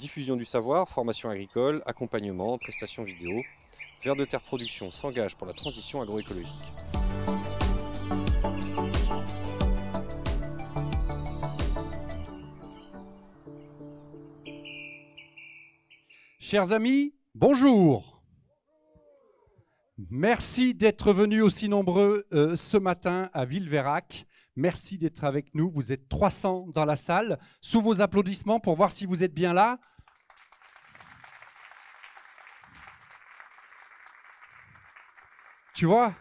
Diffusion du savoir, formation agricole, accompagnement, prestations vidéo. Vers de Terre Production s'engage pour la transition agroécologique. Chers amis, bonjour. Merci d'être venus aussi nombreux euh, ce matin à Villeverac Merci d'être avec nous. Vous êtes 300 dans la salle. Sous vos applaudissements pour voir si vous êtes bien là. Tu vois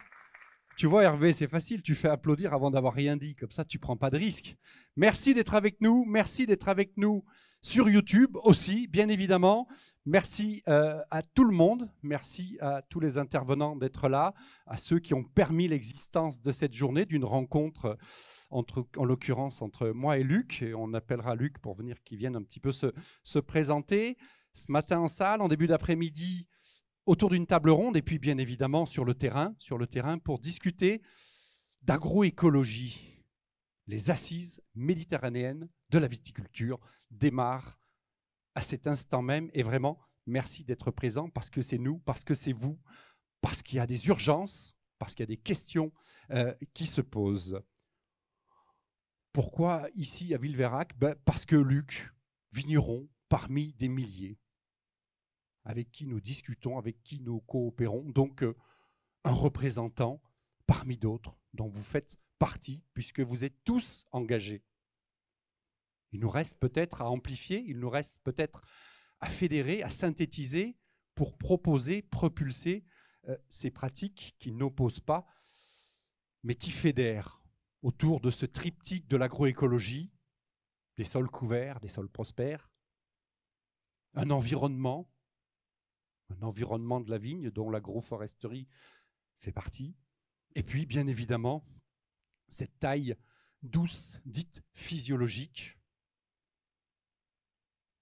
tu vois, Hervé, c'est facile, tu fais applaudir avant d'avoir rien dit, comme ça tu prends pas de risque. Merci d'être avec nous, merci d'être avec nous sur YouTube aussi, bien évidemment. Merci euh, à tout le monde, merci à tous les intervenants d'être là, à ceux qui ont permis l'existence de cette journée, d'une rencontre. Entre, en l'occurrence entre moi et Luc, on appellera Luc pour venir qu'il vienne un petit peu se, se présenter. Ce matin en salle, en début d'après-midi, autour d'une table ronde et puis bien évidemment sur le terrain, sur le terrain pour discuter d'agroécologie. Les assises méditerranéennes de la viticulture démarrent à cet instant même et vraiment merci d'être présent parce que c'est nous, parce que c'est vous, parce qu'il y a des urgences, parce qu'il y a des questions euh, qui se posent. Pourquoi ici à Villeverac ben, Parce que Luc, vigneron parmi des milliers, avec qui nous discutons, avec qui nous coopérons. Donc, euh, un représentant parmi d'autres dont vous faites partie, puisque vous êtes tous engagés. Il nous reste peut-être à amplifier, il nous reste peut-être à fédérer, à synthétiser pour proposer, propulser euh, ces pratiques qui n'opposent pas, mais qui fédèrent autour de ce triptyque de l'agroécologie, des sols couverts, des sols prospères, un environnement un environnement de la vigne dont l'agroforesterie fait partie. Et puis, bien évidemment, cette taille douce, dite physiologique,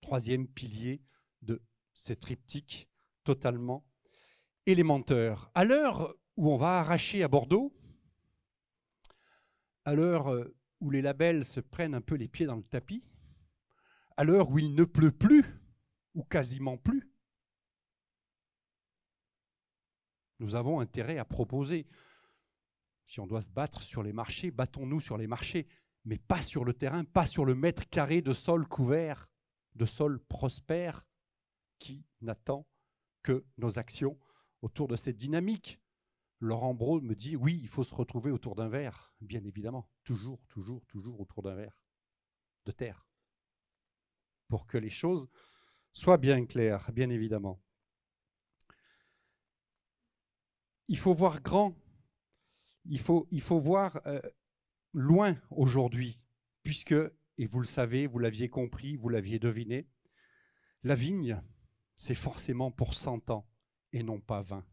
troisième pilier de cette triptyques totalement élémentaire. À l'heure où on va arracher à Bordeaux, à l'heure euh, où les labels se prennent un peu les pieds dans le tapis, à l'heure où il ne pleut plus, ou quasiment plus, Nous avons intérêt à proposer. Si on doit se battre sur les marchés, battons-nous sur les marchés, mais pas sur le terrain, pas sur le mètre carré de sol couvert, de sol prospère, qui n'attend que nos actions autour de cette dynamique. Laurent Brault me dit oui, il faut se retrouver autour d'un verre, bien évidemment, toujours, toujours, toujours autour d'un verre de terre, pour que les choses soient bien claires, bien évidemment. il faut voir grand, il faut, il faut voir euh, loin aujourd'hui, puisque, et vous le savez, vous l'aviez compris, vous l'aviez deviné, la vigne, c'est forcément pour 100 ans et non pas 20.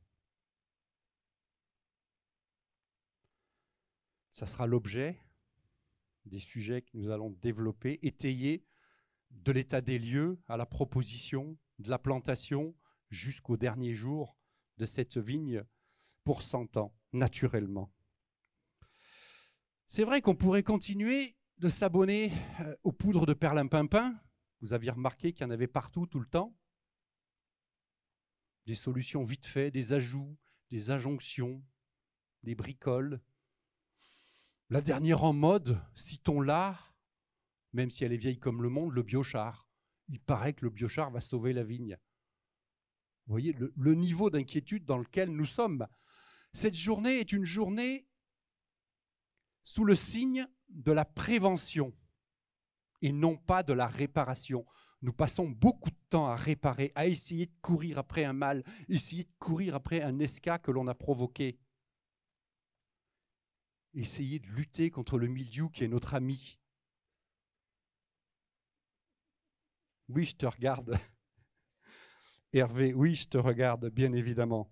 Ça sera l'objet des sujets que nous allons développer, étayer de l'état des lieux à la proposition, de la plantation jusqu'au dernier jour de cette vigne pour 100 ans, naturellement. C'est vrai qu'on pourrait continuer de s'abonner euh, aux poudres de perlimpinpin. Vous aviez remarqué qu'il y en avait partout, tout le temps. Des solutions vite faites, des ajouts, des injonctions, des bricoles. La dernière en mode, citons-la, même si elle est vieille comme le monde, le biochar. Il paraît que le biochar va sauver la vigne. Vous voyez le niveau d'inquiétude dans lequel nous sommes. Cette journée est une journée sous le signe de la prévention et non pas de la réparation. Nous passons beaucoup de temps à réparer, à essayer de courir après un mal, essayer de courir après un esca que l'on a provoqué. Essayer de lutter contre le mildiou qui est notre ami. Oui, je te regarde. Hervé, oui, je te regarde, bien évidemment.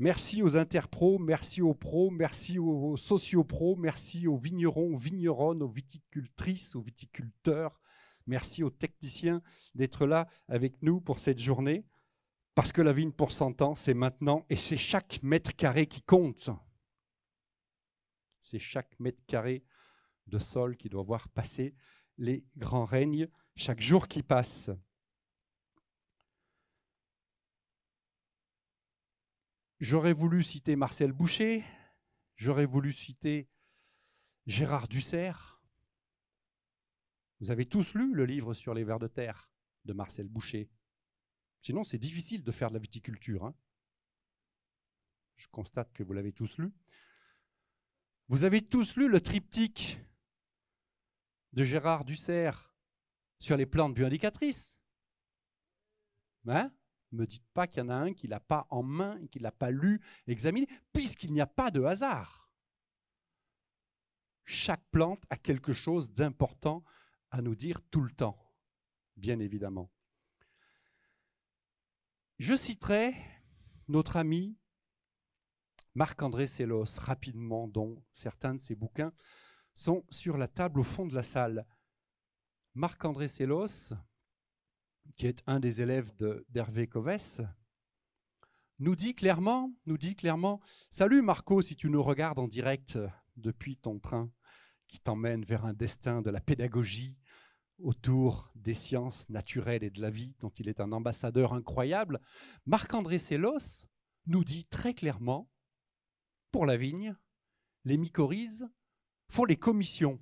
Merci aux interpros, merci aux pros, merci aux sociopros, merci aux vignerons, aux vigneronnes, aux viticultrices, aux viticulteurs. Merci aux techniciens d'être là avec nous pour cette journée. Parce que la vigne pour cent ans, c'est maintenant et c'est chaque mètre carré qui compte. C'est chaque mètre carré de sol qui doit voir passer les grands règnes chaque jour qui passe. J'aurais voulu citer Marcel Boucher, j'aurais voulu citer Gérard Dussert. Vous avez tous lu le livre sur les vers de terre de Marcel Boucher. Sinon, c'est difficile de faire de la viticulture. Hein. Je constate que vous l'avez tous lu. Vous avez tous lu le triptyque de Gérard Dussert sur les plantes bioindicatrices. Hein me dites pas qu'il y en a un qui l'a pas en main, qui l'a pas lu, examiné, puisqu'il n'y a pas de hasard. Chaque plante a quelque chose d'important à nous dire tout le temps, bien évidemment. Je citerai notre ami Marc-André Sélos, rapidement, dont certains de ses bouquins sont sur la table au fond de la salle. Marc-André Sélos, qui est un des élèves d'Hervé de, nous dit clairement, nous dit clairement, salut Marco, si tu nous regardes en direct depuis ton train qui t'emmène vers un destin de la pédagogie autour des sciences naturelles et de la vie, dont il est un ambassadeur incroyable, Marc-André Sellos nous dit très clairement, pour la vigne, les mycorhizes font les commissions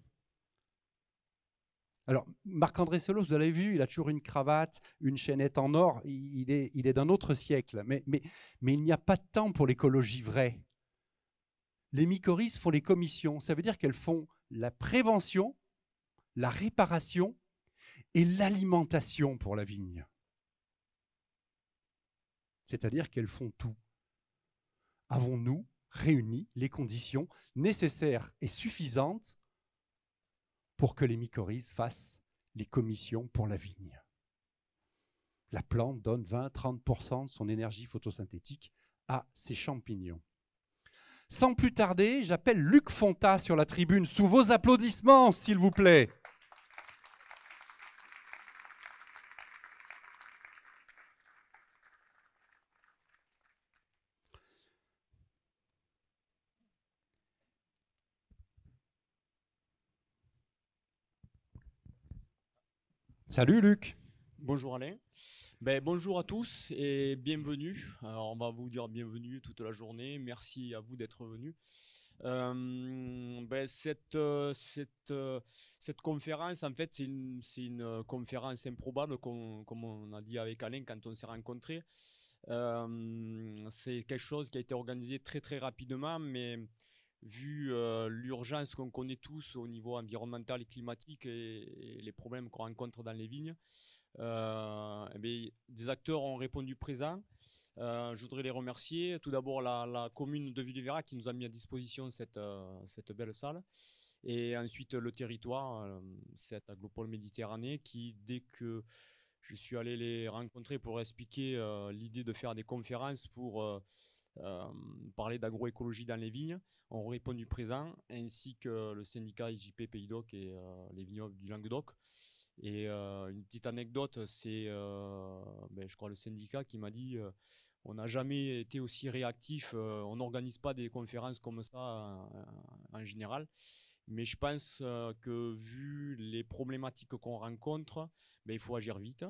alors, Marc-André Solos, vous l'avez vu, il a toujours une cravate, une chaînette en or, il est, il est d'un autre siècle. Mais, mais il n'y a pas de temps pour l'écologie vraie. Les mycorhizes font les commissions, ça veut dire qu'elles font la prévention, la réparation et l'alimentation pour la vigne. C'est-à-dire qu'elles font tout. Avons-nous réuni les conditions nécessaires et suffisantes pour que les mycorhizes fassent les commissions pour la vigne. La plante donne 20-30% de son énergie photosynthétique à ses champignons. Sans plus tarder, j'appelle Luc Fonta sur la tribune, sous vos applaudissements, s'il vous plaît. Salut Luc. Bonjour Alain. Ben, bonjour à tous et bienvenue. Alors, on va vous dire bienvenue toute la journée. Merci à vous d'être venus. Euh, ben, euh, euh, cette, conférence, en fait, c'est une, conférence improbable, comme, on a dit avec Alain quand on s'est rencontrés. c'est quelque chose qui a été organisé très très rapidement, mais vu euh, l'urgence qu'on connaît tous au niveau environnemental et climatique et, les problèmes qu'on rencontre dans les vignes, euh, eh des acteurs ont répondu présents. Euh, je voudrais les remercier. Tout d'abord, la, commune de Villevera qui nous a mis à disposition cette, cette belle salle. Et ensuite, le territoire, cette agropole méditerranée qui, dès que je suis allé les rencontrer pour expliquer l'idée de faire des conférences pour euh, parler d'agroécologie dans les vignes. On répond du présent, ainsi que le syndicat IJP Pays d'Oc et euh, les vignobles du Languedoc. Et euh, une petite anecdote, c'est, ben, je crois, le syndicat qui m'a dit on n'a jamais été aussi réactif. on n'organise pas des conférences comme ça en général. Mais je pense que vu les problématiques qu'on rencontre, ben, il faut agir vite.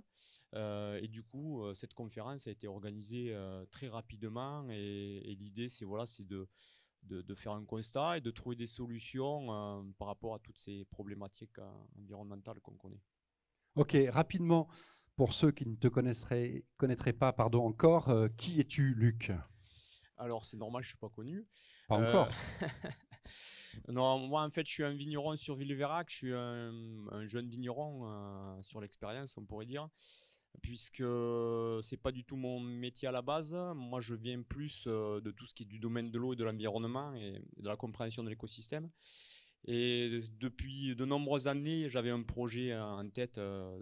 Euh, et du coup, euh, cette conférence a été organisée euh, très rapidement et, l'idée, c'est voilà, c'est de, de, faire un constat et de trouver des solutions par rapport à toutes ces problématiques environnementales qu'on connaît. Ok, rapidement, pour ceux qui ne te connaîtraient, connaîtraient pas pardon, encore, qui es-tu, Luc alors, c'est normal, je ne suis pas connu. Pas encore. Non, moi, en fait, je suis un vigneron sur Villeverac. Je suis un, jeune vigneron euh, sur l'expérience, on pourrait dire, puisque c'est pas du tout mon métier à la base. Moi, je viens plus euh, de tout ce qui est du domaine de l'eau et de l'environnement et, de la compréhension de l'écosystème. Et depuis de nombreuses années, j'avais un projet euh, en tête, un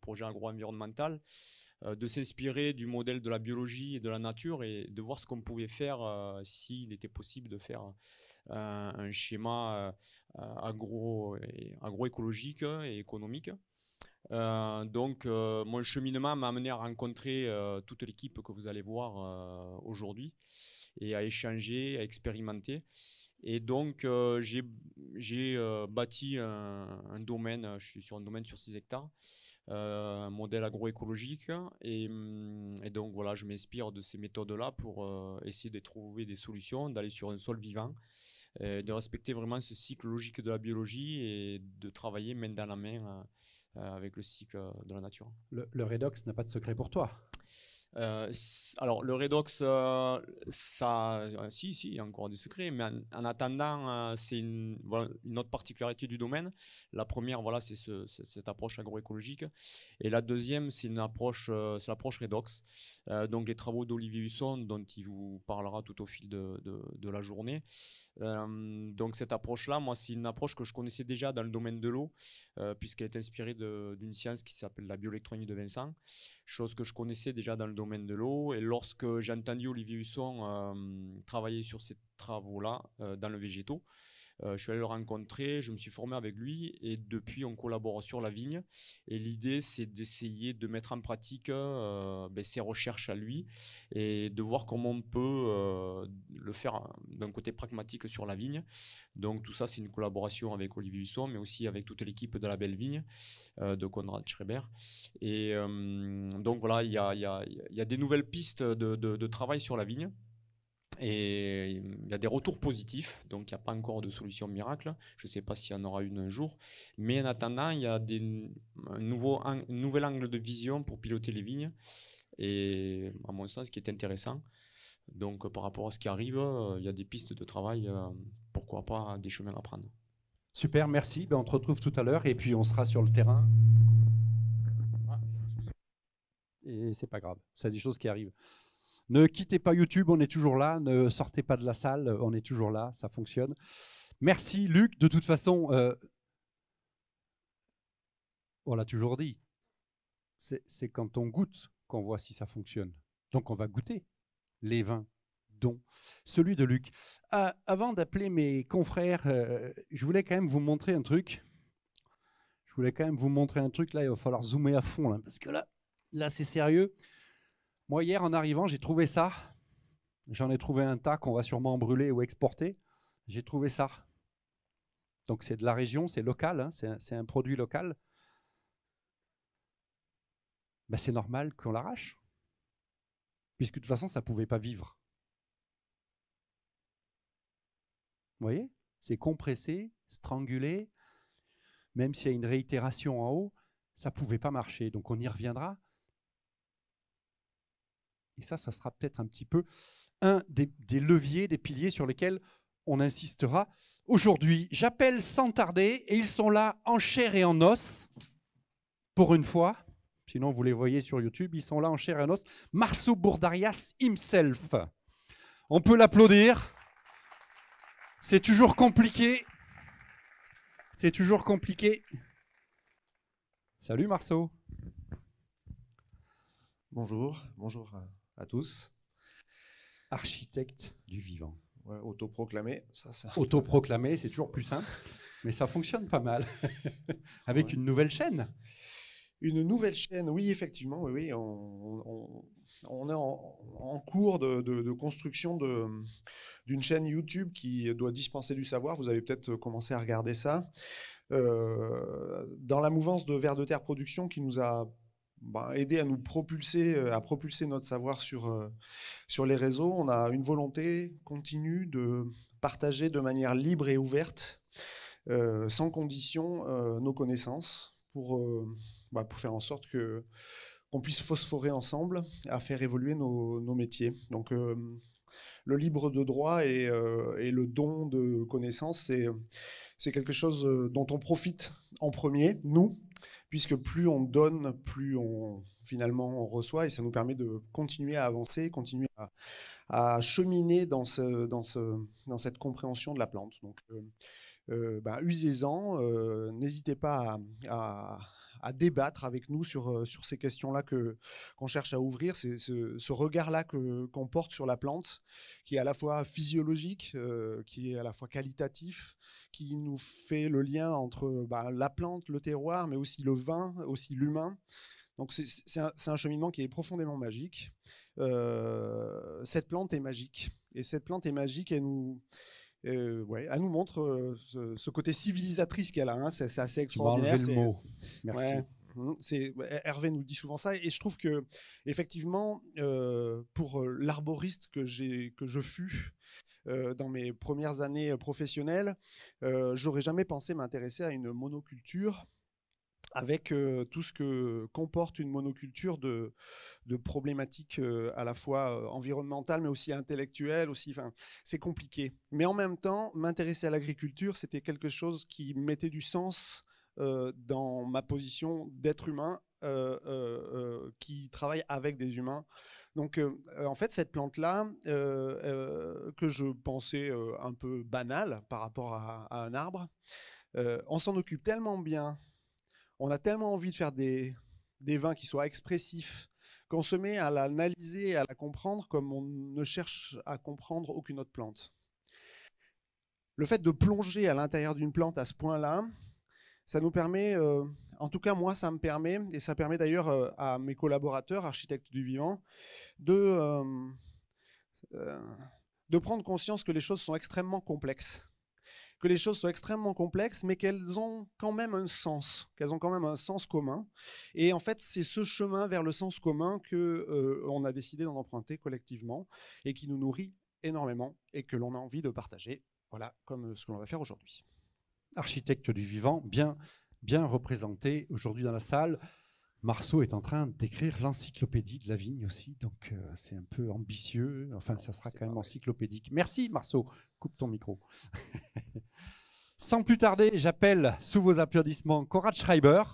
projet agro-environnemental, de s'inspirer du modèle de la biologie et de la nature et de voir ce qu'on pouvait faire s'il était possible de faire euh, un schéma euh, euh, agro, agroécologique et économique. donc, mon cheminement m'a amené à rencontrer toute l'équipe que vous allez voir aujourd'hui et à échanger, à expérimenter. Et donc, j'ai bâti un, domaine, je suis sur un domaine sur 6 hectares, un modèle agroécologique. Mm, et, donc, voilà, je m'inspire de ces méthodes-là pour essayer de trouver des solutions, d'aller sur un sol vivant euh, de respecter vraiment ce cycle logique de la biologie et de travailler main dans la main euh, euh, avec le cycle de la nature. Le, le redox n'a pas de secret pour toi. Euh, alors, le Redox, euh, ça, euh, si, si, il y a encore des secrets, mais en, attendant, c'est une, autre particularité du domaine. La première, voilà, c'est cette approche agroécologique. Et la deuxième, c'est une approche, l'approche Redox. donc, les travaux d'Olivier Husson, dont il vous parlera tout au fil de, la journée. donc, cette approche-là, moi, c'est une approche que je connaissais déjà dans le domaine de l'eau, puisqu'elle est inspirée d'une science qui s'appelle la bioélectronique de Vincent, chose que je connaissais déjà dans le domaine de l'eau. Et lorsque j'ai entendu Olivier Husson euh, travailler sur ces travaux-là euh, dans le végétaux, euh, je suis allé le rencontrer, je me suis formé avec lui et depuis on collabore sur la vigne. Et l'idée c'est d'essayer de mettre en pratique euh, ben, ses recherches à lui et de voir comment on peut euh, le faire hein, d'un côté pragmatique sur la vigne. Donc tout ça c'est une collaboration avec Olivier Husson mais aussi avec toute l'équipe de la Belle Vigne de Conrad Schreiber. Et donc voilà, il y a, des nouvelles pistes de travail sur la vigne. Et il y a des retours positifs, donc il n'y a pas encore de solution miracle. Je ne sais pas s'il y en aura une un jour. Mais en attendant, il y a des, un, un, nouvel angle de vision pour piloter les vignes. Et à mon sens, ce qui est intéressant. Donc par rapport à ce qui arrive, euh, il y a des pistes de travail, euh, pourquoi pas des chemins à prendre. Super, merci. Ben, on se retrouve tout à l'heure et puis on sera sur le terrain. Ah, et c'est pas grave, c'est des choses qui arrivent. Ne quittez pas YouTube, on est toujours là. Ne sortez pas de la salle, on est toujours là, ça fonctionne. Merci Luc. De toute façon, euh, on l'a toujours dit, c'est quand on goûte qu'on voit si ça fonctionne. Donc on va goûter les vins dont celui de Luc. Ah, avant d'appeler mes confrères, euh, je voulais quand même vous montrer un truc. Je voulais quand même vous montrer un truc. Là, il va falloir zoomer à fond, parce que là, là c'est sérieux. Moi, hier, en arrivant, j'ai trouvé ça. J'en ai trouvé un tas qu'on va sûrement brûler ou exporter. J'ai trouvé ça. Donc, c'est de la région, c'est local, hein, c'est un, produit local. Ben, c'est normal qu'on l'arrache. Puisque de toute façon, ça ne pouvait pas vivre. Vous voyez C'est compressé, strangulé. Même s'il y a une réitération en haut, ça ne pouvait pas marcher. Donc, on y reviendra. Et ça, ça sera peut-être un petit peu un des, leviers, des piliers sur lesquels on insistera aujourd'hui. J'appelle sans tarder, et ils sont là en chair et en os, pour une fois. Sinon, vous les voyez sur YouTube, ils sont là en chair et en os. Marceau Bourdarias himself. On peut l'applaudir. C'est toujours compliqué. C'est toujours compliqué. Salut Marceau. Bonjour, bonjour euh, à tous. Architecte du vivant. autoproclamé, ça, ça. Autoproclamé, c'est toujours plus simple, mais ça fonctionne pas mal. Avec une nouvelle chaîne. Une nouvelle chaîne, oui, effectivement, oui, oui on, est en, cours de, construction d'une chaîne YouTube qui doit dispenser du savoir. Vous avez peut-être commencé à regarder ça. Euh, dans la mouvance de Vers de Terre Production qui nous a bah, aider à nous propulser, euh, à propulser notre savoir sur, euh, sur les réseaux. On a une volonté continue de partager de manière libre et ouverte, euh, sans condition, nos connaissances pour, bah, pour faire en sorte que qu'on puisse phosphorer ensemble à faire évoluer nos, nos métiers. Donc le libre de droit et, et le don de connaissances, c'est quelque chose dont on profite en premier, nous, puisque plus on donne, plus on finalement on reçoit, et ça nous permet de continuer à avancer, continuer à, cheminer dans, cette compréhension de la plante. Donc, euh, euh, bah, usez-en, euh, n'hésitez pas à à débattre avec nous sur, euh, sur ces questions-là que qu'on cherche à ouvrir. C'est ce, regard-là que qu'on porte sur la plante, qui est à la fois physiologique, euh, qui est à la fois qualitatif, qui nous fait le lien entre bah, la plante, le terroir, mais aussi le vin, aussi l'humain. Donc c'est un, un, cheminement qui est profondément magique. Euh, cette plante est magique. Et cette plante est magique et nous, euh, ouais, elle nous montre euh, ce, côté civilisatrice qu'elle a. Hein. c'est, assez extraordinaire. le Merci. Mmh. Hervé nous dit souvent ça et je trouve que effectivement euh, pour l'arboriste que j'ai que je fus dans mes premières années professionnelles, euh, j'aurais jamais pensé m'intéresser à une monoculture avec tout ce que comporte une monoculture de, problématiques à la fois environnementales, mais aussi intellectuelles. Aussi, c'est compliqué. Mais en même temps, m'intéresser à l'agriculture, c'était quelque chose qui mettait du sens dans ma position d'être humain qui travaille avec des humains. Donc, euh, en fait, cette plante-là, que je pensais un peu banale par rapport à un arbre, on s'en occupe tellement bien on a tellement envie de faire des, vins qui soient expressifs qu'on se met à l'analyser et à la comprendre comme on ne cherche à comprendre aucune autre plante. Le fait de plonger à l'intérieur d'une plante à ce point-là, ça nous permet, euh, en tout cas moi ça me permet, et ça permet d'ailleurs euh, à mes collaborateurs, architectes du vivant, euh, de prendre conscience que les choses sont extrêmement complexes que les choses soient extrêmement complexes, mais qu'elles ont quand même un sens, qu'elles ont quand même un sens commun. Et en fait, c'est ce chemin vers le sens commun que euh, a décidé d'en emprunter collectivement et qui nous nourrit énormément et que l'on a envie de partager. Voilà, comme euh, ce que l'on va faire aujourd'hui. Architecte du vivant, bien, bien représenté aujourd'hui dans la salle. Marceau est en train d'écrire l'encyclopédie de la vigne aussi, donc euh, c'est un peu ambitieux. Enfin, ça sera quand même encyclopédique. Merci Marceau, coupe ton micro. Sans plus tarder, j'appelle sous vos applaudissements Conrad Schreiber.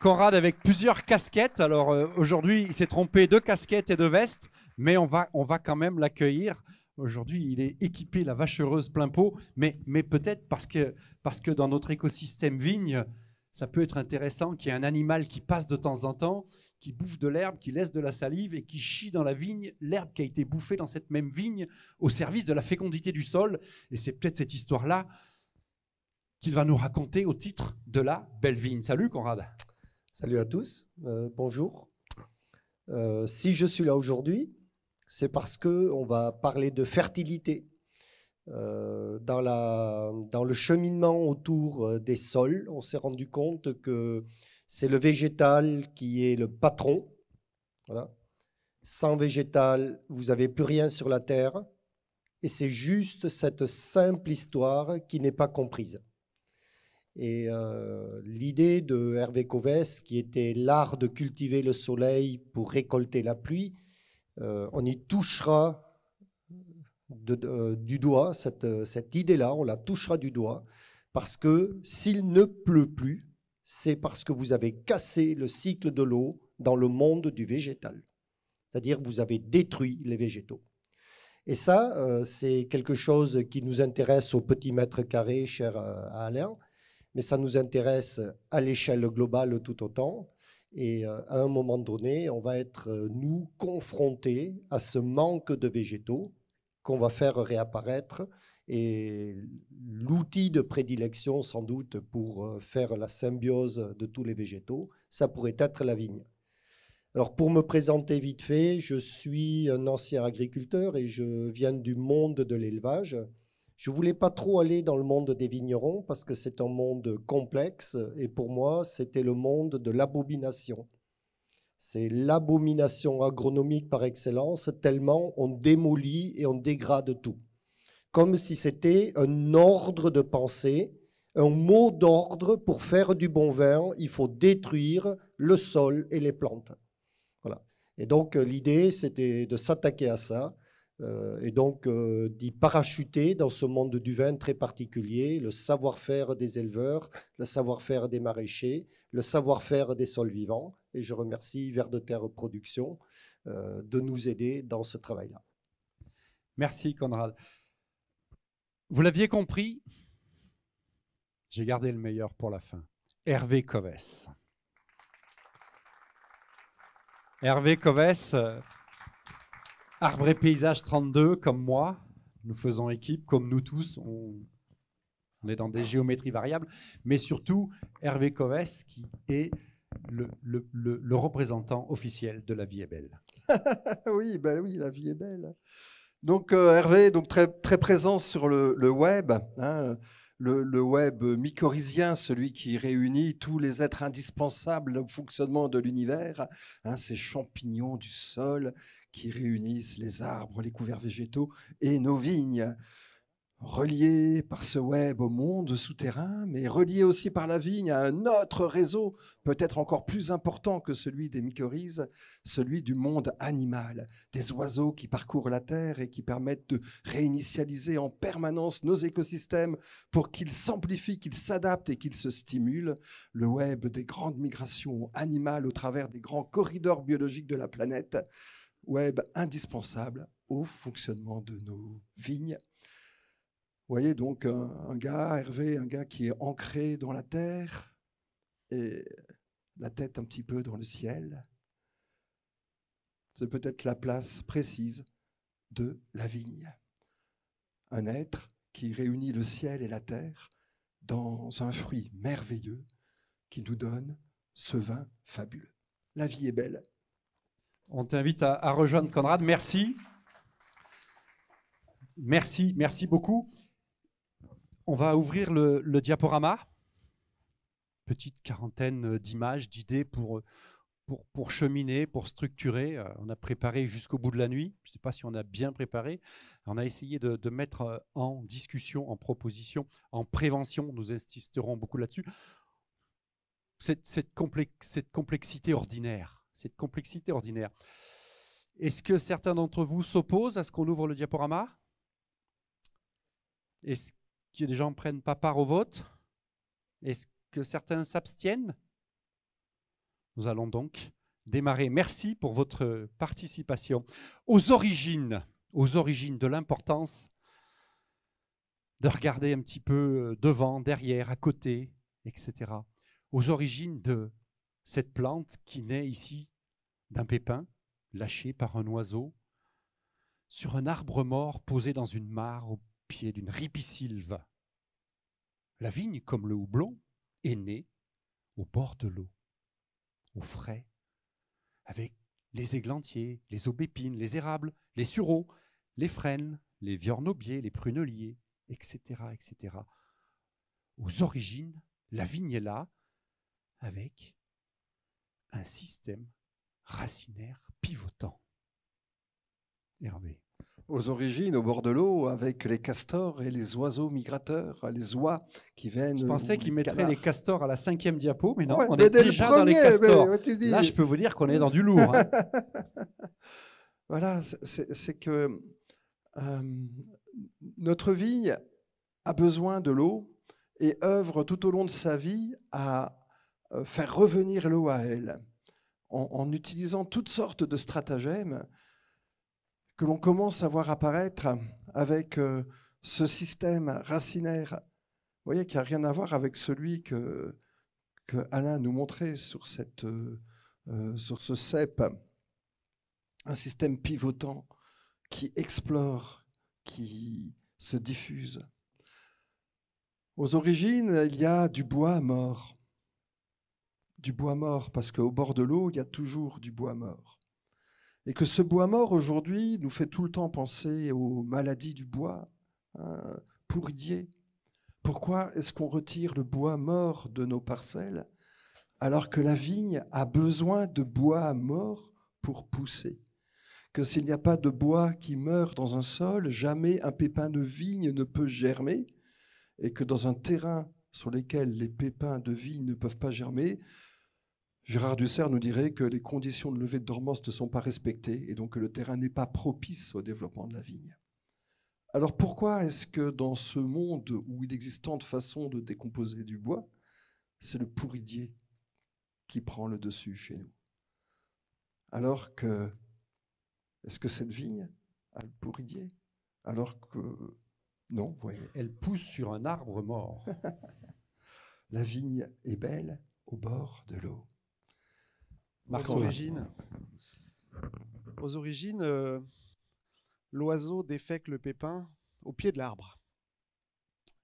Conrad avec plusieurs casquettes. Alors euh, aujourd'hui, il s'est trompé de casquette et de veste, mais on va, on va quand même l'accueillir. Aujourd'hui, il est équipé la vache heureuse plein pot, mais, mais peut-être parce que, parce que dans notre écosystème vigne, ça peut être intéressant qu'il y ait un animal qui passe de temps en temps, qui bouffe de l'herbe, qui laisse de la salive et qui chie dans la vigne l'herbe qui a été bouffée dans cette même vigne au service de la fécondité du sol. Et c'est peut-être cette histoire-là qu'il va nous raconter au titre de la belle vigne. Salut Conrad. Salut à tous, euh, bonjour. Euh, si je suis là aujourd'hui, c'est parce qu'on va parler de fertilité euh, dans, la, dans le cheminement autour euh, des sols, on s'est rendu compte que c'est le végétal qui est le patron. Voilà. Sans végétal, vous n'avez plus rien sur la terre. Et c'est juste cette simple histoire qui n'est pas comprise. Et euh, l'idée de Hervé Covès, qui était l'art de cultiver le soleil pour récolter la pluie, on y touchera euh, du doigt cette, euh, cette idée-là, on la touchera du doigt, parce que s'il ne pleut plus, c'est parce que vous avez cassé le cycle de l'eau dans le monde du végétal. C'est-à-dire vous avez détruit les végétaux. Et ça, euh, c'est quelque chose qui nous intéresse au petit mètre carré, cher Alain, mais ça nous intéresse à l'échelle globale tout autant. Et à un moment donné, on va être, nous, confrontés à ce manque de végétaux qu'on va faire réapparaître. Et l'outil de prédilection, sans doute, pour euh, faire la symbiose de tous les végétaux, ça pourrait être la vigne. Alors, pour me présenter vite fait, je suis un ancien agriculteur et je viens du monde de l'élevage. Je voulais pas trop aller dans le monde des vignerons parce que c'est un monde complexe et pour moi, c'était le monde de l'abomination. C'est l'abomination agronomique par excellence, tellement on démolit et on dégrade tout. Comme si c'était un ordre de pensée, un mot d'ordre pour faire du bon vin, il faut détruire le sol et les plantes. Voilà. Et donc euh, l'idée, c'était de s'attaquer à ça, euh, et donc euh, d'y parachuter dans ce monde du vin très particulier le savoir-faire des éleveurs, le savoir-faire des maraîchers, le savoir-faire des sols vivants, et je remercie Vers de Terre Productions euh, de nous aider dans ce travail-là. Merci Conrad. Vous l'aviez compris, j'ai gardé le meilleur pour la fin. Hervé Coves. Hervé Coves, euh, Arbre et Paysage 32, comme moi, nous faisons équipe, comme nous tous, on, est dans des géométries variables, mais surtout Hervé Coves qui est le, représentant officiel de La vie est belle. oui, ben oui, La vie est belle. Donc euh, Hervé, donc très, très présent sur le, web, hein, le, web mycorhizien, celui qui réunit tous les êtres indispensables au fonctionnement de l'univers, hein, ces champignons du sol qui réunissent les arbres, les couverts végétaux et nos vignes. Relié par ce web au monde souterrain, mais relié aussi par la vigne à un autre réseau, peut-être encore plus important que celui des mycorhizes, celui du monde animal, des oiseaux qui parcourent la Terre et qui permettent de réinitialiser en permanence nos écosystèmes pour qu'ils s'amplifient, qu'ils s'adaptent et qu'ils se stimulent. Le web des grandes migrations animales au travers des grands corridors biologiques de la planète, web indispensable au fonctionnement de nos vignes voyez donc un, gars, Hervé, un gars qui est ancré dans la terre et la tête un petit peu dans le ciel. C'est peut-être la place précise de la vigne. Un être qui réunit le ciel et la terre dans un fruit merveilleux qui nous donne ce vin fabuleux. La vie est belle. On t'invite à, rejoindre Conrad. Merci. Merci, merci beaucoup. On va ouvrir le, diaporama. Petite quarantaine euh, d'images, d'idées pour, euh, pour, pour, cheminer, pour structurer. Euh, on a préparé jusqu'au bout de la nuit. Je ne sais pas si on a bien préparé. On a essayé de, mettre en discussion, en proposition, en prévention. Nous insisterons beaucoup là-dessus. Cette, complexe, cette, complexité ordinaire. Cette complexité ordinaire. Est-ce que certains d'entre vous s'opposent à ce qu'on ouvre le diaporama Est-ce que des gens ne prennent pas part au vote Est-ce que certains s'abstiennent Nous allons donc démarrer. Merci pour votre participation. Aux origines, aux origines de l'importance de regarder un petit peu euh, devant, derrière, à côté, etc. Aux origines de cette plante qui naît ici d'un pépin lâché par un oiseau sur un arbre mort posé dans une mare au pied d'une ripisylve. La vigne, comme le houblon, est née au bord de l'eau, au frais, avec les églantiers, les aubépines, les érables, les sureaux, les frênes, les viornobiers, les pruneliers, etc., etc. Aux origines, la vigne est là, avec un système racinaire pivotant. Hervé aux origines, au bord de l'eau, avec les castors et les oiseaux migrateurs, les oies qui viennent. Je pensais qu'ils mettraient les castors à la cinquième diapo, mais non, on est déjà dans les castors. Là, je peux vous dire qu'on est dans du lourd. Hein. voilà, c'est que euh, notre vie a besoin de l'eau et œuvre tout au long de sa vie à euh, faire revenir l'eau à elle, en utilisant toutes sortes de stratagèmes que l'on commence à voir apparaître avec euh, ce système racinaire, voyez, qui n'a rien à voir avec celui que, Alain nous montrait sur, euh, euh, sur ce CEP, un système pivotant qui explore, qui se diffuse. Aux origines, il y a du bois mort. Du bois mort, parce qu'au bord de l'eau, il y a toujours du bois mort. Et que ce bois mort, aujourd'hui, nous fait tout le temps penser aux maladies du bois, hein, pourrier. Pourquoi est-ce qu'on retire le bois mort de nos parcelles alors que la vigne a besoin de bois mort pour pousser Que s'il n'y a pas de bois qui meurt dans un sol, jamais un pépin de vigne ne peut germer, et que dans un terrain sur lequel les pépins de vigne ne peuvent pas germer, Gérard Dussert nous dirait que les conditions de levée de dormance ne sont pas respectées et donc que le terrain n'est pas propice au développement de la vigne. Alors pourquoi est-ce que dans ce monde où il existe tant de façons de décomposer du bois, c'est le pourridier qui prend le dessus chez nous Alors que, est-ce que cette vigne a le pourridier Alors que, non, vous voyez. Elle pousse sur un arbre mort. la vigne est belle au bord de l'eau aux origines, euh, l'oiseau défèque le pépin au pied de l'arbre.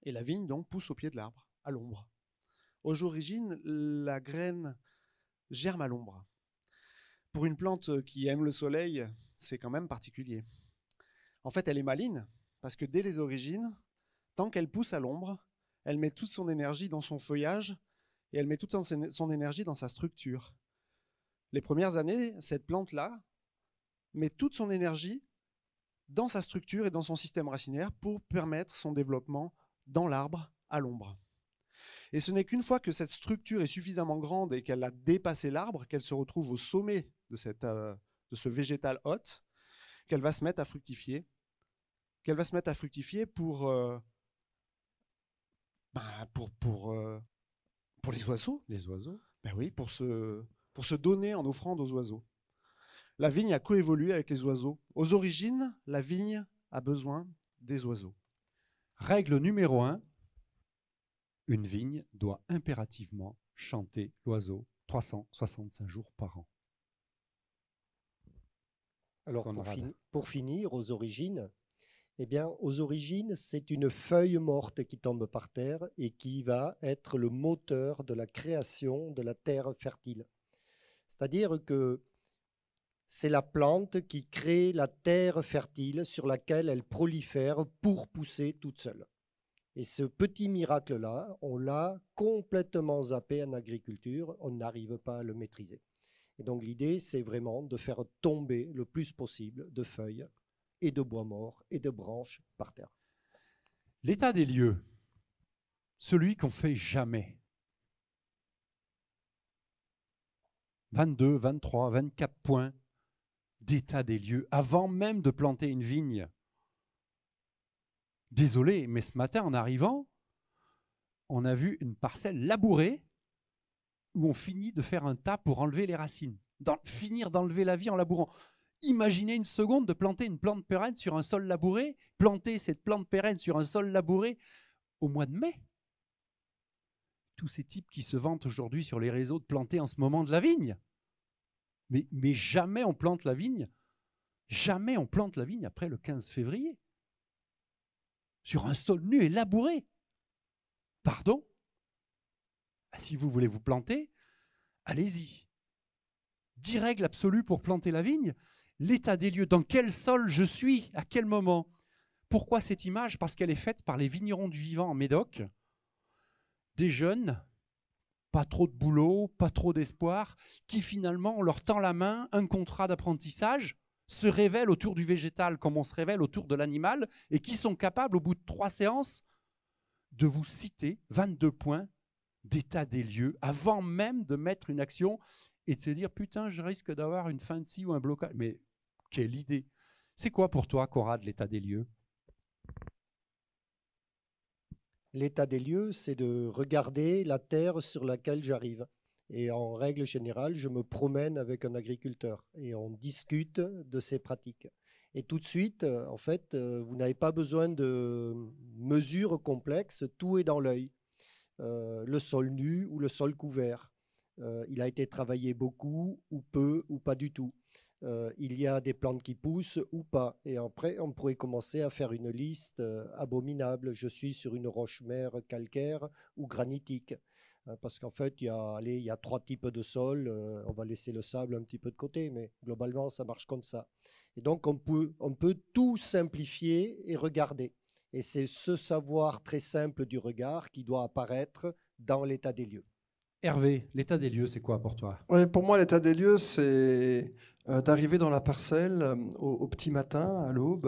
Et la vigne, donc, pousse au pied de l'arbre, à l'ombre. Aux origines, la graine germe à l'ombre. Pour une plante qui aime le soleil, c'est quand même particulier. En fait, elle est maligne, parce que dès les origines, tant qu'elle pousse à l'ombre, elle met toute son énergie dans son feuillage et elle met toute son énergie dans sa structure les premières années, cette plante-là met toute son énergie dans sa structure et dans son système racinaire pour permettre son développement dans l'arbre, à l'ombre. Et ce n'est qu'une fois que cette structure est suffisamment grande et qu'elle a dépassé l'arbre, qu'elle se retrouve au sommet de, cette, euh, de ce végétal hôte, qu'elle va se mettre à fructifier, qu'elle va se mettre à fructifier pour, euh, ben, pour, euh, pour les oiseaux. Les oiseaux. Ben oui, pour se, pour se donner en offrande aux oiseaux. La vigne a coévolué avec les oiseaux. Aux origines, la vigne a besoin des oiseaux. Règle numéro un Une vigne doit impérativement chanter l'oiseau 365 jours par an. Alors pour, pour, finir, aux origines, eh bien, aux origines, c'est une feuille morte qui tombe par terre et qui va être le moteur de la création de la terre fertile. C'est-à-dire que c'est la plante qui crée la terre fertile sur laquelle elle prolifère pour pousser toute seule. Et ce petit miracle-là, on l'a complètement zappé en agriculture, on n'arrive pas à le maîtriser. Et donc l'idée, c'est vraiment de faire tomber le plus possible de feuilles et de bois morts et de branches par terre. L'état des lieux, celui qu'on fait jamais. 22, 23, 24 points d'état des lieux avant même de planter une vigne. Désolé, mais ce matin, en arrivant, on a vu une parcelle labourée où on finit de faire un tas pour enlever les racines, finir d'enlever la vie en labourant. Imaginez une seconde de planter une plante pérenne sur un sol labouré, planter cette plante pérenne sur un sol labouré au mois de mai tous ces types qui se vantent aujourd'hui sur les réseaux de planter en ce moment de la vigne. Mais, jamais on plante la vigne, jamais on plante la vigne après le 15 février. Sur un sol nu et labouré. Pardon ah, Si vous voulez vous planter, allez-y. Dix règles absolues pour planter la vigne. L'état des lieux, dans quel sol je suis, à quel moment. Pourquoi cette image Parce qu'elle est faite par les vignerons du vivant en Médoc, des jeunes, pas trop de boulot, pas trop d'espoir, qui finalement, on leur tend la main, un contrat d'apprentissage, se révèle autour du végétal comme on se révèle autour de l'animal, et qui sont capables, au bout de trois séances, de vous citer 22 points d'état des lieux, avant même de mettre une action et de se dire, putain, je risque d'avoir une fin de ou un blocage. Mais quelle idée C'est quoi pour toi, de l'état des lieux l'état des lieux, c'est de regarder la terre sur laquelle j'arrive. Et en règle générale, je me promène avec un agriculteur et on discute de ses pratiques. Et tout de suite, euh, en fait, euh, vous n'avez pas besoin de mesures complexes, tout est dans l'œil. Euh, le sol nu ou le sol couvert. il a été travaillé beaucoup ou peu ou pas du tout. Euh, il y a des plantes qui poussent ou pas. Et après, on pourrait commencer à faire une liste euh, abominable. Je suis sur une roche-mère calcaire ou granitique. Euh, parce qu'en fait, il y, a, il y trois types de sols. on va laisser le sable un petit peu de côté, mais globalement, ça marche comme ça. Et donc, on peut tout simplifier et regarder. Et c'est ce savoir très simple du regard qui doit apparaître dans l'état des lieux. Hervé, l'état des lieux, c'est quoi pour toi Pour moi, l'état des lieux, c'est euh, d'arriver dans la parcelle euh, au, petit matin, à l'aube,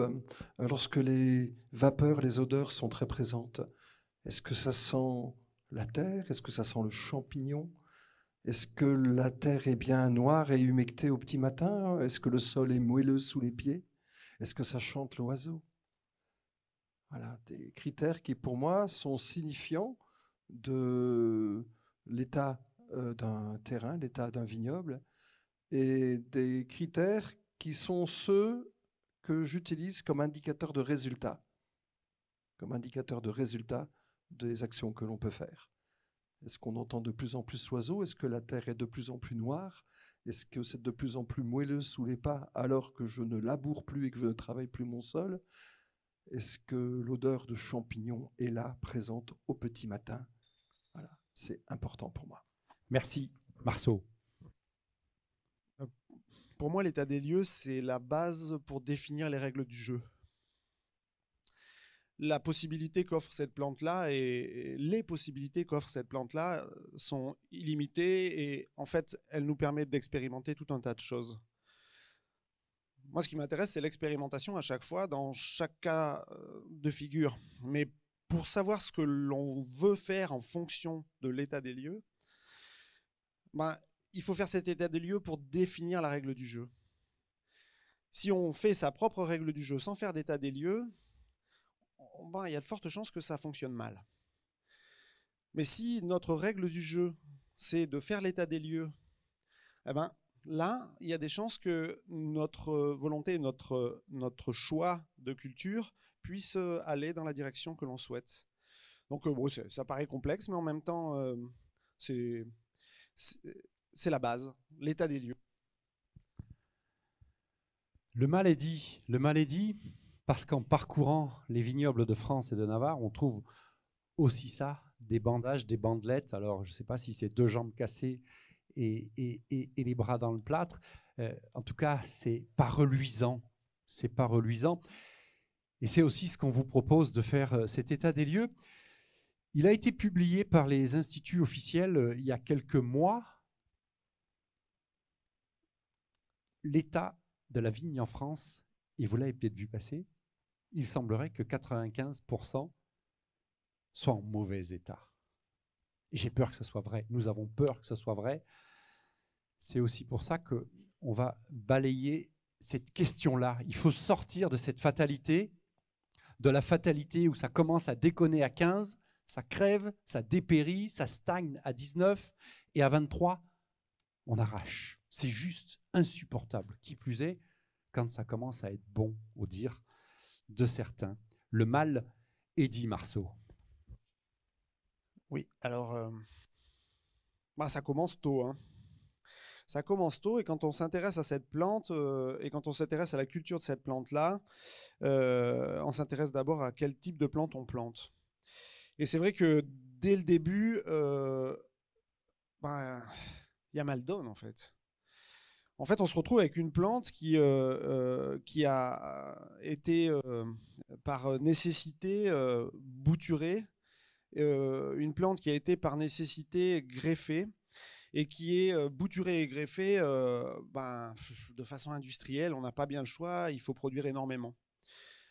euh, lorsque les vapeurs, les odeurs sont très présentes. Est-ce que ça sent la terre Est-ce que ça sent le champignon Est-ce que la terre est bien noire et humectée au petit matin Est-ce que le sol est moelleux sous les pieds Est-ce que ça chante l'oiseau Voilà, des critères qui pour moi sont signifiants de l'état euh, d'un terrain, l'état d'un vignoble, et des critères qui sont ceux que j'utilise comme indicateur de résultat, comme indicateur de résultat des actions que l'on peut faire. Est-ce qu'on entend de plus en plus d'oiseaux Est-ce que la terre est de plus en plus noire Est-ce que c'est de plus en plus moelleux sous les pas alors que je ne laboure plus et que je ne travaille plus mon sol Est-ce que l'odeur de champignons est là, présente au petit matin c'est important pour moi. Merci, Marceau. Pour moi, l'état des lieux, c'est la base pour définir les règles du jeu. La possibilité qu'offre cette plante-là et les possibilités qu'offre cette plante-là euh, sont illimitées et en fait, elles nous permettent d'expérimenter tout un tas de choses. Moi, ce qui m'intéresse, c'est l'expérimentation à chaque fois dans chaque cas euh, de figure. Mais pour savoir ce que l'on veut faire en fonction de l'état des lieux, ben, il faut faire cet état des lieux pour définir la règle du jeu. Si on fait sa propre règle du jeu sans faire d'état des lieux, ben, il y a de fortes chances que ça fonctionne mal. Mais si notre règle du jeu, c'est de faire l'état des lieux, eh ben, là, il y a des chances que notre volonté, notre choix de culture puisse euh, aller dans la direction que l'on souhaite. Donc euh, bon, ça paraît complexe, mais en même temps, euh, c'est la base, l'état des lieux. Le mal est dit, le mal parce qu'en parcourant les vignobles de France et de Navarre, on trouve aussi ça, des bandages, des bandelettes. Alors, je ne sais pas si c'est deux jambes cassées et, les bras dans le plâtre. en tout cas, c'est pas reluisant. C'est pas reluisant. Et c'est aussi ce qu'on vous propose de faire euh, cet état des lieux. Il a été publié par les instituts officiels euh, il y a quelques mois. L'état de la vigne en France, et vous l'avez peut-être vu passer, il semblerait que 95% soient en mauvais état. J'ai peur que ce soit vrai. Nous avons peur que ce soit vrai. C'est aussi pour ça qu'on va balayer cette question-là. Il faut sortir de cette fatalité de la fatalité où ça commence à déconner à 15, ça crève, ça dépérit, ça stagne à 19 et à 23, on arrache. C'est juste insupportable. Qui plus est, quand ça commence à être bon, au dire de certains. Le mal est dit, Marceau. Oui, alors, euh, bah, ça commence tôt. Hein. Ça commence tôt et quand on s'intéresse à cette plante euh, et quand on s'intéresse à la culture de cette plante-là, euh, on s'intéresse d'abord à quel type de plante on plante. Et c'est vrai que dès le début, euh, ben, il y a mal donne en fait. En fait, on se retrouve avec une plante qui, euh, qui a été, par nécessité, bouturée, une plante qui a été, par nécessité, greffée, et qui est bouturée et greffée ben, de façon industrielle. On n'a pas bien le choix, il faut produire énormément.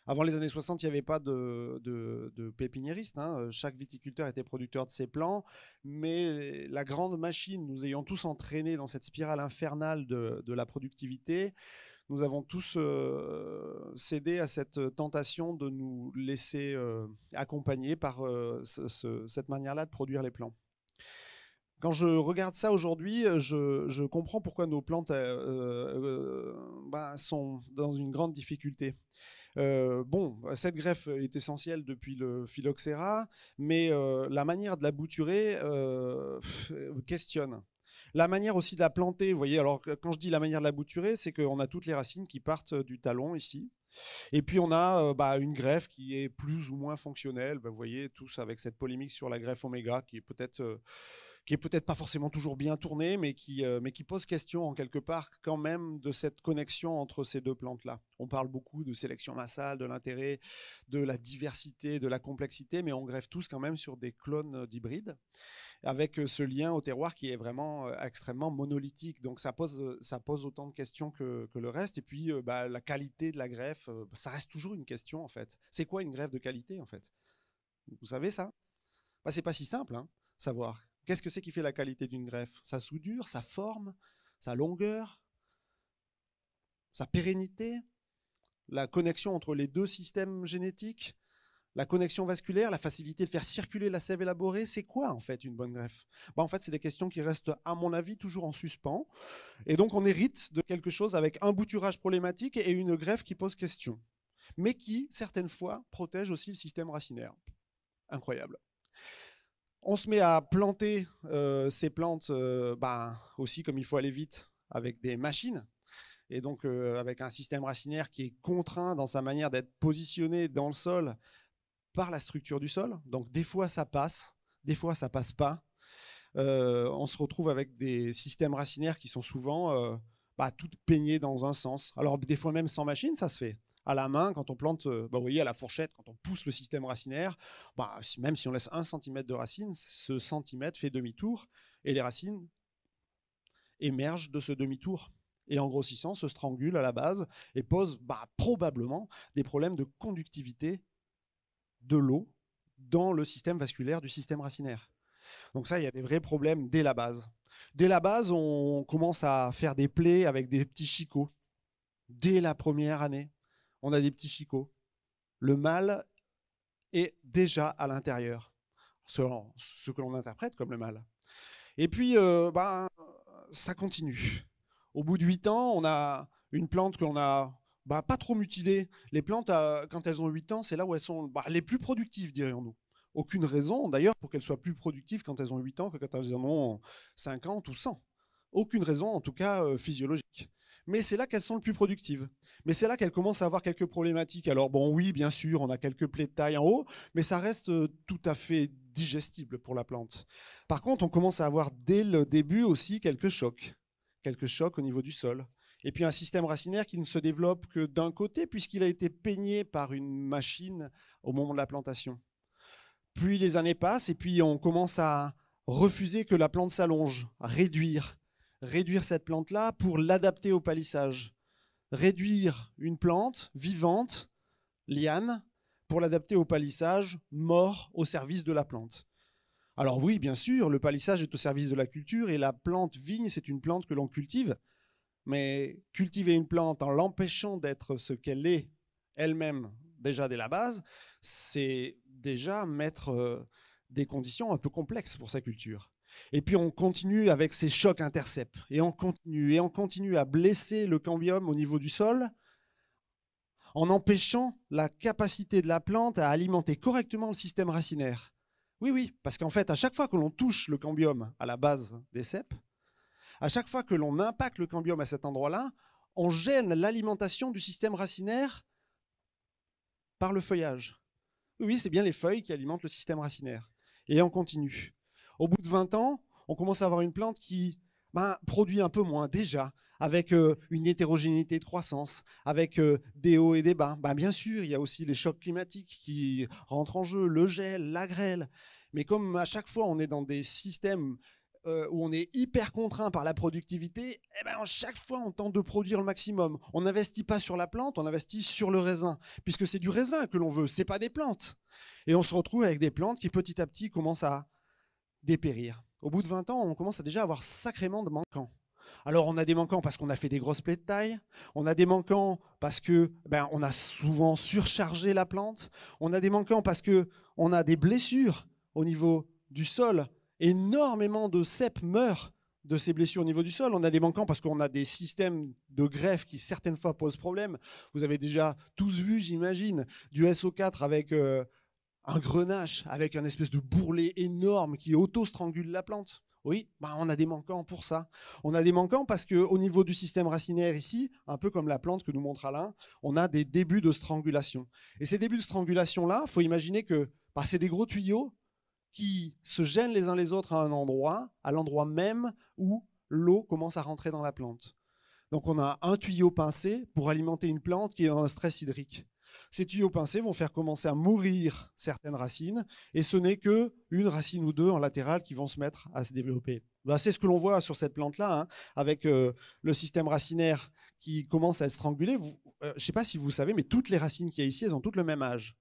Avant les années 60, il n'y avait pas de, pépiniériste. Hein. Euh, chaque viticulteur était producteur de ses plants. Mais la grande machine, nous ayant tous entraînés dans cette spirale infernale de, la productivité, nous avons tous euh, cédé à cette tentation de nous laisser euh, accompagner par cette manière-là de produire les plants. Quand je regarde ça aujourd'hui, je, comprends pourquoi nos plantes ben, sont dans une grande difficulté. Euh, bon, cette greffe est essentielle depuis le phylloxéra, mais euh, la manière de la bouturer euh, questionne. La manière aussi de la planter, vous voyez, alors quand je dis la manière de la bouturer, c'est qu'on a toutes les racines qui partent du talon ici. Et puis on a bah, une greffe qui est plus ou moins fonctionnelle. Bah, vous voyez tous avec cette polémique sur la greffe oméga qui est peut-être qui est peut-être pas forcément toujours bien tourné, euh, mais qui, pose question en quelque part quand même de cette connexion entre ces deux plantes-là. On parle beaucoup de sélection massale, de l'intérêt, de la diversité, de la complexité, mais on greffe tous quand même sur des clones d'hybrides, avec euh, ce lien au terroir qui est vraiment euh, extrêmement monolithique. Donc ça pose, autant de questions que, le reste. Et puis bah, la qualité de la greffe, ça reste toujours une question en fait. C'est quoi une greffe de qualité en fait Vous savez ça bah, C'est pas si simple, hein, savoir Qu'est-ce que c'est qui fait la qualité d'une greffe Sa soudure, sa forme, sa longueur, sa pérennité, la connexion entre les deux systèmes génétiques, la connexion vasculaire, la facilité de faire circuler la sève élaborée. C'est quoi en fait une bonne greffe Bah En fait, c'est des questions qui restent, à mon avis, toujours en suspens. Et donc, on hérite de quelque chose avec un bouturage problématique et une greffe qui pose question, mais qui, certaines fois, protège aussi le système racinaire. Incroyable. On se met à planter euh, ces plantes euh, bah, aussi comme il faut aller vite avec des machines et donc euh, avec un système racinaire qui est contraint dans sa manière d'être positionné dans le sol par la structure du sol. Donc des fois ça passe, des fois ça passe pas. on se retrouve avec des systèmes racinaires qui sont souvent bah, toutes peignés dans un sens. Alors des fois même sans machine ça se fait à la main, quand on plante, euh, bah, vous voyez, à la fourchette, quand on pousse le système racinaire, bah, même si on laisse un centimètre de racine, ce centimètre fait demi-tour et les racines émergent de ce demi-tour et en grossissant se strangule à la base et pose bah, probablement des problèmes de conductivité de l'eau dans le système vasculaire du système racinaire. Donc ça, il y a des vrais problèmes dès la base. Dès la base, on commence à faire des plaies avec des petits chicots, dès la première année on a des petits chicots. Le mal est déjà à l'intérieur, selon ce que l'on interprète comme le mal. Et puis, bah, ça continue. Au bout de huit ans, on a une plante qu'on a ben, pas trop mutilée. Les plantes, euh, quand elles ont 8 ans, c'est là où elles sont ben, les plus productives, dirions-nous aucune raison d'ailleurs pour qu'elles soient plus productives quand elles ont 8 ans que quand elles en ont 50 ou 100. Aucune raison en tout cas euh, physiologique mais c'est là qu'elles sont le plus productives. Mais c'est là qu'elles commencent à avoir quelques problématiques. Alors bon, oui, bien sûr, on a quelques plaies de taille en haut, mais ça reste euh, tout à fait digestible pour la plante. Par contre, on commence à avoir dès le début aussi quelques chocs, quelques chocs au niveau du sol. Et puis un système racinaire qui ne se développe que d'un côté, puisqu'il a été peigné par une machine au moment de la plantation. Puis les années passent, et puis on commence à refuser que la plante s'allonge, à réduire, réduire cette plante-là pour l'adapter au palissage. Réduire une plante vivante, liane, pour l'adapter au palissage mort au service de la plante. Alors oui, bien sûr, le palissage est au service de la culture et la plante vigne, c'est une plante que l'on cultive. Mais cultiver une plante en l'empêchant d'être ce qu'elle est elle-même déjà dès la base, c'est déjà mettre euh, des conditions un peu complexes pour sa culture. Et puis on continue avec ces chocs intercepts. Et on continue. Et on continue à blesser le cambium au niveau du sol en empêchant la capacité de la plante à alimenter correctement le système racinaire. Oui, oui, parce qu'en fait, à chaque fois que l'on touche le cambium à la base des cèpes, à chaque fois que l'on impacte le cambium à cet endroit-là, on gêne l'alimentation du système racinaire par le feuillage. Oui, c'est bien les feuilles qui alimentent le système racinaire. Et on continue. Au bout de 20 ans, on commence à avoir une plante qui ben, produit un peu moins déjà, avec euh, une hétérogénéité de croissance, avec euh, des hauts et des bas. Ben, bien sûr, il y a aussi les chocs climatiques qui rentrent en jeu, le gel, la grêle. Mais comme à chaque fois on est dans des systèmes euh, où on est hyper contraint par la productivité, eh ben, à chaque fois on tente de produire le maximum. On n'investit pas sur la plante, on investit sur le raisin, puisque c'est du raisin que l'on veut, c'est pas des plantes. Et on se retrouve avec des plantes qui petit à petit commencent à dépérir. Au bout de 20 ans, on commence à déjà avoir sacrément de manquants. Alors on a des manquants parce qu'on a fait des grosses plaies de taille, on a des manquants parce que ben, on a souvent surchargé la plante, on a des manquants parce que on a des blessures au niveau du sol, énormément de cèpes meurent de ces blessures au niveau du sol. On a des manquants parce qu'on a des systèmes de greffe qui certaines fois posent problème. Vous avez déjà tous vu, j'imagine, du SO4 avec euh, un grenache avec un espèce de bourrelet énorme qui auto-strangule la plante. Oui, bah on a des manquants pour ça. On a des manquants parce qu'au niveau du système racinaire ici, un peu comme la plante que nous montre Alain, on a des débuts de strangulation. Et ces débuts de strangulation-là, il faut imaginer que bah, c'est des gros tuyaux qui se gênent les uns les autres à un endroit, à l'endroit même où l'eau commence à rentrer dans la plante. Donc on a un tuyau pincé pour alimenter une plante qui est en stress hydrique. Ces tuyaux pincés vont faire commencer à mourir certaines racines, et ce n'est que une racine ou deux en latéral qui vont se mettre à se développer. Bah, c'est ce que l'on voit sur cette plante-là, hein, avec euh, le système racinaire qui commence à être strangulé. Euh, je ne sais pas si vous savez, mais toutes les racines qu'il y a ici, elles ont toutes le même âge.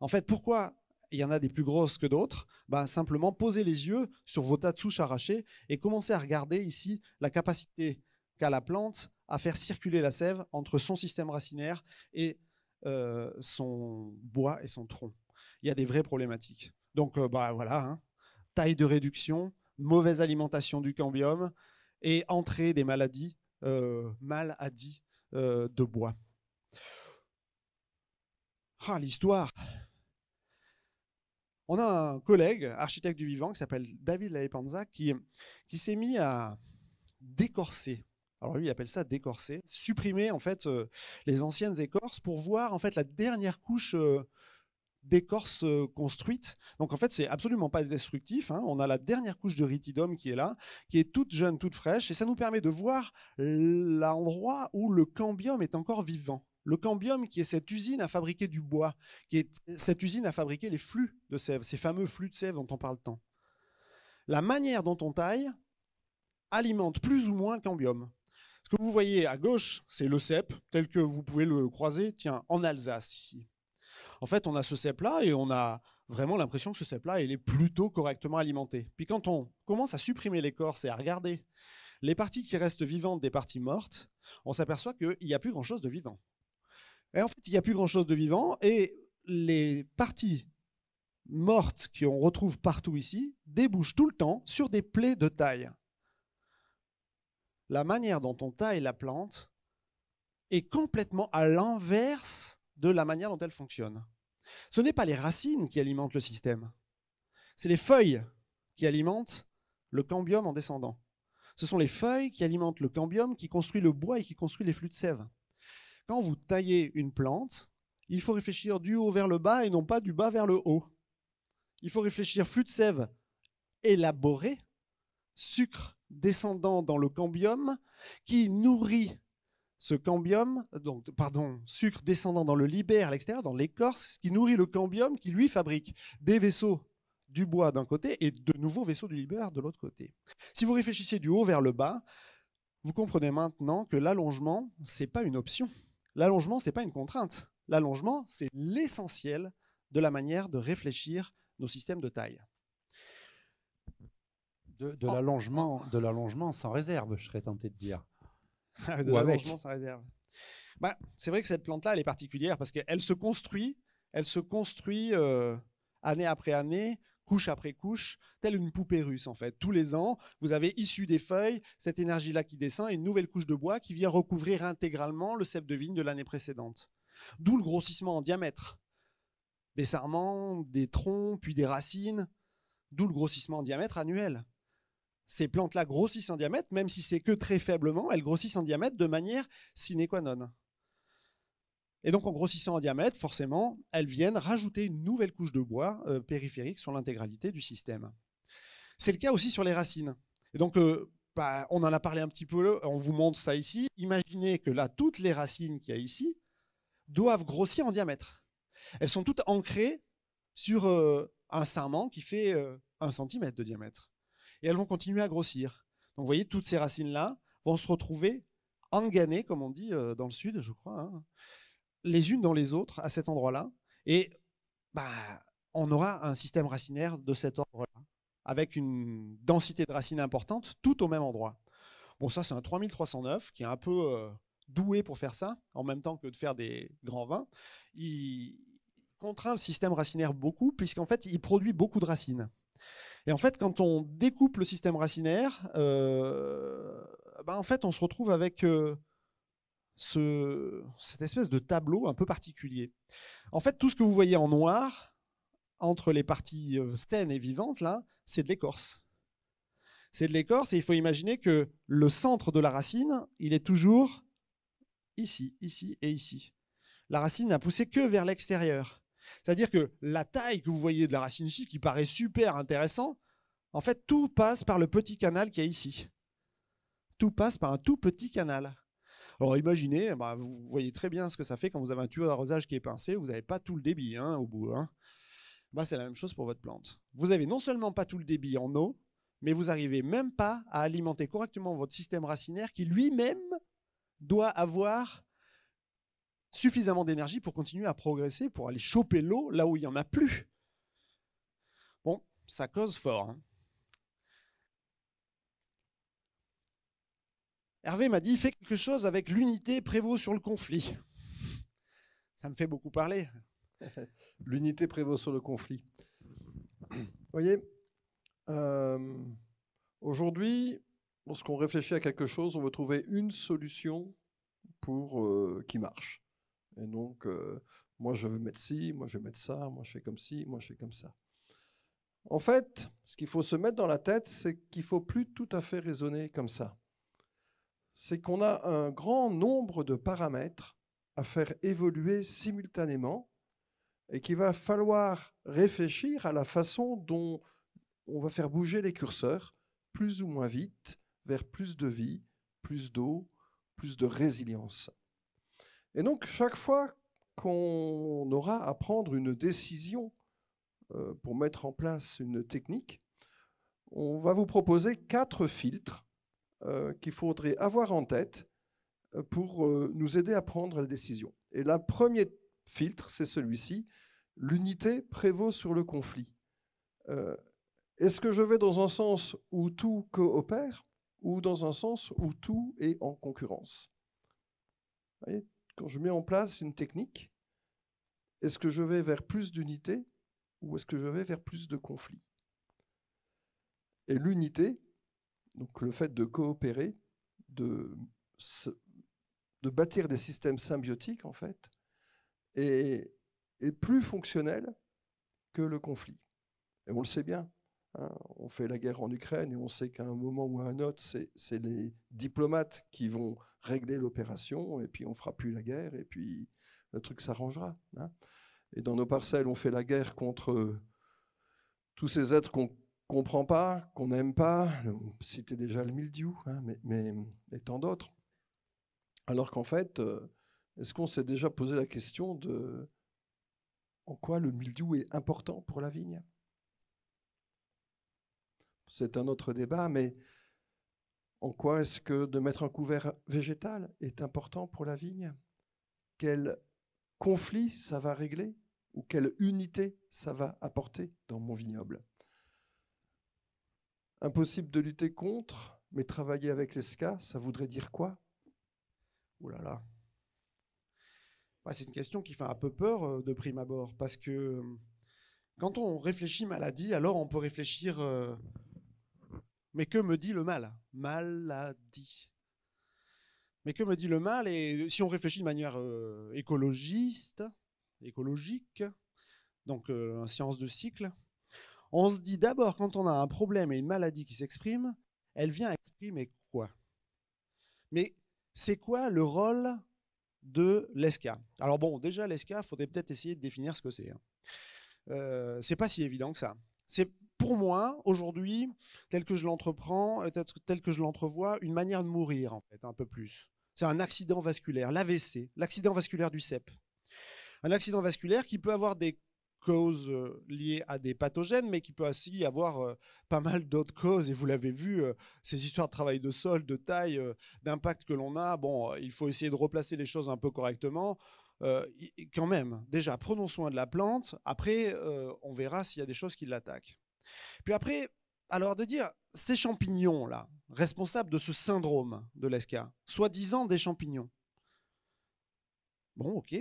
En fait, pourquoi il y en a des plus grosses que d'autres, bah, simplement posez les yeux sur vos tas de souches arrachées et commencez à regarder ici la capacité qu'a la plante à faire circuler la sève entre son système racinaire et euh, son bois et son tronc. Il y a des vraies problématiques. Donc, euh, bah, voilà, hein. taille de réduction, mauvaise alimentation du cambium et entrée des maladies, euh, maladies de bois. Ah, l'histoire on a un collègue, architecte du vivant, qui s'appelle David Laepanza, qui, qui s'est mis à décorser lui il appelle ça décorcer, supprimer en fait euh, les anciennes écorces pour voir en fait la dernière couche euh, d'écorce euh, construite. Donc en fait c'est absolument pas destructif, hein. on a la dernière couche de ritidum qui est là, qui est toute jeune, toute fraîche, et ça nous permet de voir l'endroit où le cambium est encore vivant. Le cambium, qui est cette usine à fabriquer du bois, qui est cette usine à fabriquer les flux de sève, ces fameux flux de sève dont on parle tant. La manière dont on taille alimente plus ou moins le cambium. Ce que vous voyez à gauche, c'est le cep, tel que vous pouvez le croiser, tiens, en Alsace ici. En fait, on a ce cep-là et on a vraiment l'impression que ce cep-là, il est plutôt correctement alimenté. Puis quand on commence à supprimer l'écorce et à regarder les parties qui restent vivantes des parties mortes, on s'aperçoit qu'il n'y a plus grand-chose de vivant. Et en fait, il n'y a plus grand-chose de vivant et les parties mortes qu'on retrouve partout ici débouchent tout le temps sur des plaies de taille la manière dont on taille la plante est complètement à l'inverse de la manière dont elle fonctionne. Ce n'est pas les racines qui alimentent le système, c'est les feuilles qui alimentent le cambium en descendant. Ce sont les feuilles qui alimentent le cambium, qui construit le bois et qui construit les flux de sève. Quand vous taillez une plante, il faut réfléchir du haut vers le bas et non pas du bas vers le haut. Il faut réfléchir flux de sève élaboré, sucre descendant dans le cambium qui nourrit ce cambium, donc, pardon, sucre descendant dans le libère à l'extérieur, dans l'écorce, qui nourrit le cambium qui lui fabrique des vaisseaux du bois d'un côté et de nouveaux vaisseaux du libère de l'autre côté. Si vous réfléchissez du haut vers le bas, vous comprenez maintenant que l'allongement, n'est pas une option. L'allongement, n'est pas une contrainte. L'allongement, c'est l'essentiel de la manière de réfléchir nos systèmes de taille de, oh. l'allongement, de l'allongement sans réserve, je serais tenté de dire. de l'allongement sans réserve. Bah, c'est vrai que cette plante-là, elle est particulière parce qu'elle se construit, elle se construit euh, année après année, couche après couche, telle une poupée russe en fait. Tous les ans, vous avez issu des feuilles cette énergie-là qui descend une nouvelle couche de bois qui vient recouvrir intégralement le cep de vigne de l'année précédente. D'où le grossissement en diamètre. Des sarments, des troncs, puis des racines. D'où le grossissement en diamètre annuel ces plantes-là grossissent en diamètre, même si c'est que très faiblement, elles grossissent en diamètre de manière sine qua non. Et donc en grossissant en diamètre, forcément, elles viennent rajouter une nouvelle couche de bois euh, périphérique sur l'intégralité du système. C'est le cas aussi sur les racines. Et donc, euh, bah, on en a parlé un petit peu, on vous montre ça ici. Imaginez que là, toutes les racines qu'il y a ici doivent grossir en diamètre. Elles sont toutes ancrées sur euh, un serment qui fait un centimètre de diamètre et elles vont continuer à grossir. Donc vous voyez, toutes ces racines-là vont se retrouver enganées, comme on dit euh, dans le sud, je crois, hein, les unes dans les autres à cet endroit-là. Et bah, on aura un système racinaire de cet ordre-là, avec une densité de racines importante, tout au même endroit. Bon, ça, c'est un 3309 qui est un peu euh, doué pour faire ça, en même temps que de faire des grands vins. Il contraint le système racinaire beaucoup, puisqu'en fait, il produit beaucoup de racines. Et en fait, quand on découpe le système racinaire, euh, bah, en fait, on se retrouve avec euh, cette espèce de tableau un peu particulier. En fait, tout ce que vous voyez en noir, entre les parties euh, saines et vivantes, là, c'est de l'écorce. C'est de l'écorce et il faut imaginer que le centre de la racine, il est toujours ici, ici et ici. La racine n'a poussé que vers l'extérieur. C'est-à-dire que la taille que vous voyez de la racine ici, qui paraît super intéressant, en fait, tout passe par le petit canal qui est ici. Tout passe par un tout petit canal. Alors imaginez, eh ben, vous voyez très bien ce que ça fait quand vous avez un tuyau d'arrosage qui est pincé, vous n'avez pas tout le débit hein, au bout. Hein. Bah, c'est la même chose pour votre plante. Vous avez non seulement pas tout le débit en eau, mais vous n'arrivez même pas à alimenter correctement votre système racinaire qui lui-même doit avoir suffisamment d'énergie pour continuer à progresser, pour aller choper l'eau là où il n'y en a plus. Bon, ça cause fort. Hein. Hervé m'a dit, fais quelque chose avec l'unité prévaut sur le conflit. Ça me fait beaucoup parler. l'unité prévaut sur le conflit. Vous voyez, euh, aujourd'hui, lorsqu'on réfléchit à quelque chose, on veut trouver une solution pour euh, qui marche. Et donc, euh, moi, je veux mettre ci, moi, je vais mettre ça, moi, je fais comme ci, moi, je fais comme ça. En fait, ce qu'il faut se mettre dans la tête, c'est qu'il ne faut plus tout à fait raisonner comme ça. C'est qu'on a un grand nombre de paramètres à faire évoluer simultanément et qu'il va falloir réfléchir à la façon dont on va faire bouger les curseurs plus ou moins vite vers plus de vie, plus d'eau, plus de résilience. Et donc, chaque fois qu'on aura à prendre une décision euh, pour mettre en place une technique, on va vous proposer quatre filtres euh, qu'il faudrait avoir en tête euh, pour nous aider à prendre la décision. Et le premier filtre, c'est celui-ci, l'unité prévaut sur le conflit. Est-ce que je vais dans un sens où tout coopère ou dans un sens où tout est en concurrence quand je mets en place une technique, est-ce que je vais vers plus d'unité ou est-ce que je vais vers plus de conflit Et l'unité, donc le fait de coopérer, de, de bâtir des systèmes symbiotiques en fait, est plus fonctionnel que le conflit. Et on le sait bien, Hein, on fait la guerre en Ukraine et on sait qu'à un moment ou à un autre, c'est les diplomates qui vont régler l'opération et puis on fera plus la guerre et puis le truc s'arrangera. Hein. Et dans nos parcelles, on fait la guerre contre tous ces êtres qu'on ne comprend pas, qu'on n'aime pas. C'était déjà le mildiou, hein, mais, et tant d'autres. Alors qu'en fait, euh, est-ce qu'on s'est déjà posé la question de en quoi le mildiou est important pour la vigne c'est un autre débat, mais en quoi est-ce que de mettre un couvert végétal est important pour la vigne Quel conflit ça va régler ou quelle unité ça va apporter dans mon vignoble Impossible de lutter contre, mais travailler avec l'ESCA, ça voudrait dire quoi là bah, C'est une question qui fait un peu peur euh, de prime abord, parce que euh, quand on réfléchit maladie, alors on peut réfléchir... Euh, mais que me dit le mal Maladie. Mais que me dit le mal Et si on réfléchit de manière euh, écologiste, écologique, donc euh, en science de cycle, on se dit d'abord quand on a un problème et une maladie qui s'exprime, elle vient exprimer quoi Mais c'est quoi le rôle de l'ESCA Alors bon, déjà l'ESCA, il faudrait peut-être essayer de définir ce que c'est. Hein. Euh, c'est pas si évident que ça. C'est pour moi, aujourd'hui, tel que je l'entreprends, euh, tel que je l'entrevois, une manière de mourir, en fait, un peu plus. C'est un accident vasculaire, l'AVC, l'accident vasculaire du CEP. Un accident vasculaire qui peut avoir des causes euh, liées à des pathogènes, mais qui peut aussi avoir euh, pas mal d'autres causes. Et vous l'avez vu, ces histoires de travail de sol, de taille, d'impact que l'on a. Bon, il faut essayer de replacer les choses un peu correctement. quand même, déjà, prenons soin de la plante. Après, on verra s'il y a des choses qui l'attaquent. Puis après, alors de dire, ces champignons-là, responsables de ce syndrome de l'ESCA, soi-disant des champignons, bon, ok,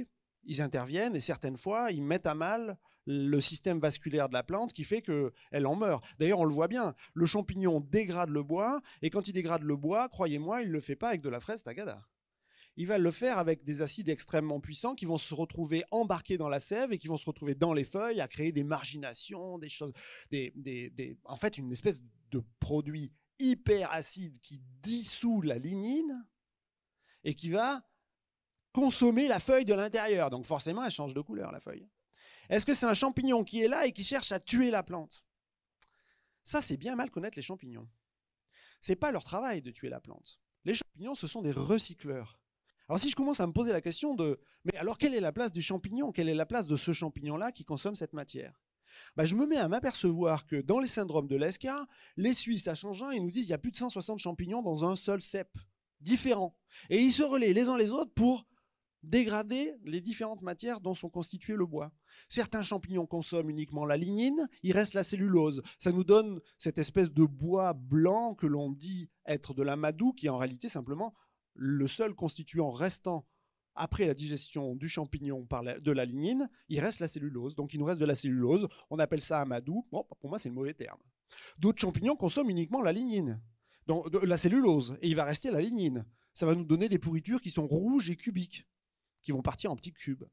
ils interviennent et certaines fois, ils mettent à mal le système vasculaire de la plante qui fait qu'elle en meurt. D'ailleurs, on le voit bien, le champignon dégrade le bois, et quand il dégrade le bois, croyez-moi, il ne le fait pas avec de la fraise tagada il va le faire avec des acides extrêmement puissants qui vont se retrouver embarqués dans la sève et qui vont se retrouver dans les feuilles à créer des marginations, des choses, des, en fait une espèce de produit hyper acide qui dissout la lignine et qui va consommer la feuille de l'intérieur. Donc forcément, elle change de couleur, la feuille. Est-ce que c'est un champignon qui est là et qui cherche à tuer la plante Ça, c'est bien mal connaître les champignons. C'est pas leur travail de tuer la plante. Les champignons, ce sont des recycleurs. Alors si je commence à me poser la question de, mais alors quelle est la place du champignon Quelle est la place de ce champignon-là qui consomme cette matière bah, je me mets à m'apercevoir que dans les syndromes de l'ESCA, les Suisses, à Changin, ils nous disent qu'il y a plus de 160 champignons dans un seul cep, différent. Et ils se relaient les uns les autres pour dégrader les différentes matières dont sont constitués le bois. Certains champignons consomment uniquement la lignine, il reste la cellulose. Ça nous donne cette espèce de bois blanc que l'on dit être de l'amadou, qui est en réalité simplement le seul constituant restant après la digestion du champignon de la lignine, il reste la cellulose. Donc il nous reste de la cellulose. On appelle ça amadou. Bon, pour moi, c'est le mauvais terme. D'autres champignons consomment uniquement la lignine, donc la cellulose, et il va rester la lignine. Ça va nous donner des pourritures qui sont rouges et cubiques, qui vont partir en petits cubes.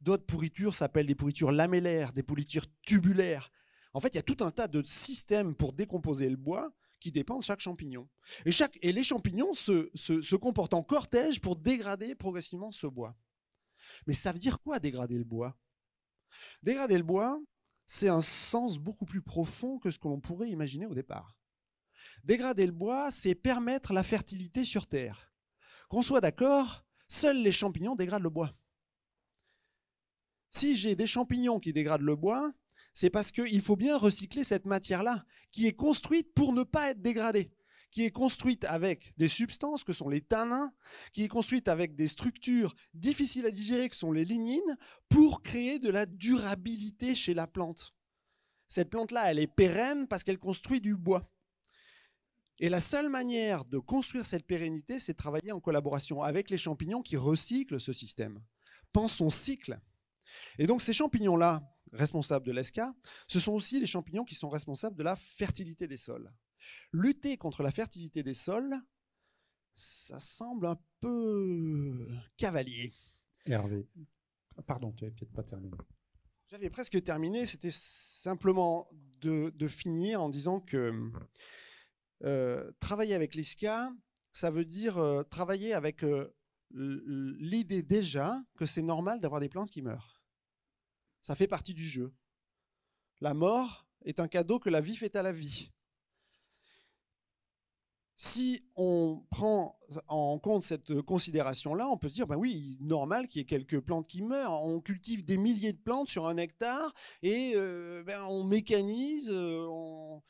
D'autres pourritures s'appellent des pourritures lamellaires, des pourritures tubulaires. En fait, il y a tout un tas de systèmes pour décomposer le bois qui chaque champignon. Et, chaque, et les champignons se, se comportent en cortège pour dégrader progressivement ce bois. Mais ça veut dire quoi dégrader le bois Dégrader le bois, c'est un sens beaucoup plus profond que ce que l'on pourrait imaginer au départ. Dégrader le bois, c'est permettre la fertilité sur Terre. Qu'on soit d'accord, seuls les champignons dégradent le bois. Si j'ai des champignons qui dégradent le bois, c'est parce qu'il faut bien recycler cette matière-là, qui est construite pour ne pas être dégradée, qui est construite avec des substances que sont les tanins, qui est construite avec des structures difficiles à digérer que sont les lignines, pour créer de la durabilité chez la plante. Cette plante-là, elle est pérenne parce qu'elle construit du bois. Et la seule manière de construire cette pérennité, c'est de travailler en collaboration avec les champignons qui recyclent ce système, Pense son cycle. Et donc ces champignons-là, responsables de l'esca, ce sont aussi les champignons qui sont responsables de la fertilité des sols. Lutter contre la fertilité des sols, ça semble un peu cavalier. Hervé, pardon, tu n'avais peut-être pas terminé. J'avais presque terminé, c'était simplement de, finir en disant que euh, travailler avec l'ESCA, ça veut dire euh, travailler avec euh, l'idée déjà que c'est normal d'avoir des plantes qui meurent. Ça fait partie du jeu. La mort est un cadeau que la vie fait à la vie. Si on prend en compte cette considération-là, on peut se dire, ben oui, normal qu'il y ait quelques plantes qui meurent. On cultive des milliers de plantes sur un hectare et euh, ben, on mécanise, euh, on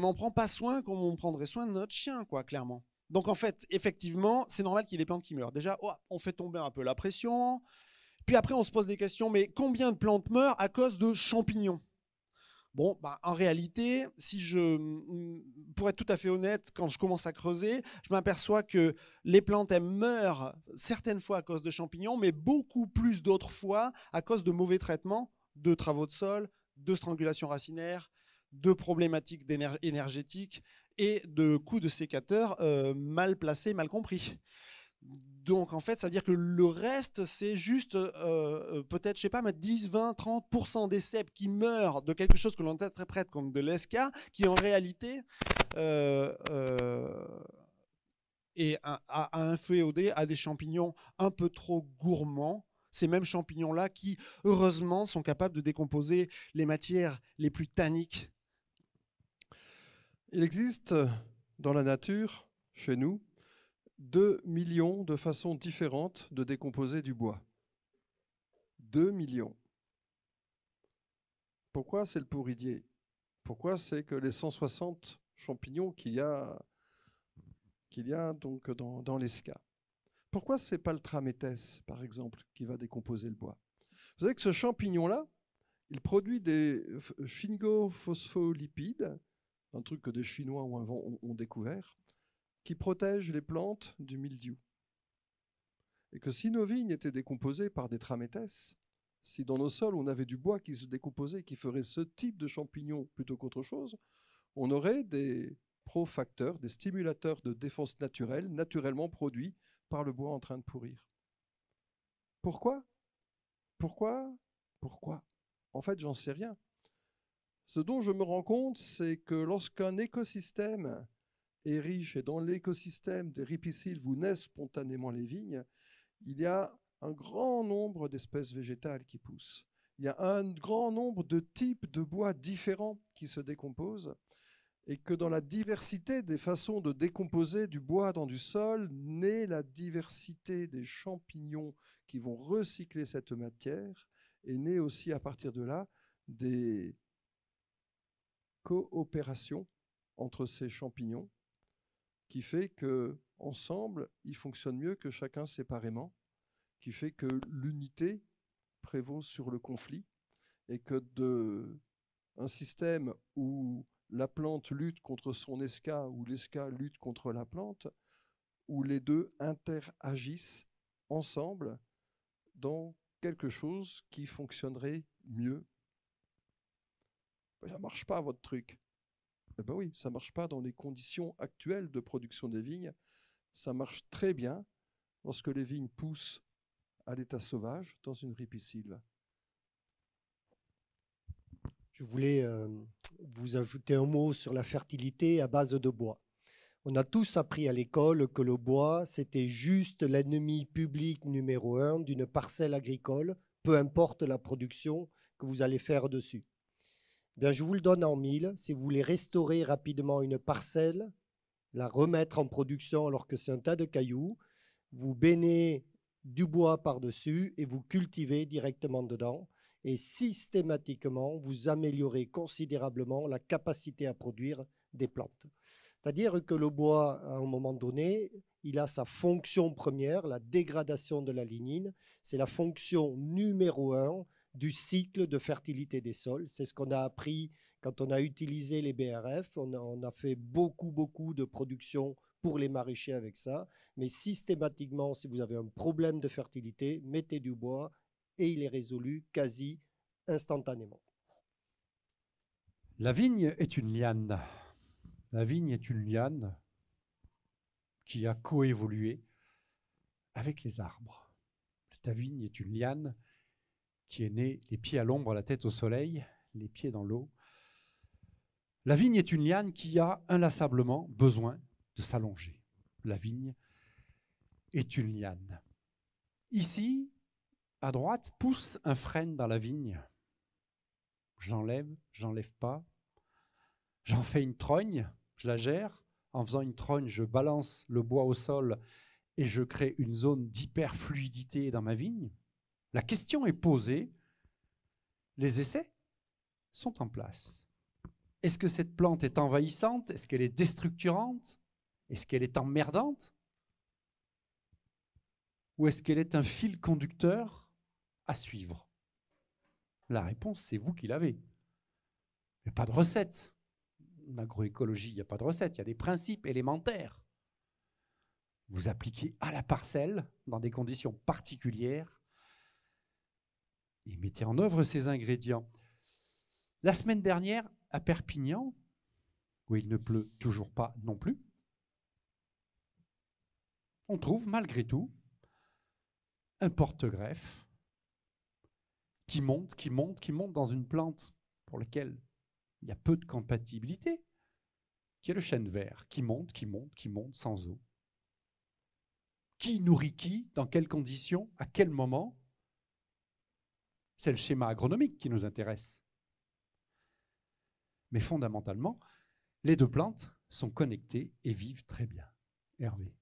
n'en prend pas soin comme on prendrait soin de notre chien, quoi, clairement. Donc en fait, effectivement, c'est normal qu'il y ait des plantes qui meurent. Déjà, oh, on fait tomber un peu la pression, puis après, on se pose des questions, mais combien de plantes meurent à cause de champignons Bon, bah, en réalité, si je, mm, pour être tout à fait honnête, quand je commence à creuser, je m'aperçois que les plantes, meurent certaines fois à cause de champignons, mais beaucoup plus d'autres fois à cause de mauvais traitements, de travaux de sol, de strangulation racinaire, de problématiques énergétiques et de coups de sécateurs euh, mal placés, mal compris. Donc en fait, ça veut dire que le reste, c'est juste euh, euh, peut-être, je sais pas, 10, 20, 30% des cèpes qui meurent de quelque chose que l'on interprète comme de l'esca, qui en réalité euh, euh, un, féodé à des champignons un peu trop gourmands. Ces mêmes champignons-là qui, heureusement, sont capables de décomposer les matières les plus tanniques. Il existe dans la nature, chez nous, 2 millions de façons différentes de décomposer du bois. 2 millions. Pourquoi c'est le pourridier Pourquoi c'est que les 160 champignons qu'il y a, qu'il a donc dans, l'esca Pourquoi c'est pas le tramétès, par exemple, qui va décomposer le bois Vous savez que ce champignon-là, il produit des chingo-phospholipides, un truc que des Chinois ont découvert, qui protège les plantes du mildiou. Et que si nos vignes étaient décomposées par des tramétesses, si dans nos sols on avait du bois qui se décomposait, qui ferait ce type de champignons plutôt qu'autre chose, on aurait des profacteurs, des stimulateurs de défense naturelle, naturellement produits par le bois en train de pourrir. Pourquoi Pourquoi Pourquoi En fait, j'en sais rien. Ce dont je me rends compte, c'est que lorsqu'un écosystème est riche et dans l'écosystème des ripisylves où naissent spontanément les vignes, il y a un grand nombre d'espèces végétales qui poussent. Il y a un grand nombre de types de bois différents qui se décomposent et que dans la diversité des façons de décomposer du bois dans du sol naît la diversité des champignons qui vont recycler cette matière et naît aussi à partir de là des coopérations entre ces champignons qui fait que ensemble, ils fonctionnent mieux que chacun séparément, qui fait que l'unité prévaut sur le conflit et que de un système où la plante lutte contre son esca ou l'esca lutte contre la plante, où les deux interagissent ensemble dans quelque chose qui fonctionnerait mieux. Ça marche pas votre truc. Eh ben oui, ça marche pas dans les conditions actuelles de production des vignes. Ça marche très bien lorsque les vignes poussent à l'état sauvage dans une ripisylve. Je voulais euh, vous ajouter un mot sur la fertilité à base de bois. On a tous appris à l'école que le bois, c'était juste l'ennemi public numéro un d'une parcelle agricole, peu importe la production que vous allez faire dessus je vous le donne en mille. Si vous voulez restaurer rapidement une parcelle, la remettre en production alors que c'est un tas de cailloux, vous baignez du bois par-dessus et vous cultivez directement dedans. Et systématiquement, vous améliorez considérablement la capacité à produire des plantes. C'est-à-dire que le bois, à un moment donné, il a sa fonction première, la dégradation de la lignine. C'est la fonction numéro un du cycle de fertilité des sols. C'est ce qu'on a appris quand on a utilisé les BRF. On a, fait beaucoup, beaucoup de production pour les maraîchers avec ça. Mais systématiquement, si vous avez un problème de fertilité, mettez du bois et il est résolu quasi instantanément. La vigne est une liane. La vigne est une liane qui a coévolué avec les arbres. La vigne est une liane qui est né les pieds à l'ombre, la tête au soleil, les pieds dans l'eau. La vigne est une liane qui a inlassablement besoin de s'allonger. La vigne est une liane. Ici, à droite, pousse un frêne dans la vigne. J'enlève, j'enlève pas. J'en fais une trogne, je la gère. En faisant une trogne, je balance le bois au sol et je crée une zone d'hyperfluidité dans ma vigne. La question est posée, les essais sont en place. Est-ce que cette plante est envahissante Est-ce qu'elle est déstructurante Est-ce qu'elle est emmerdante Ou est-ce qu'elle est un fil conducteur à suivre La réponse, c'est vous qui l'avez. Il n'y a pas de recette. En il n'y a pas de recette, il y a des principes élémentaires. Vous appliquez à la parcelle, dans des conditions particulières, et mettez en œuvre ces ingrédients. La semaine dernière, à Perpignan, où il ne pleut toujours pas non plus, on trouve malgré tout un porte-greffe qui monte, qui monte, qui monte dans une plante pour laquelle il y a peu de compatibilité, qui est le chêne vert, qui monte, qui monte, qui monte sans eau. Qui nourrit qui Dans quelles conditions À quel moment c'est le schéma agronomique qui nous intéresse. Mais fondamentalement, les deux plantes sont connectées et vivent très bien. Hervé.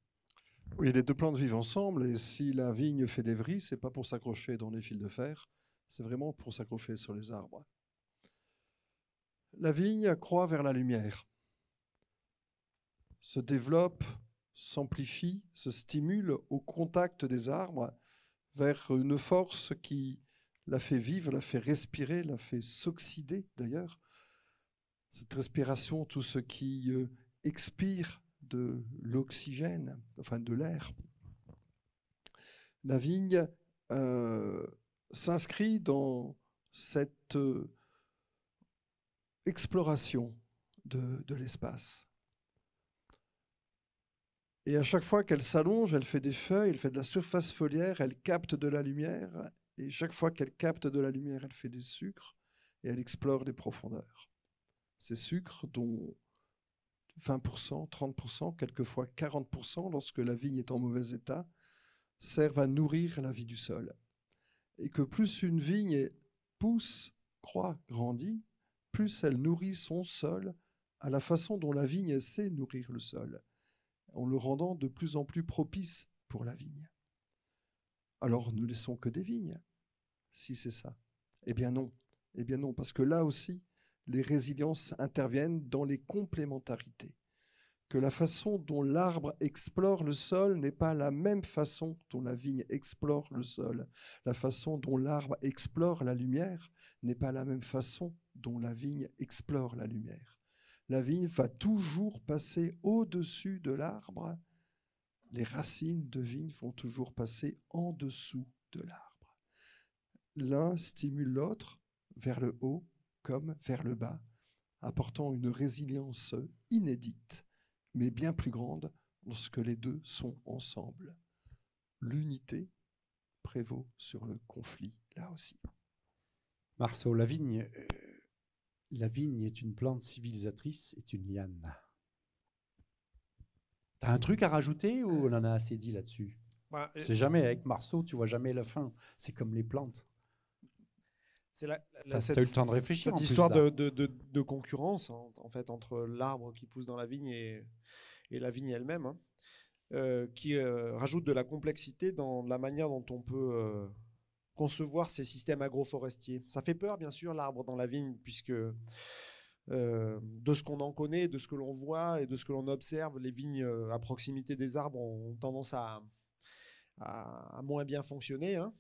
Oui, les deux plantes vivent ensemble et si la vigne fait des vrilles, c'est pas pour s'accrocher dans les fils de fer, c'est vraiment pour s'accrocher sur les arbres. La vigne croît vers la lumière, se développe, s'amplifie, se stimule au contact des arbres vers une force qui la fait vivre, la fait respirer, la fait s'oxyder d'ailleurs. Cette respiration, tout ce qui euh, expire de l'oxygène, enfin de l'air. La vigne euh, s'inscrit dans cette euh, exploration de l'espace. Et à chaque fois qu'elle s'allonge, elle fait des feuilles, elle fait de la surface foliaire, elle capte de la lumière, et chaque fois qu'elle capte de la lumière, elle fait des sucres et elle explore les profondeurs. Ces sucres dont 20%, 30%, quelquefois 40% lorsque la vigne est en mauvais état, servent à nourrir la vie du sol. Et que plus une vigne pousse, croît, grandit, plus elle nourrit son sol à la façon dont la vigne sait nourrir le sol, en le rendant de plus en plus propice pour la vigne. Alors ne laissons que des vignes si c'est ça Eh bien non. Eh bien non, parce que là aussi, les résiliences interviennent dans les complémentarités. Que la façon dont l'arbre explore le sol n'est pas la même façon dont la vigne explore le sol. La façon dont l'arbre explore la lumière n'est pas la même façon dont la vigne explore la lumière. La vigne va toujours passer au-dessus de l'arbre. Les racines de vigne vont toujours passer en dessous de l'arbre l'un stimule l'autre vers le haut comme vers le bas, apportant une résilience inédite, mais bien plus grande lorsque les deux sont ensemble. L'unité prévaut sur le conflit, là aussi. Marceau, la vigne, euh, la vigne est une plante civilisatrice, est une liane. T'as un truc à rajouter ou on en a assez dit là-dessus bah, C'est jamais avec Marceau, tu vois jamais la fin. C'est comme les plantes c'est cette, histoire de, concurrence en, fait entre l'arbre qui pousse dans la vigne et, la vigne elle-même, hein, euh, qui euh, rajoute de la complexité dans la manière dont on peut euh, concevoir ces systèmes agroforestiers. Ça fait peur bien sûr l'arbre dans la vigne puisque de ce qu'on en connaît, de ce que l'on voit et de ce que l'on observe, les vignes à proximité des arbres ont tendance à, à, moins bien fonctionner. Hein.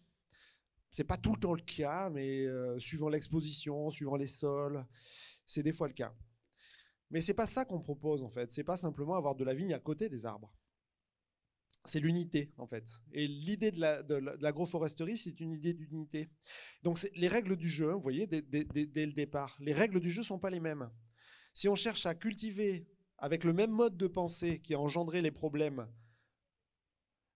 C'est pas tout le temps le cas, mais euh, suivant l'exposition, suivant les sols, c'est des fois le cas. Mais c'est pas ça qu'on propose en fait. C'est pas simplement avoir de la vigne à côté des arbres. C'est l'unité en fait. Et l'idée de l'agroforesterie, c'est une idée d'unité. Donc les règles du jeu, vous voyez, dès, dès le départ, les règles du jeu sont pas les mêmes. Si on cherche à cultiver avec le même mode de pensée qui a engendré les problèmes,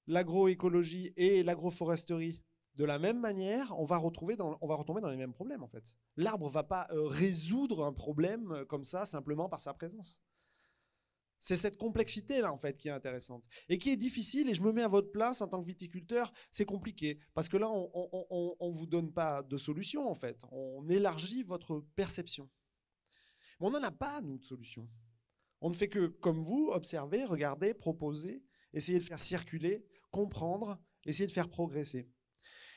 l'agroécologie et l'agroforesterie de la même manière, on va, retrouver on va retomber dans les mêmes problèmes, en fait. L'arbre va pas euh, résoudre un problème euh, comme ça, simplement par sa présence. C'est cette complexité-là, en fait, qui est intéressante et qui est difficile. Et je me mets à votre place en tant que viticulteur, c'est compliqué parce que là, on ne vous donne pas de solution, en fait. On élargit votre perception. on n'en a pas, nous, de solution. On ne fait que, comme vous, observer, regarder, proposer, essayer de faire circuler, comprendre, essayer de faire progresser.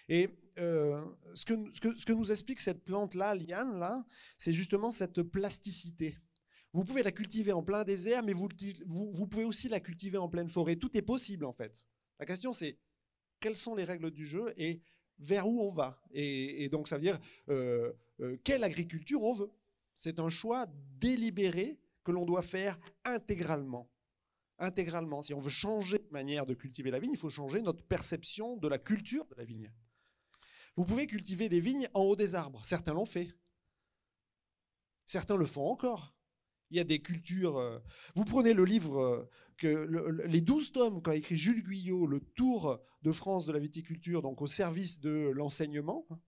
Et euh, ce, que, ce, que, nous explique cette plante-là, liane, là, c'est justement cette plasticité. Vous pouvez la cultiver en plein désert, mais vous, vous, pouvez aussi la cultiver en pleine forêt. Tout est possible, en fait. La question, c'est quelles sont les règles du jeu et vers où on va. Et, donc, ça veut dire euh, euh, quelle agriculture on veut. C'est un choix délibéré que l'on doit faire intégralement. Intégralement. Si on veut changer de manière de cultiver la vigne, il faut changer notre perception de la culture de la vigne. Vous pouvez cultiver des vignes en haut des arbres. Certains l'ont fait. Certains le font encore. Il y a des cultures. Euh, vous prenez le livre euh, que les douze tomes qu'a écrit Jules Guyot, le Tour de France de la viticulture, donc au service de l'enseignement. Hein.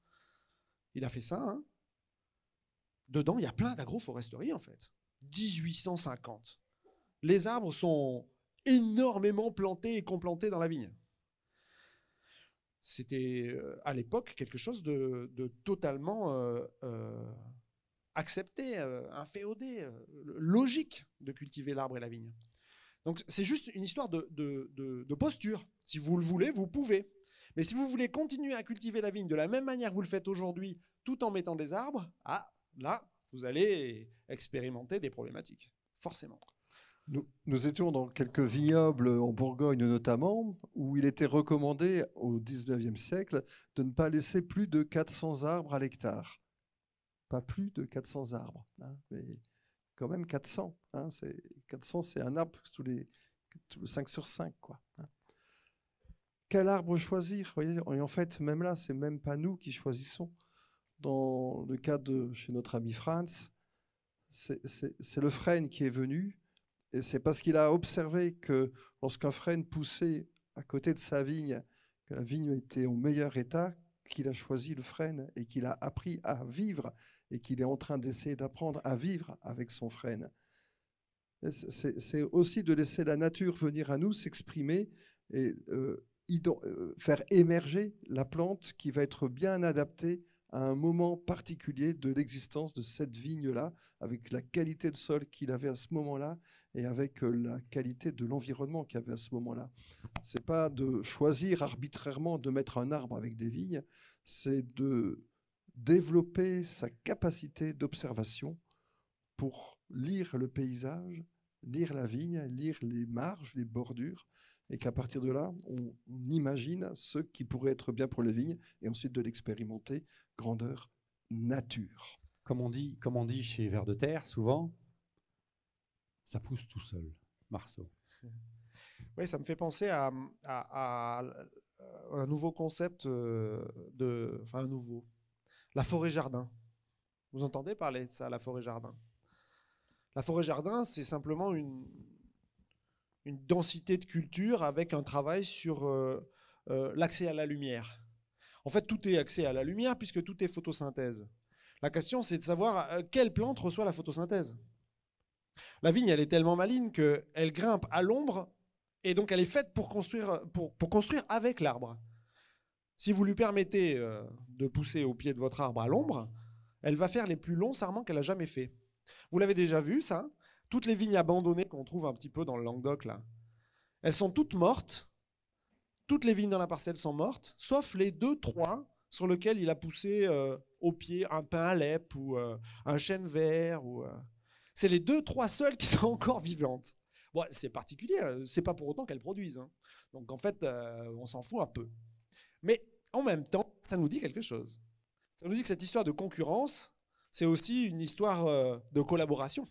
Il a fait ça. Hein. Dedans, il y a plein d'agroforesterie en fait. 1850. Les arbres sont énormément plantés et complantés dans la vigne. C'était euh, à l'époque quelque chose de, totalement euh, euh, accepté, un accepté, inféodé, logique de cultiver l'arbre et la vigne. Donc c'est juste une histoire de, posture. Si vous le voulez, vous pouvez. Mais si vous voulez continuer à cultiver la vigne de la même manière que vous le faites aujourd'hui, tout en mettant des arbres, ah, là, vous allez expérimenter des problématiques, forcément. Nous, étions dans quelques vignobles en Bourgogne notamment, où il était recommandé au XIXe siècle de ne pas laisser plus de 400 arbres à l'hectare. Pas plus de 400 arbres, hein, mais quand même 400. 400, hein, c'est un arbre tous les, 5 sur 5. Quoi, hein. Quel arbre choisir Et en fait, même là, c'est même pas nous qui choisissons. Dans le cas de chez notre ami Franz, c'est le frêne qui est venu c'est parce qu'il a observé que lorsqu'un frêne poussait à côté de sa vigne, que la vigne était en meilleur état, qu'il a choisi le frêne et qu'il a appris à vivre et qu'il est en train d'essayer d'apprendre à vivre avec son frêne. C'est aussi de laisser la nature venir à nous s'exprimer et euh, euh, faire émerger la plante qui va être bien adaptée un moment particulier de l'existence de cette vigne-là, avec la qualité de sol qu'il avait à ce moment-là et avec euh, la qualité de l'environnement qu'il avait à ce moment-là. C'est pas de choisir arbitrairement de mettre un arbre avec des vignes, c'est de développer sa capacité d'observation pour lire le paysage, lire la vigne, lire les marges, les bordures, et qu'à partir de là, on, imagine ce qui pourrait être bien pour les vignes et ensuite de l'expérimenter grandeur nature. Comme on dit, comme on dit chez Vers de Terre, souvent, ça pousse tout seul, Marceau. Oui, ça me fait penser à, à euh, un nouveau concept euh, de, enfin un nouveau, la forêt jardin. Vous entendez parler de ça, la forêt jardin La forêt jardin, c'est simplement une, une densité de culture avec un travail sur euh, euh, l'accès à la lumière. En fait, tout est accès à la lumière puisque tout est photosynthèse. La question, c'est de savoir euh, quelle plante reçoit la photosynthèse. La vigne, elle est tellement maligne qu'elle grimpe à l'ombre et donc elle est faite pour construire, pour, construire avec l'arbre. Si vous lui permettez de pousser au pied de votre arbre à l'ombre, elle va faire les plus longs sarments qu'elle a jamais fait. Vous l'avez déjà vu, ça toutes les vignes abandonnées qu'on trouve un petit peu dans le Languedoc, là, elles sont toutes mortes. Toutes les vignes dans la parcelle sont mortes, sauf les deux, trois sur lesquelles il a poussé euh, au pied un pain à ou euh, un chêne vert. Ou, euh. C'est les deux, trois seules qui sont encore vivantes. c'est particulier, c'est pas pour autant qu'elles produisent. Hein. Donc en fait, on s'en fout un peu. Mais en même temps, ça nous dit quelque chose. Ça nous dit que cette histoire de concurrence, c'est aussi une histoire de collaboration.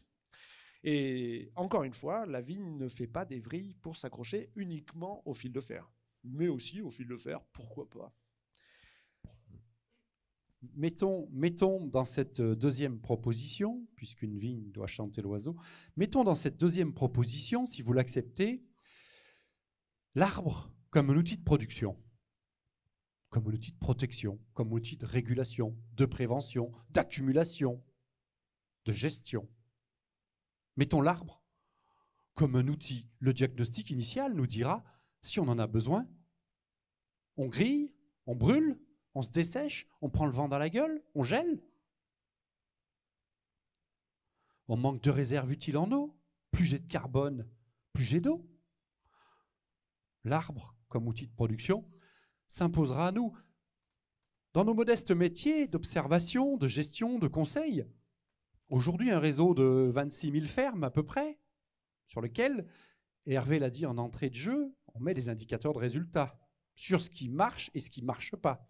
Et encore une fois, la vigne ne fait pas des vrilles pour s'accrocher uniquement au fil de fer, mais aussi au fil de fer, pourquoi pas. Mettons, mettons dans cette euh, deuxième proposition, puisqu'une vigne doit chanter l'oiseau, mettons dans cette deuxième proposition, si vous l'acceptez, l'arbre comme un outil de production, comme un outil de protection, comme un outil de régulation, de prévention, d'accumulation, de gestion. Mettons l'arbre comme un outil. Le diagnostic initial nous dira si on en a besoin. On grille, on brûle, on se dessèche, on prend le vent dans la gueule, on gèle. On manque de réserve utiles en eau, plus j'ai de carbone, plus j'ai d'eau. L'arbre, comme outil de production, s'imposera à nous. Dans nos modestes métiers d'observation, de gestion, de conseil, aujourd'hui un réseau de 26 000 fermes à peu près, sur lequel, Hervé l'a dit en entrée de jeu, on met des indicateurs de résultats sur ce qui marche et ce qui ne marche pas.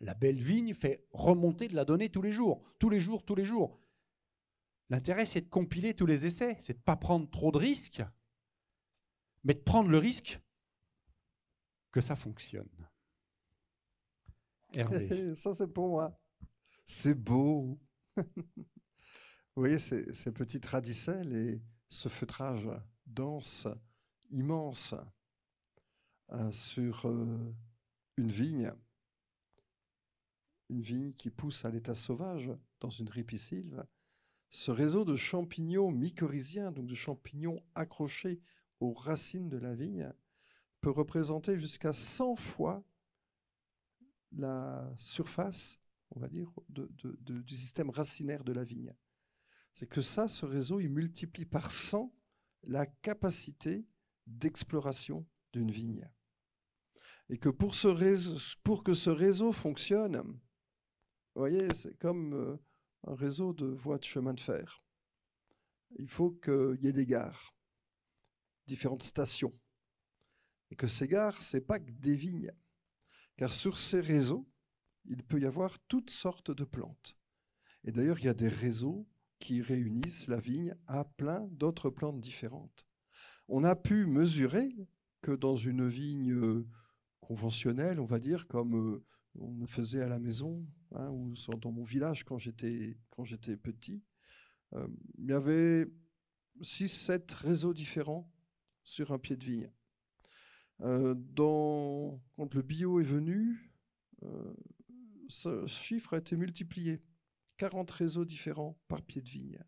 La belle vigne fait remonter de la donnée tous les jours, tous les jours, tous les jours. L'intérêt, c'est de compiler tous les essais, c'est de ne pas prendre trop de risques, mais de prendre le risque que ça fonctionne. Hervé. ça, c'est pour moi. C'est beau. Vous voyez ces, petites radicelles et ce feutrage dense, immense, euh, sur euh, une vigne, une vigne qui pousse à l'état sauvage dans une ripisylve. Ce réseau de champignons mycorhiziens, donc de champignons accrochés aux racines de la vigne, peut représenter jusqu'à 100 fois la surface, on va dire, du système racinaire de la vigne c'est que ça, ce réseau, il multiplie par 100 la capacité d'exploration d'une vigne. Et que pour, que ce réseau fonctionne, vous voyez, c'est comme euh, un réseau de voies de chemin de fer. Il faut qu'il y ait des gares, différentes stations. Et que ces gares, ce n'est pas que des vignes. Car sur ces réseaux, il peut y avoir toutes sortes de plantes. Et d'ailleurs, il y a des réseaux qui réunissent la vigne à plein d'autres plantes différentes. On a pu mesurer que dans une vigne euh, conventionnelle, on va dire, comme euh, on faisait à la maison hein, ou dans mon village quand j'étais petit, euh, il y avait 6-7 réseaux différents sur un pied de vigne. quand le bio est venu, ce chiffre a été multiplié. 40 réseaux différents par pied de vigne.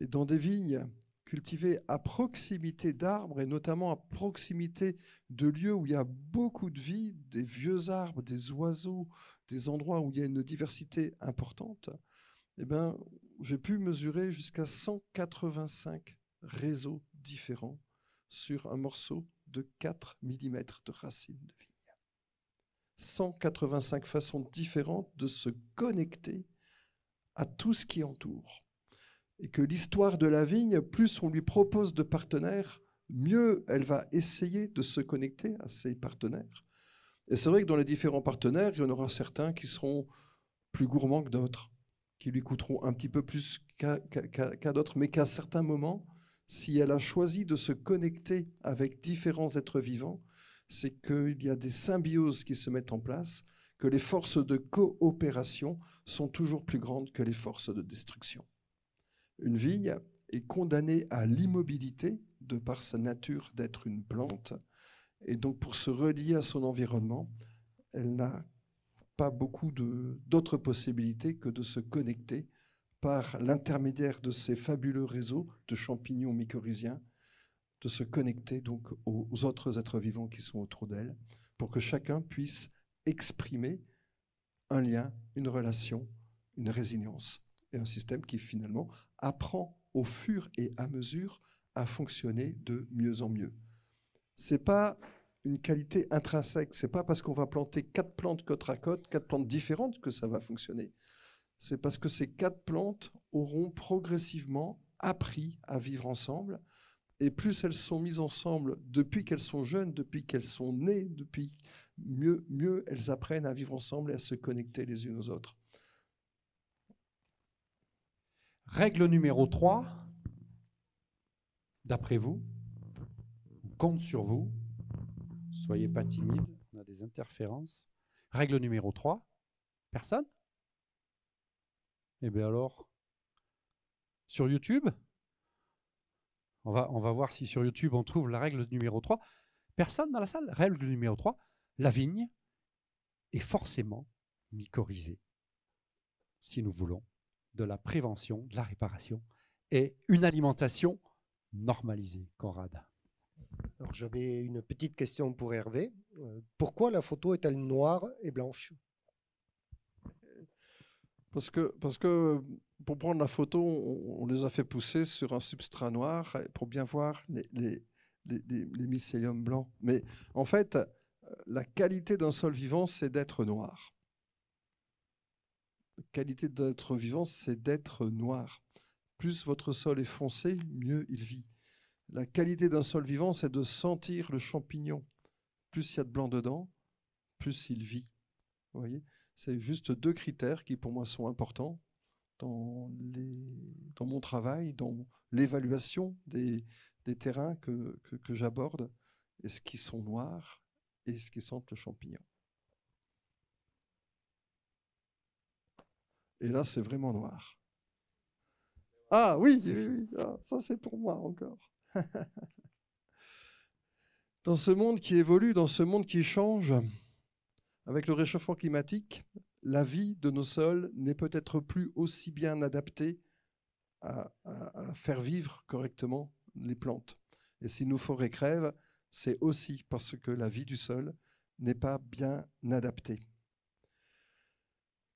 Et dans des vignes cultivées à proximité d'arbres et notamment à proximité de lieux où il y a beaucoup de vie, des vieux arbres, des oiseaux, des endroits où il y a une diversité importante, eh ben, j'ai pu mesurer jusqu'à 185 réseaux différents sur un morceau de 4 mm de racine de vigne. 185 façons différentes de se connecter à tout ce qui entoure. Et que l'histoire de la vigne, plus on lui propose de partenaires, mieux elle va essayer de se connecter à ses partenaires. Et c'est vrai que dans les différents partenaires, il y en aura certains qui seront plus gourmands que d'autres, qui lui coûteront un petit peu plus qu'à d'autres, mais qu'à certains moments, si elle a choisi de se connecter avec différents êtres vivants, c'est qu'il y a des symbioses qui se mettent en place, que les forces de coopération sont toujours plus grandes que les forces de destruction. Une vigne est condamnée à l'immobilité de par sa nature d'être une plante, et donc pour se relier à son environnement, elle n'a pas beaucoup d'autres possibilités que de se connecter par l'intermédiaire de ces fabuleux réseaux de champignons mycorhiziens de se connecter donc aux autres êtres vivants qui sont autour d'elle, pour que chacun puisse exprimer un lien, une relation, une résilience, et un système qui finalement apprend au fur et à mesure à fonctionner de mieux en mieux. C'est pas une qualité intrinsèque. C'est pas parce qu'on va planter quatre plantes côte à côte, quatre plantes différentes que ça va fonctionner. C'est parce que ces quatre plantes auront progressivement appris à vivre ensemble, et plus elles sont mises ensemble depuis qu'elles sont jeunes, depuis qu'elles sont nées, depuis mieux, mieux elles apprennent à vivre ensemble et à se connecter les unes aux autres. Règle numéro 3, d'après vous, on compte sur vous, soyez pas timide, on a des interférences. Règle numéro 3, personne Eh bien alors, sur YouTube on va, on va voir si sur YouTube on trouve la règle numéro 3. Personne dans la salle Règle numéro 3, la vigne est forcément mycorhizée. Si nous voulons de la prévention, de la réparation et une alimentation normalisée, Conrad. Alors j'avais une petite question pour Hervé. Euh, pourquoi la photo est-elle noire et blanche parce que, parce que pour prendre la photo, on, les a fait pousser sur un substrat noir euh, pour bien voir les, mycéliums blancs. Mais en fait, euh, la qualité d'un sol vivant, c'est d'être noir. La qualité d'être vivant, c'est d'être noir. Plus votre sol est foncé, mieux il vit. La qualité d'un sol vivant, c'est de sentir le champignon. Plus il y a de blanc dedans, plus il vit. Vous voyez C'est juste deux critères qui, pour moi, sont importants dans, mon travail, dans l'évaluation des, terrains que, j'aborde. Est-ce qu'ils sont noirs et ce qu'ils sentent le champignon Et là, c'est vraiment noir. Ah oui, ah, ça c'est pour moi encore. dans ce monde qui évolue, dans ce monde qui change, avec le réchauffement climatique, la vie de nos sols n'est peut-être plus aussi bien adaptée à, faire vivre correctement les plantes. Et si nos forêts crèvent, c'est aussi parce que la vie du sol n'est pas bien adaptée.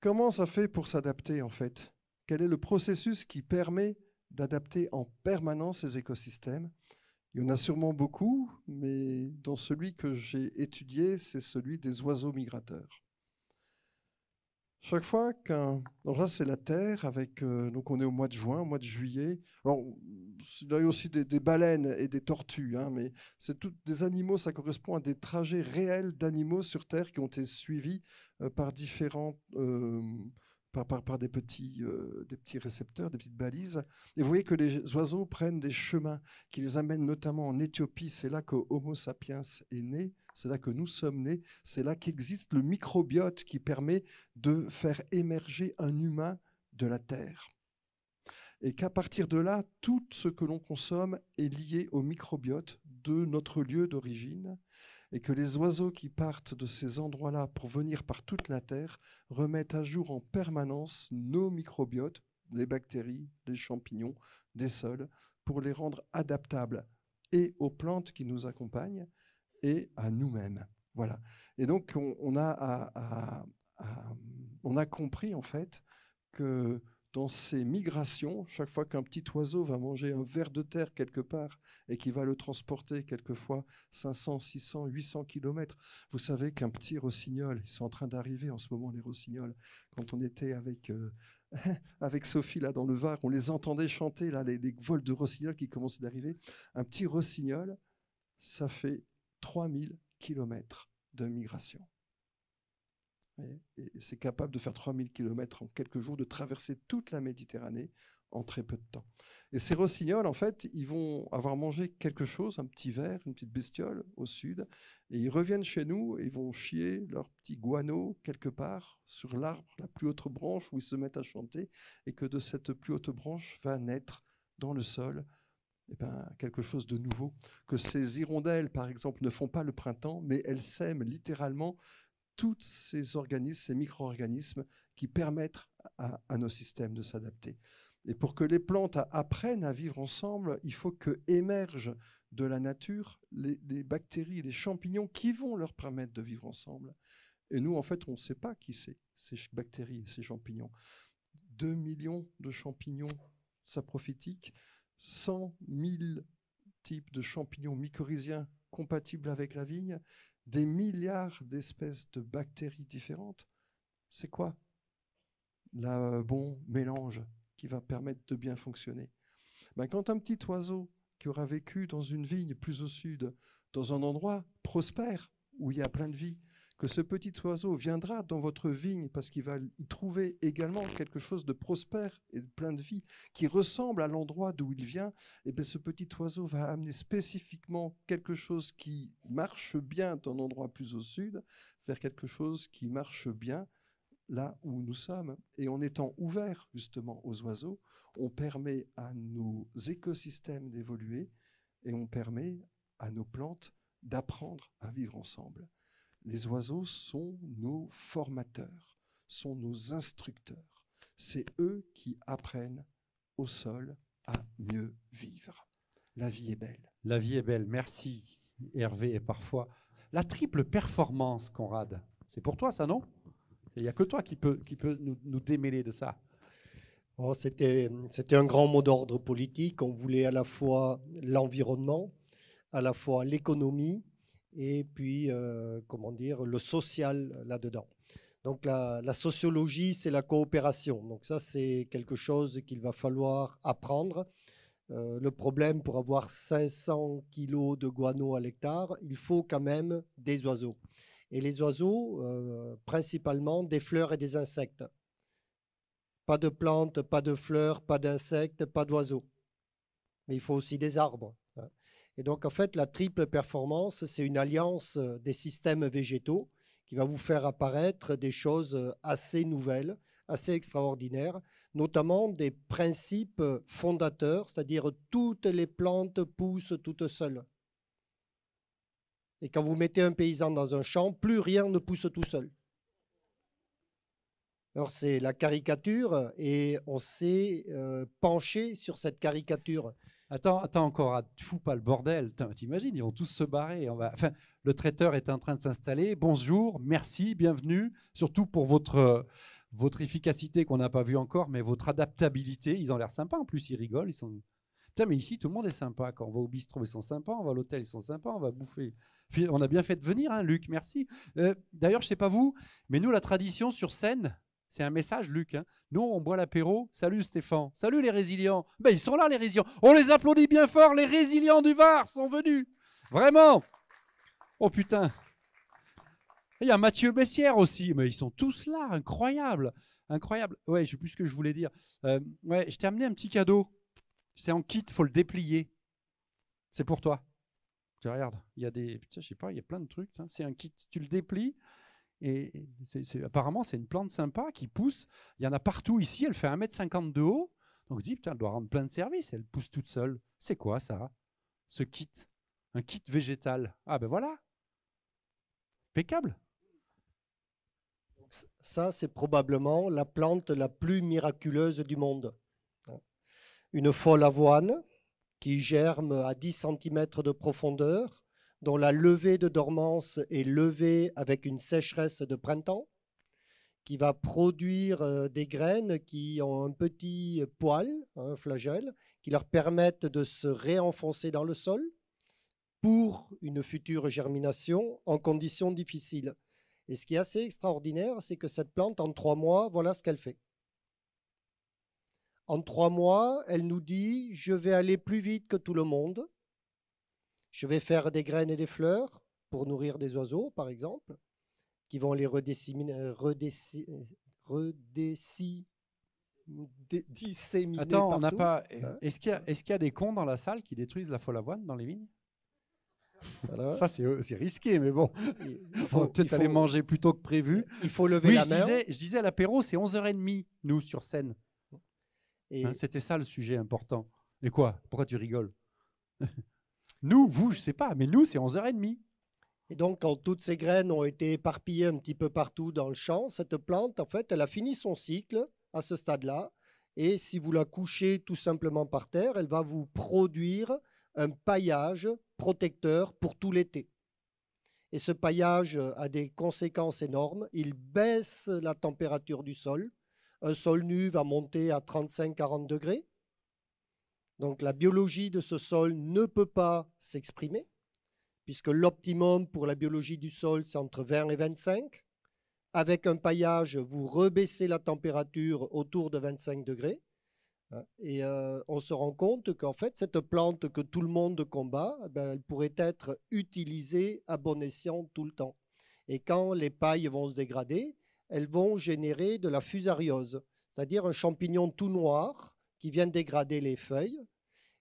Comment ça fait pour s'adapter en fait Quel est le processus qui permet d'adapter en permanence ces écosystèmes Il y en a sûrement beaucoup, mais dans celui que j'ai étudié, c'est celui des oiseaux migrateurs. Chaque fois qu'un. Donc là, c'est la Terre, avec. Euh, donc on est au mois de juin, au mois de juillet. Alors, il y a aussi des, baleines et des tortues, hein, mais c'est tous des animaux, ça correspond à des trajets réels d'animaux sur Terre qui ont été suivis euh, par différents. Euh, par, par, des, petits, euh, des petits récepteurs, des petites balises. Et vous voyez que les oiseaux prennent des chemins qui les amènent notamment en Éthiopie. C'est là que Homo sapiens est né, c'est là que nous sommes nés, c'est là qu'existe le microbiote qui permet de faire émerger un humain de la Terre. Et qu'à partir de là, tout ce que l'on consomme est lié au microbiote de notre lieu d'origine et que les oiseaux qui partent de ces endroits-là pour venir par toute la Terre remettent à jour en permanence nos microbiotes, les bactéries, les champignons, des sols, pour les rendre adaptables et aux plantes qui nous accompagnent et à nous-mêmes. Voilà. Et donc, on, a on, a compris, en fait, que dans ces migrations, chaque fois qu'un petit oiseau va manger un ver de terre quelque part et qui va le transporter quelquefois 500, 600, 800 kilomètres, vous savez qu'un petit rossignol, ils sont en train d'arriver en ce moment les rossignols, quand on était avec... Euh, avec Sophie là dans le Var, on les entendait chanter là les, les vols de rossignols qui commençaient d'arriver. Un petit rossignol, ça fait 3000 kilomètres de migration. Et, c'est capable de faire 3000 km en quelques jours, de traverser toute la Méditerranée en très peu de temps. Et ces rossignols, en fait, ils vont avoir mangé quelque chose, un petit verre, une petite bestiole au sud, et ils reviennent chez nous et ils vont chier leur petit guano quelque part sur l'arbre, la plus haute branche où ils se mettent à chanter, et que de cette plus haute branche va naître dans le sol eh ben, quelque chose de nouveau. Que ces hirondelles, par exemple, ne font pas le printemps, mais elles sèment littéralement tous ces organismes, ces micro-organismes qui permettent à, nos systèmes de s'adapter. Et pour que les plantes apprennent à vivre ensemble, il faut que émergent de la nature les, les bactéries, les champignons qui vont leur permettre de vivre ensemble. Et nous, en fait, on ne sait pas qui c'est, ces bactéries et ces champignons. 2 millions de champignons saprophytiques, 100 000 types de champignons mycorhiziens compatibles avec la vigne, des milliards d'espèces de bactéries différentes, c'est quoi le euh, bon mélange qui va permettre de bien fonctionner ben, Quand un petit oiseau qui aura vécu dans une vigne plus au sud, dans un endroit prospère où il y a plein de vie, que ce petit oiseau viendra dans votre vigne parce qu'il va y trouver également quelque chose de prospère et de plein de vie qui ressemble à l'endroit d'où il vient, et eh bien ce petit oiseau va amener spécifiquement quelque chose qui marche bien dans endroit plus au sud vers quelque chose qui marche bien là où nous sommes. Et en étant ouvert justement aux oiseaux, on permet à nos écosystèmes d'évoluer et on permet à nos plantes d'apprendre à vivre ensemble. Les oiseaux sont nos formateurs, sont nos instructeurs. C'est eux qui apprennent au sol à mieux vivre. La vie est belle. La vie est belle, merci Hervé. Et parfois, la triple performance, Conrad, c'est pour toi ça, non Il n'y a que toi qui peux, qui peut nous, démêler de ça. Oh, c'était un grand mot d'ordre politique. On voulait à la fois l'environnement, à la fois l'économie, et puis, euh, comment dire, le social euh, là-dedans. Donc la, sociologie, c'est la coopération. Donc ça, c'est quelque chose qu'il va falloir apprendre. Euh, le problème, pour avoir 500 kilos de guano à l'hectare, il faut quand même des oiseaux. Et les oiseaux, principalement des fleurs et des insectes. Pas de plantes, pas de fleurs, pas d'insectes, pas d'oiseaux. Mais il faut aussi des arbres. Et donc, en fait, la triple performance, c'est une alliance euh, des systèmes végétaux qui va vous faire apparaître des choses euh, assez nouvelles, assez extraordinaires, notamment des principes euh, fondateurs, c'est-à-dire toutes les plantes poussent toutes seules. Et quand vous mettez un paysan dans un champ, plus rien ne pousse tout seul. Alors c'est la caricature et on s'est penché sur cette caricature. Attends, encore, ah, tu fous pas le bordel. T'imagines, ils vont tous se barrer. Enfin, le traiteur est en train de s'installer. Bonjour, merci, bienvenue. Surtout pour votre, euh, votre efficacité qu'on n'a pas vue encore, mais votre adaptabilité. Ils ont l'air sympas en plus, ils rigolent. Ils sont... mais ici, tout le monde est sympa. Quand on va au bistrot, ils sont sympas. On va à l'hôtel, ils sont sympas. On va bouffer. On a bien fait de venir, hein, Luc, merci. Euh, d'ailleurs, je sais pas vous, mais nous, la tradition sur scène, c'est un message, Luc. Hein. Nous, on boit l'apéro. Salut Stéphane. Salut les résilients. Ben, ils sont là, les résilients. On les applaudit bien fort. Les résilients du Var sont venus. Vraiment. Oh putain. Il y a Mathieu Bessière aussi. Mais ils sont tous là. Incroyable. Incroyable. Ouais, je sais plus ce que je voulais dire. Euh, ouais, je t'ai amené un petit cadeau. C'est en kit. faut le déplier. C'est pour toi. Tu regardes. Il y a des. je pas. Il y a plein de trucs. Hein. C'est un kit. Tu le déplies. Et apparemment, c'est une plante sympa qui pousse. Il y en a partout ici. Elle fait 1m50 de haut. Donc, dis, putain, elle doit rendre plein de services. Elle pousse toute seule. C'est quoi ça Ce kit. Un kit végétal. Ah ben voilà. Impeccable. Ça, c'est probablement la plante la plus miraculeuse du monde. Une folle avoine qui germe à 10 cm de profondeur dont la levée de dormance est levée avec une sécheresse de printemps, qui va produire euh, des graines qui ont un petit poil, un hein, flagelle, qui leur permettent de se réenfoncer dans le sol pour une future germination en conditions difficiles. Et ce qui est assez extraordinaire, c'est que cette plante, en trois mois, voilà ce qu'elle fait. En trois mois, elle nous dit, je vais aller plus vite que tout le monde, je vais faire des graines et des fleurs pour nourrir des oiseaux, par exemple, qui vont les redisséminer. Euh, euh, Redessi, Attends, on n'a pas. Eh, hein est-ce qu'il y, a des cons dans la salle qui détruisent la folle avoine dans les vignes Ça, euh, c'est risqué, mais bon. Il faut, peut-être aller manger plus tôt que prévu. Il faut lever oui, la je Disais, je disais à l'apéro, c'est 11h30, nous, sur scène. Hein, c'était ça le sujet important. Et quoi Pourquoi tu rigoles Nous, vous, je sais pas, mais nous, c'est 11h30. Et donc, quand toutes ces graines ont été éparpillées un petit peu partout dans le champ, cette plante, en fait, elle a fini son cycle à ce stade-là. Et si vous la couchez tout simplement par terre, elle va vous produire un paillage protecteur pour tout l'été. Et ce paillage a des conséquences énormes. Il baisse la température du sol. Un sol nu va monter à 35-40 degrés. Donc la biologie de ce sol ne peut pas s'exprimer, puisque l'optimum pour la biologie du sol, c'est entre 20 et 25. Avec un paillage, vous rebaissez la température autour de 25 degrés. Hein, et euh, on se rend compte qu'en fait, cette plante que tout le monde combat, eh ben, elle pourrait être utilisée à bon escient tout le temps. Et quand les pailles vont se dégrader, elles vont générer de la fusariose, c'est-à-dire un champignon tout noir qui vient dégrader les feuilles.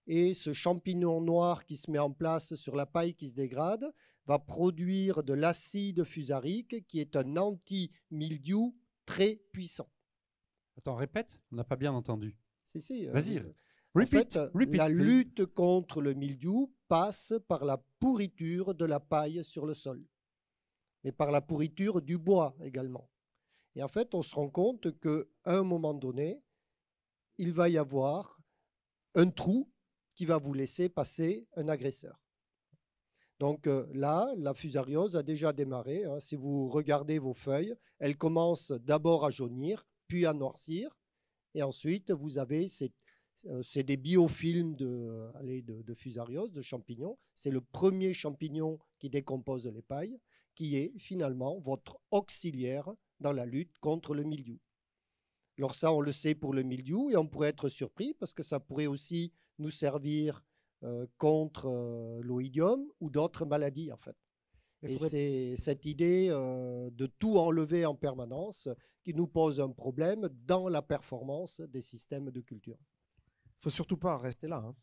Et ce champignon noir qui se met en place sur la paille qui se dégrade va produire de l'acide fusarique qui est un anti-mildiou très puissant. Attends, répète, on n'a pas bien entendu. Si, si. Euh, vas-y. Euh, euh, la lutte contre le mildiou passe par la pourriture de la paille sur le sol, mais par la pourriture du bois également. Et en fait, on se rend compte qu'à un moment donné, il va y avoir un trou qui va vous laisser passer un agresseur. Donc euh, là, la fusariose a déjà démarré. Hein. Si vous regardez vos feuilles, elles commencent d'abord à jaunir, puis à noircir. Et ensuite, vous avez ces, euh, des biofilms euh, de, de fusariose, de champignons. C'est le premier champignon qui décompose les pailles, qui est finalement votre auxiliaire dans la lutte contre le milieu. Alors ça, on le sait pour le mildiou et on pourrait être surpris parce que ça pourrait aussi nous servir euh, contre euh, l'oïdium ou d'autres maladies en fait. et c'est cette idée euh, de tout enlever en permanence qui nous pose un problème dans la performance des systèmes de culture. Il faut surtout pas rester là. Hein.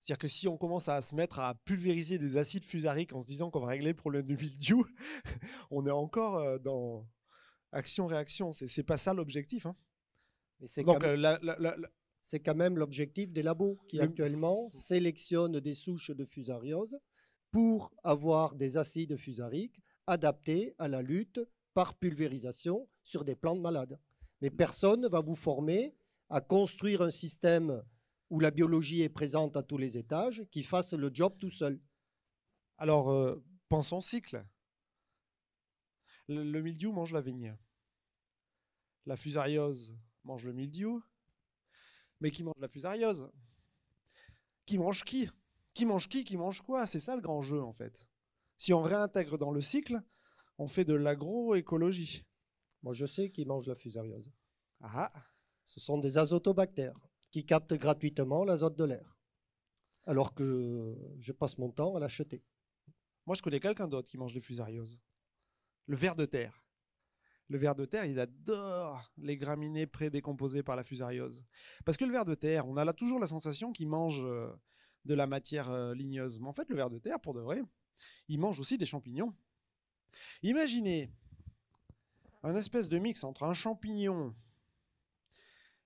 C'est-à-dire que si on commence à se mettre à pulvériser des acides fusariques en se disant qu'on va régler le problème du mildiou, on est encore dans, action-réaction. ce n'est pas ça l'objectif. Hein. Mais euh, c'est quand, même l'objectif des labos qui actuellement sélectionnent des souches de fusariose pour avoir des acides fusariques adaptés à la lutte par pulvérisation sur des plantes malades. Mais personne ne va vous former à construire un système où la biologie est présente à tous les étages qui fasse le job tout seul. Alors, euh, pensons cycle. Le, le mildiou mange la vigne la fusariose mange le mildiou. Mais qui mange la fusariose Qui mange qui Qui mange qui Qui mange quoi C'est ça le grand jeu en fait. Si on réintègre dans le cycle, on fait de l'agroécologie. Moi je sais qui mange la fusariose. Ah, ah Ce sont des azotobactères qui captent gratuitement l'azote de l'air. Alors que je, passe mon temps à l'acheter. Moi je connais quelqu'un d'autre qui mange les fusarioses. Le ver de terre. Le ver de terre, ils adorent les graminées prédécomposées par la fusariose. Parce que le ver de terre, on a là toujours la sensation qu'il mange euh, de la matière euh, ligneuse. Mais en fait, le ver de terre, pour de vrai, il mange aussi des champignons. Imaginez un espèce de mix entre un champignon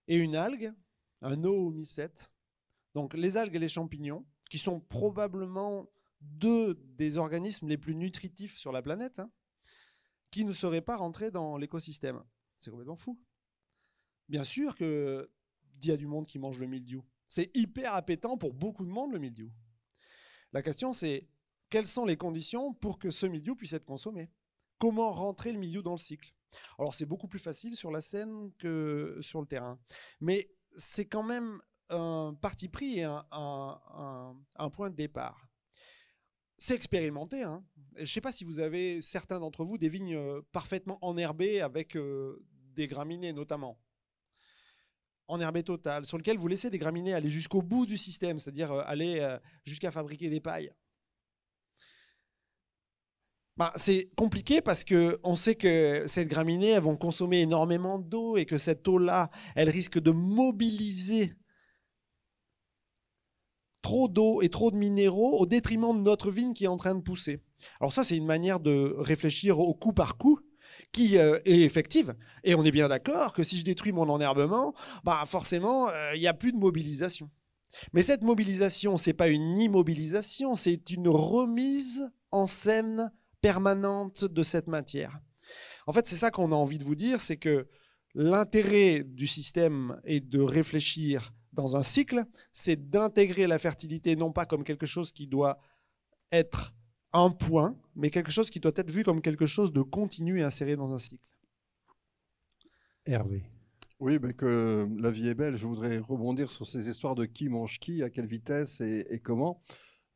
et une algue, un oomycète. Donc les algues et les champignons, qui sont probablement deux des organismes les plus nutritifs sur la planète. Hein qui ne seraient pas rentrés dans l'écosystème. C'est complètement fou. Bien sûr que y a du monde qui mange le mildiou. C'est hyper appétant pour beaucoup de monde le mildiou. La question c'est quelles sont les conditions pour que ce mildiou puisse être consommé Comment rentrer le mildiou dans le cycle Alors c'est beaucoup plus facile sur la scène que sur le terrain. Mais c'est quand même un parti pris et un point de départ c'est expérimenté. Hein. Je ne sais pas si vous avez, certains d'entre vous, des vignes euh, parfaitement enherbées avec euh, des graminées notamment. Enherbées totales, sur lesquelles vous laissez des graminées aller jusqu'au bout du système, c'est-à-dire euh, aller jusqu'à fabriquer des pailles. Bah, c'est compliqué parce que on sait que cette graminée, vont consommer énormément d'eau et que cette eau-là, elle risque de mobiliser trop d'eau et trop de minéraux au détriment de notre vigne qui est en train de pousser. Alors ça, c'est une manière de réfléchir au coup par coup qui euh, est effective. Et on est bien d'accord que si je détruis mon enherbement, bah forcément, euh, il n'y a plus de mobilisation. Mais cette mobilisation, c'est pas une immobilisation, c'est une remise en scène permanente de cette matière. En fait, c'est ça qu'on a envie de vous dire, c'est que l'intérêt du système est de réfléchir dans un cycle, c'est d'intégrer la fertilité non pas comme quelque chose qui doit être un point, mais quelque chose qui doit être vu comme quelque chose de continu et inséré dans un cycle. Hervé. Oui, mais ben que la vie est belle. Je voudrais rebondir sur ces histoires de qui mange qui, à quelle vitesse et, comment.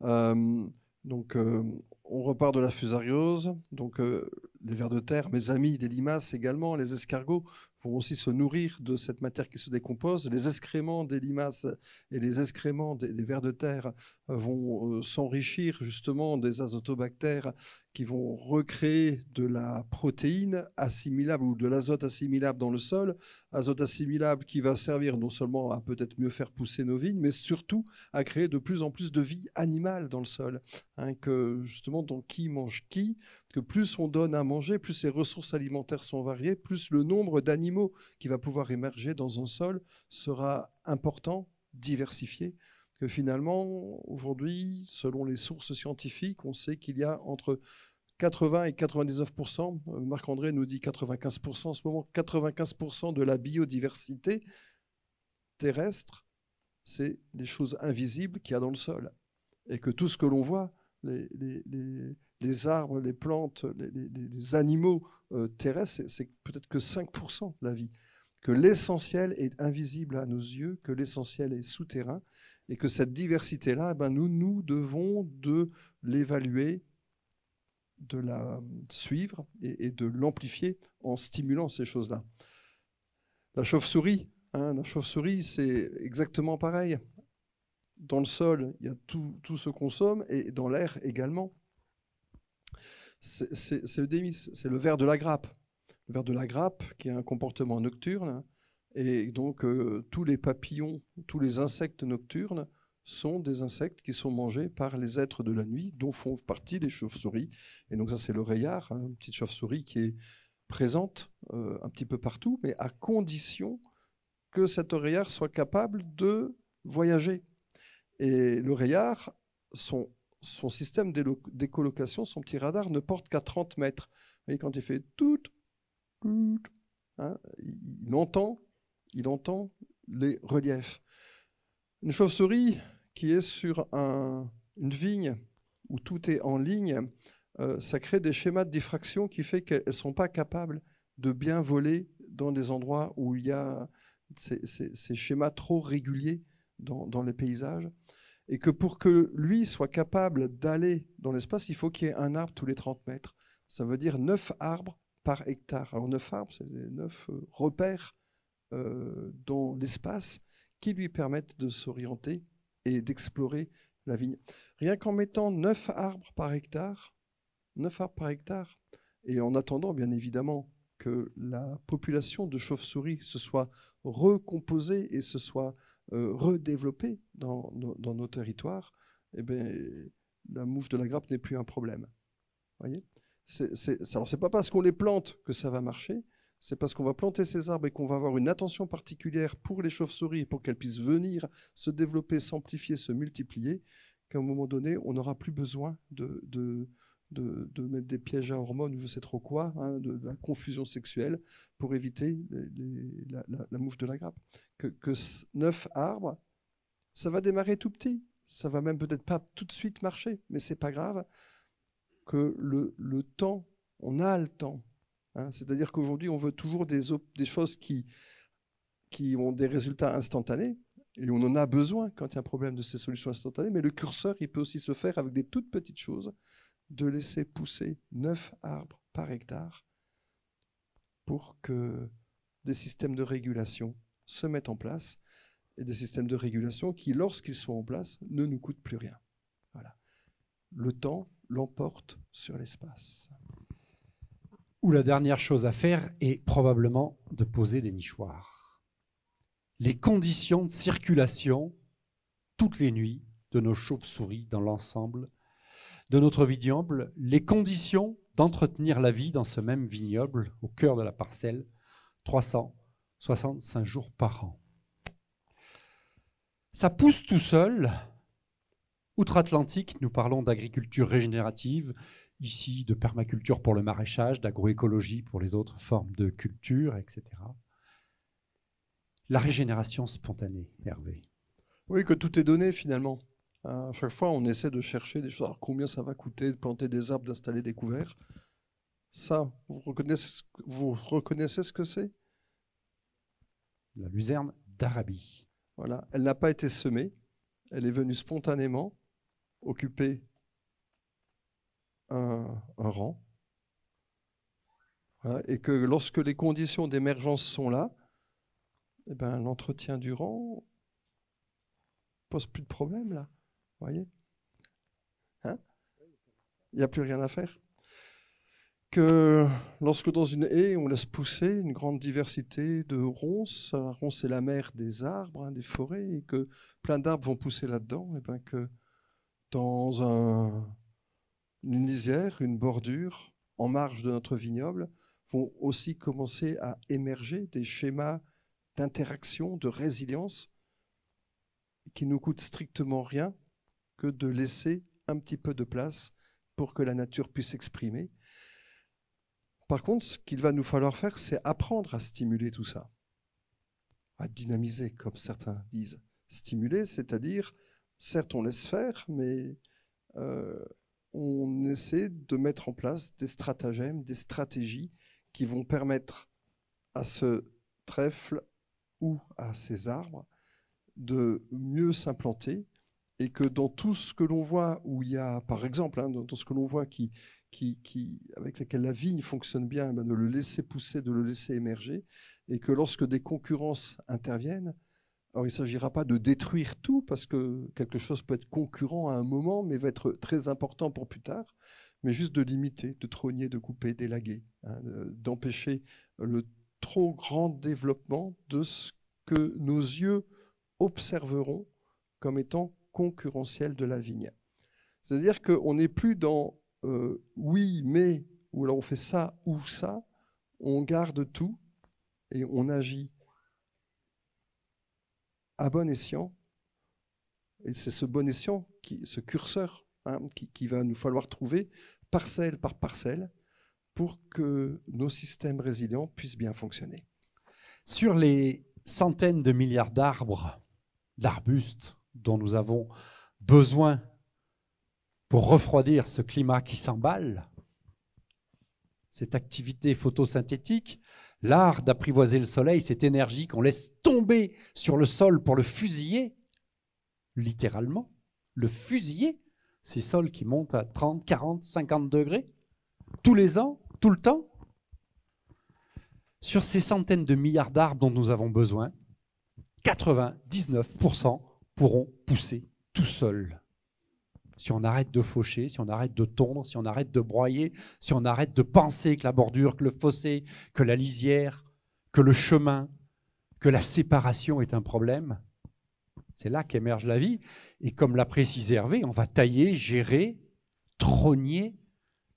Euh, donc, euh, on repart de la fusariose. Donc, euh, les vers de terre, mes amis, les limaces également, les escargots pour aussi se nourrir de cette matière qui se décompose. Les excréments des limaces et les excréments des, des vers de terre vont euh, s'enrichir justement des azotobactères qui vont recréer de la protéine assimilable ou de l'azote assimilable dans le sol, azote assimilable qui va servir non seulement à peut-être mieux faire pousser nos vignes, mais surtout à créer de plus en plus de vie animale dans le sol. Hein, que justement, donc qui mange qui, que plus on donne à manger, plus les ressources alimentaires sont variées, plus le nombre d'animaux qui va pouvoir émerger dans un sol sera important, diversifié finalement, aujourd'hui, selon les sources scientifiques, on sait qu'il y a entre 80 et 99 Marc-André nous dit 95 en ce moment, 95 de la biodiversité terrestre, c'est les choses invisibles qu'il y a dans le sol. Et que tout ce que l'on voit, les, arbres, les plantes, les, animaux euh, terrestres, c'est peut-être que 5 la vie. Que l'essentiel est invisible à nos yeux, que l'essentiel est souterrain et que cette diversité-là, eh ben nous, nous devons de l'évaluer, de la suivre et, de l'amplifier en stimulant ces choses-là. La chauve-souris, hein, la chauve c'est exactement pareil. Dans le sol, il y a tout, se consomme et dans l'air également. C'est le c'est le ver de la grappe. Le ver de la grappe, qui a un comportement nocturne, hein, et donc, euh, tous les papillons, tous les insectes nocturnes sont des insectes qui sont mangés par les êtres de la nuit, dont font partie les chauves-souris. Et donc, ça, c'est l'oreillard, hein, une petite chauve-souris qui est présente euh, un petit peu partout, mais à condition que cet oreillard soit capable de voyager. Et l'oreillard, son, son système d'écolocation, son petit radar, ne porte qu'à 30 mètres. Et quand il fait tout, tout, hein, il entend il entend les reliefs. Une chauve-souris qui est sur une vigne où tout est en ligne, euh, ça crée des schémas de diffraction qui fait qu'elles ne sont pas capables de bien voler dans des endroits où il y a ces, schémas trop réguliers dans, les paysages. Et que pour que lui soit capable d'aller dans l'espace, il faut qu'il y ait un arbre tous les 30 mètres. Ça veut dire 9 arbres par hectare. Alors 9 arbres, c'est 9 euh, repères euh, dans l'espace qui lui permettent de s'orienter et d'explorer la vigne. Rien qu'en mettant 9 arbres par hectare, 9 arbres par hectare, et en attendant bien évidemment que la population de chauves-souris se soit recomposée et se soit euh, redéveloppée dans, nos territoires, eh bien, la mouche de la grappe n'est plus un problème. Voyez c'est, c'est, alors, ce n'est pas parce qu'on les plante que ça va marcher, c'est parce qu'on va planter ces arbres et qu'on va avoir une attention particulière pour les chauves-souris, et pour qu'elles puissent venir se développer, s'amplifier, se multiplier, qu'à un moment donné, on n'aura plus besoin de, mettre des pièges à hormones ou je sais trop quoi, hein, de, la confusion sexuelle, pour éviter la, mouche de la grappe. Que, neuf arbres, ça va démarrer tout petit, ça va même peut-être pas tout de suite marcher, mais c'est pas grave, que le temps, on a le temps Hein. C'est-à-dire qu'aujourd'hui, on veut toujours des, choses qui, ont des résultats instantanés, et on en a besoin quand il y a un problème de ces solutions instantanées, mais le curseur, il peut aussi se faire avec des toutes petites choses, de laisser pousser 9 arbres par hectare pour que des systèmes de régulation se mettent en place, et des systèmes de régulation qui, lorsqu'ils sont en place, ne nous coûtent plus rien. Voilà. Le temps l'emporte sur l'espace où la dernière chose à faire est probablement de poser des nichoirs. Les conditions de circulation, toutes les nuits, de nos chauves-souris dans l'ensemble de notre vignoble, les conditions d'entretenir la vie dans ce même vignoble, au cœur de la parcelle, 365 jours par an. Ça pousse tout seul. Outre-Atlantique, nous parlons d'agriculture régénérative ici de permaculture pour le maraîchage, d'agroécologie pour les autres formes de culture, etc. La régénération spontanée, Hervé. Oui, que tout est donné finalement. À chaque fois, on essaie de chercher des choses. combien ça va coûter de planter des arbres, d'installer des couverts Ça, vous reconnaissez, vous reconnaissez ce que c'est La luzerne d'Arabie. Voilà, elle n'a pas été semée, elle est venue spontanément occuper un, rang. et que lorsque les conditions d'émergence sont là, et eh ben, l'entretien du rang pose plus de problème là. voyez hein Il n'y a plus rien à faire. Que lorsque dans une haie, on laisse pousser une grande diversité de ronces, la ronce est la mère des arbres, hein, des forêts, et que plein d'arbres vont pousser là-dedans, et eh ben que dans un, une lisière, une bordure en marge de notre vignoble vont aussi commencer à émerger des schémas d'interaction, de résilience, qui nous coûtent strictement rien que de laisser un petit peu de place pour que la nature puisse s'exprimer. Par contre, ce qu'il va nous falloir faire, c'est apprendre à stimuler tout ça, à dynamiser, comme certains disent. Stimuler, c'est-à-dire, certes, on laisse faire, mais euh, on essaie de mettre en place des stratagèmes, des stratégies qui vont permettre à ce trèfle ou à ces arbres de mieux s'implanter et que dans tout ce que l'on voit où il y a, par exemple, hein, dans ce que l'on voit qui, qui, avec laquelle la vigne fonctionne bien, eh ben, de le laisser pousser, de le laisser émerger, et que lorsque des concurrences interviennent, alors il ne s'agira pas de détruire tout, parce que quelque chose peut être concurrent à un moment, mais va être très important pour plus tard, mais juste de limiter, de trogner, de couper, d'élaguer, hein, d'empêcher le trop grand développement de ce que nos yeux observeront comme étant concurrentiel de la vigne. C'est-à-dire qu'on n'est plus dans euh, oui, mais, ou alors on fait ça ou ça, on garde tout et on agit à bon escient. Et c'est ce bon escient, qui, ce curseur, hein, qui, qui, va nous falloir trouver parcelle par parcelle pour que nos systèmes résilients puissent bien fonctionner. Sur les centaines de milliards d'arbres, d'arbustes dont nous avons besoin pour refroidir ce climat qui s'emballe, cette activité photosynthétique, l'art d'apprivoiser le soleil, cette énergie qu'on laisse tomber sur le sol pour le fusiller, littéralement, le fusiller, ces sols qui montent à 30, 40, 50 degrés, tous les ans, tout le temps, sur ces centaines de milliards d'arbres dont nous avons besoin, 99% pourront pousser tout seuls si on arrête de faucher, si on arrête de tondre, si on arrête de broyer, si on arrête de penser que la bordure, que le fossé, que la lisière, que le chemin, que la séparation est un problème, c'est là qu'émerge la vie. Et comme l'a précisé Hervé, on va tailler, gérer, trogner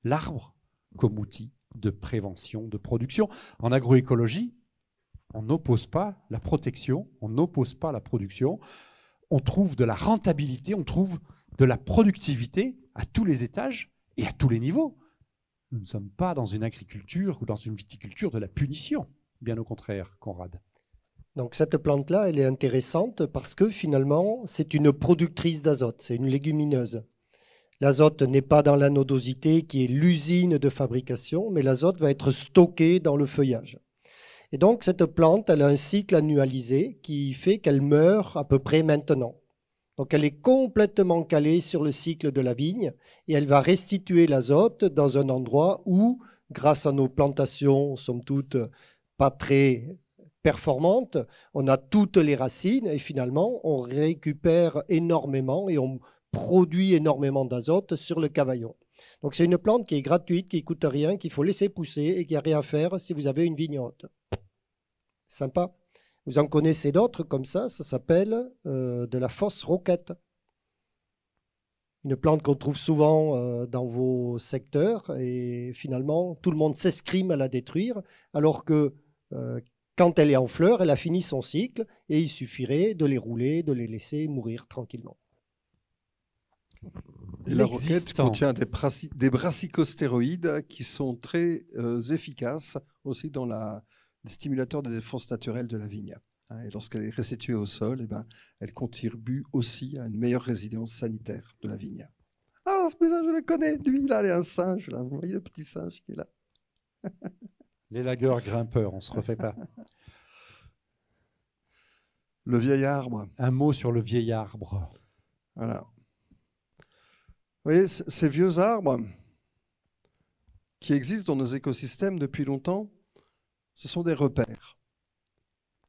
l'arbre comme outil de prévention, de production. En agroécologie, on n'oppose pas la protection, on n'oppose pas la production, on trouve de la rentabilité, on trouve de la productivité à tous les étages et à tous les niveaux. Nous ne sommes pas dans une agriculture ou dans une viticulture de la punition, bien au contraire, Conrad. Donc cette plante-là, elle est intéressante parce que finalement, c'est une productrice d'azote, c'est une légumineuse. L'azote n'est pas dans l'anodosité qui est l'usine de fabrication, mais l'azote va être stocké dans le feuillage. Et donc cette plante, elle a un cycle annualisé qui fait qu'elle meurt à peu près maintenant. Donc elle est complètement calée sur le cycle de la vigne et elle va restituer l'azote dans un endroit où, grâce à nos plantations, somme toute pas très performantes, on a toutes les racines et finalement on récupère énormément et on produit énormément d'azote sur le cavaillon. Donc c'est une plante qui est gratuite, qui coûte rien, qu'il faut laisser pousser et qui a rien à faire si vous avez une haute. Sympa. Vous en connaissez d'autres comme ça, ça s'appelle euh, de la fosse roquette. Une plante qu'on trouve souvent euh, dans vos secteurs et finalement tout le monde s'escrime à la détruire alors que euh, quand elle est en fleur, elle a fini son cycle et il suffirait de les rouler, de les laisser mourir tranquillement. la roquette contient des, des brassicostéroïdes qui sont très efficaces aussi dans la, les stimulateurs de défense naturelle de la vigne. Hein. Et lorsqu'elle est restituée au sol, eh ben, elle contribue aussi à une meilleure résilience sanitaire de la vigne. Ah, ce paysage, je le connais. Lui, là, il est un singe. Vous voyez le petit singe qui est là. Les lagueurs grimpeurs, on ne se refait pas. Le vieil arbre. Un mot sur le vieil arbre. Voilà. Vous voyez, ces vieux arbres qui existent dans nos écosystèmes depuis longtemps, ce sont des repères.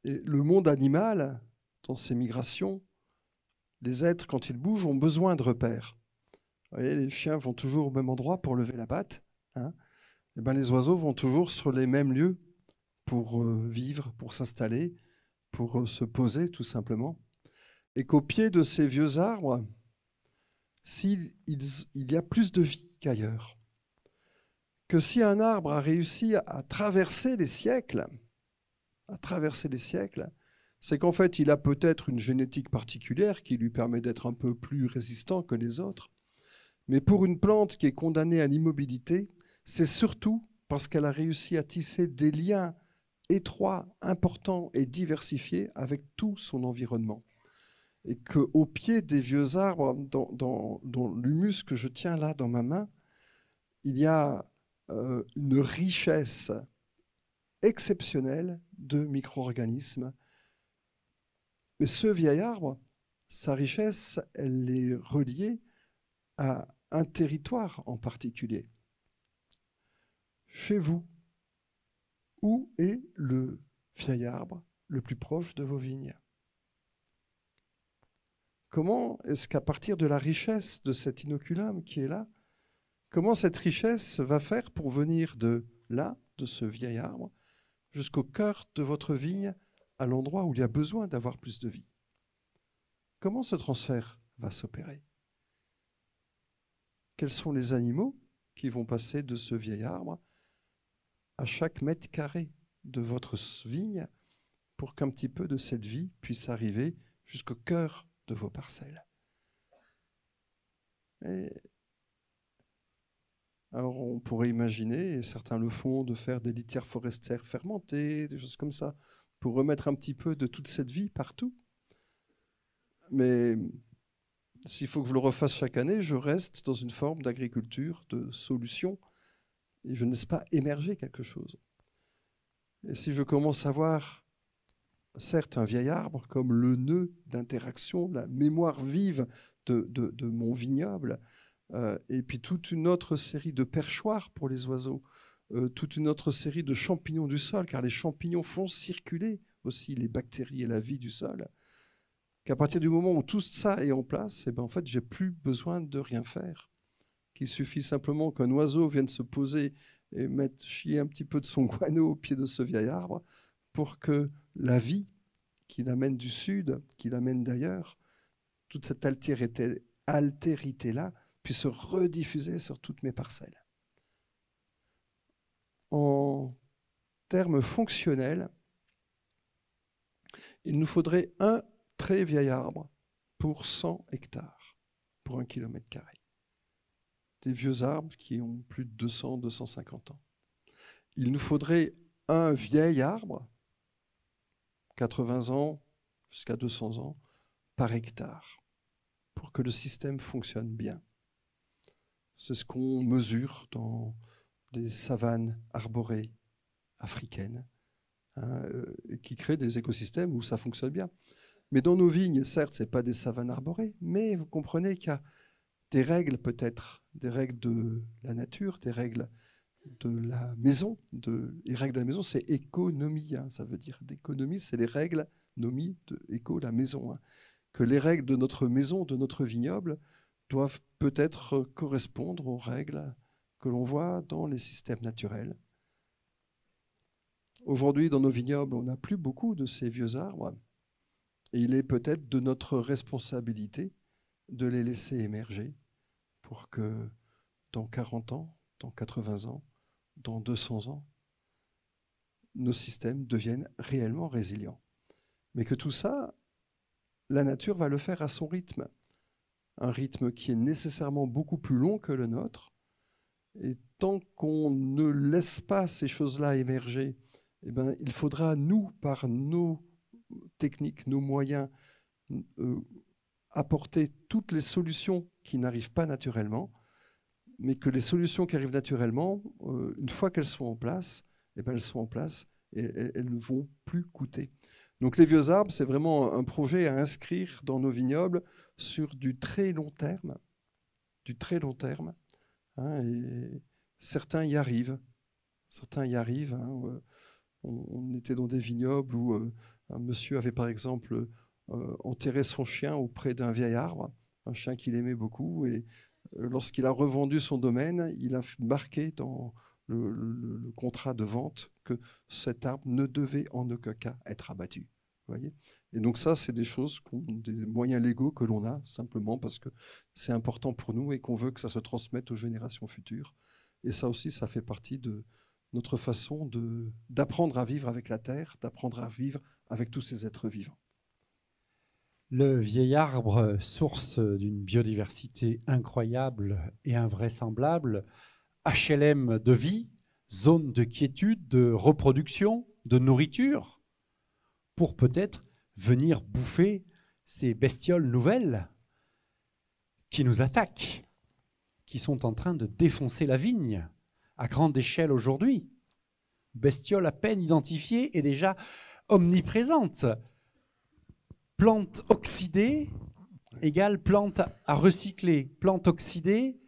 Et le monde animal, dans ses migrations, les êtres, quand ils bougent, ont besoin de repères. Vous voyez, les chiens vont toujours au même endroit pour lever la patte. Hein. Eh ben, les oiseaux vont toujours sur les mêmes lieux pour euh, vivre, pour s'installer, pour euh, se poser tout simplement. Et qu'au pied de ces vieux arbres, s'il il y a plus de vie qu'ailleurs, que si un arbre a réussi à traverser les siècles, à traverser les siècles, c'est qu'en fait, il a peut-être une génétique particulière qui lui permet d'être un peu plus résistant que les autres. Mais pour une plante qui est condamnée à l'immobilité, c'est surtout parce qu'elle a réussi à tisser des liens étroits, importants et diversifiés avec tout son environnement. Et qu'au pied des vieux arbres, dans, l'humus que je tiens là dans ma main, il y a euh, une richesse exceptionnelle de micro-organismes. Mais ce vieil arbre, sa richesse, elle est reliée à un territoire en particulier. Chez vous, où est le vieil arbre le plus proche de vos vignes Comment est-ce qu'à partir de la richesse de cet inoculum qui est là, Comment cette richesse va faire pour venir de là, de ce vieil arbre, jusqu'au cœur de votre vigne, à l'endroit où il y a besoin d'avoir plus de vie Comment ce transfert va s'opérer Quels sont les animaux qui vont passer de ce vieil arbre à chaque mètre carré de votre vigne pour qu'un petit peu de cette vie puisse arriver jusqu'au cœur de vos parcelles. Alors on pourrait imaginer, et certains le font, de faire des litières forestières fermentées, des choses comme ça, pour remettre un petit peu de toute cette vie partout. Mais s'il faut que je le refasse chaque année, je reste dans une forme d'agriculture, de solution, et je ne pas émerger quelque chose. Et si je commence à voir, certes, un vieil arbre comme le nœud d'interaction, la mémoire vive de mon vignoble, euh, et puis toute une autre série de perchoirs pour les oiseaux, euh, toute une autre série de champignons du sol, car les champignons font circuler aussi les bactéries et la vie du sol. Qu'à partir du moment où tout ça est en place, et eh ben, en fait, j'ai plus besoin de rien faire. Qu'il suffit simplement qu'un oiseau vienne se poser et mettre chier un petit peu de son guano au pied de ce vieil arbre pour que la vie qui l'amène du sud, qui l'amène d'ailleurs, toute cette altérité-là, altérité là puis se rediffuser sur toutes mes parcelles. En termes fonctionnels, il nous faudrait un très vieil arbre pour 100 hectares, pour un kilomètre carré. Des vieux arbres qui ont plus de 200, 250 ans. Il nous faudrait un vieil arbre, 80 ans jusqu'à 200 ans, par hectare, pour que le système fonctionne bien. C'est ce qu'on mesure dans des savanes arborées africaines, hein, euh, qui créent des écosystèmes où ça fonctionne bien. Mais dans nos vignes, certes, ce n'est pas des savanes arborées, mais vous comprenez qu'il y a des règles peut-être, des règles de la nature, des règles de la maison. De, les règles de la maison, c'est économie, hein, ça veut dire d'économie, c'est les règles, nomie, de éco, la maison. Hein. que les règles de notre maison, de notre vignoble, doivent peut-être correspondre aux règles que l'on voit dans les systèmes naturels. Aujourd'hui, dans nos vignobles, on n'a plus beaucoup de ces vieux arbres. Et il est peut-être de notre responsabilité de les laisser émerger pour que dans 40 ans, dans 80 ans, dans 200 ans, nos systèmes deviennent réellement résilients. Mais que tout ça, la nature va le faire à son rythme un rythme qui est nécessairement beaucoup plus long que le nôtre. Et tant qu'on ne laisse pas ces choses-là émerger, eh ben, il faudra, nous, par nos techniques, nos moyens, euh, apporter toutes les solutions qui n'arrivent pas naturellement, mais que les solutions qui arrivent naturellement, euh, une fois qu'elles sont en place, eh ben, elles sont en place et elles ne vont plus coûter. Donc les vieux arbres, c'est vraiment un projet à inscrire dans nos vignobles sur du très long terme, du très long terme. Hein, et certains y arrivent, certains y arrivent. Hein, euh, on, était dans des vignobles où euh, un monsieur avait par exemple euh, enterré son chien auprès d'un vieil arbre, un chien qu'il aimait beaucoup, et lorsqu'il a revendu son domaine, il a marqué dans le, contrat de vente que cet arbre ne devait en aucun cas être abattu. Voyez et donc ça, c'est des choses, des moyens légaux que l'on a, simplement parce que c'est important pour nous et qu'on veut que ça se transmette aux générations futures. Et ça aussi, ça fait partie de notre façon d'apprendre à vivre avec la Terre, d'apprendre à vivre avec tous ces êtres vivants. Le vieil arbre, source d'une biodiversité incroyable et invraisemblable, HLM de vie, zone de quiétude, de reproduction, de nourriture, pour peut-être venir bouffer ces bestioles nouvelles qui nous attaquent, qui sont en train de défoncer la vigne à grande échelle aujourd'hui. Bestioles à peine identifiées et déjà omniprésentes. Plante oxydées égale plante à recycler. Plante oxydée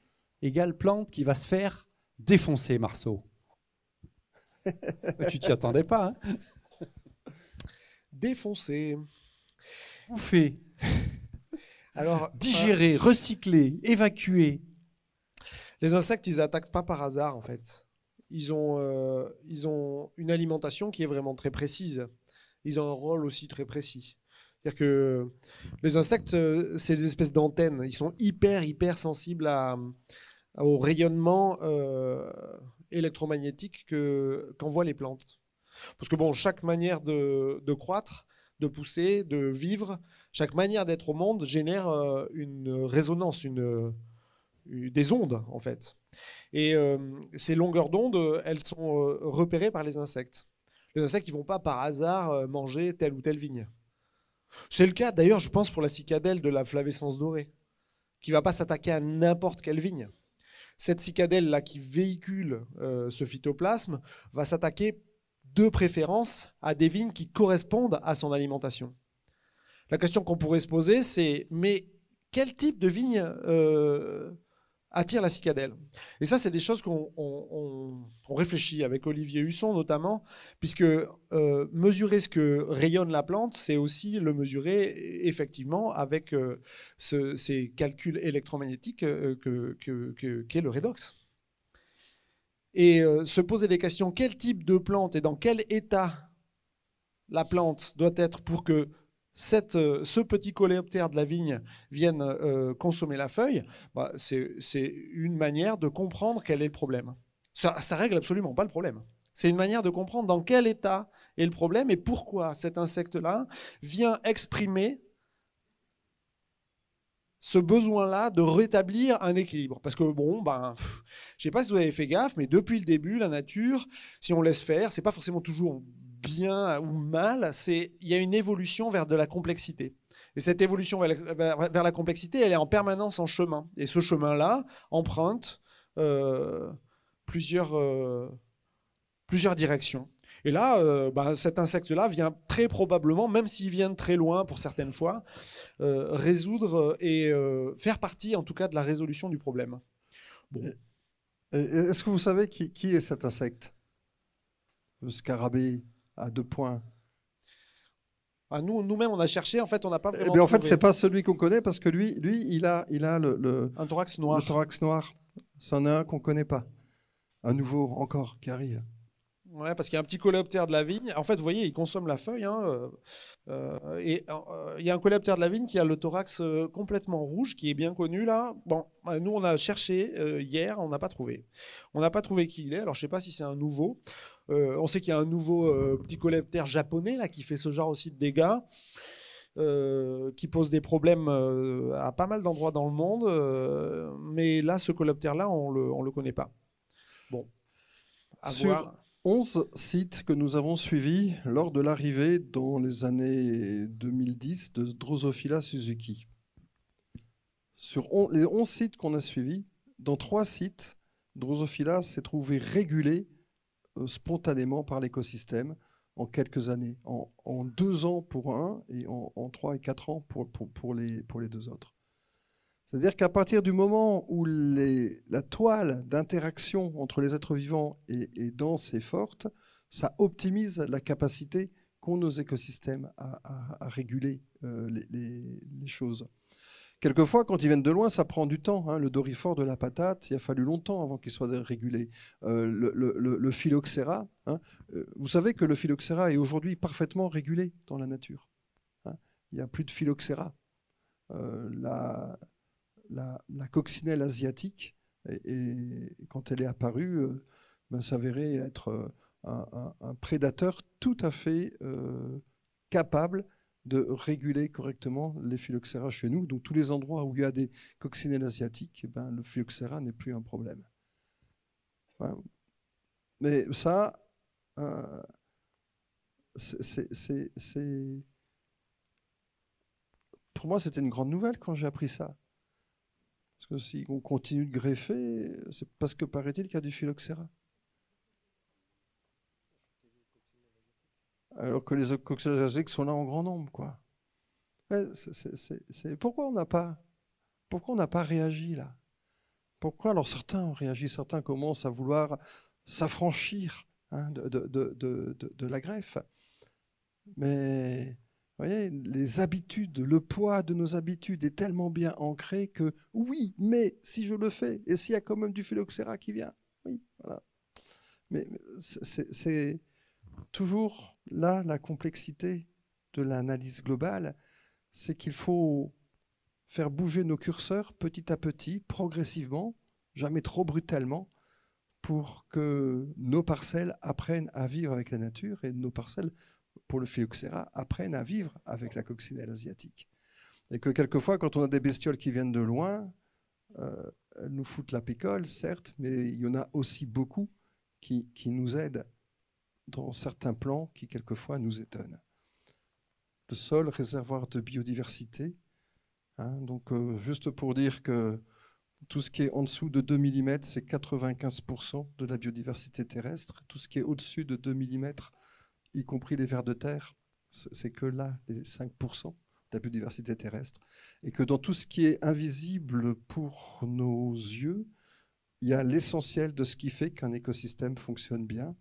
égale plante qui va se faire défoncer Marceau. tu t'y attendais pas. Hein défoncer. Bouffer. Alors, euh, digérer, recycler, évacuer. Les insectes, ils attaquent pas par hasard en fait. Ils ont, euh, ils ont une alimentation qui est vraiment très précise. Ils ont un rôle aussi très précis. C'est-à-dire que les insectes, euh, c'est des espèces d'antennes. Ils sont hyper, hyper sensibles à, au rayonnement euh, électromagnétique qu'envoient les plantes. Parce que bon, chaque manière de, croître, de pousser, de vivre, chaque manière d'être au monde génère euh, une résonance, une, euh, des ondes en fait. Et ces longueurs d'onde, elles sont repérées par les insectes. Les insectes, ne vont pas par hasard manger telle ou telle vigne. C'est le cas d'ailleurs, je pense, pour la cicadelle de la flavescence dorée, qui va pas s'attaquer à n'importe quelle vigne cette cicadelle là qui véhicule euh, ce phytoplasme va s'attaquer de préférence à des vignes qui correspondent à son alimentation. La question qu'on pourrait se poser, c'est mais quel type de vigne euh, attire la cicadelle. Et ça, c'est des choses qu'on réfléchit avec Olivier Husson notamment, puisque euh, mesurer ce que rayonne la plante, c'est aussi le mesurer effectivement avec euh, ces calculs électromagnétiques euh, qu'est le redox. Et se poser des questions, quel type de plante et dans quel état la plante doit être pour que cette, euh, ce petit coléoptère de la vigne vienne euh, consommer la feuille, bah, c'est une manière de comprendre quel est le problème. Ça, ça règle absolument pas le problème. C'est une manière de comprendre dans quel état est le problème et pourquoi cet insecte-là vient exprimer ce besoin-là de rétablir un équilibre. Parce que bon, ben, je sais pas si vous avez fait gaffe, mais depuis le début, la nature, si on laisse faire, c'est pas forcément toujours bien ou mal, c'est il y a une évolution vers de la complexité. Et cette évolution vers la, complexité, elle est en permanence en chemin. Et ce chemin-là emprunte euh, plusieurs, euh, plusieurs directions. Et là, euh, bah, cet insecte-là vient très probablement, même s'il vient très loin pour certaines fois, résoudre et faire partie en tout cas de la résolution du problème. Est-ce que vous savez qui, qui est cet insecte Le scarabée à deux points. à ah, nous, nous-mêmes, on a cherché. En fait, on n'a pas. Eh en fait, c'est pas celui qu'on connaît parce que lui, lui, il a, il a le, thorax noir. Le thorax noir. C'en est un qu'on connaît pas. Un nouveau encore qui arrive. Ouais, parce qu'il y a un petit coléoptère de la vigne. En fait, vous voyez, il consomme la feuille. Hein, euh, euh, et euh, il y a un coléoptère de la vigne qui a le thorax complètement rouge, qui est bien connu là. Bon, nous, on a cherché hier, on n'a pas trouvé. On n'a pas trouvé qui il est. Alors, je ne sais pas si c'est un nouveau. Euh, on sait qu'il y a un nouveau euh, petit coléoptère japonais là, qui fait ce genre aussi de dégâts. Euh, qui pose des problèmes à pas mal d'endroits dans le monde. mais là, ce coléoptère-là, on ne le, connaît pas. Bon. Sur 11 sites que nous avons suivis lors de l'arrivée dans les années 2010 de Drosophila Suzuki. Sur les 11 sites qu'on a suivis, dans 3 sites, Drosophila s'est trouvé régulé euh, spontanément par l'écosystème en quelques années, en, deux ans pour un et en, trois et quatre ans pour, pour, les, pour les deux autres. C'est-à-dire qu'à partir du moment où les, la toile d'interaction entre les êtres vivants est, dense et forte, ça optimise la capacité qu'ont nos écosystèmes à, réguler euh, les, choses. Quelquefois, quand ils viennent de loin, ça prend du temps. Hein. Le dorifort de la patate, il a fallu longtemps avant qu'il soit régulé. Euh, le, le, phylloxéra, hein, euh, vous savez que le phylloxéra est aujourd'hui parfaitement régulé dans la nature. Hein. Il n'y a plus de phylloxéra. Euh, la, coccinelle asiatique, et, quand elle est apparue, ben, s'avérait être un, un, prédateur tout à fait capable de réguler correctement les phylloxéra chez nous. Donc tous les endroits où il y a des coccinelles asiatiques, eh ben, le phylloxéra n'est plus un problème. Mais ça, euh, c'est... Pour moi, c'était une grande nouvelle quand j'ai appris ça. Parce que si on continue de greffer, c'est parce que paraît-il qu'il y a du phylloxéra. alors que les coccygiagiques sont là en grand nombre. Quoi. c'est, Pourquoi on n'a pas, pourquoi on n'a pas réagi là Pourquoi alors certains ont réagi, certains commencent à vouloir s'affranchir hein, de, la greffe. Mais voyez, les habitudes, le poids de nos habitudes est tellement bien ancré que oui, mais si je le fais, et s'il y a quand même du phylloxéra qui vient, oui, voilà. Mais c'est toujours là, la complexité de l'analyse globale, c'est qu'il faut faire bouger nos curseurs petit à petit, progressivement, jamais trop brutalement, pour que nos parcelles apprennent à vivre avec la nature et nos parcelles, pour le phylloxéra, apprennent à vivre avec la coccinelle asiatique. Et que quelquefois, quand on a des bestioles qui viennent de loin, euh, elles nous foutent la picole, certes, mais il y en a aussi beaucoup qui, qui nous aident dans certains plans qui quelquefois nous étonnent. Le sol, réservoir de biodiversité. Hein, donc euh, juste pour dire que tout ce qui est en dessous de 2 mm, c'est 95% de la biodiversité terrestre. Tout ce qui est au-dessus de 2 mm, y compris les vers de terre, c'est que là, les 5% de la biodiversité terrestre. Et que dans tout ce qui est invisible pour nos yeux, il y a l'essentiel de ce qui fait qu'un écosystème fonctionne bien.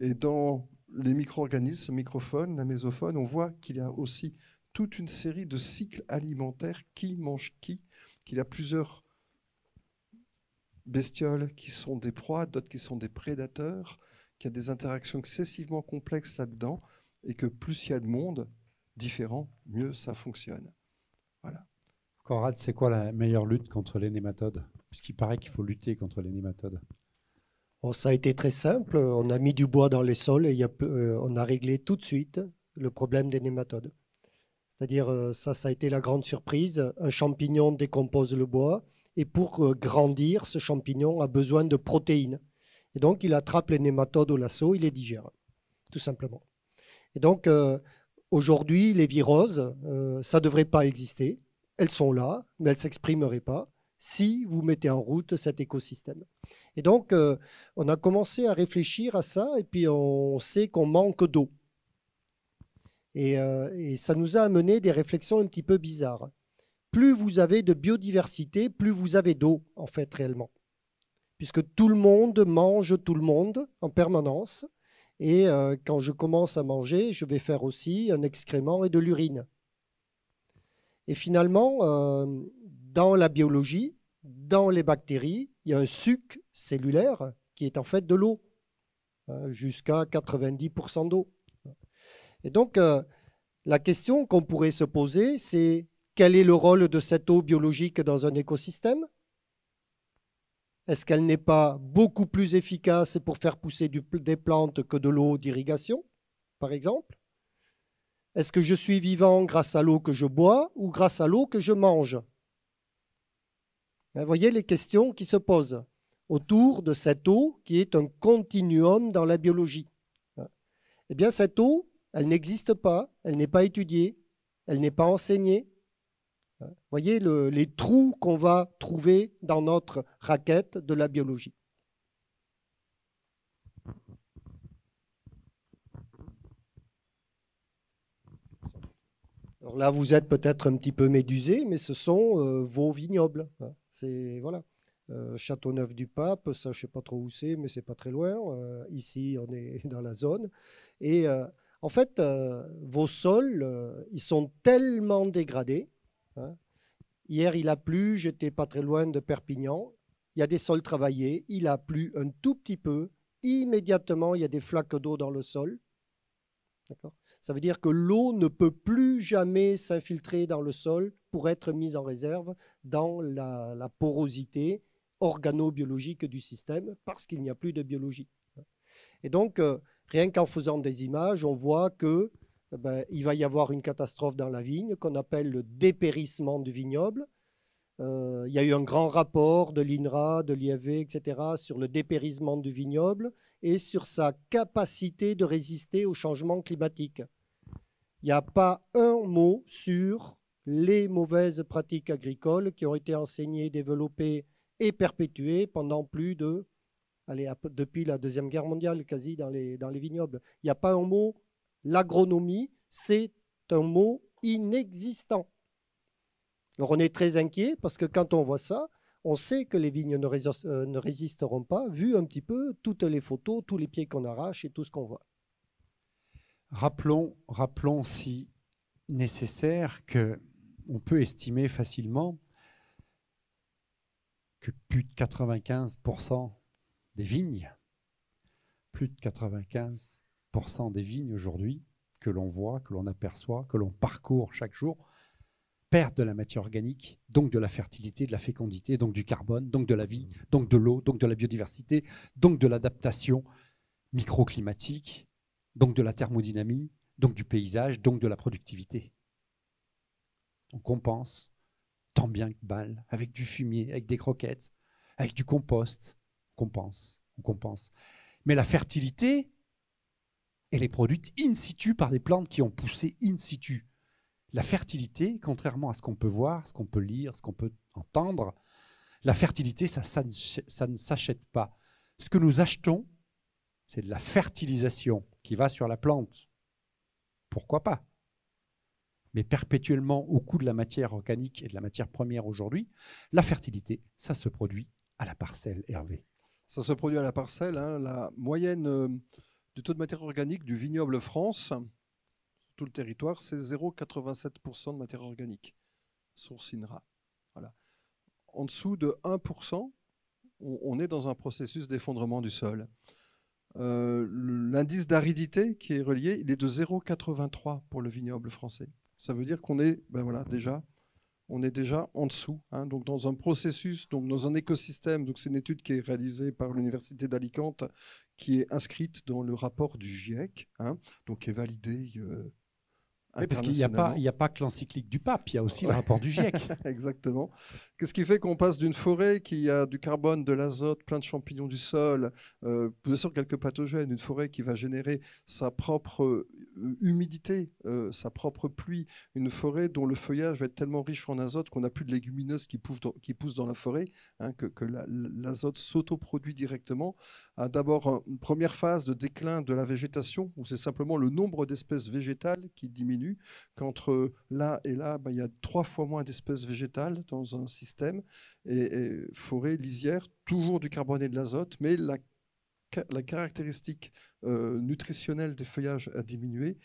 Et dans les micro-organismes, le microphone, la mésophone, on voit qu'il y a aussi toute une série de cycles alimentaires, qui mange qui, qu'il y a plusieurs bestioles qui sont des proies, d'autres qui sont des prédateurs, qu'il y a des interactions excessivement complexes là-dedans, et que plus il y a de monde différent, mieux ça fonctionne. Voilà. c'est quoi la meilleure lutte contre les nématodes Parce qu'il paraît qu'il faut lutter contre les nématodes ça a été très simple. On a mis du bois dans les sols et euh, on a réglé tout de suite le problème des nématodes. C'est-à-dire, euh, ça, ça a été la grande surprise. Un champignon décompose le bois et pour euh, grandir, ce champignon a besoin de protéines. Et donc, il attrape les nématodes au lasso, il les digère, tout simplement. Et donc, aujourd'hui, les viroses, ça ne devrait pas exister. Elles sont là, mais elles ne s'exprimeraient pas si vous mettez en route cet écosystème. Et donc, euh, on a commencé à réfléchir à ça, et puis on sait qu'on manque d'eau. Euh, et, ça nous a amené des réflexions un petit peu bizarres. Plus vous avez de biodiversité, plus vous avez d'eau, en fait, réellement. Puisque tout le monde mange tout le monde en permanence. Et euh, quand je commence à manger, je vais faire aussi un excrément et de l'urine. Et finalement, dans la biologie, dans les bactéries, il y a un suc cellulaire qui est en fait de l'eau, hein, jusqu'à 90% d'eau. Et donc, euh, la question qu'on pourrait se poser, c'est quel est le rôle de cette eau biologique dans un écosystème Est-ce qu'elle n'est pas beaucoup plus efficace pour faire pousser des plantes que de l'eau d'irrigation, par exemple Est-ce que je suis vivant grâce à l'eau que je bois ou grâce à l'eau que je mange vous voyez les questions qui se posent autour de cette eau qui est un continuum dans la biologie. Eh bien, cette eau, elle n'existe pas, elle n'est pas étudiée, elle n'est pas enseignée. Vous voyez les trous qu'on va trouver dans notre raquette de la biologie. Alors là, vous êtes peut-être un petit peu médusé, mais ce sont euh, vos vignobles. Hein. C'est voilà. Euh, Châteauneuf-du-Pape, ça je sais pas trop où c'est, mais c'est pas très loin. Euh, ici, on est dans la zone. Et euh, en fait, euh, vos sols, ils sont tellement dégradés. Hein. Hier, il a plu, j'étais pas très loin de Perpignan. Il y a des sols travaillés, il a plu un tout petit peu. Immédiatement, il y a des flaques d'eau dans le sol. D'accord ça veut dire que l'eau ne peut plus jamais s'infiltrer dans le sol pour être mise en réserve dans la, porosité organobiologique du système parce qu'il n'y a plus de biologie. Et donc, euh, rien qu'en faisant des images, on voit que eh ben, il va y avoir une catastrophe dans la vigne qu'on appelle le dépérissement du vignoble. Euh, il y a eu un grand rapport de l'INRA, de l'IAV, etc., sur le dépérissement du vignoble et sur sa capacité de résister au changement climatique. Il n'y a pas un mot sur les mauvaises pratiques agricoles qui ont été enseignées, développées et perpétuées pendant plus de, allez, depuis la Deuxième Guerre mondiale, quasi dans les, vignobles. Il n'y a pas un mot, l'agronomie, c'est un mot inexistant. Alors on est très inquiet parce que quand on voit ça, on sait que les vignes ne, euh, résisteront pas, vu un petit peu toutes les photos, tous les pieds qu'on arrache et tout ce qu'on voit. Rappelons, rappelons si nécessaire que on peut estimer facilement que plus de 95% des vignes, plus de 95% des vignes aujourd'hui que l'on voit, que l'on aperçoit, que l'on parcourt chaque jour, perdent de la matière organique, donc de la fertilité, de la fécondité, donc du carbone, donc de la vie, mmh. donc de l'eau, donc de la biodiversité, donc de l'adaptation microclimatique, donc de la thermodynamie, donc du paysage, donc de la productivité. On compense tant bien que mal, avec du fumier, avec des croquettes, avec du compost. On compense, on compense. Mais la fertilité, elle est produite in situ par des plantes qui ont poussé in situ. La fertilité, contrairement à ce qu'on peut voir, ce qu'on peut lire, ce qu'on peut entendre, la fertilité, ça ne s'achète pas. Ce que nous achetons, c'est de la fertilisation qui va sur la plante. Pourquoi pas Mais perpétuellement, au coût de la matière organique et de la matière première aujourd'hui, la fertilité, ça se produit à la parcelle, Hervé. Ça se produit à la parcelle. Hein. la moyenne euh, du taux de matière organique du vignoble France, tout le territoire, c'est 0,87% de matière organique, source INRA. Voilà. En dessous de 1%, on est dans un processus d'effondrement du sol. Euh, l'indice d'aridité qui est relié, il est de 0,83 pour le vignoble français. Ça veut dire qu'on est, ben voilà, mhm. déjà, on est déjà en dessous. Hein. donc dans un processus, donc dans un écosystème, donc c'est une étude qui est réalisée par l'université d'Alicante, qui est inscrite dans le rapport du GIEC, hein, donc qui est validée euh, oui, parce qu'il n'y a, pas, a pas que l'encyclique du pape, il y a aussi le rapport du GIEC. Exactement. Qu'est-ce qui fait qu'on passe d'une forêt qui a du carbone, de l'azote, plein de champignons du sol, euh, bien sûr quelques pathogènes, une forêt qui va générer sa propre euh, humidité, euh, sa propre pluie, une forêt dont le feuillage va être tellement riche en azote qu'on n'a plus de légumineuses qui poussent dans, qui dans la forêt, hein, que, l'azote s'autoproduit directement, à ah, d'abord une première phase de déclin de la végétation, où c'est simplement le nombre d'espèces végétales qui diminue qu'entre euh, là et là, bah, il y a trois fois moins d'espèces végétales dans un système. Et, forêt, lisière, toujours du carbone et de l'azote, mais la, caractéristique euh, nutritionnelle des feuillages a diminué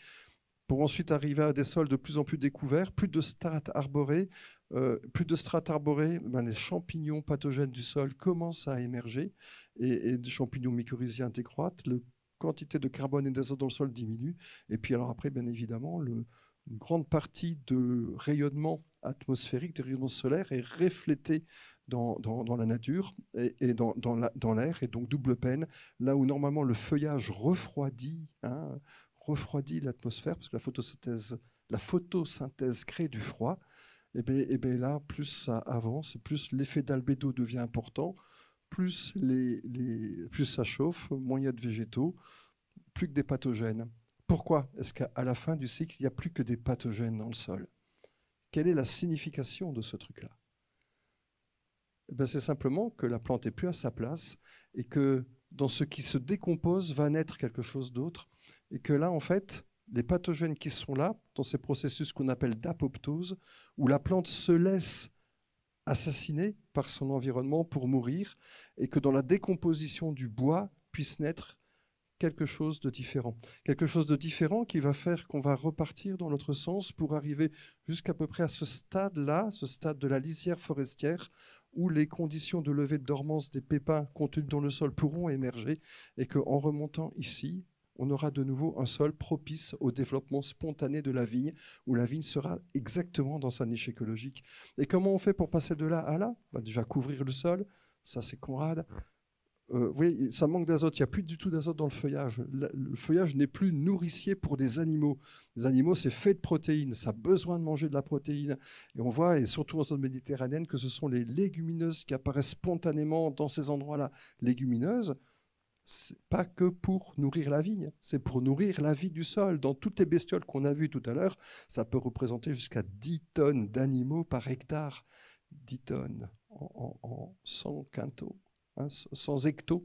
pour ensuite arriver à des sols de plus en plus découverts, plus de strates arborées. Euh, plus de strates arborées, ben, les champignons pathogènes du sol commencent à émerger et, et champignons mycorhiziens décroissent. Le quantité de carbone et d'azote dans le sol diminue. Et puis alors après, bien évidemment, le, une grande partie de rayonnement atmosphérique, de rayonnement solaire est reflétée dans, la nature et, dans, l'air, et donc double peine, là où normalement le feuillage refroidit, hein, refroidit l'atmosphère, parce que la photosynthèse, la photosynthèse crée du froid, et eh et bien eh ben là, plus ça avance, plus l'effet d'albédo devient important, plus, ça chauffe, moins il y a de végétaux, plus que des pathogènes. Pourquoi est-ce qu'à la fin du cycle, il n'y a plus que des pathogènes dans le sol Quelle est la signification de ce truc-là eh ben, C'est simplement que la plante n'est plus à sa place et que dans ce qui se décompose va naître quelque chose d'autre. Et que là, en fait, les pathogènes qui sont là, dans ces processus qu'on appelle d'apoptose, où la plante se laisse assassiné par son environnement pour mourir, et que dans la décomposition du bois puisse naître quelque chose de différent. Quelque chose de différent qui va faire qu'on va repartir dans notre sens pour arriver jusqu'à peu près à ce stade-là, ce stade de la lisière forestière, où les conditions de levée de dormance des pépins contenus dans le sol pourront émerger et qu'en remontant ici, on aura de nouveau un sol propice au développement spontané de la vigne, où la vigne sera exactement dans sa niche écologique. Et comment on fait pour passer de là à là bah, Déjà couvrir le sol, ça c'est Conrad. Euh, vous voyez, ça manque d'azote, il n'y a plus du tout d'azote dans le feuillage. Le feuillage n'est plus nourricier pour des animaux. Les animaux, c'est fait de protéines, ça a besoin de manger de la protéine. Et on voit, et surtout en zone méditerranéenne, que ce sont les légumineuses qui apparaissent spontanément dans ces endroits-là. Légumineuses, c'est pas que pour nourrir la vigne, c'est pour nourrir la vie du sol. Dans toutes les bestioles qu'on a vues tout à l'heure, ça peut représenter jusqu'à 10 tonnes d'animaux par hectare. 10 tonnes en, 100 quintaux, 100 hein, hectos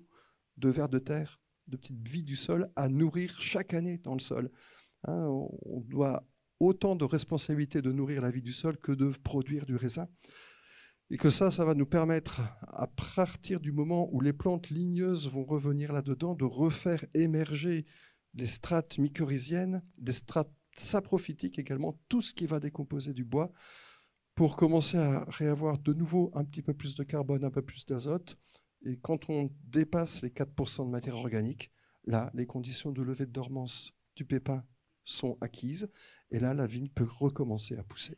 de vers de terre, de petites vies du sol à nourrir chaque année dans le sol. Hein. on doit autant de responsabilité de nourrir la vie du sol que de produire du raisin. Et que ça, ça va nous permettre, à partir du moment où les plantes ligneuses vont revenir là-dedans, de refaire émerger les strates mycorhiziennes, des strates saprophytiques également, tout ce qui va décomposer du bois, pour commencer à réavoir de nouveau un petit peu plus de carbone, un peu plus d'azote. Et quand on dépasse les 4% de matière organique, là, les conditions de levée de dormance du pépin sont acquises, et là, la vigne peut recommencer à pousser.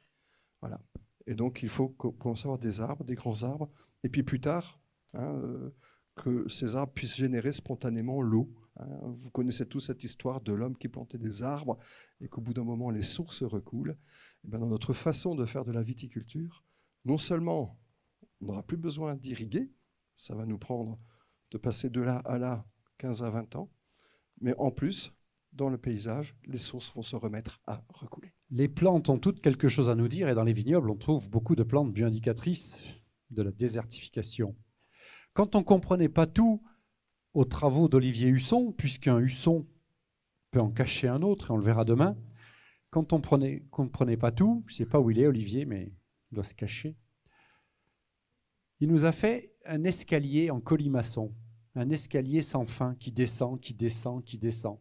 Voilà. Et donc, il faut commencer à avoir des arbres, des grands arbres, et puis plus tard, hein, euh, que ces arbres puissent générer spontanément l'eau. Hein. Vous connaissez tous cette histoire de l'homme qui plantait des arbres et qu'au bout d'un moment, les sources recoulent. Et eh ben, dans notre façon de faire de la viticulture, non seulement on n'aura plus besoin d'irriguer, ça va nous prendre de passer de là à là 15 à 20 ans, mais en plus, dans le paysage, les sources vont se remettre à recouler. Les plantes ont toutes quelque chose à nous dire et dans les vignobles, on trouve beaucoup de plantes bioindicatrices de la désertification. Quand on ne comprenait pas tout aux travaux d'Olivier Husson, puisqu'un Husson peut en cacher un autre et on le verra demain, quand on ne comprenait pas tout, je ne sais pas où il est Olivier, mais il doit se cacher, il nous a fait un escalier en colimaçon, un escalier sans fin qui descend, qui descend, qui descend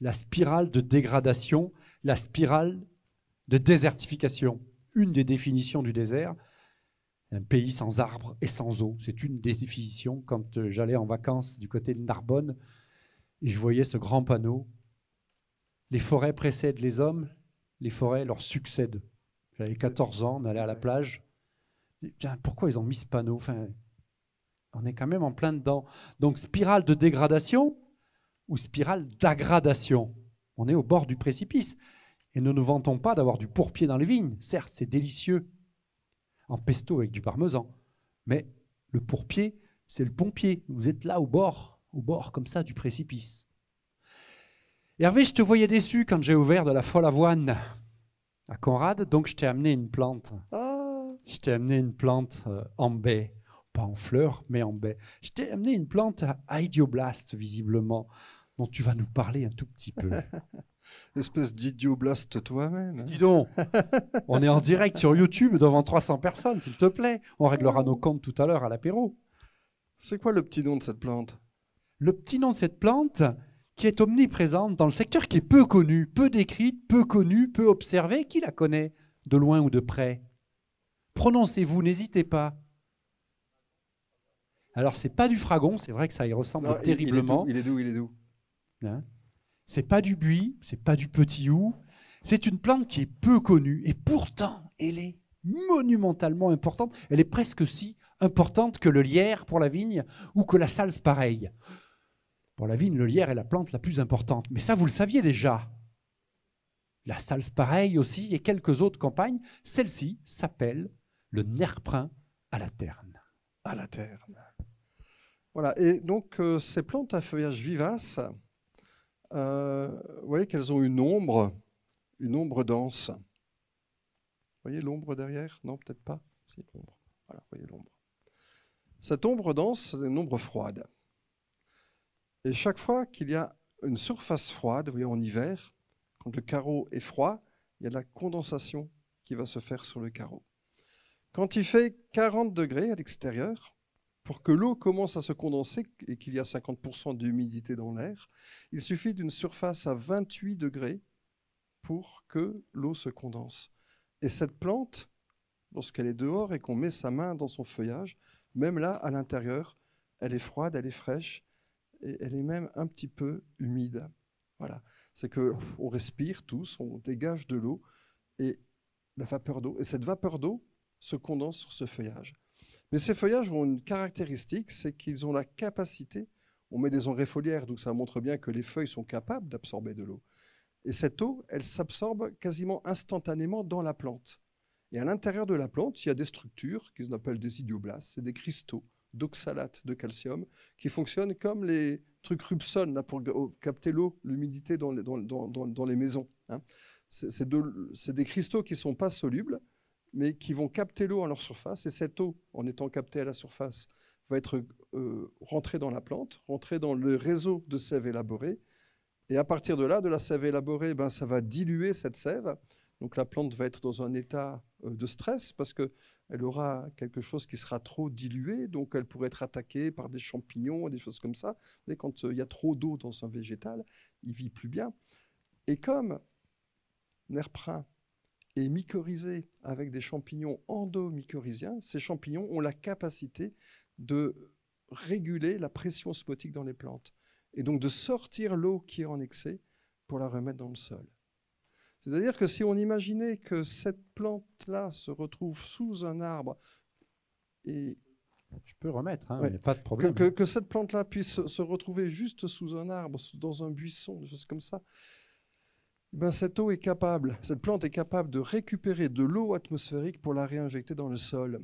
la spirale de dégradation, la spirale de désertification. Une des définitions du désert, un pays sans arbres et sans eau. C'est une des définitions quand euh, j'allais en vacances du côté de Narbonne et je voyais ce grand panneau. Les forêts précèdent les hommes, les forêts leur succèdent. J'avais 14 ans, on allait à la plage. pourquoi ils ont mis ce panneau enfin, On est quand même en plein dedans. Donc spirale de dégradation, ou spirale d'aggradation. On est au bord du précipice. Et ne nous vantons pas d'avoir du pourpier dans les vignes. Certes, c'est délicieux, en pesto avec du parmesan. Mais le pourpier, c'est le pompier. Vous êtes là au bord, au bord comme ça du précipice. Hervé, je te voyais déçu quand j'ai ouvert de la folle avoine à Conrad, donc je t'ai amené une plante. Ah. Je t'ai amené une plante euh, en baie, pas en fleur, mais en baie. Je t'ai amené une plante à idioblast, visiblement dont tu vas nous parler un tout petit peu. Espèce d'idioblast toi-même. Hein. Dis donc, on est en direct sur YouTube devant 300 personnes, s'il te plaît. On réglera nos comptes tout à l'heure à l'apéro. C'est quoi le petit nom de cette plante Le petit nom de cette plante qui est omniprésente dans le secteur qui est peu connu, peu décrite, peu connu, peu observée, qui la connaît de loin ou de près Prononcez-vous, n'hésitez pas. Alors, c'est pas du fragon, c'est vrai que ça y ressemble terriblement. Ah, il est il est doux. Il est doux. Hein? c'est pas du buis, c'est pas du petit hou. C'est une plante qui est peu connue et pourtant elle est monumentalement importante. Elle est presque si importante que le lierre pour la vigne ou que la salse pareille. Pour la vigne, le lierre est la plante la plus importante. Mais ça, vous le saviez déjà. La salse pareille aussi et quelques autres campagnes. Celle-ci s'appelle le nerprin à la terne. À la Voilà. Et donc, euh, ces plantes à feuillage vivace, vous euh, voyez qu'elles ont une ombre, une ombre dense. Vous voyez l'ombre derrière Non, peut-être pas. C'est l'ombre. voyez l'ombre. Cette ombre dense, c'est une ombre froide. Et chaque fois qu'il y a une surface froide, voyez, en hiver, quand le carreau est froid, il y a de la condensation qui va se faire sur le carreau. Quand il fait 40 degrés à l'extérieur, pour que l'eau commence à se condenser et qu'il y a 50% d'humidité dans l'air, il suffit d'une surface à 28 degrés pour que l'eau se condense. Et cette plante, lorsqu'elle est dehors et qu'on met sa main dans son feuillage, même là, à l'intérieur, elle est froide, elle est fraîche, et elle est même un petit peu humide. Voilà, c'est que on respire tous, on dégage de l'eau et la vapeur d'eau. Et cette vapeur d'eau se condense sur ce feuillage. Mais ces feuillages ont une caractéristique, c'est qu'ils ont la capacité, on met des engrais foliaires, donc ça montre bien que les feuilles sont capables d'absorber de l'eau. Et cette eau, elle s'absorbe quasiment instantanément dans la plante. Et à l'intérieur de la plante, il y a des structures qu'ils appellent des idioblastes, c'est des cristaux d'oxalate de calcium qui fonctionnent comme les trucs Rubson pour capter l'eau, l'humidité dans les, maisons. Hein. C'est des cristaux qui ne sont pas solubles, mais qui vont capter l'eau à leur surface. Et cette eau, en étant captée à la surface, va être euh, rentrée dans la plante, rentrée dans le réseau de sève élaborée. Et à partir de là, de la sève élaborée, ben, ça va diluer cette sève. Donc la plante va être dans un état euh, de stress parce qu'elle aura quelque chose qui sera trop dilué, donc elle pourrait être attaquée par des champignons, des choses comme ça. Vous voyez, quand euh, il y a trop d'eau dans un végétal, il vit plus bien. Et comme Nerprin et mycorhizés avec des champignons endomycorhiziens, ces champignons ont la capacité de réguler la pression osmotique dans les plantes et donc de sortir l'eau qui est en excès pour la remettre dans le sol. C'est-à-dire que si on imaginait que cette plante-là se retrouve sous un arbre et je peux remettre, hein, pas de problème. Que, que cette plante-là puisse se retrouver juste sous un arbre, dans un buisson, des choses comme ça, ben, cette est capable, cette plante est capable de récupérer de l'eau atmosphérique pour la réinjecter dans le sol.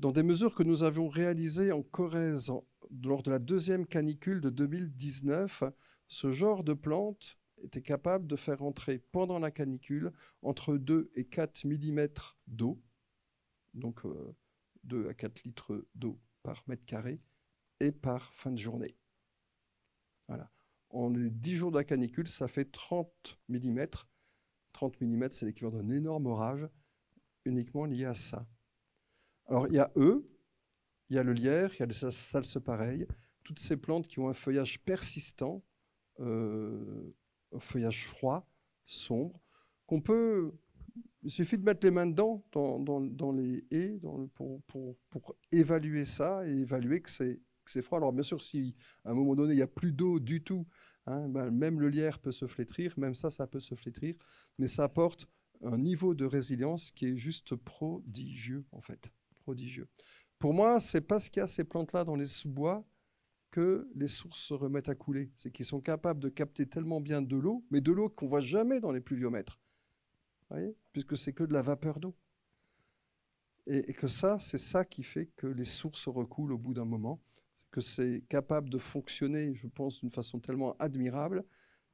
Dans des mesures que nous avions réalisées en Corrèze lors de la deuxième canicule de 2019, ce genre de plante était capable de faire entrer pendant la canicule entre 2 et 4 mm d'eau, donc 2 euh, à 4 litres d'eau par mètre carré et par fin de journée. Voilà. On est 10 jours de la canicule, ça fait 30 mm. 30 mm, c'est l'équivalent d'un énorme orage uniquement lié à ça. Alors il y a eux, il y a le lierre, il y a les salses pareilles, toutes ces plantes qui ont un feuillage persistant, euh, un feuillage froid, sombre, qu'on peut... Il suffit de mettre les mains dedans, dans, les haies, dans pour évaluer ça et évaluer que c'est c'est froid. Alors bien sûr, si à un moment donné, il n'y a plus d'eau du tout, hein, ben, même le lierre peut se flétrir, même ça, ça peut se flétrir, mais ça apporte un niveau de résilience qui est juste prodigieux, en fait. Prodigieux. Pour moi, c'est parce qu'il y a ces plantes-là dans les sous-bois que les sources se remettent à couler. C'est qu'ils sont capables de capter tellement bien de l'eau, mais de l'eau qu'on voit jamais dans les pluviomètres. Puisque c'est que de la vapeur d'eau. Et, et, que ça, c'est ça qui fait que les sources recoulent au bout d'un moment que c'est capable de fonctionner, je pense, d'une façon tellement admirable.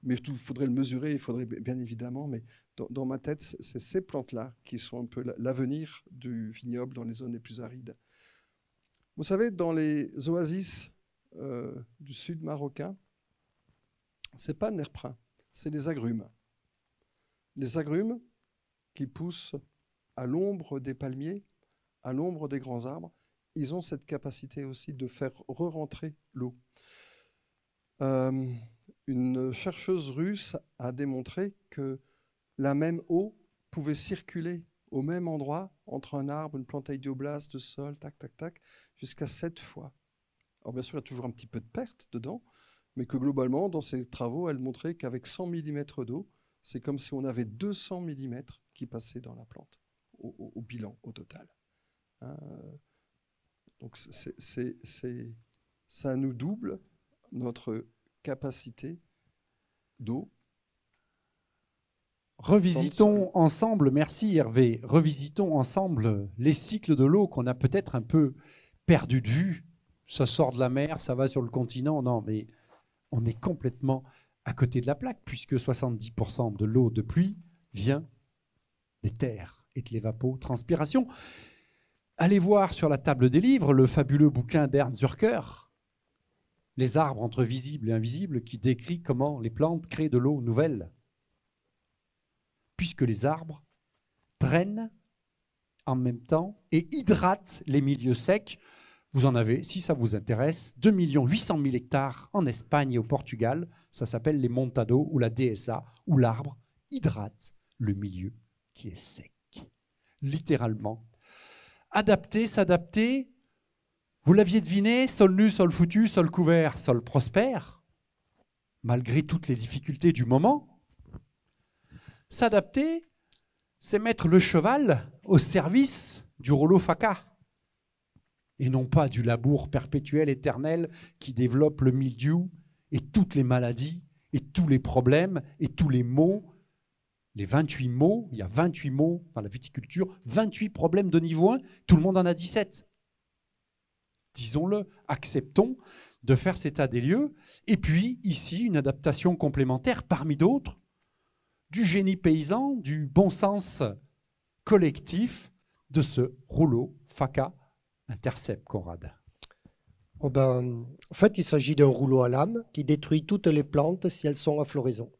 Mais il faudrait le mesurer, il faudrait bien évidemment, mais dans, ma tête, c'est ces plantes-là qui sont un peu l'avenir du vignoble dans les zones les plus arides. Vous savez, dans les oasis euh, du sud marocain, c'est pas nerprin, c'est les agrumes. Les agrumes qui poussent à l'ombre des palmiers, à l'ombre des grands arbres, ils ont cette capacité aussi de faire re-rentrer l'eau. Euh, une chercheuse russe a démontré que la même eau pouvait circuler au même endroit entre un arbre, une plante idioblastes, de sol, tac, tac, tac, jusqu'à sept fois. Alors bien sûr, il y a toujours un petit peu de perte dedans, mais que globalement, dans ses travaux, elle montrait qu'avec 100 mm d'eau, c'est comme si on avait 200 mm qui passaient dans la plante, au, bilan, au total. Hein, donc ça nous double notre capacité d'eau. Revisitons ensemble, merci Hervé, revisitons ensemble les cycles de l'eau qu'on a peut-être un peu perdu de vue. Ça sort de la mer, ça va sur le continent, non, mais on est complètement à côté de la plaque, puisque 70% de l'eau de pluie vient des terres et de l'évapotranspiration. Allez voir sur la table des livres le fabuleux bouquin d'Ernst Zürcher, Les arbres entre visibles et invisibles, qui décrit comment les plantes créent de l'eau nouvelle. Puisque les arbres drainent en même temps et hydratent les milieux secs. Vous en avez, si ça vous intéresse, 2 800 000 hectares en Espagne et au Portugal. Ça s'appelle les Montados ou la DSA, où l'arbre hydrate le milieu qui est sec. Littéralement, adapter, s'adapter. Vous l'aviez deviné, sol nu, sol foutu, sol couvert, sol prospère, malgré toutes les difficultés du moment. S'adapter, c'est mettre le cheval au service du rouleau faca et non pas du labour perpétuel, éternel, qui développe le mildiou et toutes les maladies et tous les problèmes et tous les maux les 28 mots, il y a 28 mots dans la viticulture, 28 problèmes de niveau 1, tout le monde en a 17. Disons-le, acceptons de faire cet état des lieux. Et puis, ici, une adaptation complémentaire parmi d'autres du génie paysan, du bon sens collectif de ce rouleau FACA Intercept, Conrad. Oh ben, en fait, il s'agit d'un rouleau à lame qui détruit toutes les plantes si elles sont à floraison.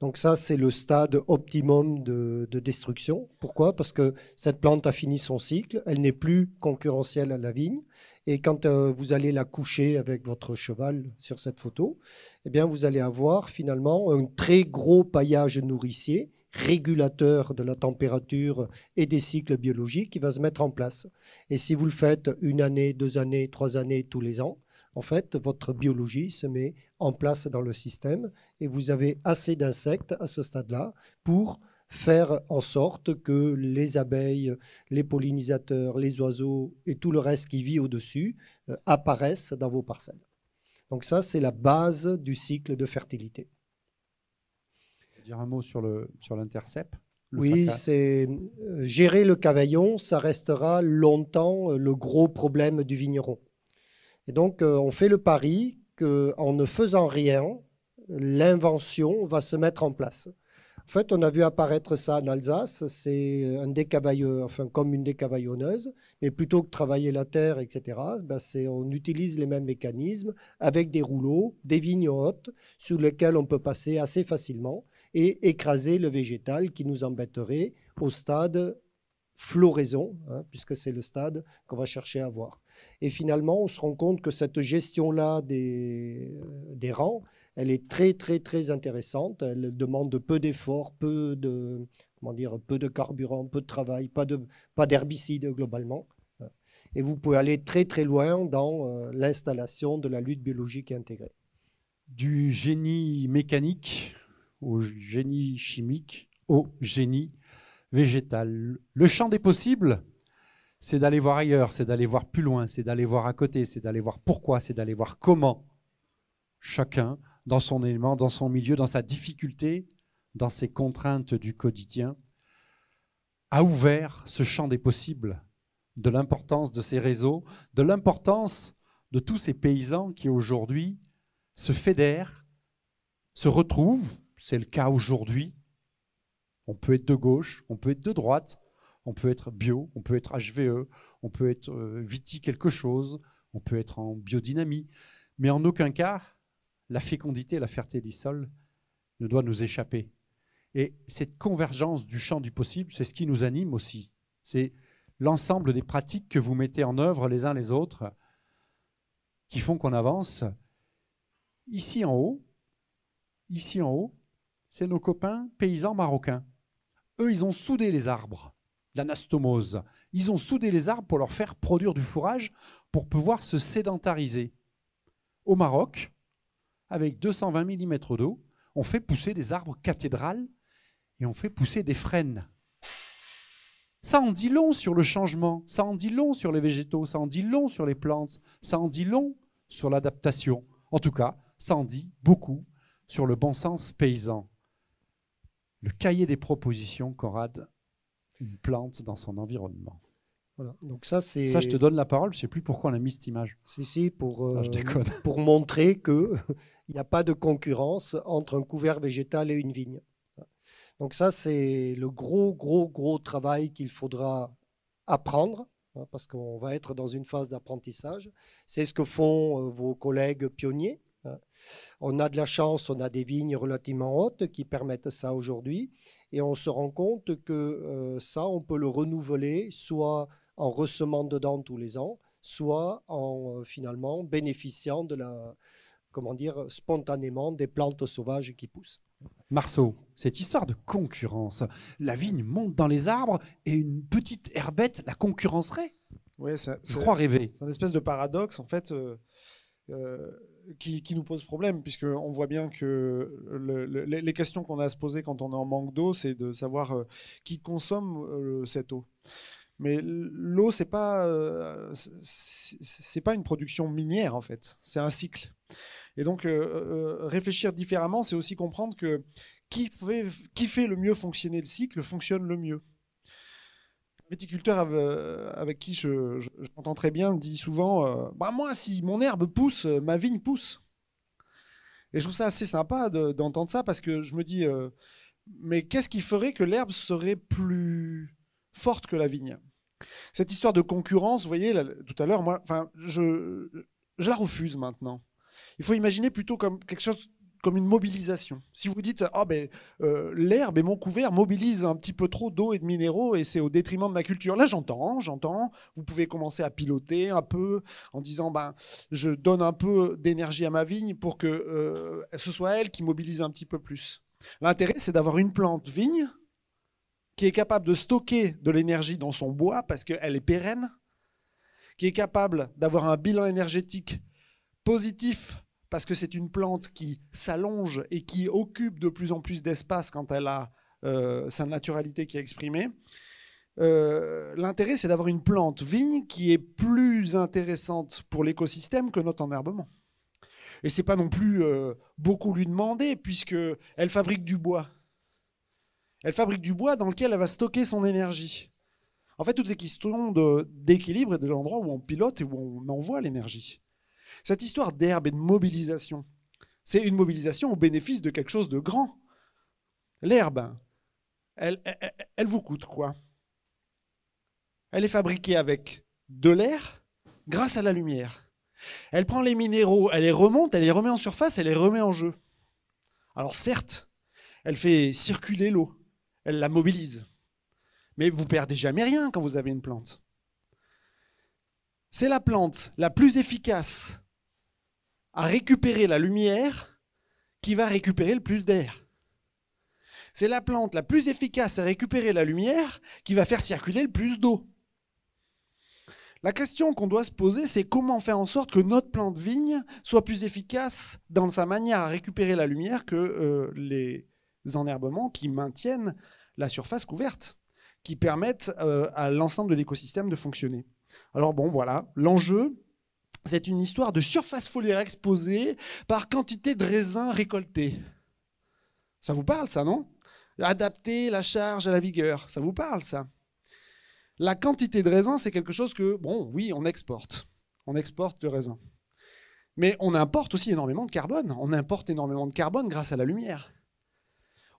Donc ça, c'est le stade optimum de, destruction. Pourquoi Parce que cette plante a fini son cycle, elle n'est plus concurrentielle à la vigne. Et quand euh, vous allez la coucher avec votre cheval sur cette photo, eh bien, vous allez avoir finalement un très gros paillage nourricier, régulateur de la température et des cycles biologiques qui va se mettre en place. Et si vous le faites une année, deux années, trois années, tous les ans, en fait, votre biologie se met en place dans le système et vous avez assez d'insectes à ce stade-là pour faire en sorte que les abeilles, les pollinisateurs, les oiseaux et tout le reste qui vit au-dessus euh, apparaissent dans vos parcelles. Donc ça, c'est la base du cycle de fertilité. Dire un mot sur l'intercept sur oui, c'est euh, gérer le cavaillon, ça restera longtemps euh, le gros problème du vigneron. Et donc, euh, on fait le pari qu'en ne faisant rien, l'invention va se mettre en place. En fait, on a vu apparaître ça en Alsace. C'est un décavailleur, enfin comme une décavaillonneuse, mais plutôt que travailler la terre, etc., ben, on utilise les mêmes mécanismes avec des rouleaux, des vignottes sur lesquelles on peut passer assez facilement et écraser le végétal qui nous embêterait au stade floraison, hein, puisque c'est le stade qu'on va chercher à voir. Et finalement, on se rend compte que cette gestion-là des, euh, des rangs, elle est très, très, très intéressante. Elle demande peu d'efforts, peu de, comment dire, peu de carburant, peu de travail, pas d'herbicides pas globalement. Et vous pouvez aller très, très loin dans euh, l'installation de la lutte biologique intégrée. Du génie mécanique au génie chimique au génie végétal. Le champ des possibles c'est d'aller voir ailleurs, c'est d'aller voir plus loin, c'est d'aller voir à côté, c'est d'aller voir pourquoi, c'est d'aller voir comment. Chacun dans son élément, dans son milieu, dans sa difficulté, dans ses contraintes du quotidien, a ouvert ce champ des possibles, de l'importance de ces réseaux, de l'importance de tous ces paysans qui aujourd'hui se fédèrent, se retrouvent, c'est le cas aujourd'hui. On peut être de gauche, on peut être de droite, on peut être bio, on peut être HVE, on peut être euh, viti quelque chose, on peut être en biodynamie, mais en aucun cas, la fécondité, la fertilité des sols ne doit nous échapper. Et cette convergence du champ du possible, c'est ce qui nous anime aussi. C'est l'ensemble des pratiques que vous mettez en œuvre les uns les autres qui font qu'on avance. Ici en haut, ici en haut, c'est nos copains paysans marocains. Eux, ils ont soudé les arbres l'anastomose. Ils ont soudé les arbres pour leur faire produire du fourrage pour pouvoir se sédentariser. Au Maroc, avec 220 mm d'eau, on fait pousser des arbres cathédrales et on fait pousser des frênes. Ça en dit long sur le changement, ça en dit long sur les végétaux, ça en dit long sur les plantes, ça en dit long sur l'adaptation. En tout cas, ça en dit beaucoup sur le bon sens paysan. Le cahier des propositions, Conrad, une plante dans son environnement. Voilà. Donc ça, c'est... ça, je te donne la parole. Je ne sais plus pourquoi on a mis cette image. Si, si, pour, euh, pour montrer qu'il n'y a pas de concurrence entre un couvert végétal et une vigne. Donc ça, c'est le gros, gros, gros travail qu'il faudra apprendre, hein, parce qu'on va être dans une phase d'apprentissage. C'est ce que font euh, vos collègues pionniers euh, on a de la chance, on a des vignes relativement hautes qui permettent ça aujourd'hui. Et on se rend compte que euh, ça, on peut le renouveler soit en ressemant dedans tous les ans, soit en euh, finalement bénéficiant de la, comment dire, spontanément des plantes sauvages qui poussent. Marceau, cette histoire de concurrence, la vigne monte dans les arbres et une petite herbette la concurrencerait Oui, c'est Je rêver. C'est un espèce de paradoxe. En fait, qui, nous pose problème, puisque on voit bien que les questions qu'on a à se poser quand on est en manque d'eau, c'est de savoir euh, qui consomme euh, cette eau. Mais l'eau, ce n'est pas, euh, c'est pas une production minière, en fait, c'est un cycle. Et donc, réfléchir différemment, c'est aussi comprendre que qui fait le mieux fonctionner le cycle fonctionne le mieux viticulteur euh, avec qui je, m'entends très bien dit souvent euh, bah, Moi, si mon herbe pousse, euh, ma vigne pousse. Et je trouve ça assez sympa d'entendre ça parce que je me dis Mais qu'est-ce qui ferait que l'herbe serait plus forte que la vigne Cette histoire de concurrence, vous voyez, tout à l'heure, moi, je la refuse maintenant. Il faut imaginer plutôt comme quelque chose comme une mobilisation. Si vous dites, ah ben, euh, l'herbe et mon couvert mobilisent un petit peu trop d'eau et de minéraux et c'est au détriment de ma culture, là j'entends, j'entends, vous pouvez commencer à piloter un peu en disant, ben, je donne un peu d'énergie à ma vigne pour que euh, ce soit elle qui mobilise un petit peu plus. L'intérêt, c'est d'avoir une plante vigne qui est capable de stocker de l'énergie dans son bois parce qu'elle est pérenne, qui est capable d'avoir un bilan énergétique positif parce que c'est une plante qui s'allonge et qui occupe de plus en plus d'espace quand elle a euh, sa naturalité qui est exprimée. Euh, l'intérêt, c'est d'avoir une plante vigne qui est plus intéressante pour l'écosystème que notre enherbement. Et c'est pas non plus euh, beaucoup lui demander, puisque elle fabrique du bois. Elle fabrique du bois dans lequel elle va stocker son énergie. En fait, toutes les questions d'équilibre et de l'endroit où on pilote et où on envoie l'énergie. Cette histoire d'herbe et de mobilisation, c'est une mobilisation au bénéfice de quelque chose de grand. L'herbe, elle, elle, vous coûte quoi Elle est fabriquée avec de l'air grâce à la lumière. Elle prend les minéraux, elle les remonte, elle les remet en surface, elle les remet en jeu. Alors certes, elle fait circuler l'eau, elle la mobilise. Mais vous perdez jamais rien quand vous avez une plante. C'est la plante la plus efficace à récupérer la lumière qui va récupérer le plus d'air. C'est la plante la plus efficace à récupérer la lumière qui va faire circuler le plus d'eau. La question qu'on doit se poser, c'est comment faire en sorte que notre plante vigne soit plus efficace dans sa manière à récupérer la lumière que euh, les enherbements qui maintiennent la surface couverte, qui permettent euh, à l'ensemble de l'écosystème de fonctionner. Alors bon, voilà, l'enjeu, c'est une histoire de surface foliaire exposée par quantité de raisins récoltés. Ça vous parle, ça, non Adapter la charge à la vigueur, ça vous parle, ça La quantité de raisins, c'est quelque chose que, bon, oui, on exporte. On exporte le raisin. Mais on importe aussi énormément de carbone. On importe énormément de carbone grâce à la lumière.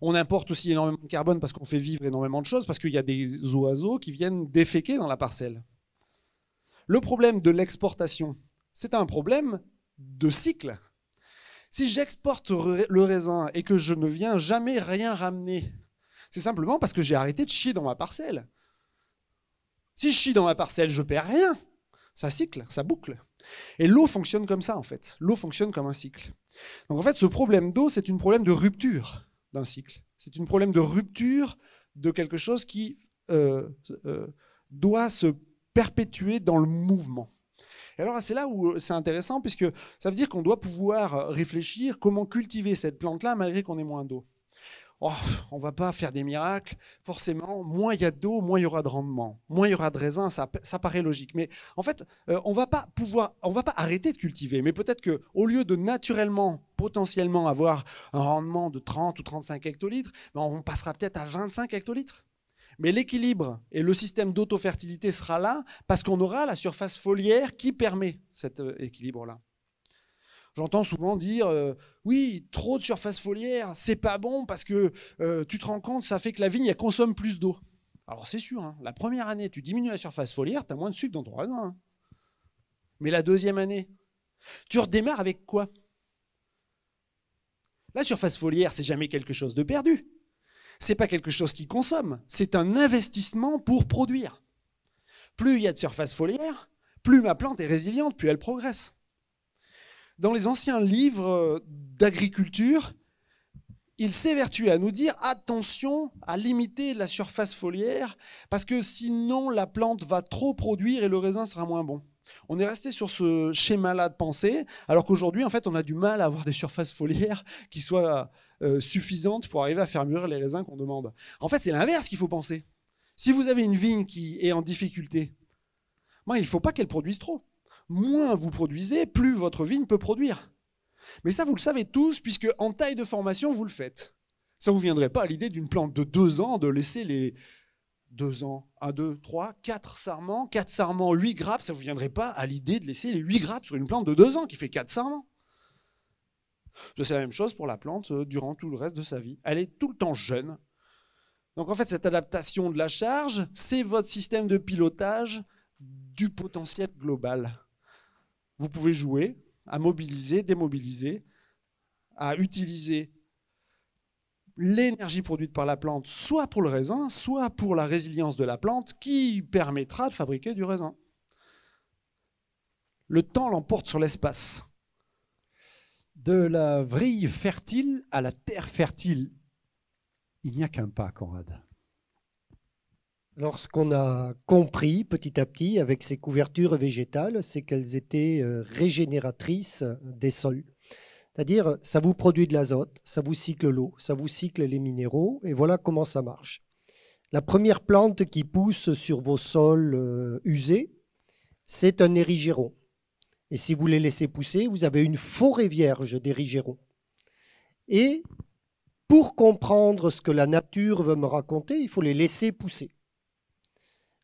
On importe aussi énormément de carbone parce qu'on fait vivre énormément de choses, parce qu'il y a des oiseaux qui viennent déféquer dans la parcelle. Le problème de l'exportation, c'est un problème de cycle. Si j'exporte le raisin et que je ne viens jamais rien ramener, c'est simplement parce que j'ai arrêté de chier dans ma parcelle. Si je chie dans ma parcelle, je perds rien. Ça cycle, ça boucle. Et l'eau fonctionne comme ça, en fait. L'eau fonctionne comme un cycle. Donc, en fait, ce problème d'eau, c'est un problème de rupture d'un cycle. C'est un problème de rupture de quelque chose qui euh, euh, doit se perpétuer dans le mouvement. Et alors c'est là où euh, c'est intéressant, puisque ça veut dire qu'on doit pouvoir euh, réfléchir comment cultiver cette plante-là malgré qu'on ait moins d'eau. Oh, on va pas faire des miracles. Forcément, moins il y a d'eau, moins il y aura de rendement, moins il y aura de raisins, ça, paraît logique. Mais en fait, euh, on va pas pouvoir, on va pas arrêter de cultiver. Mais peut-être que au lieu de naturellement, potentiellement avoir un rendement de 30 ou 35 hectolitres, ben, on passera peut-être à 25 hectolitres. Mais l'équilibre et le système d'autofertilité sera là parce qu'on aura la surface foliaire qui permet cet euh, équilibre-là. J'entends souvent dire euh, oui, trop de surface foliaire, c'est pas bon parce que euh, tu te rends compte, ça fait que la vigne elle consomme plus d'eau. Alors c'est sûr, hein, la première année, tu diminues la surface foliaire, tu as moins de sucre dans ton raisin. Hein. Mais la deuxième année, tu redémarres avec quoi La surface foliaire, c'est jamais quelque chose de perdu n'est pas quelque chose qui consomme, c'est un investissement pour produire. Plus il y a de surface foliaire, plus ma plante est résiliente, plus elle progresse. Dans les anciens livres d'agriculture, il s'évertue à nous dire attention à limiter la surface foliaire parce que sinon la plante va trop produire et le raisin sera moins bon. On est resté sur ce schéma-là de pensée, alors qu'aujourd'hui, en fait, on a du mal à avoir des surfaces foliaires qui soient euh, suffisante pour arriver à faire mûrir les raisins qu'on demande. En fait, c'est l'inverse qu'il faut penser. Si vous avez une vigne qui est en difficulté, ben, il ne faut pas qu'elle produise trop. Moins vous produisez, plus votre vigne peut produire. Mais ça, vous le savez tous, puisque en taille de formation, vous le faites. Ça ne vous viendrait pas à l'idée d'une plante de deux ans de laisser les deux ans, un, deux, trois, quatre sarments, quatre sarments, huit grappes. Ça ne vous viendrait pas à l'idée de laisser les huit grappes sur une plante de deux ans qui fait quatre sarments. C'est la même chose pour la plante euh, durant tout le reste de sa vie. Elle est tout le temps jeune. Donc en fait, cette adaptation de la charge, c'est votre système de pilotage du potentiel global. Vous pouvez jouer à mobiliser, démobiliser, à utiliser l'énergie produite par la plante, soit pour le raisin, soit pour la résilience de la plante, qui permettra de fabriquer du raisin. Le temps l'emporte sur l'espace. De la vrille fertile à la terre fertile, il n'y a qu'un pas, Conrad. Lorsqu'on a compris petit à petit avec ces couvertures végétales, c'est qu'elles étaient euh, régénératrices des sols. C'est-à-dire, ça vous produit de l'azote, ça vous cycle l'eau, ça vous cycle les minéraux, et voilà comment ça marche. La première plante qui pousse sur vos sols euh, usés, c'est un érigéron. Et si vous les laissez pousser, vous avez une forêt vierge des Rigérons. Et pour comprendre ce que la nature veut me raconter, il faut les laisser pousser.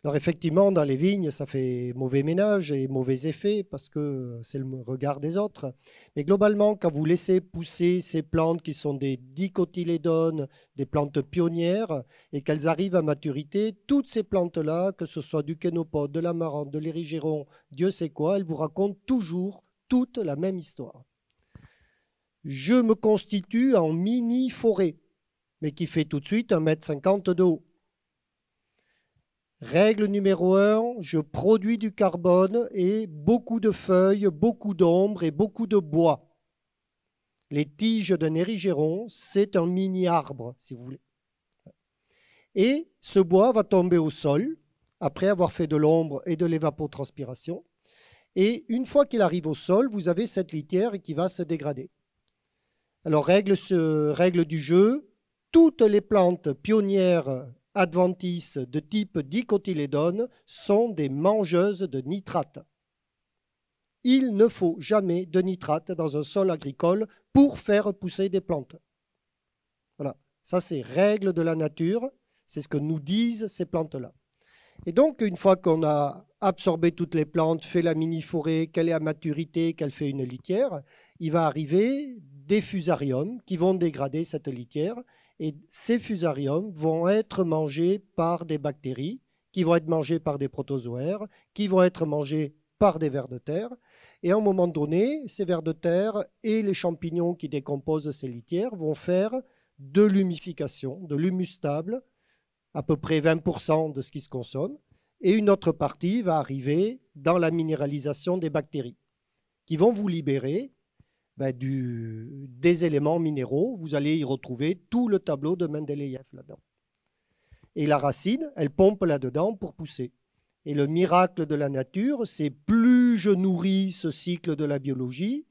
Alors effectivement, dans les vignes, ça fait mauvais ménage et mauvais effet parce que c'est le regard des autres. Mais globalement, quand vous laissez pousser ces plantes qui sont des dicotylédones, des plantes pionnières, et qu'elles arrivent à maturité, toutes ces plantes-là, que ce soit du kénopode, de l'amarante, de l'érigéron, Dieu sait quoi, elles vous racontent toujours toute la même histoire. Je me constitue en mini-forêt, mais qui fait tout de suite 1,50 m de haut. Règle numéro 1, je produis du carbone et beaucoup de feuilles, beaucoup d'ombre et beaucoup de bois. Les tiges d'un érigéron, c'est un mini-arbre, si vous voulez. Et ce bois va tomber au sol, après avoir fait de l'ombre et de l'évapotranspiration. Et une fois qu'il arrive au sol, vous avez cette litière qui va se dégrader. Alors, règle, règle du jeu, toutes les plantes pionnières adventices de type dicotylédone sont des mangeuses de nitrates. Il ne faut jamais de nitrate dans un sol agricole pour faire pousser des plantes. Voilà, ça c'est règle de la nature, c'est ce que nous disent ces plantes-là. Et donc, une fois qu'on a absorbé toutes les plantes, fait la mini-forêt, qu'elle est à maturité, qu'elle fait une litière, il va arriver des fusariums qui vont dégrader cette litière et ces fusariums vont être mangés par des bactéries, qui vont être mangés par des protozoaires, qui vont être mangés par des vers de terre. Et à un moment donné, ces vers de terre et les champignons qui décomposent ces litières vont faire de l'humification, de l'humus stable, à peu près 20% de ce qui se consomme. Et une autre partie va arriver dans la minéralisation des bactéries, qui vont vous libérer ben, du, des éléments minéraux. Vous allez y retrouver tout le tableau de Mendeleïev là-dedans. Et la racine, elle pompe là-dedans pour pousser. Et le miracle de la nature, c'est plus je nourris ce cycle de la biologie,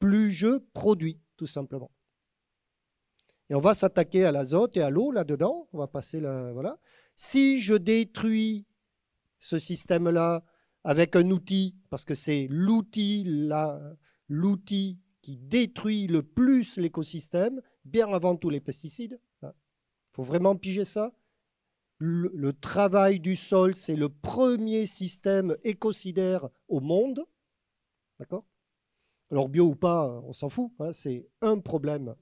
plus je produis, tout simplement. Et on va s'attaquer à l'azote et à l'eau là-dedans. On va passer là, voilà. Si je détruis ce système-là avec un outil, parce que c'est l'outil, l'outil qui détruit le plus l'écosystème, bien avant tous les pesticides. Il hein. faut vraiment piger ça. Le, travail du sol, c'est le premier système écocidaire au monde. D'accord Alors, bio ou pas, on s'en fout. Hein, c'est un problème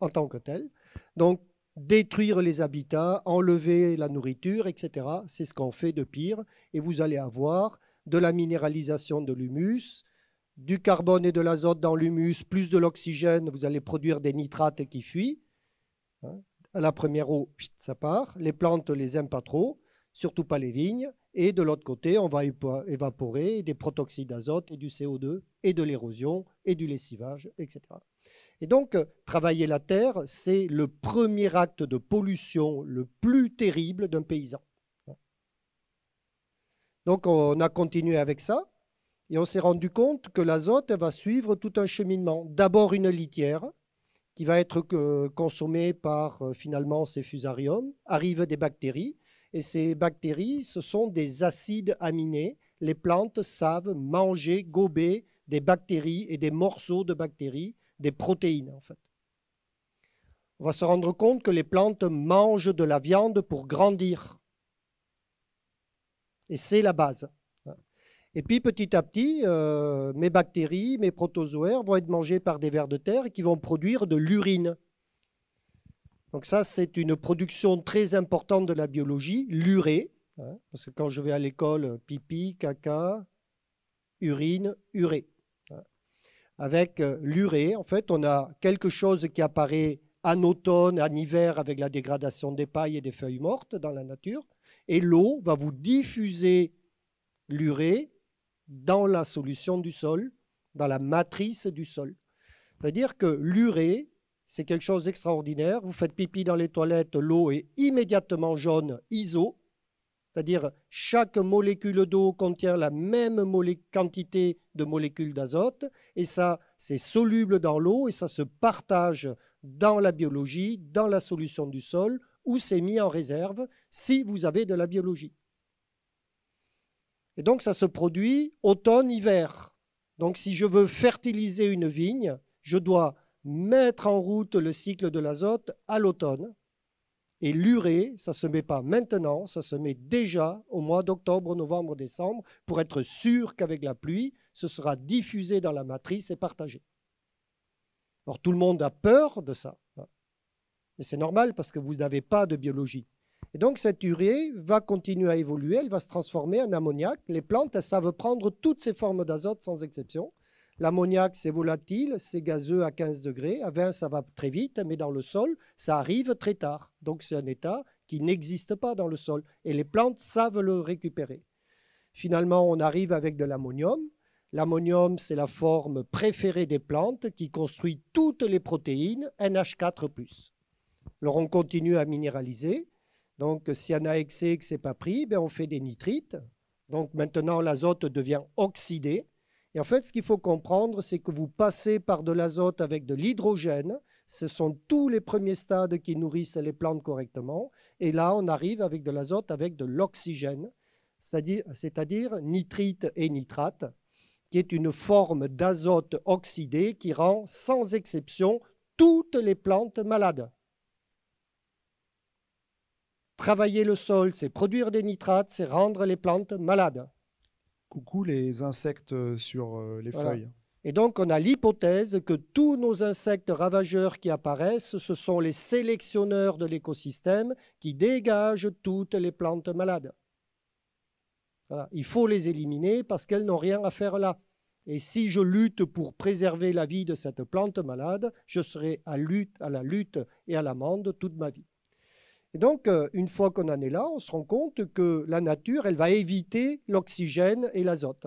en tant que tel. Donc, détruire les habitats, enlever la nourriture, etc. C'est ce qu'on fait de pire. Et vous allez avoir de la minéralisation de l'humus, du carbone et de l'azote dans l'humus, plus de l'oxygène, vous allez produire des nitrates qui fuient. Hein, à la première eau, ça part. Les plantes les aiment pas trop, surtout pas les vignes. Et de l'autre côté, on va évaporer des protoxydes d'azote et du CO2 et de l'érosion et du lessivage, etc. Et donc, euh, travailler la terre, c'est le premier acte de pollution le plus terrible d'un paysan. Hein. Donc, on a continué avec ça. Et on s'est rendu compte que l'azote va suivre tout un cheminement. D'abord une litière qui va être euh, consommée par euh, finalement ces fusariums. Arrivent des bactéries et ces bactéries, ce sont des acides aminés. Les plantes savent manger, gober des bactéries et des morceaux de bactéries, des protéines en fait. On va se rendre compte que les plantes mangent de la viande pour grandir. Et c'est la base. Et puis petit à petit, euh, mes bactéries, mes protozoaires vont être mangés par des vers de terre qui vont produire de l'urine. Donc ça, c'est une production très importante de la biologie, l'urée. Hein, parce que quand je vais à l'école, pipi, caca, urine, urée. Hein. Avec euh, l'urée, en fait, on a quelque chose qui apparaît en automne, en hiver, avec la dégradation des pailles et des feuilles mortes dans la nature. Et l'eau va vous diffuser l'urée dans la solution du sol, dans la matrice du sol. C'est-à-dire que l'urée, c'est quelque chose d'extraordinaire. Vous faites pipi dans les toilettes, l'eau est immédiatement jaune iso, c'est-à-dire chaque molécule d'eau contient la même quantité de molécules d'azote, et ça, c'est soluble dans l'eau, et ça se partage dans la biologie, dans la solution du sol, ou c'est mis en réserve si vous avez de la biologie. Et donc, ça se produit automne-hiver. Donc, si je veux fertiliser une vigne, je dois mettre en route le cycle de l'azote à l'automne. Et l'urée, ça ne se met pas maintenant, ça se met déjà au mois d'octobre, novembre, décembre, pour être sûr qu'avec la pluie, ce sera diffusé dans la matrice et partagé. Alors tout le monde a peur de ça. Mais c'est normal parce que vous n'avez pas de biologie. Et donc cette urée va continuer à évoluer, elle va se transformer en ammoniac. Les plantes, savent prendre toutes ces formes d'azote sans exception. L'ammoniac, c'est volatile, c'est gazeux à 15 degrés. À 20, ça va très vite, mais dans le sol, ça arrive très tard. Donc c'est un état qui n'existe pas dans le sol. Et les plantes savent le récupérer. Finalement, on arrive avec de l'ammonium. L'ammonium, c'est la forme préférée des plantes qui construit toutes les protéines NH4 ⁇ Alors on continue à minéraliser. Donc, si y en a excès et que ce n'est pas pris, ben, on fait des nitrites. Donc, maintenant, l'azote devient oxydé. Et en fait, ce qu'il faut comprendre, c'est que vous passez par de l'azote avec de l'hydrogène. Ce sont tous les premiers stades qui nourrissent les plantes correctement. Et là, on arrive avec de l'azote avec de l'oxygène, c'est-à-dire nitrite et nitrate, qui est une forme d'azote oxydé qui rend sans exception toutes les plantes malades. Travailler le sol, c'est produire des nitrates, c'est rendre les plantes malades. Coucou les insectes euh, sur euh, les feuilles. Et donc on a l'hypothèse que tous nos insectes ravageurs qui apparaissent, ce sont les sélectionneurs de l'écosystème qui dégagent toutes les plantes malades. Il faut les éliminer parce qu'elles n'ont rien à faire là. Et si je lutte pour préserver la vie de cette plante malade, je serai lutte, à la lutte et à l'amende toute ma vie. Et donc, euh, une fois qu'on en est là, on se rend compte que la nature, elle va éviter l'oxygène et l'azote.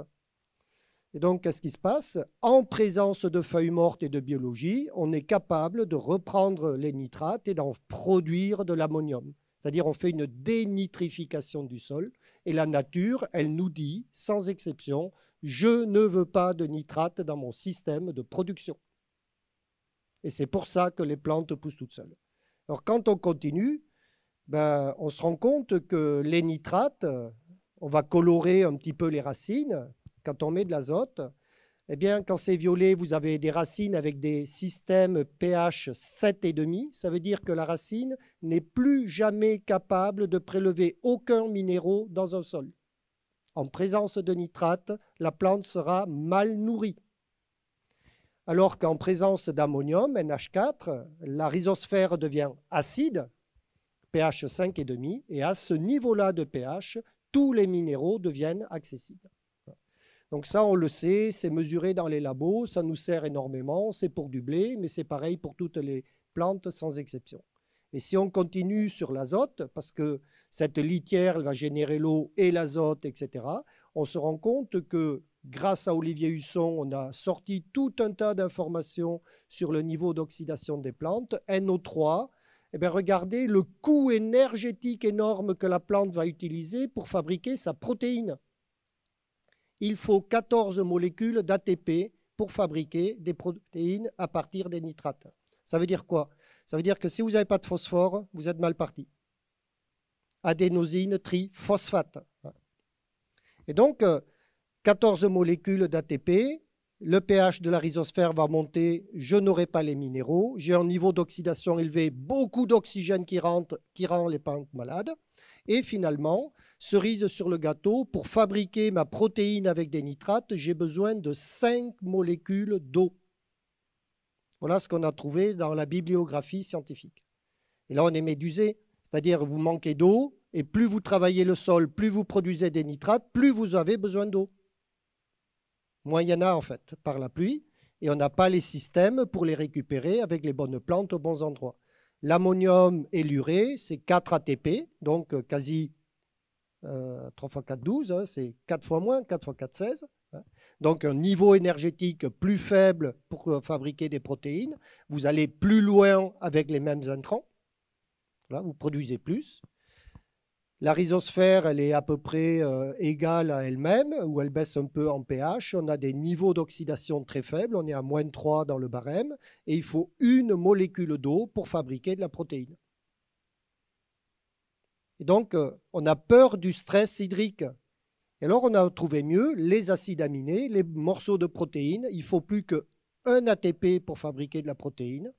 Et donc, qu'est-ce qui se passe En présence de feuilles mortes et de biologie, on est capable de reprendre les nitrates et d'en produire de l'ammonium. C'est-à-dire, on fait une dénitrification du sol. Et la nature, elle nous dit, sans exception, je ne veux pas de nitrates dans mon système de production. Et c'est pour ça que les plantes poussent toutes seules. Alors, quand on continue, ben, on se rend compte que les nitrates, on va colorer un petit peu les racines quand on met de l'azote. Eh bien, quand c'est violet, vous avez des racines avec des systèmes pH 7,5. Ça veut dire que la racine n'est plus jamais capable de prélever aucun minéraux dans un sol. En présence de nitrate, la plante sera mal nourrie. Alors qu'en présence d'ammonium, NH4, la rhizosphère devient acide, pH 5,5, et à ce niveau-là de pH, tous les minéraux deviennent accessibles. Donc ça, on le sait, c'est mesuré dans les labos, ça nous sert énormément, c'est pour du blé, mais c'est pareil pour toutes les plantes sans exception. Et si on continue sur l'azote, parce que cette litière va générer l'eau et l'azote, etc., on se rend compte que grâce à Olivier Husson, on a sorti tout un tas d'informations sur le niveau d'oxydation des plantes. NO3, eh regardez le coût énergétique énorme que la plante va utiliser pour fabriquer sa protéine. Il faut 14 molécules d'ATP pour fabriquer des protéines à partir des nitrates. Ça veut dire quoi Ça veut dire que si vous n'avez pas de phosphore, vous êtes mal parti. Adénosine, triphosphate. Et donc, 14 euh, molécules d'ATP, le pH de la rhizosphère va monter, je n'aurai pas les minéraux, j'ai un niveau d'oxydation élevé, beaucoup d'oxygène qui, rentre, qui rend les plantes malades. Et finalement, cerise sur le gâteau, pour fabriquer ma protéine avec des nitrates, j'ai besoin de 5 molécules d'eau. Voilà ce qu'on a trouvé dans la bibliographie scientifique. Et là, on est médusé, c'est-à-dire vous manquez d'eau, et plus vous travaillez le sol, plus vous produisez des nitrates, plus vous avez besoin d'eau. Moins il en fait, par la pluie, et on n'a pas les systèmes pour les récupérer avec les bonnes plantes aux bons endroits. L'ammonium et l'urée, c'est 4 ATP, donc euh, quasi 3 x 4, 12, c'est 4 fois moins, 4 x 4, 16. Donc un niveau énergétique plus faible pour euh, fabriquer des protéines. Vous allez plus loin avec les mêmes intrants. vous produisez plus. La rhizosphère, elle est à peu près euh, égale à elle-même, ou elle baisse un peu en pH. On a des niveaux d'oxydation très faibles, on est à moins 3 dans le barème, et il faut une molécule d'eau pour fabriquer de la protéine. Et donc, euh, on a peur du stress hydrique. Et alors, on a trouvé mieux les acides aminés, les morceaux de protéines. Il faut plus qu'un ATP pour fabriquer de la protéine.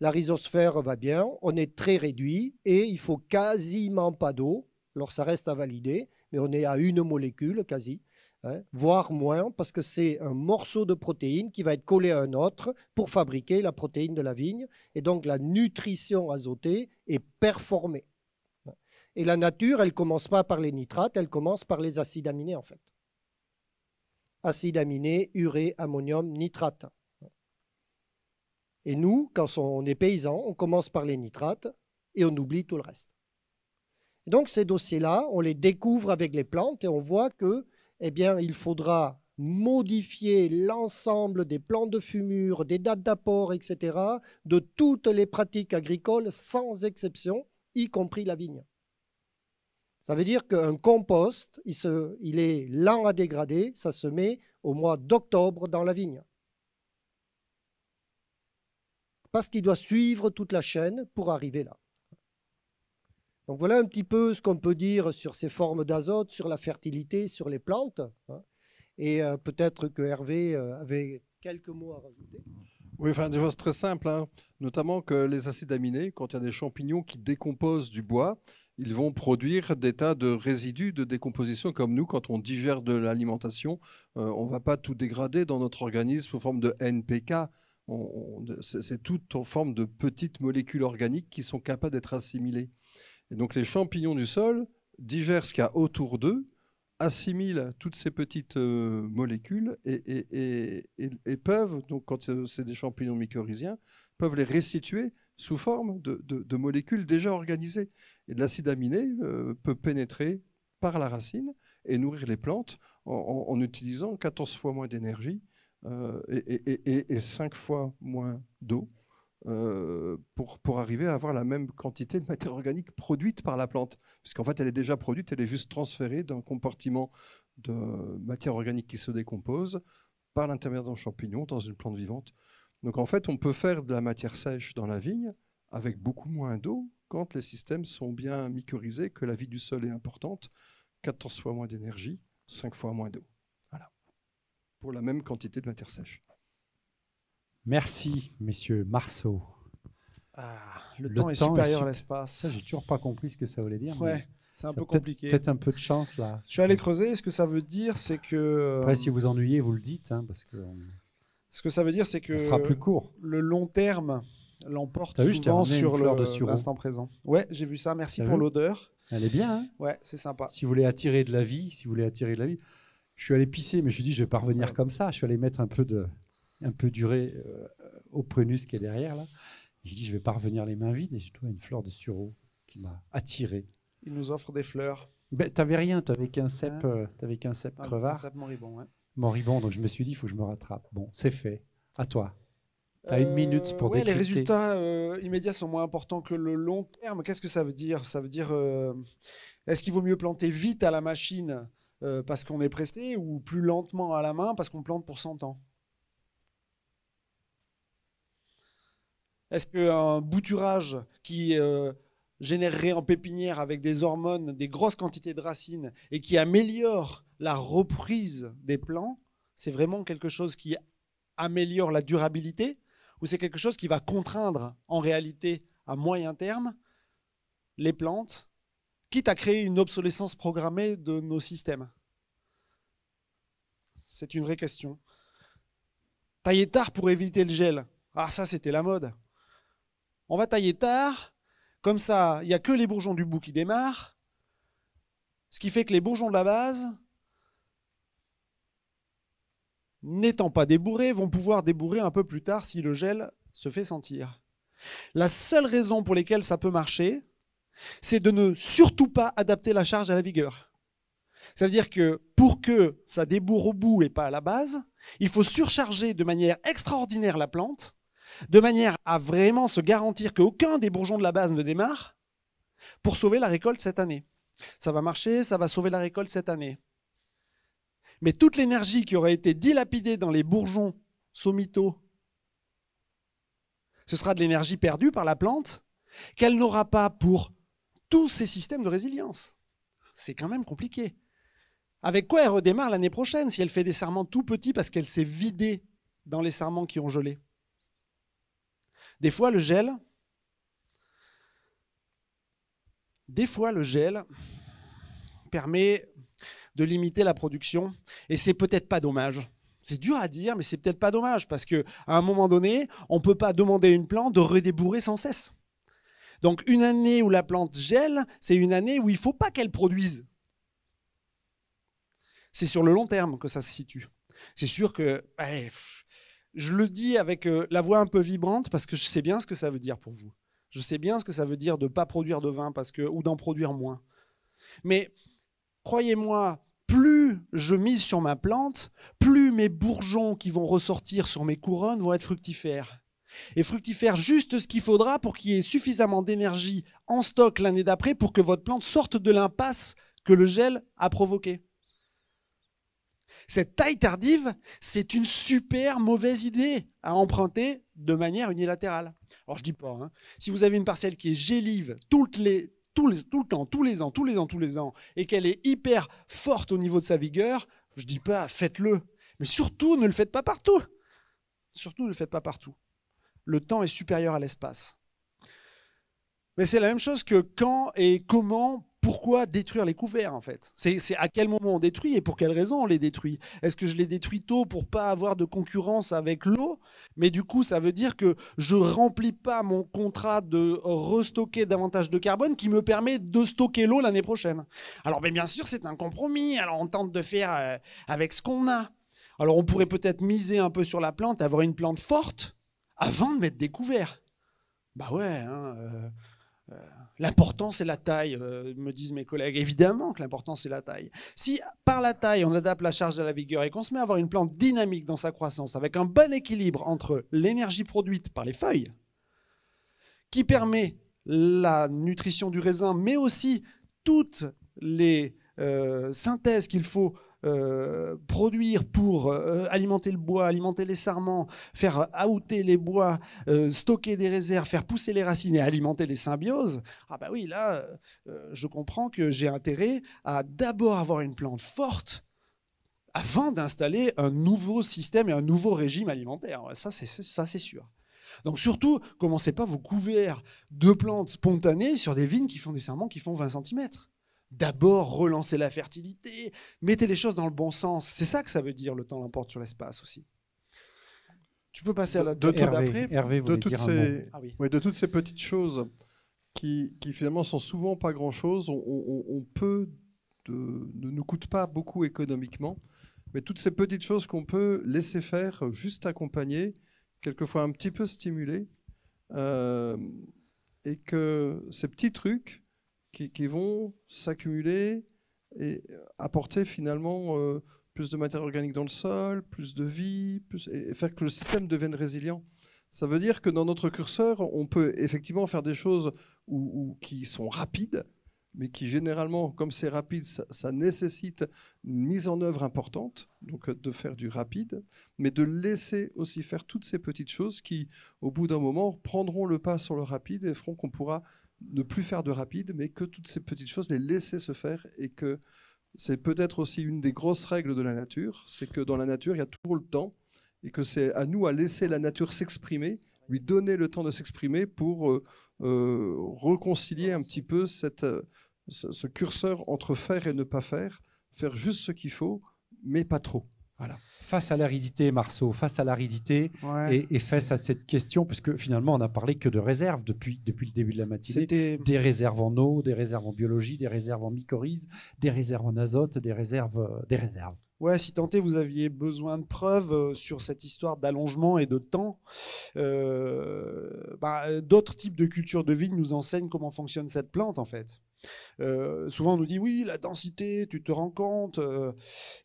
La rhizosphère va bien, on est très réduit et il faut quasiment pas d'eau alors ça reste à valider, mais on est à une molécule quasi, hein, voire moins, parce que c'est un morceau de protéine qui va être collé à un autre pour fabriquer la protéine de la vigne. Et donc la nutrition azotée est performée. Et la nature, elle commence pas par les nitrates, elle commence par les acides aminés en fait. Acides aminés, urée, ammonium, nitrate. Et nous, quand on est paysan, on commence par les nitrates et on oublie tout le reste donc ces dossiers-là, on les découvre avec les plantes et on voit que, eh bien, il faudra modifier l'ensemble des plans de fumure, des dates d'apport, etc., de toutes les pratiques agricoles sans exception, y compris la vigne. Ça veut dire qu'un compost, il est lent à dégrader, ça se met au mois d'octobre dans la vigne. Parce qu'il doit suivre toute la chaîne pour arriver là. Donc voilà un petit peu ce qu'on peut dire sur ces formes d'azote, sur la fertilité, sur les plantes. Hein. Et euh, peut-être que Hervé euh, avait quelques mots à rajouter. Oui, enfin des choses très simples, hein. notamment que les acides aminés, quand il y a des champignons qui décomposent du bois, ils vont produire des tas de résidus de décomposition comme nous quand on digère de l'alimentation. Euh, on ne va pas tout dégrader dans notre organisme sous forme de NPK. C'est tout en forme de petites molécules organiques qui sont capables d'être assimilées donc les champignons du sol digèrent ce qu'il y a autour d'eux, assimilent toutes ces petites euh, molécules et, peuvent, donc quand c'est des champignons mycorhiziens, peuvent les restituer sous forme de, molécules déjà organisées. Et l'acide aminé euh, peut pénétrer par la racine et nourrir les plantes en, utilisant 14 fois moins d'énergie euh, et 5 fois moins d'eau. Euh, pour, pour arriver à avoir la même quantité de matière organique produite par la plante. Puisqu'en fait, elle est déjà produite, elle est juste transférée d'un compartiment de matière organique qui se décompose par l'intermédiaire d'un champignon dans une plante vivante. Donc en fait, on peut faire de la matière sèche dans la vigne avec beaucoup moins d'eau quand les systèmes sont bien mycorhizés, que la vie du sol est importante, 14 fois moins d'énergie, 5 fois moins d'eau. Voilà. Pour la même quantité de matière sèche. Merci, messieurs Marceau. Ah, le, temps, est supérieur à l'espace. J'ai toujours pas compris ce que ça voulait dire. Ouais, c'est un peu compliqué. Peut-être un peu de chance là. Je suis allé creuser. Ce que ça veut dire, c'est que. Après, si euh, vous ennuyez, vous le dites, hein, parce que. Ce que ça veut dire, c'est que. On fera plus court. Le long terme l'emporte souvent sur l'instant présent. Ouais, j'ai vu ça. Merci pour l'odeur. Elle est bien. Hein ouais, c'est sympa. Si vous voulez attirer de la vie, si vous voulez attirer de la vie, je suis allé pisser, mais je me suis dit je vais pas revenir comme ça. Je suis allé mettre un peu de un peu duré euh, au prunus qui est derrière là. J'ai dit, je vais pas revenir les mains vides. Et j'ai trouvé une fleur de sureau qui m'a attiré. Il nous offre des fleurs. Ben, t'avais rien, t'avais qu'un hein cep, euh, qu'un cep crevard. Un cep moribond, Moribond, donc je me suis dit, il faut que je me rattrape. Bon, c'est fait. À toi. T'as une euh, minute pour Les résultats immédiats sont moins importants que le long terme. Qu'est-ce que ça veut dire Ça veut dire est-ce qu'il vaut mieux planter vite à la machine parce qu'on est pressé ou plus lentement à la main parce qu'on plante pour 100 ans Est-ce qu'un bouturage qui euh, générerait en pépinière avec des hormones des grosses quantités de racines et qui améliore la reprise des plants, c'est vraiment quelque chose qui améliore la durabilité ou c'est quelque chose qui va contraindre en réalité à moyen terme les plantes, quitte à créer une obsolescence programmée de nos systèmes C'est une vraie question. Tailler tard pour éviter le gel. Ah ça c'était la mode on va tailler tard, comme ça, il n'y a que les bourgeons du bout qui démarrent, ce qui fait que les bourgeons de la base, n'étant pas débourrés, vont pouvoir débourrer un peu plus tard si le gel se fait sentir. La seule raison pour laquelle ça peut marcher, c'est de ne surtout pas adapter la charge à la vigueur. Ça veut dire que pour que ça débourre au bout et pas à la base, il faut surcharger de manière extraordinaire la plante de manière à vraiment se garantir qu'aucun des bourgeons de la base ne démarre pour sauver la récolte cette année. Ça va marcher, ça va sauver la récolte cette année. Mais toute l'énergie qui aurait été dilapidée dans les bourgeons sommitaux, ce sera de l'énergie perdue par la plante qu'elle n'aura pas pour tous ses systèmes de résilience. C'est quand même compliqué. Avec quoi elle redémarre l'année prochaine si elle fait des serments tout petits parce qu'elle s'est vidée dans les serments qui ont gelé des fois, le gel, des fois, le gel permet de limiter la production et c'est peut-être pas dommage. C'est dur à dire, mais c'est peut-être pas dommage parce que à un moment donné, on ne peut pas demander à une plante de redébourrer sans cesse. Donc une année où la plante gèle, c'est une année où il faut pas qu'elle produise. C'est sur le long terme que ça se situe. C'est sûr que je le dis avec euh, la voix un peu vibrante parce que je sais bien ce que ça veut dire pour vous. Je sais bien ce que ça veut dire de ne pas produire de vin parce que, ou d'en produire moins. Mais croyez-moi, plus je mise sur ma plante, plus mes bourgeons qui vont ressortir sur mes couronnes vont être fructifères. Et fructifères juste ce qu'il faudra pour qu'il y ait suffisamment d'énergie en stock l'année d'après pour que votre plante sorte de l'impasse que le gel a provoquée. Cette taille tardive, c'est une super mauvaise idée à emprunter de manière unilatérale. Alors je dis pas, hein. si vous avez une parcelle qui est gélive tout, le temps, tous les ans, tous les ans, tous les ans, et qu'elle est hyper forte au niveau de sa vigueur, je dis pas faites-le. Mais surtout, ne le faites pas partout. Surtout, ne le faites pas partout. Le temps est supérieur à l'espace. Mais c'est la même chose que quand et comment pourquoi détruire les couverts en fait C'est à quel moment on détruit et pour quelle raison on les détruit Est-ce que je les détruis tôt pour pas avoir de concurrence avec l'eau Mais du coup, ça veut dire que je remplis pas mon contrat de restocker davantage de carbone qui me permet de stocker l'eau l'année prochaine. Alors ben, bien sûr, c'est un compromis. Alors on tente de faire euh, avec ce qu'on a. Alors on pourrait peut-être miser un peu sur la plante, avoir une plante forte avant de mettre des couverts. Bah ouais. Hein, euh, euh, L'important, c'est la taille, euh, me disent mes collègues. Évidemment que l'important, c'est la taille. Si par la taille, on adapte la charge à la vigueur et qu'on se met à avoir une plante dynamique dans sa croissance, avec un bon équilibre entre l'énergie produite par les feuilles, qui permet la nutrition du raisin, mais aussi toutes les euh, synthèses qu'il faut euh, produire pour euh, alimenter le bois, alimenter les sarments, faire euh, outer les bois, stocker des réserves, faire pousser les racines et alimenter les symbioses, ah bah oui, là, je comprends que j'ai intérêt à d'abord avoir une plante forte avant d'installer un nouveau système et un nouveau régime alimentaire. Ça, c'est sûr. Donc surtout, commencez pas vous couverts de plantes spontanées sur des vignes qui font des sarments qui font 20 cm d'abord relancer la fertilité, mettez les choses dans le bon sens. C'est ça que ça veut dire le temps l'emporte sur l'espace aussi. Tu peux passer à la deux d'après. de, toutes ces, ah oui. de toutes ces petites choses qui, qui finalement sont souvent pas grand-chose, on, peut ne nous coûte pas beaucoup économiquement, mais toutes ces petites choses qu'on peut laisser faire, juste accompagner, quelquefois un petit peu stimuler, euh, et que ces petits trucs qui, vont s'accumuler et apporter finalement euh, plus de matière organique dans le sol, plus de vie, et faire que le système devienne résilient. Ça veut dire que dans notre curseur, on peut effectivement faire des choses ou qui sont rapides, mais qui généralement, comme c'est rapide, ça, ça, nécessite une mise en œuvre importante, donc euh, de faire du rapide, mais de laisser aussi faire toutes ces petites choses qui, au bout d'un moment, prendront le pas sur le rapide et feront qu'on pourra ne plus faire de rapide, mais que toutes ces petites choses, les laisser se faire et que c'est peut-être aussi une des grosses règles de la nature, c'est que dans la nature, il y a toujours le temps et que c'est à nous à laisser la nature s'exprimer, lui donner le temps de s'exprimer pour euh, euh, réconcilier reconcilier un petit peu cette, euh, ce curseur entre faire et ne pas faire, faire juste ce qu'il faut, mais pas trop. Face à l'aridité, Marceau, face à l'aridité et, face à cette question, parce que finalement, on n'a parlé que de réserves depuis, le début de la matinée. Des réserves en eau, des réserves en biologie, des réserves en mycorhize, des réserves en azote, des réserves. Euh, des réserves. Ouais, si tant est, vous aviez besoin de preuves euh, sur cette histoire d'allongement et de temps. Euh, bah, d'autres types de cultures de vigne nous enseignent comment fonctionne cette plante, en fait. Euh, souvent, on nous dit oui, la densité, tu te rends compte. Euh.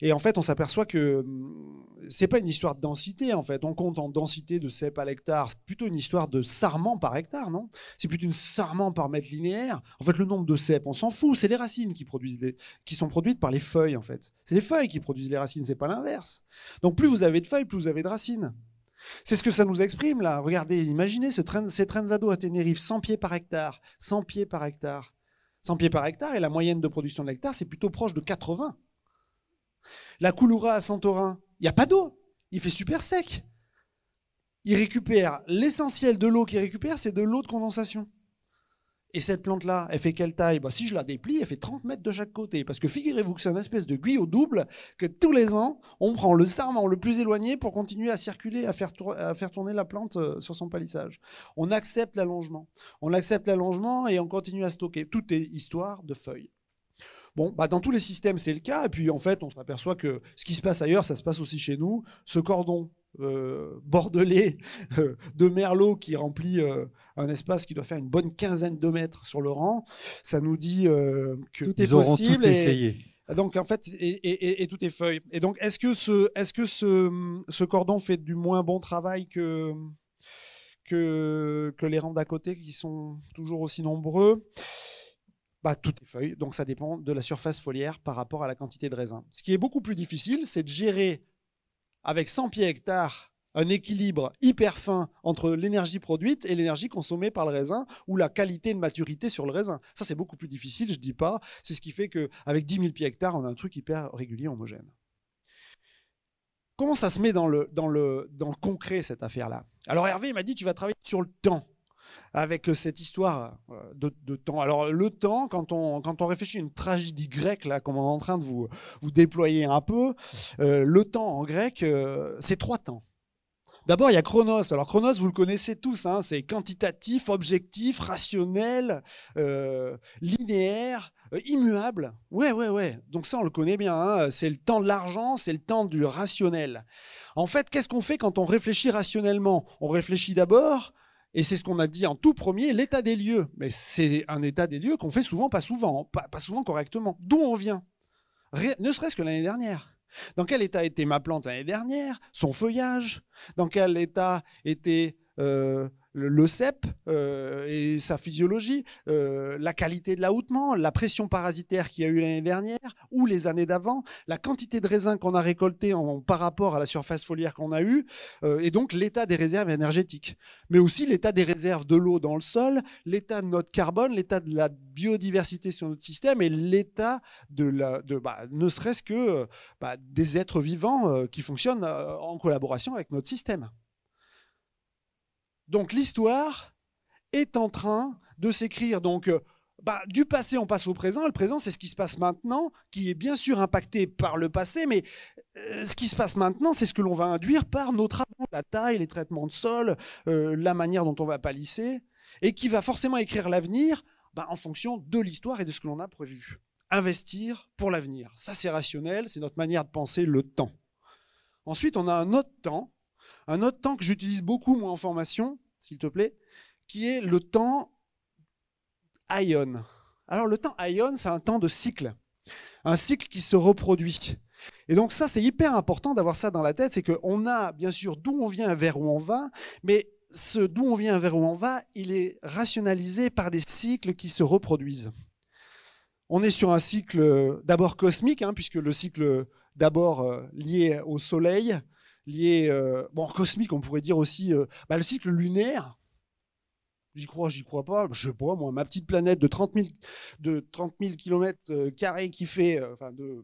et en fait, on s'aperçoit que hum, c'est pas une histoire de densité. En fait, on compte en densité de cèpes à l'hectare. C'est plutôt une histoire de sarment par hectare, non C'est plutôt une sarment par mètre linéaire. En fait, le nombre de cèpes, on s'en fout. C'est les racines qui produisent qui sont produites par les feuilles, en fait. C'est les feuilles qui produisent les racines. C'est pas l'inverse. Donc, plus vous avez de feuilles, plus vous avez de racines. C'est ce que ça nous exprime là. Regardez, imaginez ces trains ados à Tenerife, 100 pieds par hectare, 100 pieds par hectare. 100 pieds par hectare, et la moyenne de production de l'hectare, c'est plutôt proche de 80. La Couloura à Santorin, il n'y a pas d'eau, il fait super sec. Il récupère l'essentiel de l'eau qu'il récupère, c'est de l'eau de condensation. Et cette plante-là, elle fait quelle taille bah, Si je la déplie, elle fait 30 mètres de chaque côté. Parce que figurez-vous que c'est une espèce de gui double que tous les ans, on prend le sarment le plus éloigné pour continuer à circuler, à faire, tourner la plante euh, sur son palissage. On accepte l'allongement. On accepte l'allongement et on continue à stocker. Tout est histoire de feuilles. Bah, dans tous les systèmes, c'est le cas. Et puis, en fait, on s'aperçoit que ce qui se passe ailleurs, ça se passe aussi chez nous. Ce cordon bordelé euh, bordelais euh, de Merlot qui remplit euh, un espace qui doit faire une bonne quinzaine de mètres sur le rang, ça nous dit que tout est auront possible. Tout essayé. Donc en fait, et, tout est feuille. Et donc, est-ce que, ce, est -ce, que cordon fait du moins bon travail que, que les rangs d'à côté qui sont toujours aussi nombreux toutes les feuilles, donc ça dépend de la surface foliaire par rapport à la quantité de raisin. Ce qui est beaucoup plus difficile, c'est de gérer avec 100 pieds hectares un équilibre hyper fin entre l'énergie produite et l'énergie consommée par le raisin ou la qualité de maturité sur le raisin. Ça, c'est beaucoup plus difficile, je dis pas. C'est ce qui fait qu'avec 10 000 pieds hectares, on a un truc hyper régulier, homogène. Comment ça se met dans le, dans le, dans le concret, cette affaire-là Alors Hervé m'a dit, tu vas travailler sur le temps avec euh, cette histoire euh, de, temps. Alors le temps, quand on, quand on réfléchit à une tragédie grecque, là, comme on est en train de vous, vous déployer un peu, euh, le temps en grec, c'est trois temps. D'abord, il y a Chronos. Alors Chronos, vous le connaissez tous, hein, c'est quantitatif, objectif, rationnel, linéaire, immuable. Ouais, ouais, ouais. Donc ça, on le connaît bien. Hein. C'est le temps de l'argent, c'est le temps du rationnel. En fait, qu'est-ce qu'on fait quand on réfléchit rationnellement On réfléchit d'abord et c'est ce qu'on a dit en tout premier, l'état des lieux. Mais c'est un état des lieux qu'on fait souvent, pas souvent, hein, pas, souvent correctement. D'où on vient Ne serait-ce que l'année dernière. Dans quel état était ma plante l'année dernière Son feuillage Dans quel état était euh, le, CEP euh, et sa physiologie, euh, la qualité de l'ahoutement, la pression parasitaire qu'il y a eu l'année dernière ou les années d'avant, la quantité de raisins qu'on a récolté par rapport à la surface foliaire qu'on a eue, euh, et donc l'état des réserves énergétiques, mais aussi l'état des réserves de l'eau dans le sol, l'état de notre carbone, l'état de la biodiversité sur notre système et l'état de bah, ne serait-ce que bah, des êtres vivants qui fonctionnent en collaboration avec notre système. Donc l'histoire est en train de s'écrire. Donc euh, bah, du passé, on passe au présent. Le présent, c'est ce qui se passe maintenant, qui est bien sûr impacté par le passé, mais euh, ce qui se passe maintenant, c'est ce que l'on va induire par nos travaux, la taille, les traitements de sol, euh, la manière dont on va palisser, et qui va forcément écrire l'avenir bah, en fonction de l'histoire et de ce que l'on a prévu. Investir pour l'avenir, ça c'est rationnel, c'est notre manière de penser le temps. Ensuite, on a un autre temps un autre temps que j'utilise beaucoup, moi, en formation, s'il te plaît, qui est le temps ion. Alors, le temps ion, c'est un temps de cycle. Un cycle qui se reproduit. Et donc ça, c'est hyper important d'avoir ça dans la tête, c'est qu'on a bien sûr d'où on vient vers où on va, mais ce d'où on vient vers où on va, il est rationalisé par des cycles qui se reproduisent. On est sur un cycle d'abord cosmique, hein, puisque le cycle d'abord euh, lié au Soleil, lié euh, bon, cosmique, on pourrait dire aussi, euh, bah, le cycle lunaire. J'y crois, j'y crois pas. Je sais moi, ma petite planète de 30 000, de 30 km euh, qui fait, enfin, de,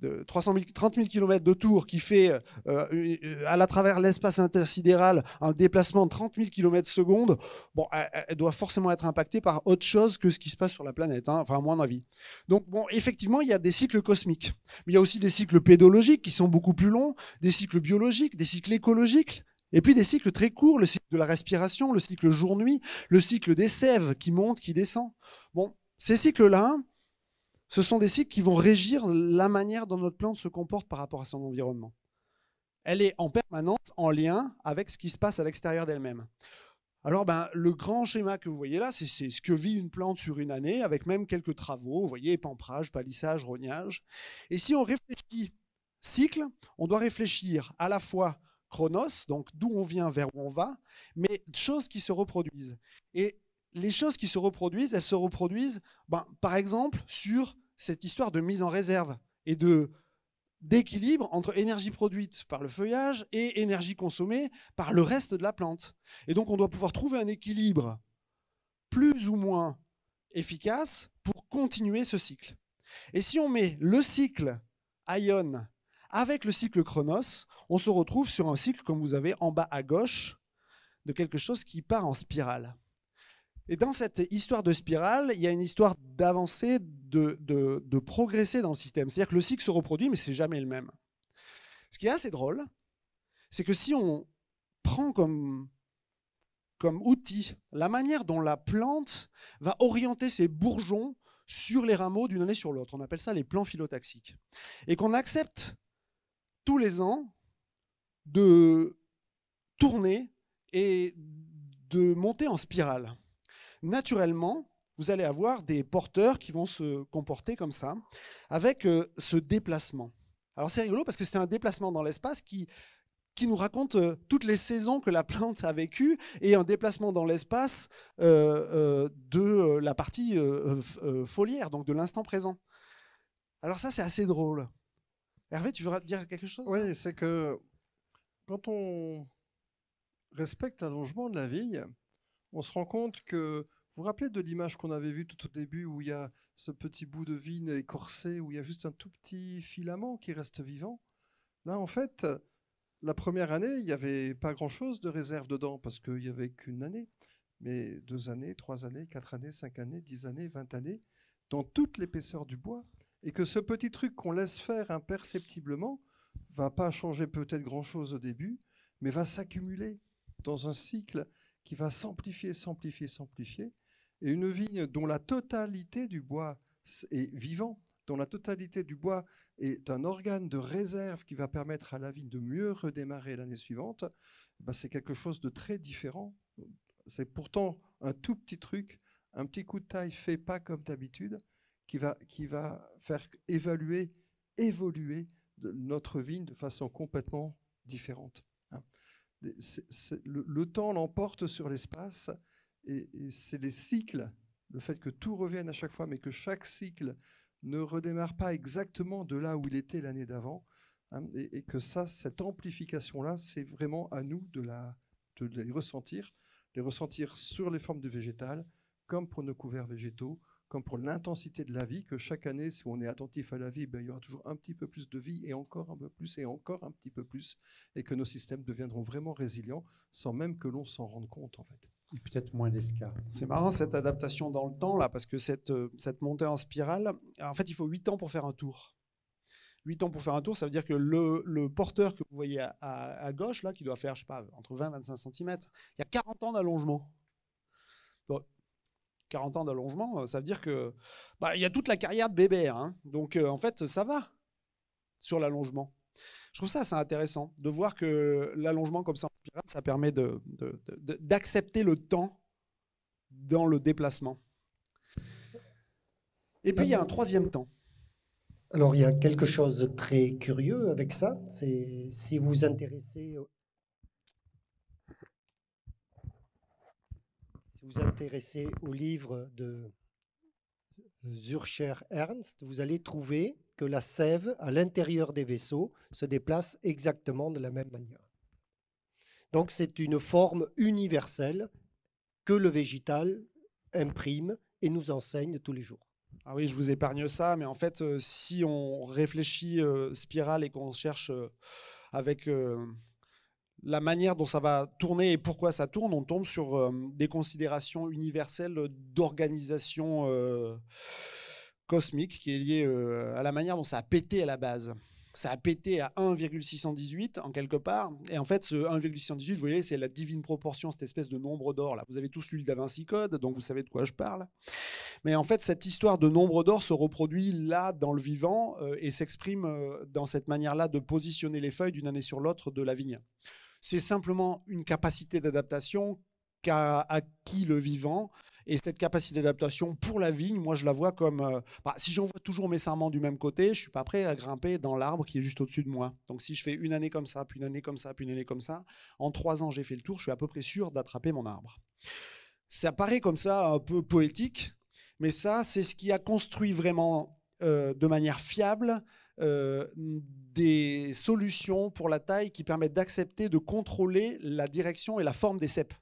de 300 30 000 km de tour qui fait euh, euh, à la travers l'espace intersidéral un déplacement de 30 000 km seconde, bon, elle, doit forcément être impactée par autre chose que ce qui se passe sur la planète, hein, enfin à mon avis. Donc bon, effectivement, il y a des cycles cosmiques, mais il y a aussi des cycles pédologiques qui sont beaucoup plus longs, des cycles biologiques, des cycles écologiques. Et puis des cycles très courts, le cycle de la respiration, le cycle jour-nuit, le cycle des sèves qui monte, qui descend. Bon, ces cycles-là, ce sont des cycles qui vont régir la manière dont notre plante se comporte par rapport à son environnement. Elle est en permanence en lien avec ce qui se passe à l'extérieur d'elle-même. Alors, ben, le grand schéma que vous voyez là, c'est ce que vit une plante sur une année, avec même quelques travaux, vous voyez, pamprage, palissage, rognage. Et si on réfléchit cycle, on doit réfléchir à la fois chronos, donc d'où on vient, vers où on va, mais choses qui se reproduisent. Et les choses qui se reproduisent, elles se reproduisent, ben, par exemple, sur cette histoire de mise en réserve et de d'équilibre entre énergie produite par le feuillage et énergie consommée par le reste de la plante. Et donc on doit pouvoir trouver un équilibre plus ou moins efficace pour continuer ce cycle. Et si on met le cycle Ion avec le cycle Chronos, on se retrouve sur un cycle comme vous avez en bas à gauche de quelque chose qui part en spirale. Et dans cette histoire de spirale, il y a une histoire d'avancer, de, progresser dans le système. C'est-à-dire que le cycle se reproduit, mais c'est jamais le même. Ce qui est assez drôle, c'est que si on prend comme, comme outil la manière dont la plante va orienter ses bourgeons sur les rameaux d'une année sur l'autre, on appelle ça les plans phyllotaxiques, et qu'on accepte tous les ans de tourner et de monter en spirale naturellement, vous allez avoir des porteurs qui vont se comporter comme ça, avec euh, ce déplacement. Alors c'est rigolo parce que c'est un déplacement dans l'espace qui, qui nous raconte euh, toutes les saisons que la plante a vécues et un déplacement dans l'espace euh, de la partie foliaire, donc de l'instant présent. Alors ça c'est assez drôle. Hervé, tu veux dire quelque chose Oui, c'est que quand on respecte l'allongement de la vie, on se rend compte que vous vous rappelez de l'image qu'on avait vue tout au début où il y a ce petit bout de vigne écorcé, où il y a juste un tout petit filament qui reste vivant Là, en fait, la première année, il n'y avait pas grand-chose de réserve dedans parce qu'il n'y avait qu'une année. Mais deux années, trois années, quatre années, cinq années, dix années, vingt années, dans toute l'épaisseur du bois. Et que ce petit truc qu'on laisse faire imperceptiblement va pas changer peut-être grand-chose au début, mais va s'accumuler dans un cycle qui va s'amplifier, s'amplifier, s'amplifier, et une vigne dont la totalité du bois est vivant, dont la totalité du bois est un organe de réserve qui va permettre à la vigne de mieux redémarrer l'année suivante, eh ben, c'est quelque chose de très différent. C'est pourtant un tout petit truc, un petit coup de taille fait pas comme d'habitude, qui va, qui va faire évaluer, évoluer notre vigne de façon complètement différente le, temps l'emporte sur l'espace et, c'est les cycles, le fait que tout revienne à chaque fois, mais que chaque cycle ne redémarre pas exactement de là où il était l'année d'avant, hein, et, que ça, cette amplification-là, c'est vraiment à nous de, la, de les ressentir, les ressentir sur les formes de végétal, comme pour nos couverts végétaux, comme pour l'intensité de la vie, que chaque année, si on est attentif à la vie, ben, il y aura toujours un petit peu plus de vie et encore un peu plus et encore un petit peu plus, et que nos systèmes deviendront vraiment résilients sans même que l'on s'en rende compte en fait. Et peut-être moins d'escar. C'est marrant cette adaptation dans le temps là, parce que cette, euh, cette montée en spirale, en fait, il faut 8 ans pour faire un tour. 8 ans pour faire un tour, ça veut dire que le, le porteur que vous voyez à, à, gauche, là, qui doit faire, je sais pas, entre 20 et 25 cm, il y a 40 ans d'allongement. 40 ans d'allongement, euh, ça veut dire que bah, il y a toute la carrière de bébé. Hein. Donc euh, en fait, ça va sur l'allongement. Je trouve ça assez intéressant de voir que l'allongement comme ça ça permet d'accepter de, le temps dans le déplacement. Et puis il y a un troisième temps. Alors il y a quelque chose de très curieux avec ça. C'est si vous vous intéressez Si vous intéressez au livre de euh, Zürcher Ernst, vous allez trouver que la sève à l'intérieur des vaisseaux se déplace exactement de la même manière. Donc c'est une forme universelle que le végétal imprime et nous enseigne tous les jours. Ah oui, je vous épargne ça, mais en fait, euh, si on réfléchit euh, spirale et qu'on cherche avec la manière dont ça va tourner et pourquoi ça tourne, on tombe sur euh, des considérations universelles d'organisation euh, cosmique qui est liée euh, à la manière dont ça a pété à la base. Ça a pété à 1,618 en quelque part. Et en fait, ce 1,618, vous voyez, c'est la divine proportion, cette espèce de nombre d'or. Là. Vous avez tous lu le Da Vinci Code, donc vous savez de quoi je parle. Mais en fait, cette histoire de nombre d'or se reproduit là dans le vivant et s'exprime dans cette manière-là de positionner les feuilles d'une année sur l'autre de la vigne. C'est simplement une capacité d'adaptation qu'a acquis le vivant. Et cette capacité d'adaptation pour la vigne, moi je la vois comme... Euh, bah, si j'envoie toujours mes serments du même côté, je ne suis pas prêt à grimper dans l'arbre qui est juste au-dessus de moi. Donc si je fais une année comme ça, puis une année comme ça, puis une année comme ça, en trois ans j'ai fait le tour, je suis à peu près sûr d'attraper mon arbre. Ça paraît comme ça un peu poétique, mais ça c'est ce qui a construit vraiment euh, de manière fiable euh, des solutions pour la taille qui permettent d'accepter, de contrôler la direction et la forme des cèpes.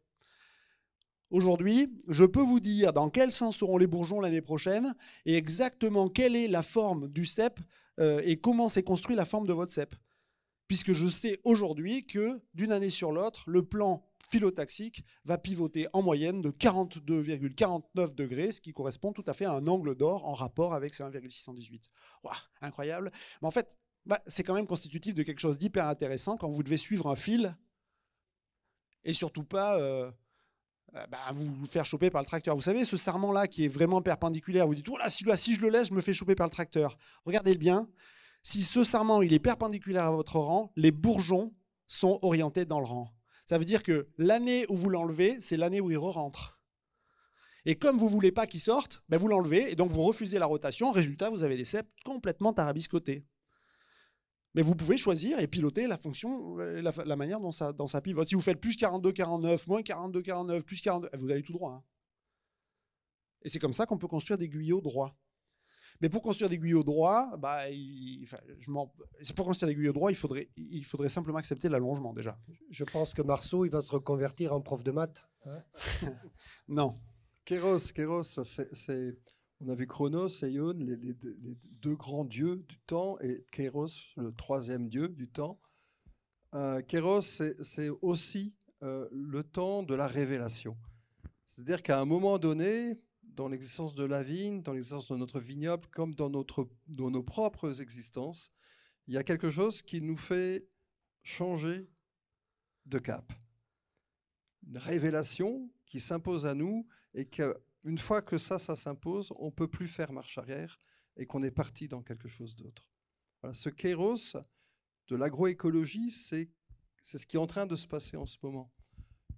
Aujourd'hui, je peux vous dire dans quel sens seront les bourgeons l'année prochaine et exactement quelle est la forme du cep euh, et comment s'est construite la forme de votre cep. Puisque je sais aujourd'hui que d'une année sur l'autre, le plan phyllotaxique va pivoter en moyenne de 42,49 degrés, ce qui correspond tout à fait à un angle d'or en rapport avec ces 1,618. incroyable. Mais en fait, bah, c'est quand même constitutif de quelque chose d'hyper intéressant quand vous devez suivre un fil et surtout pas euh, euh, bah, vous faire choper par le tracteur. Vous savez, ce sarment-là qui est vraiment perpendiculaire, vous dites, oh là, si, je le laisse, je me fais choper par le tracteur. Regardez bien. Si ce sarment il est perpendiculaire à votre rang, les bourgeons sont orientés dans le rang. Ça veut dire que l'année où vous l'enlevez, c'est l'année où il re-rentre. Et comme vous ne voulez pas qu'il sorte, ben vous l'enlevez et donc vous refusez la rotation. Résultat, vous avez des sept complètement tarabiscotés. Mais vous pouvez choisir et piloter la fonction, euh, la, manière dont ça, pivote. Si vous faites plus 42, 49, moins 42, 49, plus 42, vous allez tout droit. Hein. Et c'est comme ça qu'on peut construire des Guyots droits. Mais pour construire des au droits, bah, il, pour construire des droits, il faudrait, il faudrait simplement accepter l'allongement déjà. Je pense que Marceau, il va se reconvertir en prof de maths. Hein. non. Kéros, c'est, on a vu Chronos et Ion, les, deux grands dieux du temps, et Kéros, le troisième dieu du temps. Euh, Kéros, c'est, aussi euh, le temps de la révélation. C'est-à-dire qu'à un moment donné, dans l'existence de la vigne, dans l'existence de notre vignoble, comme dans, notre, dans nos propres existences, il y a quelque chose qui nous fait changer de cap. Une révélation qui s'impose à nous et qu'une fois que ça, ça s'impose, on ne peut plus faire marche arrière et qu'on est parti dans quelque chose d'autre. ce kéros de l'agroécologie, c'est ce qui est en train de se passer en ce moment.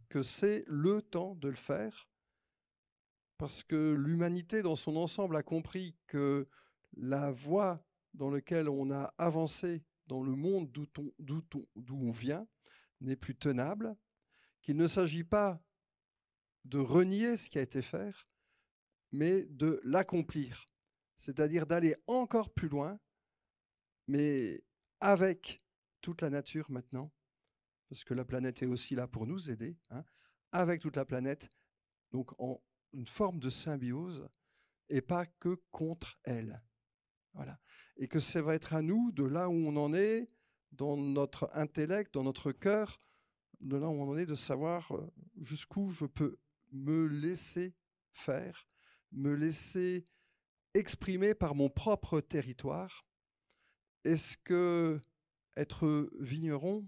Que c'est le temps de le faire parce que l'humanité dans son ensemble a compris que la voie dans laquelle on a avancé dans le monde d'où on, vient n'est plus tenable, qu'il ne s'agit pas de renier ce qui a été fait, mais de l'accomplir, c'est-à-dire d'aller encore plus loin, mais avec toute la nature maintenant, parce que la planète est aussi là pour nous aider, hein, avec toute la planète, donc en une forme de symbiose et pas que contre elle. Voilà. Et que ça va être à nous, de là où on en est, dans notre intellect, dans notre cœur, de là où on en est, de savoir euh, jusqu'où je peux me laisser faire, me laisser exprimer par mon propre territoire. Est-ce que être vigneron,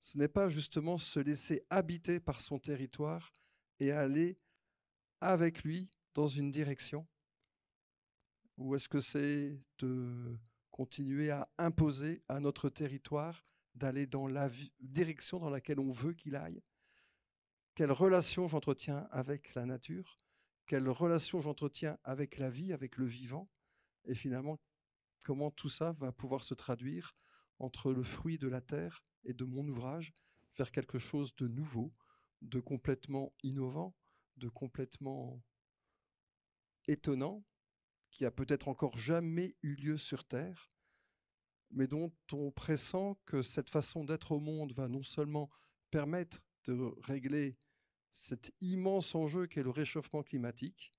ce n'est pas justement se laisser habiter par son territoire et aller avec lui dans une direction Ou est-ce que c'est de continuer à imposer à notre territoire d'aller dans la direction dans laquelle on veut qu'il aille Quelle relation j'entretiens avec la nature Quelle relation j'entretiens avec la vie, avec le vivant Et finalement, comment tout ça va pouvoir se traduire entre le fruit de la terre et de mon ouvrage faire quelque chose de nouveau, de complètement innovant de complètement étonnant, qui a peut-être encore jamais eu lieu sur Terre, mais dont on pressent que cette façon d'être au monde va non seulement permettre de régler cet immense enjeu qu'est le réchauffement climatique,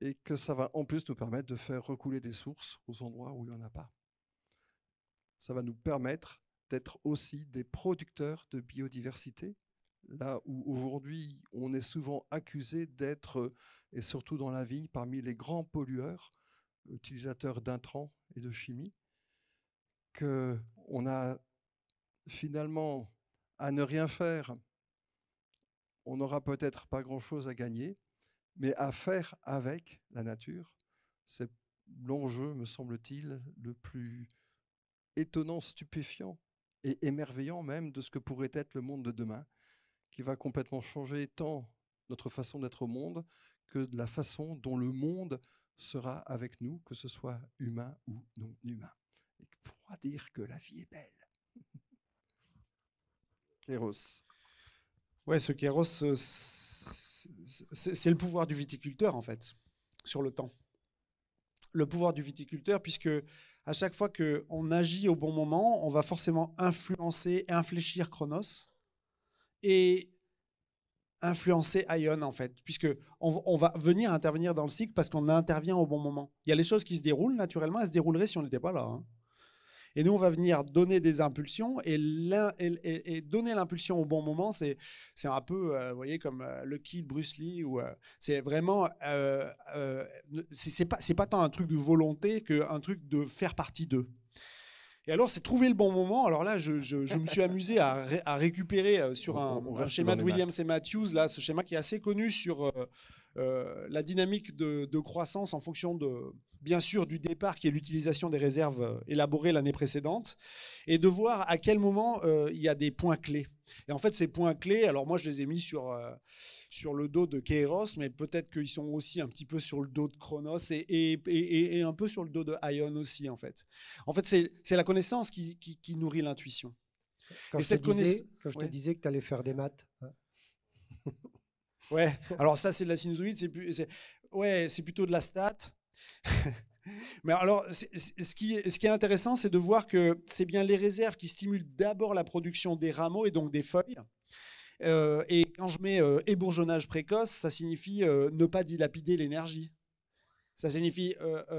et que ça va en plus nous permettre de faire recouler des sources aux endroits où il n'y en a pas. Ça va nous permettre d'être aussi des producteurs de biodiversité, Là où aujourd'hui, on est souvent accusé d'être, et surtout dans la vie, parmi les grands pollueurs, utilisateurs d'intrants et de chimie, qu'on a finalement à ne rien faire, on n'aura peut-être pas grand-chose à gagner, mais à faire avec la nature, c'est l'enjeu, me semble-t-il, le plus étonnant, stupéfiant et émerveillant même de ce que pourrait être le monde de demain qui va complètement changer tant notre façon d'être au monde que de la façon dont le monde sera avec nous, que ce soit humain ou non humain. Et pourra dire que la vie est belle. Kéros. Ouais, ce kéros, euh, c'est le pouvoir du viticulteur, en fait, sur le temps. Le pouvoir du viticulteur, puisque à chaque fois qu'on agit au bon moment, on va forcément influencer, et infléchir Chronos, et influencer Ion en fait, puisque on, va venir intervenir dans le cycle parce qu'on intervient au bon moment. Il y a les choses qui se déroulent naturellement, elles se dérouleraient si on n'était pas là. Hein. Et nous, on va venir donner des impulsions et, donner l'impulsion au bon moment, c'est un peu, euh, vous voyez, comme euh, le kid Bruce Lee, ou euh, c'est vraiment, c'est pas, pas tant un truc de volonté qu'un truc de faire partie d'eux. Et alors, c'est trouver le bon moment. Alors là, je, me suis amusé à, récupérer euh, sur un, schéma de Williams et Matthews, là, ce schéma qui est assez connu sur euh, euh, la dynamique de, croissance en fonction de, bien sûr, du départ qui est l'utilisation des réserves élaborées l'année précédente, et de voir à quel moment euh, il y a des points clés. Et en fait, ces points clés, alors moi je les ai mis sur, euh, sur le dos de Kairos, mais peut-être qu'ils sont aussi un petit peu sur le dos de Chronos et, et, un peu sur le dos de Ion aussi, en fait. En fait, c'est la connaissance qui, nourrit l'intuition. Quand, je, cette te disais, je te disais que tu allais faire des maths. Hein. Ouais, alors ça, c'est de la sinusoïde, c'est ouais, c'est plutôt de la stat. Mais alors, ce, qui, est intéressant, c'est de voir que c'est bien les réserves qui stimulent d'abord la production des rameaux et donc des feuilles. Euh, et quand je mets euh, ébourgeonnage précoce, ça signifie euh, ne pas dilapider l'énergie. Ça signifie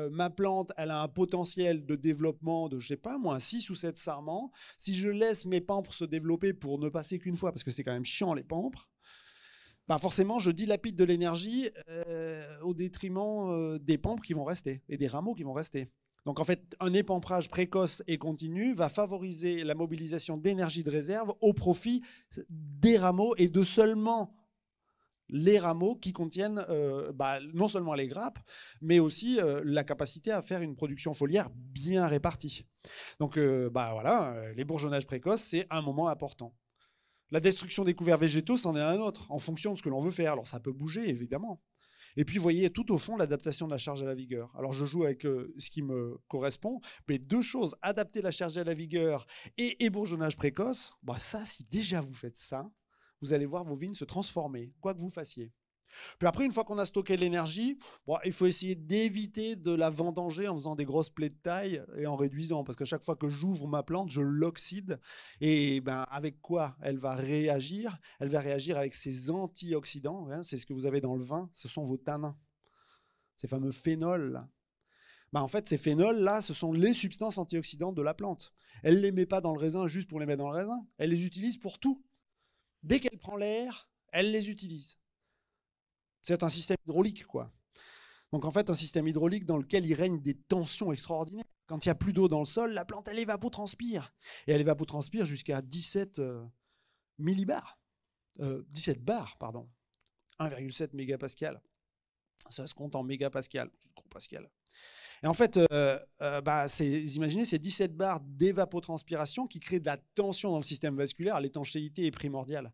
ma plante, elle a un potentiel de développement de, je sais pas, moins 6 ou 7 sarments. Si je laisse mes pampres se développer pour ne passer qu'une fois, parce que c'est quand même chiant les pampres, bah, forcément, je dilapide de l'énergie euh, au détriment euh, des pampres qui vont rester et des rameaux qui vont rester. Donc en fait, un épamprage précoce et continu va favoriser la mobilisation d'énergie de réserve au profit des rameaux et de seulement les rameaux qui contiennent euh, bah, non seulement les grappes, mais aussi la capacité à faire une production foliaire bien répartie. Donc bah, voilà, les bourgeonnages précoces, c'est un moment important. La destruction des couverts végétaux, c'en est un autre, en fonction de ce que l'on veut faire. Alors ça peut bouger, évidemment. Et puis, vous voyez, tout au fond, l'adaptation de la charge à la vigueur. Alors, je joue avec euh, ce qui me correspond, mais deux choses, adapter la charge à la vigueur et ébourgeonnage précoce, bah ça, si déjà vous faites ça, vous allez voir vos vignes se transformer, quoi que vous fassiez. Puis après, une fois qu'on a stocké l'énergie, il faut essayer d'éviter de la vendanger en faisant des grosses plaies de taille et en réduisant, parce qu'à chaque fois que j'ouvre ma plante, je l'oxyde. Et ben, avec quoi elle va réagir Elle va réagir avec ses antioxydants. Hein. c'est ce que vous avez dans le vin, ce sont vos tanins, ces fameux phénols. Ben, en fait, ces phénols-là, ce sont les substances antioxydantes de la plante. Elle ne les met pas dans le raisin juste pour les mettre dans le raisin. Elle les utilise pour tout. Dès qu'elle prend l'air, elle les utilise. C'est un système hydraulique, quoi. Donc en fait, un système hydraulique dans lequel il règne des tensions extraordinaires. Quand il y a plus d'eau dans le sol, la plante, elle évapotranspire. Et elle évapotranspire jusqu'à 17 euh, millibars. 17 euh, bars, pardon. 1,7 mégapascal. Ça se compte en mégapascal, pascal. Et en fait, euh, bah, imaginez ces 17 bars d'évapotranspiration qui créent de la tension dans le système vasculaire. L'étanchéité est primordiale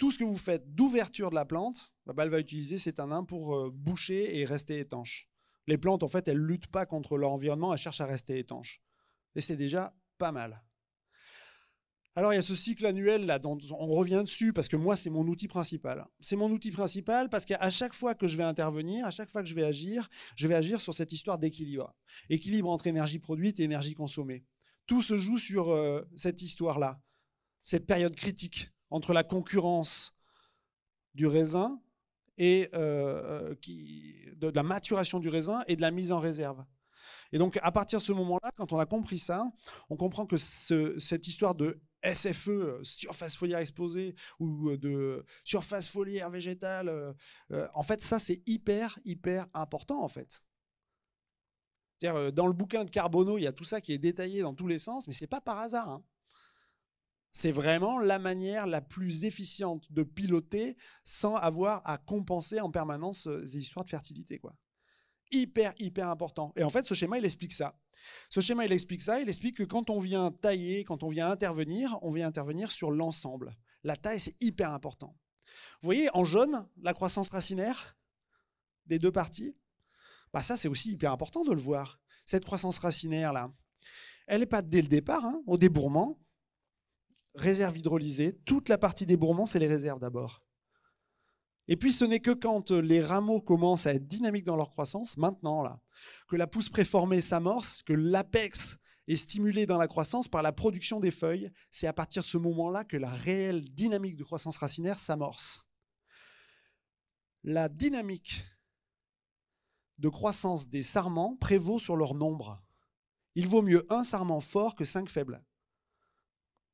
tout ce que vous faites d'ouverture de la plante, elle bah, va utiliser un tanins pour euh, boucher et rester étanche. Les plantes, en fait, elles ne luttent pas contre leur environnement, elles cherchent à rester étanches. Et c'est déjà pas mal. Alors il y a ce cycle annuel là, dont on revient dessus parce que moi c'est mon outil principal. C'est mon outil principal parce qu'à chaque fois que je vais intervenir, à chaque fois que je vais agir, je vais agir sur cette histoire d'équilibre. Équilibre entre énergie produite et énergie consommée. Tout se joue sur euh, cette histoire là, cette période critique entre la concurrence du raisin et euh, euh, de, la maturation du raisin et de la mise en réserve. Et donc, à partir de ce moment-là, quand on a compris ça, on comprend que cette histoire de SFE, euh, surface foliaire exposée, ou de surface foliaire végétale, en fait, ça, c'est hyper, hyper important, en fait. dans le bouquin de Carbono, il y a tout ça qui est détaillé dans tous les sens, mais c'est pas par hasard. Hein. C'est vraiment la manière la plus efficiente de piloter sans avoir à compenser en permanence ces euh, histoires de fertilité. Quoi. Hyper, hyper important. Et en fait, ce schéma, il explique ça. Ce schéma, il explique ça. Il explique que quand on vient tailler, quand on vient intervenir, on vient intervenir sur l'ensemble. La taille, c'est hyper important. Vous voyez, en jaune, la croissance racinaire, des deux parties, bah ça, c'est aussi hyper important de le voir. Cette croissance racinaire-là, elle n'est pas dès le départ, hein, au débourrement, réserve hydrolysée, toute la partie des Bourmans, c'est les réserves d'abord. Et puis ce n'est que quand euh, les rameaux commencent à être dynamiques dans leur croissance, maintenant là, que la pousse préformée s'amorce, que l'apex est stimulé dans la croissance par la production des feuilles, c'est à partir de ce moment-là que la réelle dynamique de croissance racinaire s'amorce. La dynamique de croissance des sarments prévaut sur leur nombre. Il vaut mieux un sarment fort que cinq faibles.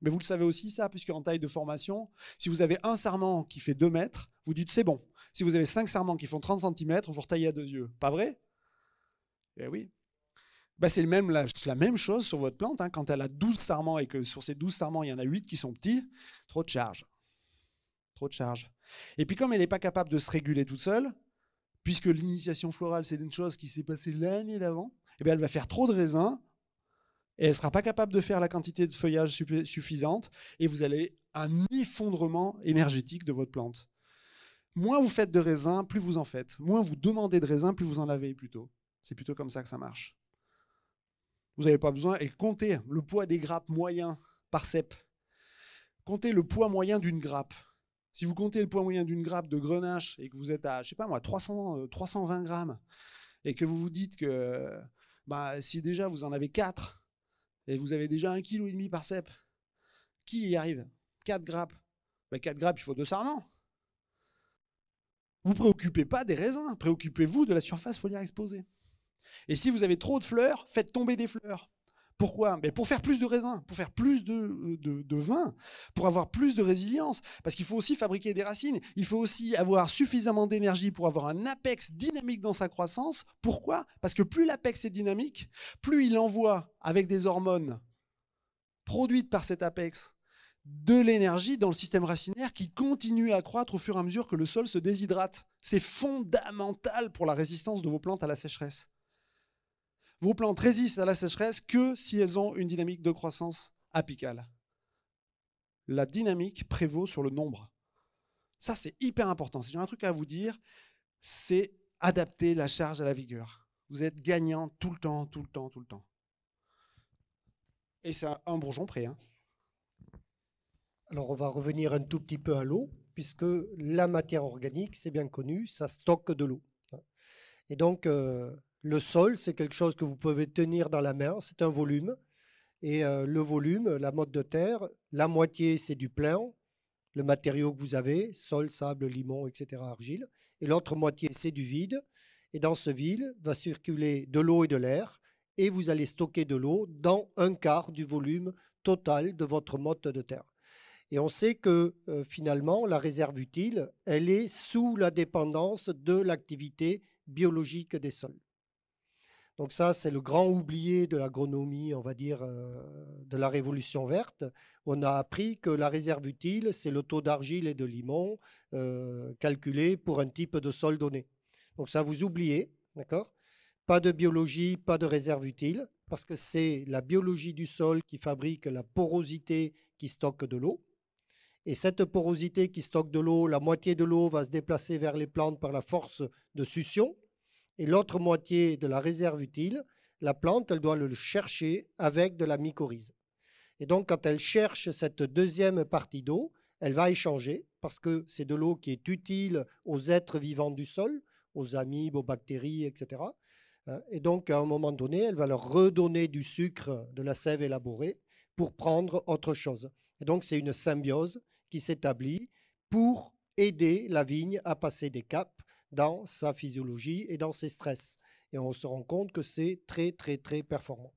Mais vous le savez aussi, ça, puisque en taille de formation, si vous avez un sarment qui fait 2 mètres, vous dites c'est bon. Si vous avez 5 sarments qui font 30 cm, vous retaillez à deux yeux. Pas vrai Eh oui. Bah c'est même la, la, même chose sur votre plante. Hein. Quand elle a 12 sarments et que sur ces 12 sarments, il y en a 8 qui sont petits, trop de charge. Trop de charge. Et puis comme elle n'est pas capable de se réguler toute seule, puisque l'initiation florale, c'est une chose qui s'est passée l'année d'avant, eh bien, elle va faire trop de raisins et elle sera pas capable de faire la quantité de feuillage suffisante et vous allez un effondrement énergétique de votre plante. Moins vous faites de raisins, plus vous en faites. Moins vous demandez de raisins, plus vous en avez plutôt. C'est plutôt comme ça que ça marche. Vous n'avez pas besoin et comptez le poids des grappes moyens par cep. Comptez le poids moyen d'une grappe. Si vous comptez le poids moyen d'une grappe de grenache et que vous êtes à, je sais pas moi, 300, 320 euh, grammes et que vous vous dites que bah, si déjà vous en avez 4, et vous avez déjà un kilo et demi par cep, qui y arrive 4 grappes. Quatre 4 grappes, il faut deux sarments. Vous préoccupez pas des raisins, préoccupez-vous de la surface foliaire exposée. Et si vous avez trop de fleurs, faites tomber des fleurs. Pourquoi Mais Pour faire plus de raisins, pour faire plus euh, de, de vin, pour avoir plus de résilience, parce qu'il faut aussi fabriquer des racines, il faut aussi avoir suffisamment d'énergie pour avoir un apex dynamique dans sa croissance. Pourquoi Parce que plus l'apex est dynamique, plus il envoie avec des hormones produites par cet apex de l'énergie dans le système racinaire qui continue à croître au fur et à mesure que le sol se déshydrate. C'est fondamental pour la résistance de vos plantes à la sécheresse vos plantes résistent à la sécheresse que si elles ont une dynamique de croissance apicale. La dynamique prévaut sur le nombre. Ça, c'est hyper important. Si j'ai un truc à vous dire, c'est adapter la charge à la vigueur. Vous êtes gagnant tout le temps, tout le temps, tout le temps. Et c'est un bourgeon prêt. Hein. Alors, on va revenir un tout petit peu à l'eau, puisque la matière organique, c'est bien connu, ça stocke de l'eau. Et donc, euh, le sol, c'est quelque chose que vous pouvez tenir dans la main, c'est un volume. Et euh, le volume, la motte de terre, la moitié, c'est du plein, le matériau que vous avez, sol, sable, limon, etc., argile. Et l'autre moitié, c'est du vide. Et dans ce vide va circuler de l'eau et de l'air. Et vous allez stocker de l'eau dans un quart du volume total de votre motte de terre. Et on sait que euh, finalement, la réserve utile, elle est sous la dépendance de l'activité biologique des sols. Donc ça, c'est le grand oublié de l'agronomie, on va dire, euh, de la révolution verte. On a appris que la réserve utile, c'est le taux d'argile et de limon euh, calculé pour un type de sol donné. Donc ça, vous oubliez, d'accord Pas de biologie, pas de réserve utile, parce que c'est la biologie du sol qui fabrique la porosité qui stocke de l'eau. Et cette porosité qui stocke de l'eau, la moitié de l'eau va se déplacer vers les plantes par la force de succion, et l'autre moitié de la réserve utile, la plante, elle doit le chercher avec de la mycorhize. Et donc, quand elle cherche cette deuxième partie d'eau, elle va échanger parce que c'est de l'eau qui est utile aux êtres vivants du sol, aux amibes, aux bactéries, etc. Euh, et donc, à un moment donné, elle va leur redonner du sucre de la sève élaborée pour prendre autre chose. Et donc, c'est une symbiose qui s'établit pour aider la vigne à passer des caps dans sa physiologie et dans ses stress. Et on se rend compte que c'est très, très, très performant.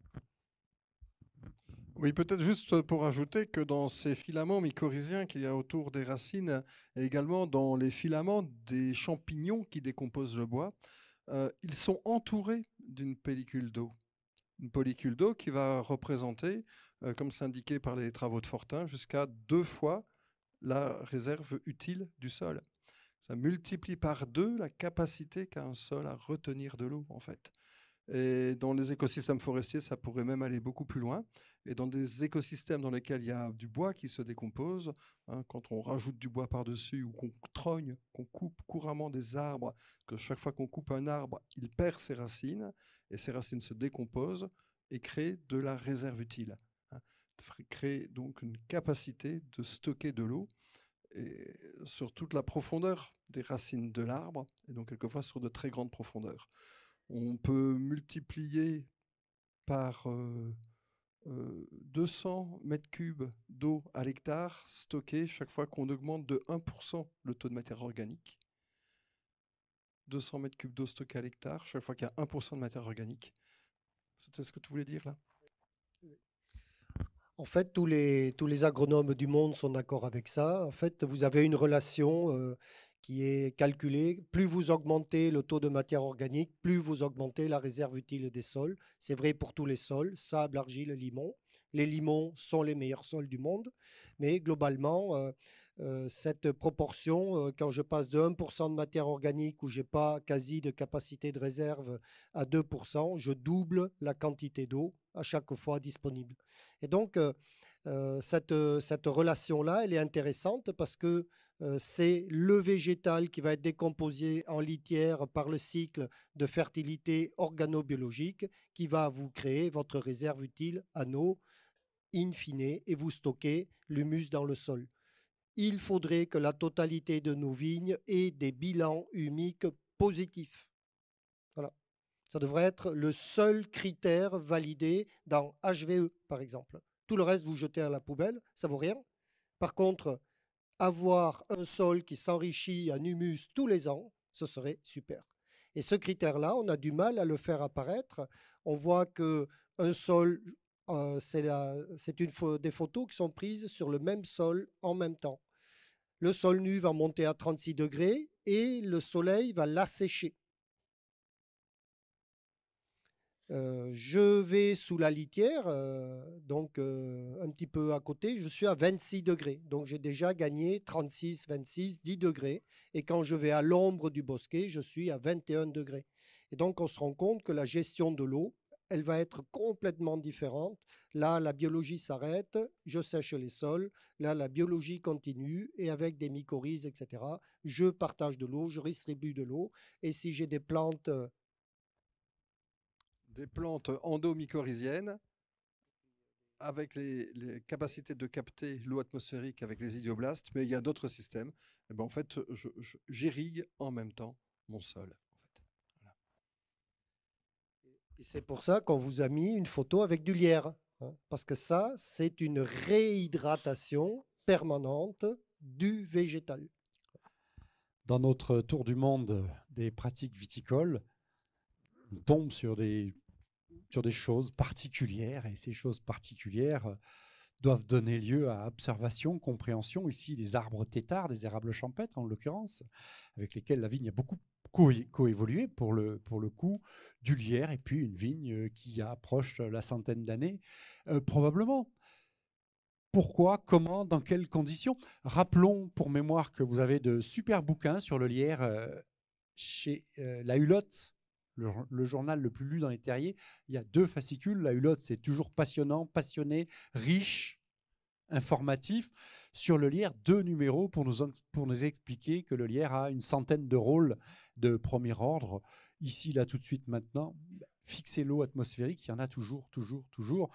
Oui, peut-être juste pour ajouter que dans ces filaments mycorhiziens qu'il y a autour des racines et également dans les filaments des champignons qui décomposent le bois, euh, ils sont entourés d'une pellicule d'eau. Une pellicule d'eau qui va représenter, euh, comme c'est indiqué par les travaux de Fortin, jusqu'à deux fois la réserve utile du sol ça multiplie par deux la capacité qu'a un sol à retenir de l'eau, en fait. Et dans les écosystèmes forestiers, ça pourrait même aller beaucoup plus loin. Et dans des écosystèmes dans lesquels il y a du bois qui se décompose, hein, quand on rajoute du bois par-dessus ou qu'on trogne, qu'on coupe couramment des arbres, que chaque fois qu'on coupe un arbre, il perd ses racines, et ses racines se décomposent et créent de la réserve utile. Hein. Créer donc une capacité de stocker de l'eau sur toute la profondeur des racines de l'arbre, et donc quelquefois sur de très grandes profondeurs. On peut multiplier par 200 mètres cubes d'eau à l'hectare stockée chaque fois qu'on augmente de 1% le taux de matière organique. 200 mètres cubes d'eau stockée à l'hectare chaque fois qu'il y a 1% de matière organique. C'était ce que tu voulais dire là en fait, tous les, tous les agronomes du monde sont d'accord avec ça. En fait, vous avez une relation, qui est calculé. Plus vous augmentez le taux de matière organique, plus vous augmentez la réserve utile des sols. C'est vrai pour tous les sols, sable, argile, limon. Les limons sont les meilleurs sols du monde, mais globalement, euh, euh, cette proportion, euh, quand je passe de 1% de matière organique où j'ai pas quasi de capacité de réserve à 2%, je double la quantité d'eau à chaque fois disponible. Et donc, cette, cette relation-là, elle est intéressante parce que euh, c'est le végétal qui va être décomposé en litière par le cycle de fertilité organobiologique qui va vous créer votre réserve utile à eau in fine et vous stocker l'humus dans le sol. Il faudrait que la totalité de nos vignes ait des bilans humiques positifs. Voilà. Ça devrait être le seul critère validé dans HVE, par exemple. Tout le reste, vous jetez à la poubelle, ça vaut rien. Par contre, avoir un sol qui s'enrichit en humus tous les ans, ce serait super. Et ce critère-là, on a du mal à le faire apparaître. On voit que un sol, euh, c'est une des photos qui sont prises sur le même sol en même temps. Le sol nu va monter à 36 degrés et le soleil va l'assécher je vais sous la litière, donc un petit peu à côté, je suis à 26 degrés. Donc j'ai déjà gagné 36, 26, 10 degrés. Et quand je vais à l'ombre du bosquet, je suis à 21 degrés. Et donc on se rend compte que la gestion de l'eau, elle va être complètement différente. Là, la biologie s'arrête, je sèche les sols. Là, la biologie continue et avec des mycorhizes, etc., je partage de l'eau, je distribue de l'eau. Et si j'ai des plantes des plantes endomycorhiziennes avec les, capacités de capter l'eau atmosphérique avec les idioblastes, mais il y a d'autres systèmes. Et eh ben en fait, j'irrigue en même temps mon sol. En fait. Et c'est pour ça qu'on vous a mis une photo avec du lierre, hein, parce que ça, c'est une réhydratation permanente du végétal. Dans notre tour du monde des pratiques viticoles, on tombe sur des sur des choses particulières et ces choses particulières euh, doivent donner lieu à observation, compréhension. Ici, des arbres têtards, des érables champêtres en l'occurrence, avec lesquels la vigne a beaucoup coévolué pour le, pour le coup, du lierre et puis une vigne euh, qui approche la centaine d'années, euh, probablement. Pourquoi, comment, dans quelles conditions Rappelons pour mémoire que vous avez de super bouquins sur le lierre chez la Hulotte, le, journal le plus lu dans les terriers. Il y a deux fascicules. La Hulotte, c'est toujours passionnant, passionné, riche, informatif. Sur le Lierre, deux numéros pour nous, pour nous expliquer que le Lierre a une centaine de rôles de premier ordre. Ici, là, tout de suite, maintenant, fixer l'eau atmosphérique, il y en a toujours, toujours, toujours.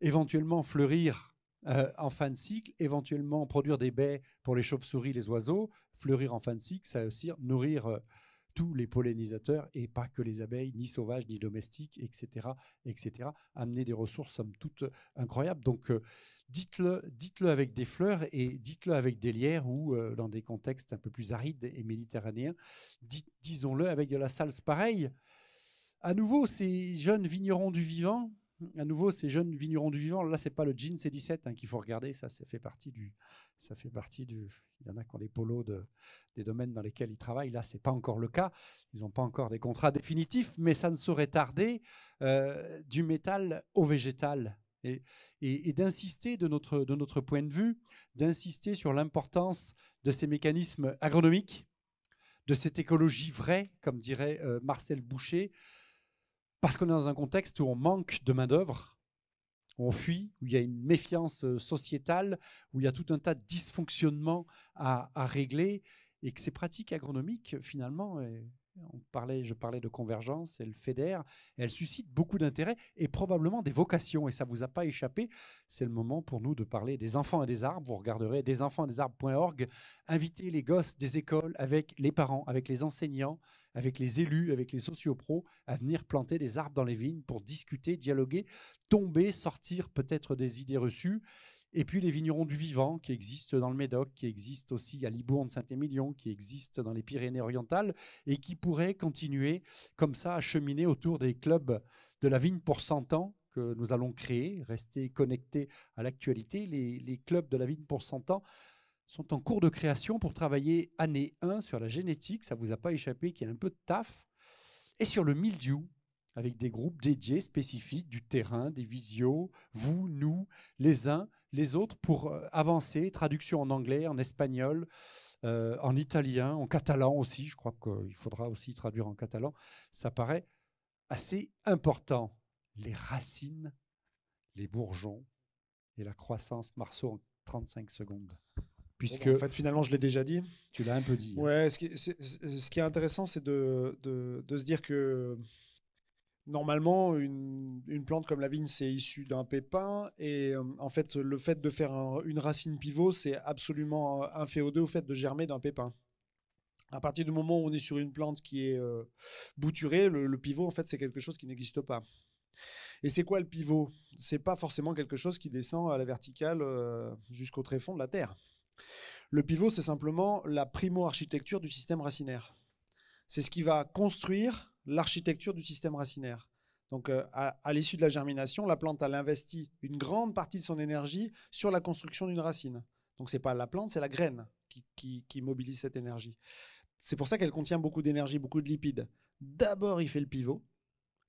Éventuellement fleurir euh, en fin de cycle, éventuellement produire des baies pour les chauves-souris, les oiseaux, fleurir en fin de cycle, ça aussi nourrir euh, tous les pollinisateurs et pas que les abeilles, ni sauvages, ni domestiques, etc. etc. amener des ressources, somme toute, euh, incroyables. Donc, euh, dites-le dites -le avec des fleurs et dites-le avec des lierres ou euh, dans des contextes un peu plus arides et méditerranéens. Disons-le avec de la salse pareille. À nouveau, ces jeunes vignerons du vivant, à nouveau ces jeunes vignerons du vivant. Là, c'est pas le jean C17 hein, qu'il faut regarder. Ça, fait partie du. Ça fait partie du. Il y en a qui ont les polos de, des domaines dans lesquels ils travaillent. Là, c'est pas encore le cas. Ils n'ont pas encore des contrats définitifs, mais ça ne saurait tarder euh, du métal au végétal et, et, d'insister de notre, de notre point de vue, d'insister sur l'importance de ces mécanismes agronomiques, de cette écologie vraie, comme dirait euh, Marcel Boucher, parce qu'on est dans un contexte où on manque de main-d'œuvre, où on fuit, où il y a une méfiance euh, sociétale, où il y a tout un tas de dysfonctionnements à, à régler, et que ces pratiques agronomiques, finalement, on parlait, je parlais de convergence, elle fédère, elle suscite beaucoup d'intérêt et probablement des vocations. Et ça ne vous a pas échappé. C'est le moment pour nous de parler des enfants et des arbres. Vous regarderez desenfantsdesarbres.org. Invitez les gosses des écoles avec les parents, avec les enseignants, avec les élus, avec les sociopros à venir planter des arbres dans les vignes pour discuter, dialoguer, tomber, sortir peut-être des idées reçues. Et puis les vignerons du vivant qui existent dans le Médoc, qui existent aussi à Libourne, Saint-Émilion, qui existent dans les Pyrénées-Orientales et qui pourraient continuer comme ça à cheminer autour des clubs de la vigne pour 100 ans que nous allons créer, rester connectés à l'actualité. Les, clubs de la vigne pour 100 ans sont en cours de création pour travailler année 1 sur la génétique, ça ne vous a pas échappé, qu'il y a un peu de taf, et sur le mildiou, avec des groupes dédiés spécifiques du terrain, des visios, vous, nous, les uns, les autres, pour euh, avancer, traduction en anglais, en espagnol, euh, en italien, en catalan aussi, je crois qu'il faudra aussi traduire en catalan, ça paraît assez important. Les racines, les bourgeons et la croissance, Marceau en 35 secondes. Puisque bah, en fait, finalement, je l'ai déjà dit. Tu l'as un peu dit. Hein. Ouais, ce qui, est, intéressant, c'est de se dire que normalement, une, plante comme la vigne, c'est issu d'un pépin. Et euh, en fait, le fait de faire une racine pivot, c'est absolument euh, inféodé au fait de germer d'un pépin. À partir du moment où on est sur une plante qui est euh, bouturée, le, pivot, en fait, c'est quelque chose qui n'existe pas. Et c'est quoi le pivot C'est pas forcément quelque chose qui descend à la verticale jusqu'au tréfonds de la terre. Le pivot, c'est simplement la primo-architecture du système racinaire. C'est ce qui va construire l'architecture du système racinaire. Donc, euh, à, l'issue de la germination, la plante a investi une grande partie de son énergie sur la construction d'une racine. Donc, n'est pas la plante, c'est la graine qui, mobilise cette énergie. C'est pour ça qu'elle contient beaucoup d'énergie, beaucoup de lipides. D'abord, il fait le pivot,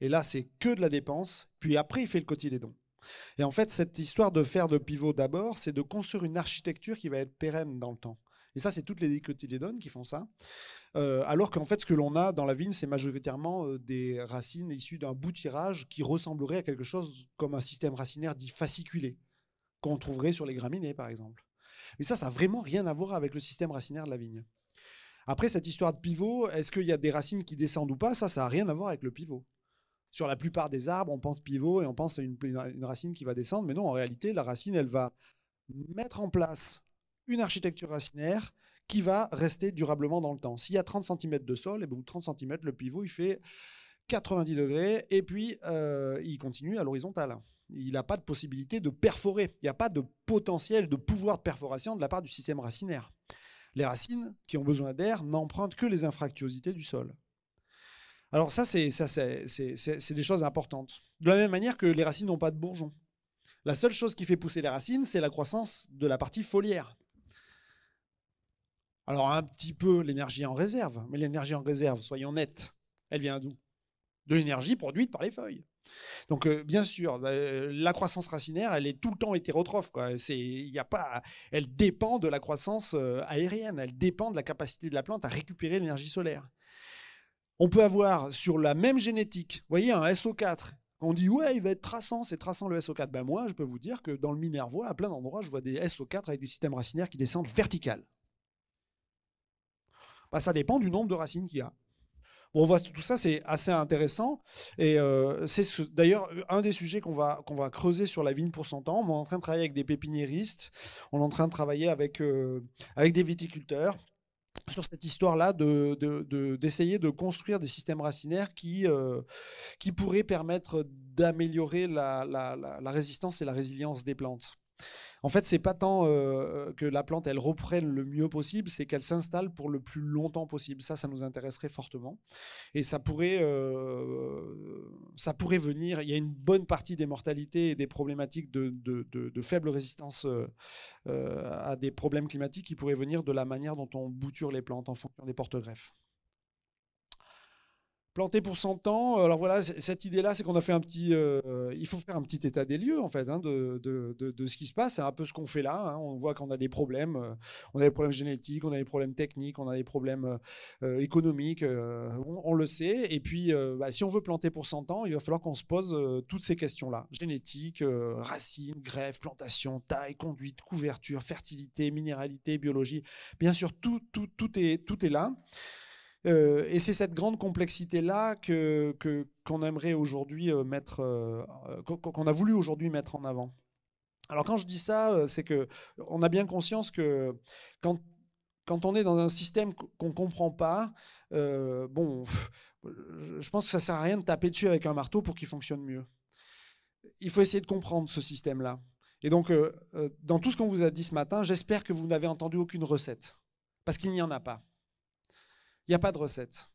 et là, c'est que de la dépense, puis après, il fait le cotylédon. Et en fait, cette histoire de faire de pivot d'abord, c'est de construire une architecture qui va être pérenne dans le temps. Et ça, c'est toutes les dicotylédones qui font ça. Euh, alors qu'en fait, ce que l'on a dans la vigne, c'est majoritairement euh, des racines issues d'un bout qui ressemblerait à quelque chose comme un système racinaire dit fasciculé, qu'on trouverait sur les graminées, par exemple. Mais ça, ça n'a vraiment rien à voir avec le système racinaire de la vigne. Après, cette histoire de pivot, est-ce qu'il y a des racines qui descendent ou pas Ça, ça n'a rien à voir avec le pivot. Sur la plupart des arbres, on pense pivot et on pense à une, racine qui va descendre, mais non, en réalité, la racine, elle va mettre en place une architecture racinaire qui va rester durablement dans le temps. S'il y a 30 cm de sol, et 30 cm, le pivot, il fait 90 degrés, et puis euh, il continue à l'horizontale. Il n'a pas de possibilité de perforer. Il n'y a pas de potentiel de pouvoir de perforation de la part du système racinaire. Les racines qui ont besoin d'air n'empruntent que les infractuosités du sol. Alors ça, c'est des choses importantes. De la même manière que les racines n'ont pas de bourgeons. La seule chose qui fait pousser les racines, c'est la croissance de la partie foliaire. Alors un petit peu l'énergie en réserve, mais l'énergie en réserve, soyons nets, elle vient d'où De l'énergie produite par les feuilles. Donc euh, bien sûr, bah, euh, la croissance racinaire, elle est tout le temps hétérotrophe. Quoi. a pas, elle dépend de la croissance euh, aérienne, elle dépend de la capacité de la plante à récupérer l'énergie solaire. On peut avoir sur la même génétique, vous voyez, un SO4. On dit ouais, il va être traçant, c'est traçant le SO4. Ben bah, moi, je peux vous dire que dans le Minervois, à plein d'endroits, je vois des SO4 avec des systèmes racinaires qui descendent verticalement. Bah, ça dépend du nombre de racines qu'il y a. Bon, on voit tout ça, c'est assez intéressant. Et euh, c'est d'ailleurs un des sujets qu'on va, qu'on va creuser sur la vigne pour 100 ans. On est en train de travailler avec des pépiniéristes, on est en train de travailler avec, euh, avec des viticulteurs sur cette histoire-là de, de, d'essayer de, construire des systèmes racinaires qui, euh, qui pourraient permettre d'améliorer la, la, la, la résistance et la résilience des plantes. En fait, c'est pas tant euh, que la plante elle reprenne le mieux possible, c'est qu'elle s'installe pour le plus longtemps possible. Ça, ça nous intéresserait fortement. Et ça pourrait, euh, ça pourrait venir. Il y a une bonne partie des mortalités et des problématiques de, faible résistance euh, à des problèmes climatiques qui pourraient venir de la manière dont on bouture les plantes en fonction des porte-greffes. Planter pour 100 ans. Euh, alors voilà, cette idée-là, c'est qu'on a fait un petit. Euh, il faut faire un petit état des lieux, en fait, hein, de, ce qui se passe. C'est un peu ce qu'on fait là. Hein. On voit qu'on a des problèmes. Euh, on a des problèmes génétiques, on a des problèmes techniques, on a des problèmes économiques. On, le sait. Et puis, bah, si on veut planter pour 100 ans, il va falloir qu'on se pose toutes ces questions-là génétique, racines, grèves, plantation, taille, conduite, couverture, fertilité, minéralité, biologie. Bien sûr, tout, tout, est, tout est là. Euh, et c'est cette grande complexité-là que, qu'on aimerait aujourd'hui euh, mettre, euh, qu'on a voulu aujourd'hui mettre en avant. Alors quand je dis ça, c'est que on a bien conscience que quand, quand on est dans un système qu'on ne comprend pas, bon, je pense que ça ne sert à rien de taper dessus avec un marteau pour qu'il fonctionne mieux. Il faut essayer de comprendre ce système-là. Et donc, dans tout ce qu'on vous a dit ce matin, j'espère que vous n'avez entendu aucune recette, parce qu'il n'y en a pas. Il n'y a pas de recette.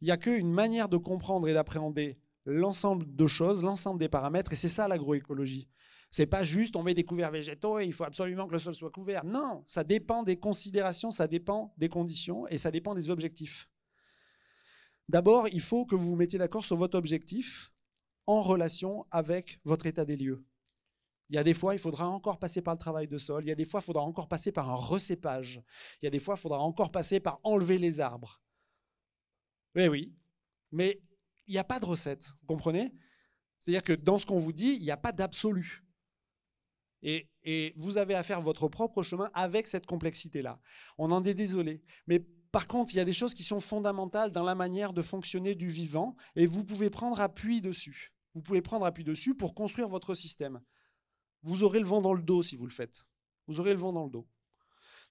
Il n'y a qu'une manière de comprendre et d'appréhender l'ensemble de choses, l'ensemble des paramètres, et c'est ça l'agroécologie. C'est pas juste on met des couverts végétaux et il faut absolument que le sol soit couvert. Non, ça dépend des considérations, ça dépend des conditions et ça dépend des objectifs. D'abord, il faut que vous vous mettiez d'accord sur votre objectif en relation avec votre état des lieux. Il y a des fois, il faudra encore passer par le travail de sol. Il y a des fois, il faudra encore passer par un recépage. Il y a des fois, il faudra encore passer par enlever les arbres. Oui, oui, mais il n'y a pas de recette, vous comprenez C'est-à-dire que dans ce qu'on vous dit, il n'y a pas d'absolu. Et, et, vous avez à faire votre propre chemin avec cette complexité-là. On en est désolé. Mais par contre, il y a des choses qui sont fondamentales dans la manière de fonctionner du vivant, et vous pouvez prendre appui dessus. Vous pouvez prendre appui dessus pour construire votre système. Vous aurez le vent dans le dos si vous le faites. Vous aurez le vent dans le dos.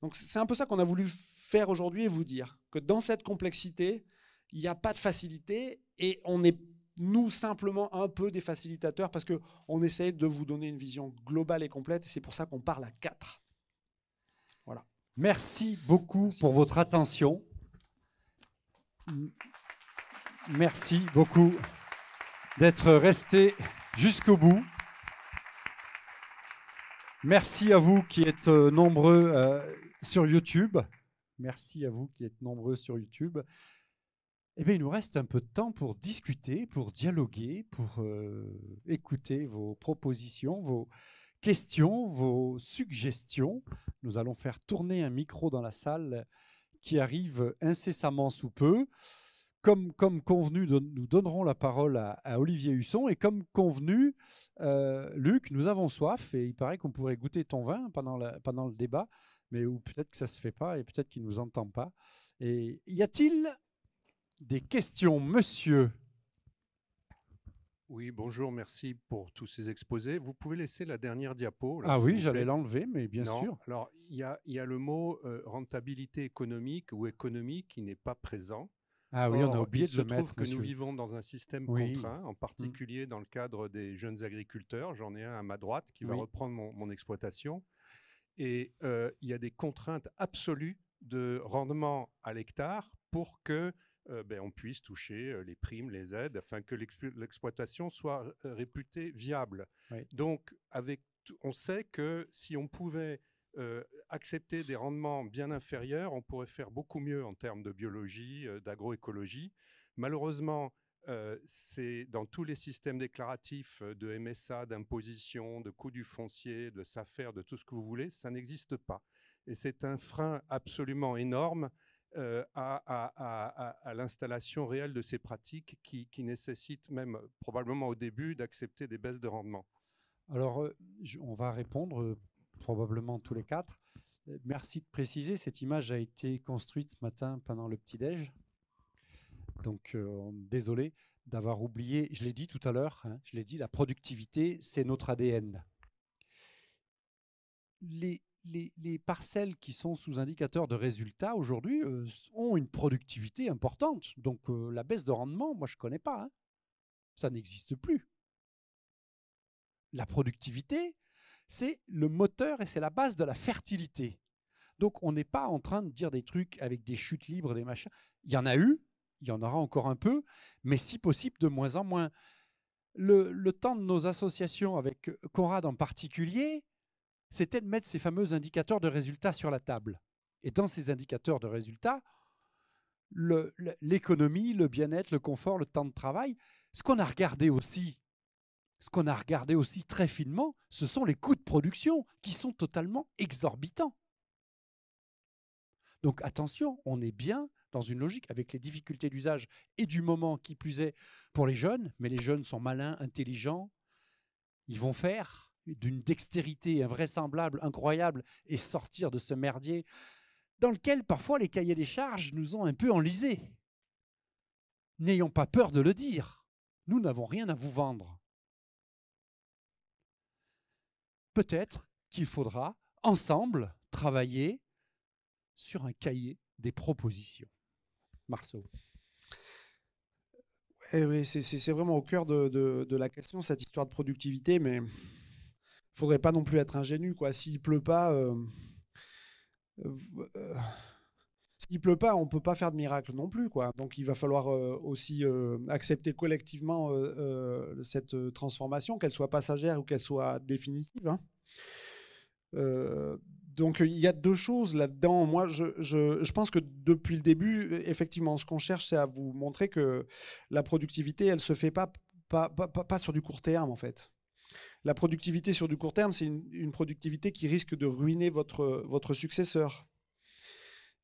Donc c'est un peu ça qu'on a voulu faire aujourd'hui et vous dire que dans cette complexité, il n'y a pas de facilité et on est nous simplement un peu des facilitateurs parce que on essaye de vous donner une vision globale et complète. et C'est pour ça qu'on parle à quatre. Voilà. Merci beaucoup pour votre attention. Merci beaucoup d'être resté jusqu'au bout. Merci à vous qui êtes euh, nombreux euh, sur YouTube. Merci à vous qui êtes nombreux sur YouTube. Eh bien, il nous reste un peu de temps pour discuter, pour dialoguer, pour euh, écouter vos propositions, vos questions, vos suggestions. Nous allons faire tourner un micro dans la salle qui arrive incessamment sous peu. Comme, convenu, nous donnerons la parole à, Olivier Husson. Et comme convenu, euh, Luc, nous avons soif et il paraît qu'on pourrait goûter ton vin pendant, la, pendant le débat, mais ou peut-être que ça ne se fait pas et peut-être qu'il ne nous entend pas. Et y a-t-il des questions, monsieur oui, bonjour, merci pour tous ces exposés. Vous pouvez laisser la dernière diapo. ah oui, j'allais l'enlever, mais bien sûr. Alors, il y a, le mot euh, rentabilité économique ou économique qui n'est pas présent. Ah oui, on a oublié de le mettre. que nous vivons dans un système contraint, en mm. particulier dans le cadre des jeunes agriculteurs. J'en ai un à ma droite qui va reprendre mon, exploitation. Et euh, il y a des contraintes absolues de rendement à l'hectare pour que euh, ben, on puisse toucher euh, les primes, les aides, afin que l'exploitation soit euh, réputée viable. Donc, on sait que si on pouvait accepter des rendements bien inférieurs, on pourrait faire beaucoup mieux en termes de biologie, d'agroécologie. Malheureusement, c'est dans tous les systèmes déclaratifs de MSA, d'imposition, de coût du foncier, de SAFER, de tout ce que vous voulez, ça n'existe pas. Et c'est un frein absolument énorme euh, à, à, l'installation réelle de ces pratiques qui, nécessitent même euh, probablement au début d'accepter des baisses de rendement Alors, euh, on va répondre probablement tous les quatre. Merci de préciser, cette image a été construite ce matin pendant le petit-déj. Donc, désolé d'avoir oublié, je l'ai dit tout à l'heure, hein, je l'ai dit, la productivité, c'est notre ADN. Les, les, parcelles qui sont sous indicateur de résultat aujourd'hui euh, ont une productivité importante. Donc euh, la baisse de rendement, moi je ne connais pas. Hein. Ça n'existe plus. La productivité, c'est le moteur et c'est la base de la fertilité. Donc on n'est pas en train de dire des trucs avec des chutes libres, des machins. Il y en a eu, il y en aura encore un peu, mais si possible de moins en moins. Le, le temps de nos associations avec euh, Conrad en particulier, c'était de mettre ces fameux indicateurs de résultats sur la table. Et dans ces indicateurs de résultats, l'économie, le, bien-être, le confort, le temps de travail, ce qu'on a regardé aussi, ce qu'on a regardé aussi très finement, ce sont les coûts de production qui sont totalement exorbitants. Donc attention, on est bien dans une logique avec les difficultés d'usage et du moment qui plus est pour les jeunes, mais les jeunes sont malins, intelligents, ils vont faire d'une dextérité invraisemblable, incroyable, et sortir de ce merdier dans lequel parfois les cahiers des charges nous ont un peu enlisés. N'ayons pas peur de le dire, nous n'avons rien à vous vendre. Peut-être qu'il faudra ensemble travailler sur un cahier des propositions. Marceau. Eh oui, c'est vraiment au cœur de, de la question, cette histoire de productivité, mais faudrait pas non plus être ingénu, quoi. S'il pleut pas, euh, euh, pleut pas, on peut pas faire de miracle non plus, quoi. Donc il va falloir euh, aussi accepter collectivement cette transformation, qu'elle soit passagère ou qu'elle soit définitive. Hein. donc il y a deux choses là-dedans. Moi, je, je, je, pense que depuis le début, effectivement, ce qu'on cherche, c'est à vous montrer que la productivité, elle se fait pas, pas, pas sur du court terme, en fait. La productivité sur du court terme, c'est une, productivité qui risque de ruiner votre, votre successeur.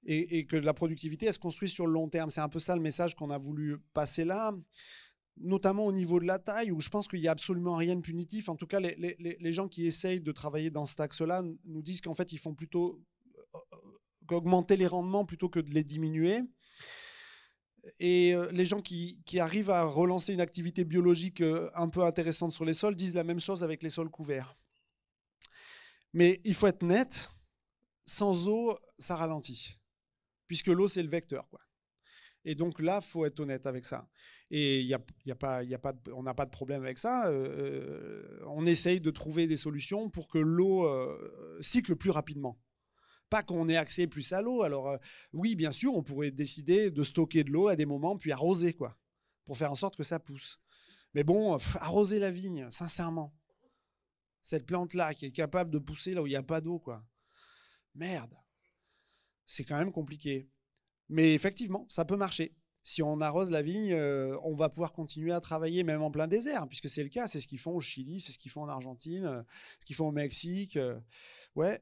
Et, que la productivité, elle se construit sur le long terme. C'est un peu ça le message qu'on a voulu passer là, notamment au niveau de la taille, où je pense qu'il n'y a absolument rien de punitif. En tout cas, les, gens qui essayent de travailler dans cet axe-là nous disent qu'en fait, ils font plutôt euh, qu'augmenter les rendements plutôt que de les diminuer et euh, les gens qui, arrivent à relancer une activité biologique euh, un peu intéressante sur les sols disent la même chose avec les sols couverts. Mais il faut être net, sans eau, ça ralentit, puisque l'eau, c'est le vecteur. Quoi. Et donc là, il faut être honnête avec ça. Et y a pas, on n'a pas de problème avec ça. Euh, on essaye de trouver des solutions pour que l'eau cycle plus rapidement. Pas qu'on ait accès plus à l'eau. Alors euh, oui, bien sûr, on pourrait décider de stocker de l'eau à des moments, puis arroser, quoi, pour faire en sorte que ça pousse. Mais bon, arroser la vigne, sincèrement, cette plante-là qui est capable de pousser là où il n'y a pas d'eau, quoi. Merde, c'est quand même compliqué. Mais effectivement, ça peut marcher si on arrose la vigne, euh, on va pouvoir continuer à travailler même en plein désert, puisque c'est le cas. C'est ce qu'ils font au Chili, c'est ce qu'ils font en Argentine, euh, ce qu'ils font au Mexique. ouais,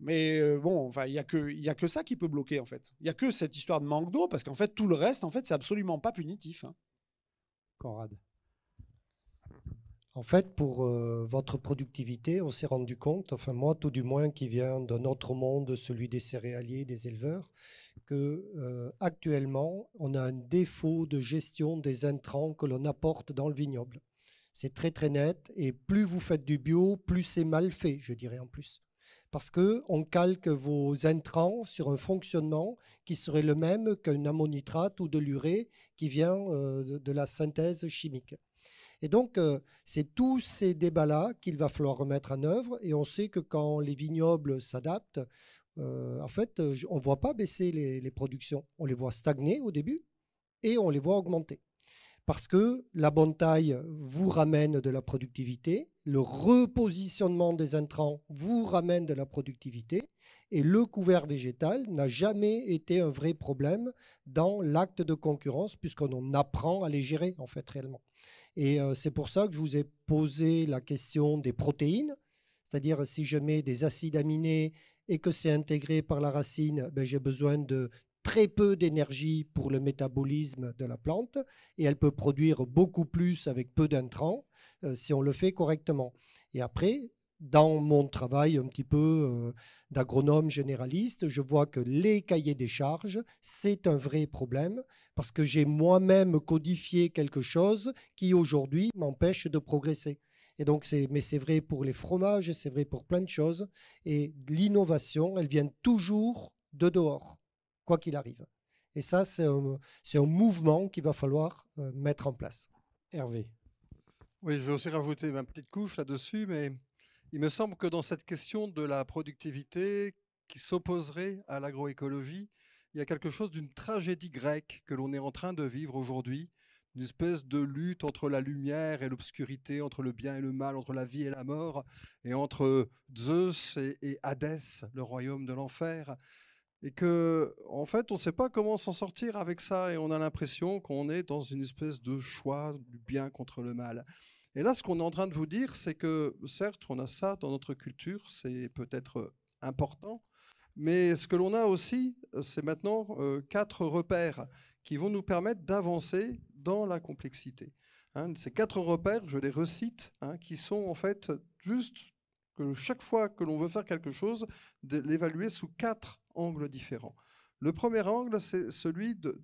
mais euh, bon, enfin, il n'y a, que, a que ça qui peut bloquer, en fait. Il n'y a que cette histoire de manque d'eau, parce qu'en fait, tout le reste, en fait, c'est absolument pas punitif. Hein. Conrad. En fait, pour euh, votre productivité, on s'est rendu compte, enfin moi tout du moins qui vient d'un autre monde, celui des céréaliers, des éleveurs, que euh, on a un défaut de gestion des intrants que l'on apporte dans le vignoble. C'est très très net et plus vous faites du bio, plus c'est mal fait, je dirais en plus parce qu'on calque vos intrants sur un fonctionnement qui serait le même qu'un ammonitrate ou de l'urée qui vient euh, de la synthèse chimique. Et donc, euh, c'est tous ces débats-là qu'il va falloir remettre en œuvre. Et on sait que quand les vignobles s'adaptent, euh, en fait, on ne voit pas baisser les productions. On les voit stagner au début et on les voit augmenter parce que la bonne taille vous ramène de la productivité, le repositionnement des intrants vous ramène de la productivité, et le couvert végétal n'a jamais été un vrai problème dans l'acte de concurrence, puisqu'on apprend à les gérer, en fait, réellement. Et euh, c'est pour ça que je vous ai posé la question des protéines, c'est-à-dire si je mets des acides aminés et que c'est intégré par la racine, ben, j'ai besoin de très peu d'énergie pour le métabolisme de la plante et elle peut produire beaucoup plus avec peu d'intrants euh, si on le fait correctement. Et après, dans mon travail un petit peu euh, d'agronome généraliste, je vois que les cahiers des charges, c'est un vrai problème parce que j'ai moi-même codifié quelque chose qui aujourd'hui m'empêche de progresser. Et donc, mais c'est vrai pour les fromages, c'est vrai pour plein de choses. Et l'innovation, elle vient toujours de dehors quoi qu'il arrive. Et ça, c'est un, un, mouvement qu'il va falloir euh, mettre en place. Hervé. Oui, je vais aussi rajouter ma petite couche là-dessus, mais il me semble que dans cette question de la productivité qui s'opposerait à l'agroécologie, il y a quelque chose d'une tragédie grecque que l'on est en train de vivre aujourd'hui, une espèce de lutte entre la lumière et l'obscurité, entre le bien et le mal, entre la vie et la mort, et entre Zeus et, et Hadès, le royaume de l'enfer et que en fait on ne sait pas comment s'en sortir avec ça et on a l'impression qu'on est dans une espèce de choix du bien contre le mal. Et là, ce qu'on est en train de vous dire, c'est que certes, on a ça dans notre culture, c'est peut-être important, mais ce que l'on a aussi, c'est maintenant euh, quatre repères qui vont nous permettre d'avancer dans la complexité. Hein, ces quatre repères, je les recite, hein, qui sont en fait juste que chaque fois que l'on veut faire quelque chose, de l'évaluer sous quatre angles différents. Le premier angle, c'est celui de,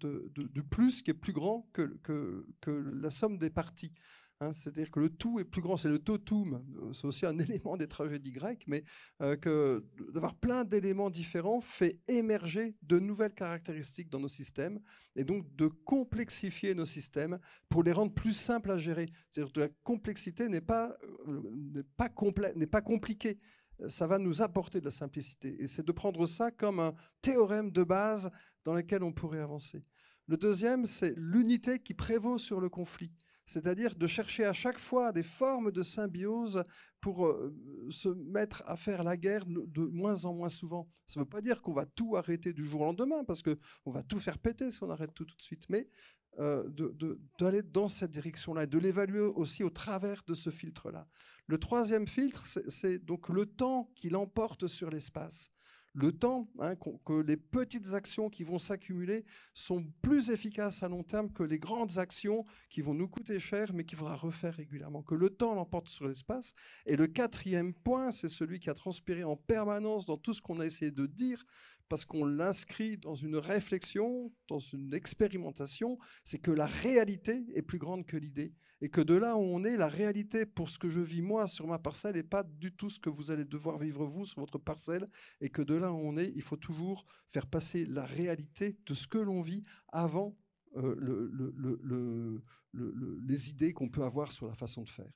du plus qui est plus grand que, que, la somme des parties. Hein. C'est-à-dire que le tout est plus grand, c'est le totum. C'est aussi un élément des tragédies grecques, mais euh, que d'avoir plein d'éléments différents fait émerger de nouvelles caractéristiques dans nos systèmes et donc de complexifier nos systèmes pour les rendre plus simples à gérer. C'est-à-dire que la complexité n'est pas, euh, pas, pas compliquée ça va nous apporter de la simplicité. Et c'est de prendre ça comme un théorème de base dans lequel on pourrait avancer. Le deuxième, c'est l'unité qui prévaut sur le conflit, c'est-à-dire de chercher à chaque fois des formes de symbiose pour euh, se mettre à faire la guerre de moins en moins souvent. Ça ne veut pas dire qu'on va tout arrêter du jour au lendemain, parce qu'on va tout faire péter si on arrête tout tout de suite, mais euh, d'aller dans cette direction-là et de l'évaluer aussi au travers de ce filtre-là. Le troisième filtre, c'est donc le temps qu'il l'emporte sur l'espace. Le temps, hein, que les petites actions qui vont s'accumuler sont plus efficaces à long terme que les grandes actions qui vont nous coûter cher mais qu'il faudra refaire régulièrement. Que le temps l'emporte sur l'espace. Et le quatrième point, c'est celui qui a transpiré en permanence dans tout ce qu'on a essayé de dire, parce qu'on l'inscrit dans une réflexion, dans une expérimentation, c'est que la réalité est plus grande que l'idée. Et que de là où on est, la réalité pour ce que je vis moi sur ma parcelle n'est pas du tout ce que vous allez devoir vivre vous sur votre parcelle. Et que de là où on est, il faut toujours faire passer la réalité de ce que l'on vit avant euh, le, les idées qu'on peut avoir sur la façon de faire.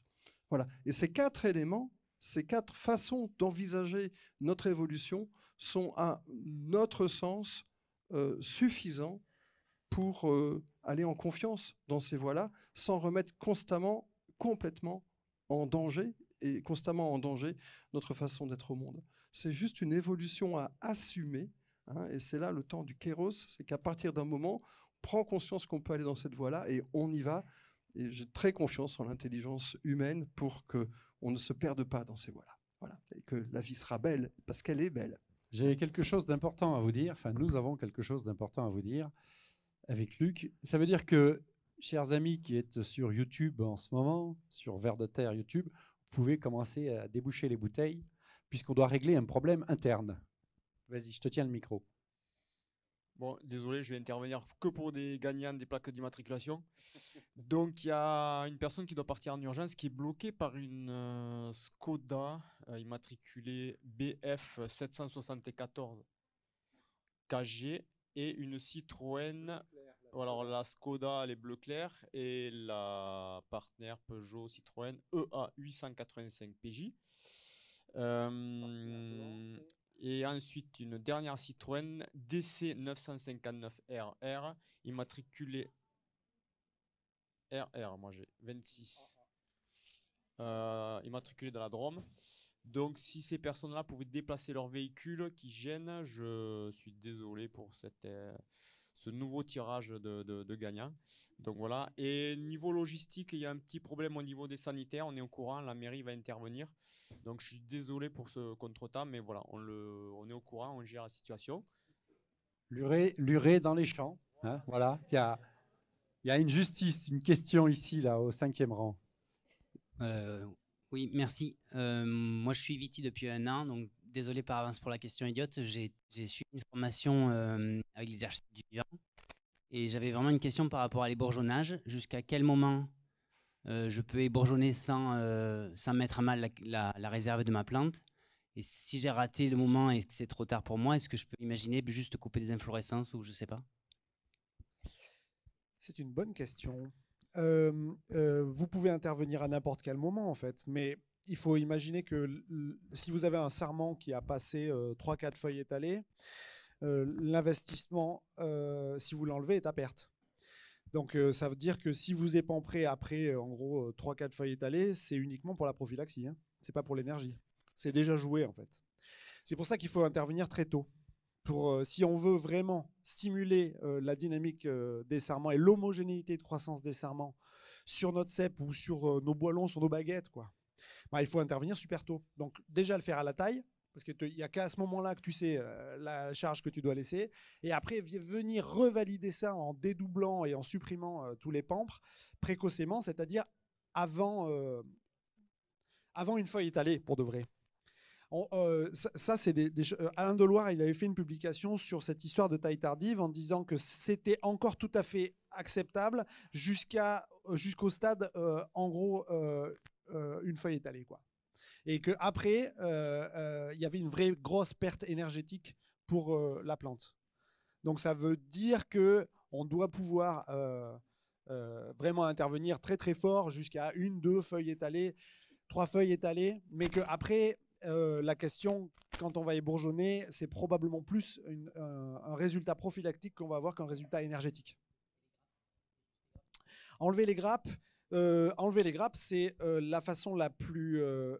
Voilà. Et ces quatre éléments, ces quatre façons d'envisager notre évolution sont à notre sens euh, suffisants pour euh, aller en confiance dans ces voies-là, sans remettre constamment, complètement en danger et constamment en danger notre façon d'être au monde. C'est juste une évolution à assumer, hein, et c'est là le temps du kéros, c'est qu'à partir d'un moment, on prend conscience qu'on peut aller dans cette voie-là et on y va. Et j'ai très confiance en l'intelligence humaine pour que ne se perde pas dans ces voies-là. Voilà, et que la vie sera belle parce qu'elle est belle. J'ai quelque chose d'important à vous dire, enfin nous avons quelque chose d'important à vous dire avec Luc. Ça veut dire que, chers amis qui êtes sur YouTube en ce moment, sur Vert de Terre YouTube, vous pouvez commencer à déboucher les bouteilles puisqu'on doit régler un problème interne. Vas-y, je te tiens le micro. Bon, désolé, je vais intervenir que pour des gagnants des plaques d'immatriculation. Donc, il y a une personne qui doit partir en urgence qui est bloquée par une euh, Skoda euh, immatriculée BF 774 KG et une Citroën. alors, la Skoda, elle est bleu clair et la partenaire Peugeot Citroën EA 885 PJ. Et ensuite, une dernière Citroën DC959RR, immatriculée RR, moi j'ai 26, euh, immatriculée dans la Drôme. Donc, si ces personnes-là pouvaient déplacer leur véhicule qui gêne, je suis désolé pour cette. Euh, ce nouveau tirage de, de, gagnants. Donc voilà. Et niveau logistique, il y a un petit problème au niveau des sanitaires. On est au courant, la mairie va intervenir. Donc je suis désolé pour ce contretemps, mais voilà, on, le, on est au courant, on gère la situation. L'urée dans les champs. Hein, voilà, il y a, une justice, une question ici, là, au cinquième rang. Euh, oui, merci. Euh, moi, je suis Viti depuis un an, donc désolé par avance pour la question idiote, j'ai suivi une formation euh, avec l'exercice du vivant et j'avais vraiment une question par rapport à l'ébourgeonnage. Jusqu'à quel moment euh, je peux ébourgeonner sans, euh, sans mettre à mal la, réserve de ma plante Et si j'ai raté le moment et que c'est trop tard pour moi, est-ce que je peux imaginer juste couper des inflorescences ou je ne sais pas C'est une bonne question. vous pouvez intervenir à n'importe quel moment en fait, mais il faut imaginer que si vous avez un sarment qui a passé 3 euh, 4 feuilles étalées, euh, l'investissement, euh, si vous l'enlevez, est à perte. Donc ça veut dire que si vous épamperez après, en gros, 3-4 feuilles étalées, c'est uniquement pour la prophylaxie, hein. ce n'est pas pour l'énergie. C'est déjà joué en fait. C'est pour ça qu'il faut intervenir très tôt. Pour, si on veut vraiment stimuler la dynamique des sarments et l'homogénéité de croissance des sarments sur notre cep ou sur nos boilons, sur nos baguettes, quoi, bah, il faut intervenir super tôt. Donc déjà le faire à la taille, parce qu'il n'y a qu'à ce moment-là que tu sais euh, la charge que tu dois laisser. Et après, venir revalider ça en dédoublant et en supprimant euh, tous les pampres précocement, c'est-à-dire avant, euh, avant une feuille étalée, pour de vrai. ça, c'est Alain Deloire, il avait fait une publication sur cette histoire de taille tardive en disant que c'était encore tout à fait acceptable jusqu'à jusqu'au stade, en gros, euh, une feuille étalée. Quoi. Et qu'après, euh, euh, il y avait une vraie grosse perte énergétique pour la plante. Donc ça veut dire que on doit pouvoir vraiment intervenir très très fort jusqu'à une, deux feuilles étalées, trois feuilles étalées, mais qu'après, la question, quand on va ébourgeonner, c'est probablement plus un résultat prophylactique qu'on va avoir qu'un résultat énergétique. Enlever les grappes, euh, enlever les grappes, c'est euh, la façon la plus euh,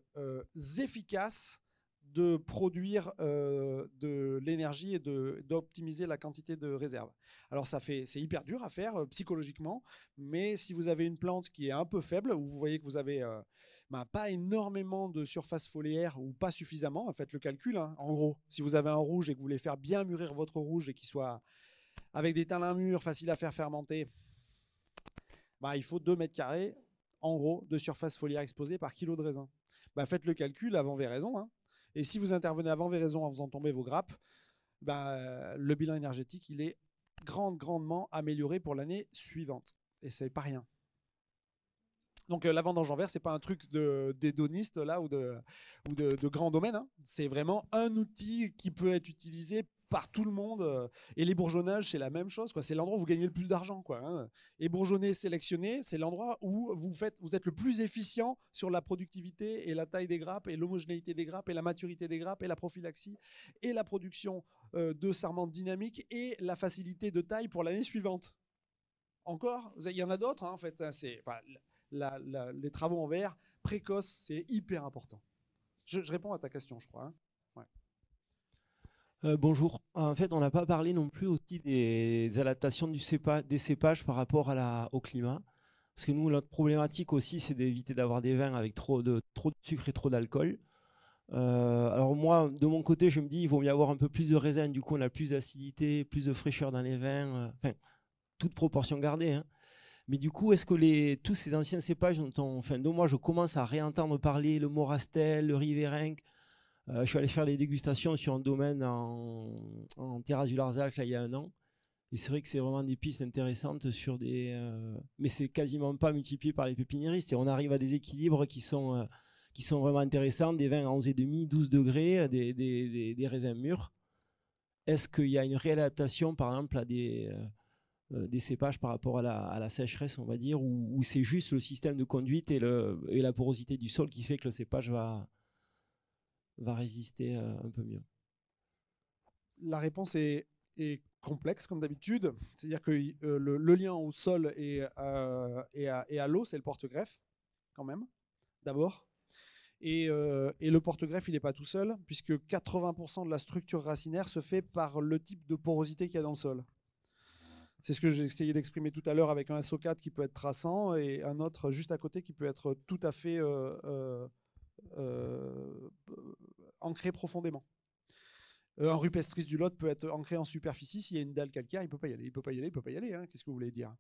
efficace de produire de l'énergie et d'optimiser la quantité de réserve. Alors ça fait c'est hyper dur à faire psychologiquement, mais si vous avez une plante qui est un peu faible, où vous voyez que vous avez bah, pas énormément de surface foliaire ou pas suffisamment, faites le calcul hein, en gros. Si vous avez un rouge et que vous voulez faire bien mûrir votre rouge et qu'il soit avec des talins mûrs, facile à faire fermenter, bah, il faut 2 mètres carrés, en gros, de surface foliaire exposée par kilo de raisin. Bah, faites le calcul avant véraison. Hein. Et si vous intervenez avant véraison en faisant tomber vos grappes, bah, le bilan énergétique, il est grandement amélioré pour l'année suivante. Et c'est pas rien. Donc euh, la vendange en verre, c'est pas un truc d'hédoniste là ou de, ou de, grand domaine. Hein. C'est vraiment un outil qui peut être utilisé par tout le monde. Euh, et les bourgeonnages, c'est la même chose. Quoi. C'est l'endroit où vous gagnez le plus d'argent. Quoi, hein. Et bourgeonner, sélectionner, c'est l'endroit où vous, faites, vous êtes le plus efficient sur la productivité et la taille des grappes et l'homogénéité des grappes et la maturité des grappes et la prophylaxie et la production euh, de sarmentes dynamiques et la facilité de taille pour l'année suivante. Encore, il y en a d'autres hein, en fait. Hein, c'est, les travaux en verre précoces, c'est hyper important. je, réponds à ta question, je crois. Euh, bonjour. En fait, on n'a pas parlé non plus aussi des adaptations du des cépages par rapport au climat. Parce que nous, notre problématique aussi, c'est d'éviter d'avoir des vins avec trop de, trop de sucre et trop d'alcool. Euh, alors moi, de mon côté, je me dis, il vaut mieux avoir un peu plus de raisin. Du coup, on a plus d'acidité, plus de fraîcheur dans les vins. Euh, enfin, toute proportion gardée. Hein. Mais du coup, est-ce que les, tous ces anciens cépages dont on, enfin, moi, je commence à réentendre parler, le Morastel, le Riverinque, euh, je suis allé faire des dégustations sur un domaine en, en terrasse du Larzac là, il y a un an. Et c'est vrai que c'est vraiment des pistes intéressantes sur des. Euh, mais c'est quasiment pas multiplié par les pépiniéristes. Et on arrive à des équilibres qui sont, euh, qui sont vraiment intéressants des 20 à 11,5, 12 degrés, des, des, des, raisins mûrs. Est-ce qu'il y a une réadaptation, par exemple, à des, des cépages par rapport à la, à la, sécheresse, on va dire, ou, c'est juste le système de conduite et, le, et la porosité du sol qui fait que le cépage va, va résister euh, un peu mieux La réponse est, complexe comme d'habitude, c'est-à-dire que euh, le, lien au sol euh, et, à, l'eau, c'est le porte-greffe quand même, d'abord. Et, le porte-greffe, il n'est pas tout seul, puisque 80% de la structure racinaire se fait par le type de porosité qu'il y a dans le sol. C'est ce que j'ai essayé d'exprimer tout à l'heure avec un so qui peut être traçant et un autre juste à côté qui peut être tout à fait euh, ancré profondément. Euh, un rupestris du lot peut être ancré en superficie. S'il y a une dalle calcaire, il ne peut pas y aller. Il peut pas y aller, il peut pas y aller. Hein. Qu'est-ce que vous voulez dire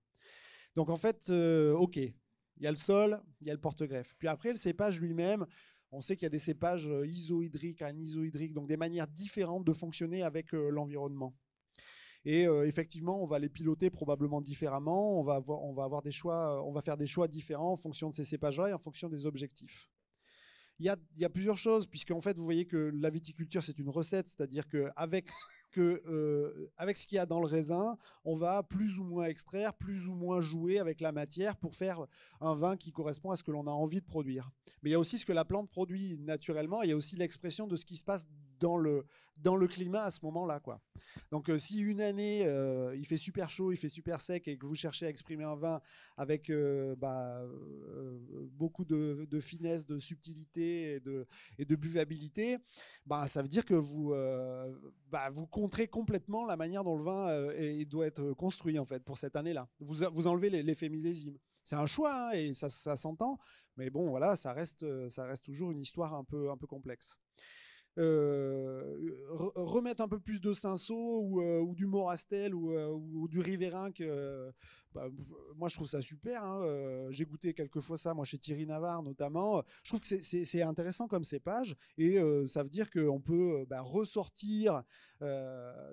Donc en fait, euh, OK, il y a le sol, il y a le porte-greffe. Puis après, le cépage lui-même, on sait qu'il y a des cépages isohydriques, anisohydriques, donc des manières différentes de fonctionner avec l'environnement. Et effectivement, on va les piloter probablement différemment. On va, on va avoir des choix, on va faire des choix différents en fonction de ces cépages-là et en fonction des objectifs. Il y a, plusieurs choses, puisque en fait, vous voyez que la viticulture, c'est une recette, c'est-à-dire qu'avec ce que euh, avec ce qu'il y a dans le raisin, on va plus ou moins extraire, plus ou moins jouer avec la matière pour faire un vin qui correspond à ce que l'on a envie de produire. Mais il y a aussi ce que la plante produit naturellement, il y a aussi l'expression de ce qui se passe dans le, dans le climat à ce moment-là. quoi. Donc, euh, si une année, euh, il fait super chaud, il fait super sec et que vous cherchez à exprimer un vin avec euh, bah, beaucoup de, finesse, de subtilité et de, buvabilité, bah, ça veut dire que vous, bah, vous contrez complètement la manière dont le vin doit être construit en fait pour cette année-là. Vous, vous enlevez l'effet millésime. C'est un choix hein, et ça, ça s'entend, mais bon, voilà, ça reste, ça reste toujours une histoire un peu, un peu complexe. Euh, remettre un peu plus de Cinceau euh, ou, du Morastel ou, euh, du Riverain que, bah, moi je trouve ça super. Hein, euh, j'ai goûté quelques fois ça, moi chez Thierry Navarre notamment. Je trouve que c'est intéressant comme cépage et euh, ça veut dire qu'on peut euh, bah, ressortir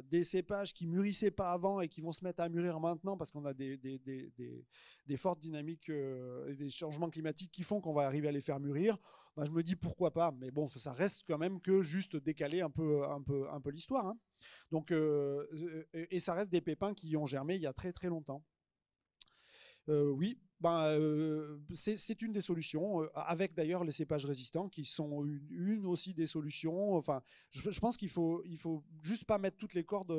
des cépages qui mûrissaient pas avant et qui vont se mettre à mûrir maintenant parce qu'on a des, des, fortes dynamiques et des changements climatiques qui font qu'on va arriver à les faire mûrir. Bah, je me dis pourquoi pas, mais bon, ça reste quand même que juste décaler un peu, un peu, un peu l'histoire. Hein. Donc, et ça reste des pépins qui ont germé il y a très très longtemps oui, ben, c'est une des solutions, avec d'ailleurs les cépages résistants qui sont une, aussi des solutions. Enfin, je, pense qu'il faut, il faut juste pas mettre toutes les cordes,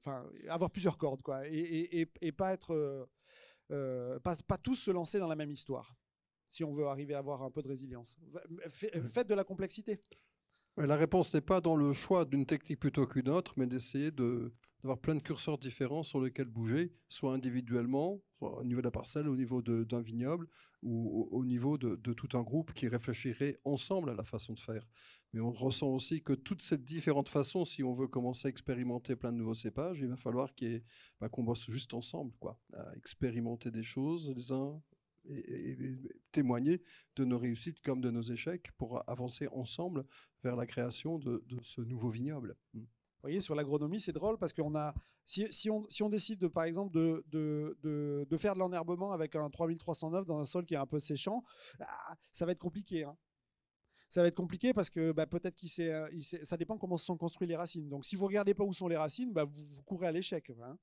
enfin, avoir plusieurs cordes, quoi, et, et, pas être, pas tous se lancer dans la même histoire, si on veut arriver à avoir un peu de résilience. Mmh. Faites de la complexité. La réponse n'est pas dans le choix d'une technique plutôt qu'une autre, mais d'essayer de, d'avoir plein de curseurs différents sur lesquels bouger, soit individuellement, soit au niveau de la parcelle, au niveau d'un vignoble, ou au, niveau de, tout un groupe qui réfléchirait ensemble à la façon de faire. Mais on ressent aussi que toutes ces différentes façons, si on veut commencer à expérimenter plein de nouveaux cépages, il va falloir bah, qu'on bosse juste ensemble, quoi, à expérimenter des choses les uns et, témoigner de nos réussites comme de nos échecs pour avancer ensemble vers la création de ce nouveau vignoble. Hmm sur l'agronomie, c'est drôle parce qu'on a. Si, on, décide, de, par exemple, de, faire de l'enherbement avec un 3309 dans un sol qui est un peu séchant, ah, ça va être compliqué. Hein. Ça va être compliqué parce que bah, peut-être que euh, ça dépend comment se sont construites les racines. Donc, si vous regardez pas où sont les racines, bah, vous, vous, courez à l'échec. Hein.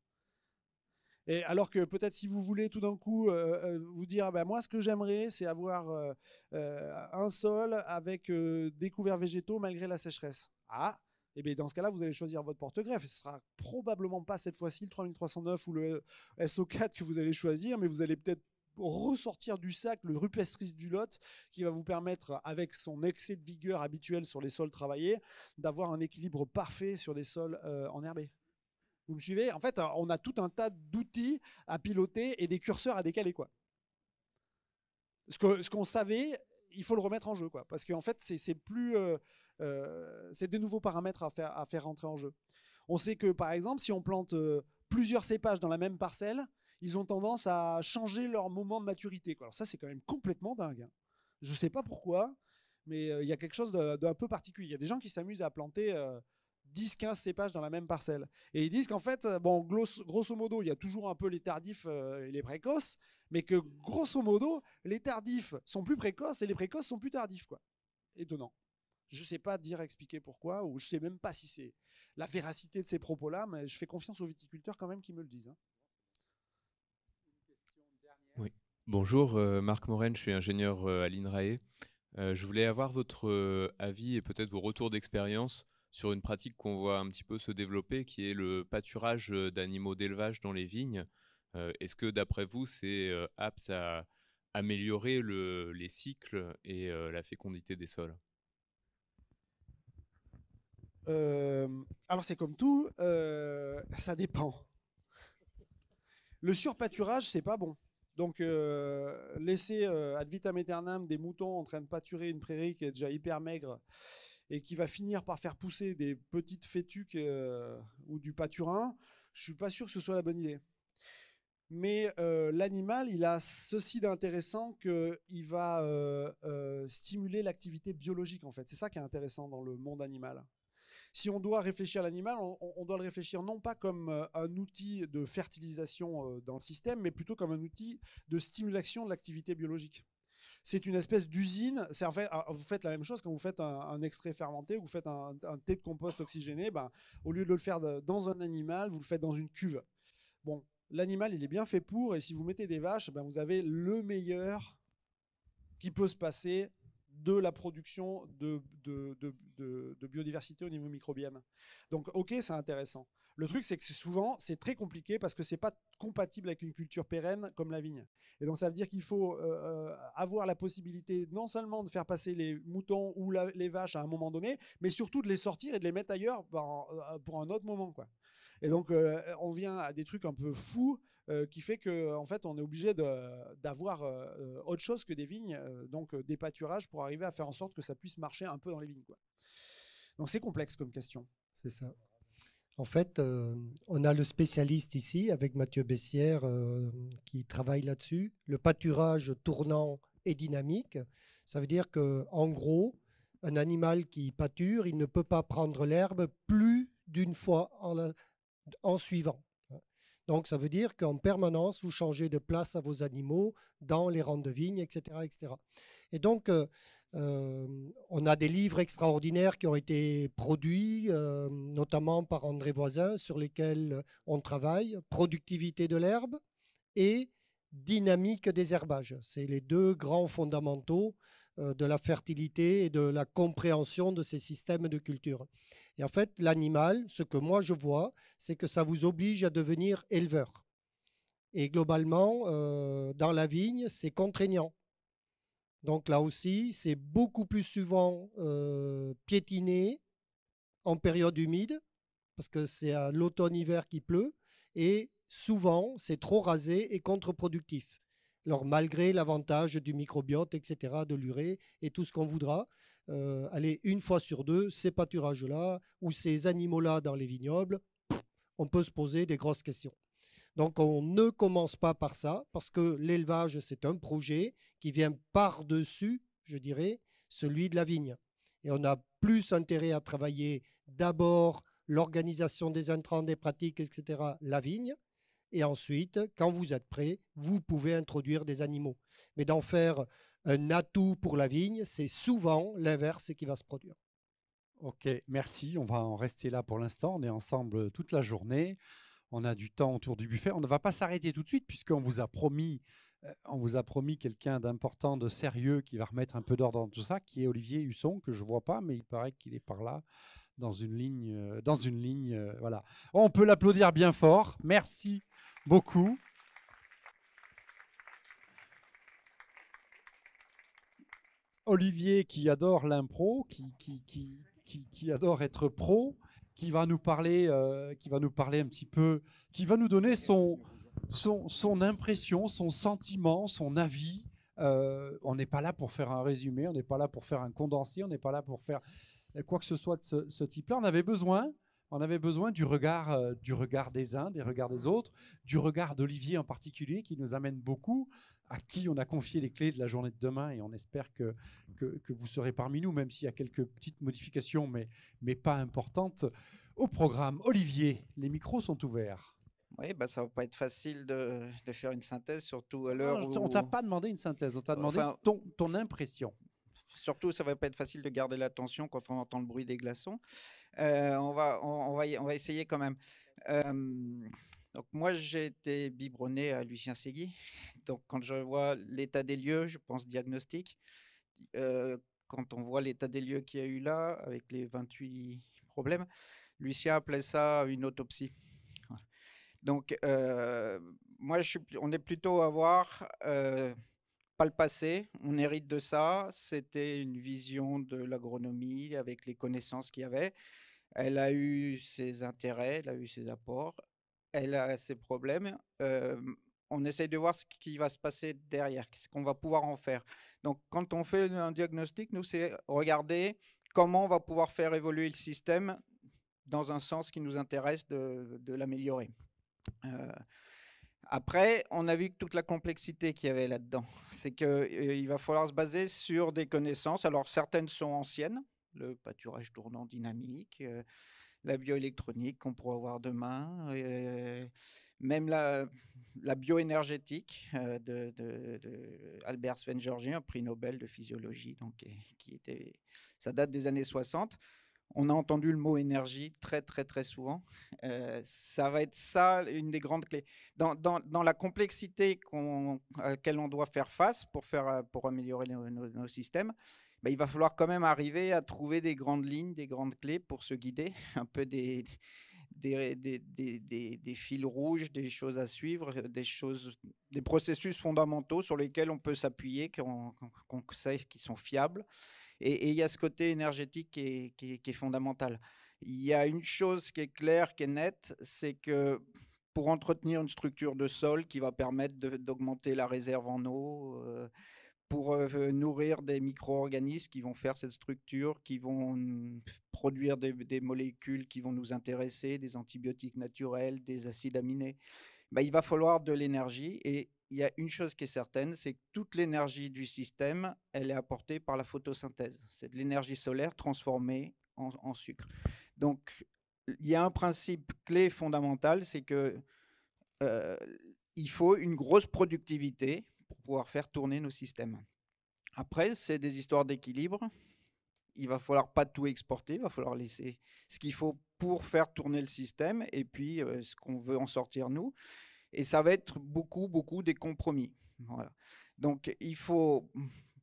Et alors que peut-être si vous voulez tout d'un coup euh, euh, vous dire, bah, moi ce que j'aimerais c'est avoir un sol avec des couverts végétaux malgré la sécheresse. Ah, eh dans ce cas-là, vous allez choisir votre porte-greffe. Ce sera probablement pas cette fois-ci le 3309 ou le SO4 que vous allez choisir, mais vous allez peut-être ressortir du sac le rupestris du lot qui va vous permettre, avec son excès de vigueur habituel sur les sols travaillés, d'avoir un équilibre parfait sur des sols euh, en enherbés. Vous me suivez En fait, on a tout un tas d'outils à piloter et des curseurs à décaler. Quoi. Ce qu'on ce qu'on savait, il faut le remettre en jeu. Quoi, parce qu'en fait, c'est plus... Euh, euh, c'est des nouveaux paramètres à faire, à rentrer en jeu. On sait que, par exemple, si on plante euh, plusieurs cépages dans la même parcelle, ils ont tendance à changer leur moment de maturité. Alors ça, c'est quand même complètement dingue. Hein. Je ne sais pas pourquoi, mais euh, il y a quelque chose d'un peu particulier. Il y a des gens qui s'amusent à planter 10-15 cépages dans la même parcelle. Et ils disent qu'en fait, bon, grosso, modo, il y a toujours un peu les tardifs et les précoces, mais que grosso modo, les tardifs sont plus précoces et les précoces sont plus tardifs. Étonnant. Je ne sais pas dire, expliquer pourquoi, ou je ne sais même pas si c'est la véracité de ces propos-là, mais je fais confiance aux viticulteurs quand même qui me le disent. Hein. Bonjour, euh, Marc Moren, je suis ingénieur euh, à l'INRAE. Euh, je voulais avoir votre avis et peut-être vos retours d'expérience sur une pratique qu'on voit un petit peu se développer, qui est le pâturage d'animaux d'élevage dans les vignes. Est-ce que d'après vous, c'est apte à améliorer le, les cycles et la fécondité des sols euh, alors c'est comme tout, euh, ça dépend. Le surpâturage, c'est pas bon. Donc euh, laisser ad vitam aeternam des moutons en train de pâturer une prairie qui est déjà hyper maigre et qui va finir par faire pousser des petites fétuques ou du pâturin, je suis pas sûr que ce soit la bonne idée. Mais l'animal, il a ceci d'intéressant qu'il va stimuler l'activité biologique en fait. C'est ça qui est intéressant dans le monde animal si on doit réfléchir à l'animal, on, doit le réfléchir non pas comme euh, un outil de fertilisation euh, dans le système, mais plutôt comme un outil de stimulation de l'activité biologique c'est une espèce d'usine. Ah, vous faites la même chose quand vous faites un, extrait fermenté ou vous faites un, thé de compost oxygéné. Ben, au lieu de le faire dans un animal, vous le faites dans une cuve. Bon, l'animal, il est bien fait pour, et si vous mettez des vaches, ben, vous avez le meilleur qui peut se passer de la production de, biodiversité au niveau microbien. Donc, ok, c'est intéressant. Le truc, c'est que souvent, c'est très compliqué parce que c'est pas compatible avec une culture pérenne comme la vigne. Et donc, ça veut dire qu'il faut euh, euh, avoir la possibilité non seulement de faire passer les moutons ou les vaches à un moment donné, mais surtout de les sortir et de les mettre ailleurs ben, euh, pour un autre moment. Et donc, on vient à des trucs un peu fous euh, qui fait que euh, fait on est obligé d'avoir euh, autre chose que des vignes, donc des pâturages pour arriver à faire en sorte que ça puisse marcher un peu dans les vignes. Donc c'est complexe comme question. C'est ça. En fait, on a le spécialiste ici avec Mathieu Bessière qui travaille là-dessus. Le pâturage tournant et dynamique, ça veut dire que en gros, un animal qui pâture, il ne peut pas prendre l'herbe plus d'une fois en suivant. Donc ça veut dire qu'en permanence, vous changez de place à vos animaux dans les rangs de vignes, etc. etc. Et donc, euh, euh, on a des livres extraordinaires qui ont été produits, euh, notamment par André Voisin, sur lesquels on travaille, Productivité de l'herbe et Dynamique des herbages. C'est les deux grands fondamentaux de la fertilité et de la compréhension de ces systèmes de culture. Et en fait, l'animal, ce que moi je vois, c'est que ça vous oblige à devenir éleveur. Et globalement, euh, dans la vigne, c'est contraignant. Donc là aussi, c'est beaucoup plus souvent euh, piétiné en période humide, parce que c'est à l'automne-hiver qui pleut, et souvent, c'est trop rasé et contre-productif. Alors malgré l'avantage du microbiote, etc., de l'urée et tout ce qu'on voudra, euh, aller une fois sur deux, ces pâturages-là ou ces animaux-là dans les vignobles, on peut se poser des grosses questions. Donc on ne commence pas par ça, parce que l'élevage, c'est un projet qui vient par-dessus, je dirais, celui de la vigne. Et on a plus intérêt à travailler d'abord l'organisation des intrants, des pratiques, etc., la vigne. Et ensuite, quand vous êtes prêt, vous pouvez introduire des animaux. Mais d'en faire un atout pour la vigne, c'est souvent l'inverse qui va se produire. Ok, merci. On va en rester là pour l'instant. On est ensemble euh, toute la journée. On a du temps autour du buffet. On ne va pas s'arrêter tout de suite puisqu'on vous a promis, euh, on vous a promis quelqu'un d'important, de sérieux, qui va remettre un peu d'ordre dans tout ça, qui est Olivier Husson, que je vois pas, mais il paraît qu'il est par là, dans une ligne, euh, dans une ligne. Voilà. On peut l'applaudir bien fort. Merci beaucoup. Olivier qui adore l'impro, qui, qui, adore être pro, qui va nous parler, euh, qui va nous parler un petit peu, qui va nous donner son, son, impression, son sentiment, son avis. Euh, on n'est pas là pour faire un résumé, on n'est pas là pour faire un condensé, on n'est pas là pour faire quoi que ce soit de ce type-là. On avait besoin on avait besoin du regard, euh, du regard des uns, des regards des autres, du regard d'Olivier en particulier, qui nous amène beaucoup, à qui on a confié les clés de la journée de demain, et on espère que, que, vous serez parmi nous, même s'il y a quelques petites modifications, mais, mais pas importantes. Au programme, Olivier, les micros sont ouverts. Oui, bah, ça va pas être facile de, de faire une synthèse, surtout à l'heure où... On t'a pas demandé une synthèse, on t'a demandé ton, ton impression surtout, ça va pas être facile de garder l'attention quand on entend le bruit des glaçons. Euh, on, va, on, va essayer quand même. moi, j'ai été biberonné à Lucien Segui. Donc quand je vois l'état des lieux, je pense diagnostic. Euh, quand on voit l'état des lieux qu'il y a eu là, avec les 28 problèmes, Lucien appelait ça une autopsie. Donc, euh, moi, on est plutôt à voir, pas le passé, on hérite de ça. C'était une vision de l'agronomie avec les connaissances qu'il y avait. Elle a eu ses intérêts, elle a eu ses apports, elle a ses problèmes. on essaye de voir ce qui va se passer derrière, ce qu'on va pouvoir en faire. Donc, quand on fait un diagnostic, nous, c'est regarder comment on va pouvoir faire évoluer le système dans un sens qui nous intéresse de, l'améliorer. Euh, après, on a vu toute la complexité qu'il y avait là-dedans. C'est qu'il va falloir se baser sur des connaissances. Alors, certaines sont anciennes, le pâturage tournant dynamique, euh, la bioélectronique qu'on pourra voir demain, même la, bioénergétique euh, de, de, de, Albert Sven un prix Nobel de physiologie, donc, qui était, ça date des années 60. On a entendu le mot énergie très, très, très souvent. Euh, ça va être ça, une des grandes clés. Dans, la complexité à laquelle on doit faire face pour, faire, pour améliorer nos systèmes, bah, il va falloir quand même arriver à trouver des grandes lignes, des grandes clés pour se guider, un peu des, des, fils rouges, des choses à suivre, des, choses, des processus fondamentaux sur lesquels on peut s'appuyer, qu'on sait qui sont fiables. Et il y a ce côté énergétique qui est, qui, fondamental. Il y a une chose qui est claire, qui est nette, c'est que pour entretenir une structure de sol qui va permettre d'augmenter la réserve en eau, pour nourrir des micro-organismes qui vont faire cette structure, qui vont produire des, molécules qui vont nous intéresser, des antibiotiques naturels, des acides aminés. Bah, il va falloir de l'énergie et il y a une chose qui est certaine, c'est que toute l'énergie du système, elle est apportée par la photosynthèse. C'est de l'énergie solaire transformée en, sucre. Donc, il y a un principe clé fondamental, c'est que il faut une grosse productivité pour pouvoir faire tourner nos systèmes. Après, c'est des histoires d'équilibre. Il va falloir pas tout exporter, il va falloir laisser ce qu'il faut pour faire tourner le système et puis euh, ce qu'on veut en sortir nous. Et ça va être beaucoup, beaucoup des compromis. Voilà. Donc il faut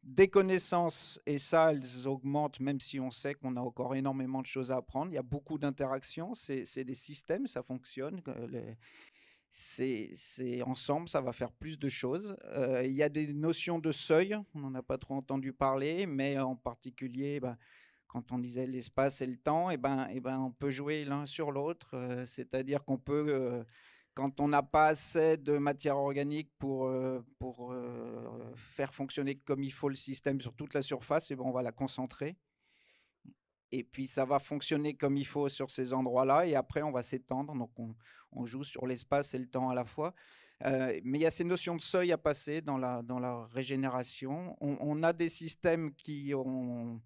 des connaissances et ça, elles augmentent même si on sait qu'on a encore énormément de choses à apprendre. Il y a beaucoup d'interactions, c'est des systèmes, ça fonctionne c'est ensemble, ça va faire plus de choses. Euh, il y a des notions de seuil, on n'en a pas trop entendu parler, mais en particulier, bah, quand on disait l'espace et le temps, et eh ben, eh ben, on peut jouer l'un sur l'autre, euh, c'est-à-dire qu'on peut, euh, quand on n'a pas assez de matière organique pour, faire fonctionner comme il faut le système sur toute la surface, et eh ben, on va la concentrer et puis ça va fonctionner comme il faut sur ces endroits-là, et après on va s'étendre, donc on, joue sur l'espace et le temps à la fois. Euh, mais il y a ces notions de seuil à passer dans la, dans la régénération. on a des systèmes qui ont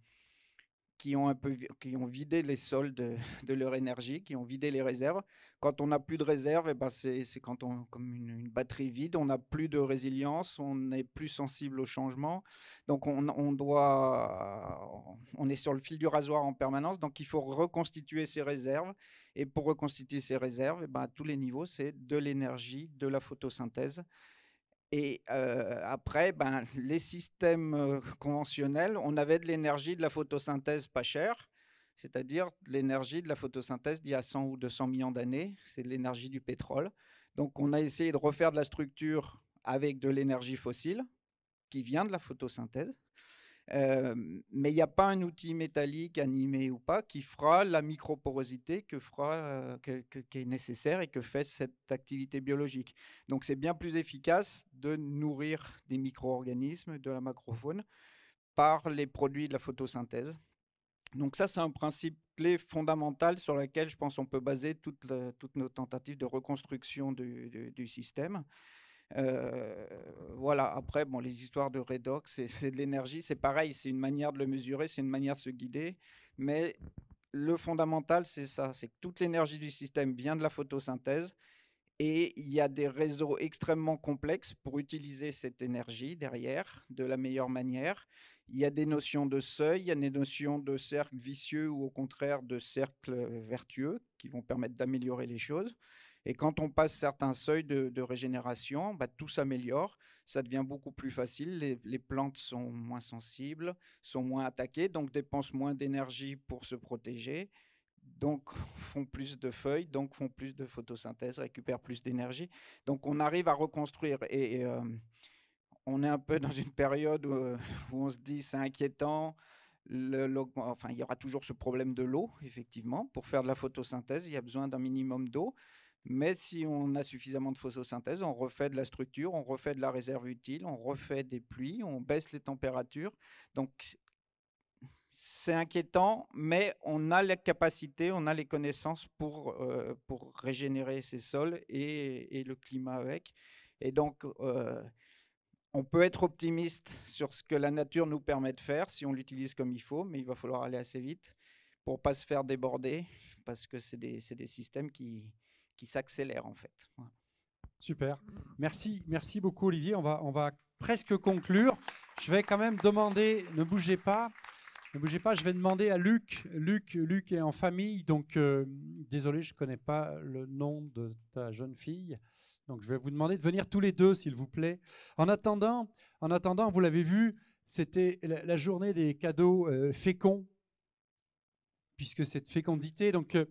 qui ont, un peu, qui ont vidé les sols de, leur énergie, qui ont vidé les réserves. Quand on n'a plus de réserves, eh ben c'est quand on, comme une, batterie vide, on n'a plus de résilience, on est plus sensible au changement. Donc on, on, doit, on est sur le fil du rasoir en permanence. Donc il faut reconstituer ces réserves. Et pour reconstituer ces réserves, eh ben à tous les niveaux, c'est de l'énergie, de la photosynthèse. Et après, ben, les systèmes conventionnels, on avait de l'énergie de la photosynthèse pas chère, c'est-à-dire l'énergie de la photosynthèse d'il y a 100 ou 200 millions d'années, c'est l'énergie du pétrole. Donc on a essayé de refaire de la structure avec de l'énergie fossile qui vient de la photosynthèse mais il n'y a pas un outil métallique, animé ou pas, qui fera la microporosité que fera, que, qui est nécessaire et que fait cette activité biologique. Donc c'est bien plus efficace de nourrir des micro-organismes, de la macrofaune, par les produits de la photosynthèse. Donc ça, c'est un principe clé fondamental sur lequel je pense on peut baser toutes nos tentatives de reconstruction du système voilà, après, bon, les histoires de redox, c'est de l'énergie, c'est pareil, c'est une manière de le mesurer, c'est une manière de se guider, mais le fondamental, c'est ça, c'est que toute l'énergie du système vient de la photosynthèse. Et il y a des réseaux extrêmement complexes pour utiliser cette énergie derrière de la meilleure manière. Il y a des notions de seuil, il y a des notions de cercle vicieux ou au contraire de cercle vertueux qui vont permettre d'améliorer les choses. Et quand on passe certains seuils de, régénération, bah, tout s'améliore, ça devient beaucoup plus facile, les, plantes sont moins sensibles, sont moins attaquées, donc dépensent moins d'énergie pour se protéger, donc font plus de feuilles, donc font plus de photosynthèse, récupèrent plus d'énergie. Donc on arrive à reconstruire et, euh, on est un peu dans une période où, on se dit c'est inquiétant. Le, enfin, il y aura toujours ce problème de l'eau, effectivement. Pour faire de la photosynthèse, il y a besoin d'un minimum d'eau. Mais si on a suffisamment de photosynthèse, on refait de la structure, on refait de la réserve utile, on refait des pluies, on baisse les températures. Donc c'est inquiétant, mais on a la capacité, on a les connaissances pour, euh, pour régénérer ces sols et, le climat avec. Et donc, euh, on peut être optimiste sur ce que la nature nous permet de faire si on l'utilise comme il faut, mais il va falloir aller assez vite pour pas se faire déborder, parce que c'est des, des, systèmes qui, qui s'accélère en fait. Super. Mm. Merci, merci beaucoup Olivier. On va, on va presque conclure. Je vais quand même demander, ne bougez pas, ne bougez pas. Je vais demander à Luc. Luc, Luc est en famille, donc euh, désolé, je ne connais pas le nom de ta jeune fille. Donc je vais vous demander de venir tous les deux, s'il vous plaît. En attendant, en attendant, vous l'avez vu, c'était la journée des cadeaux euh, féconds, puisque cette fécondité. Donc euh,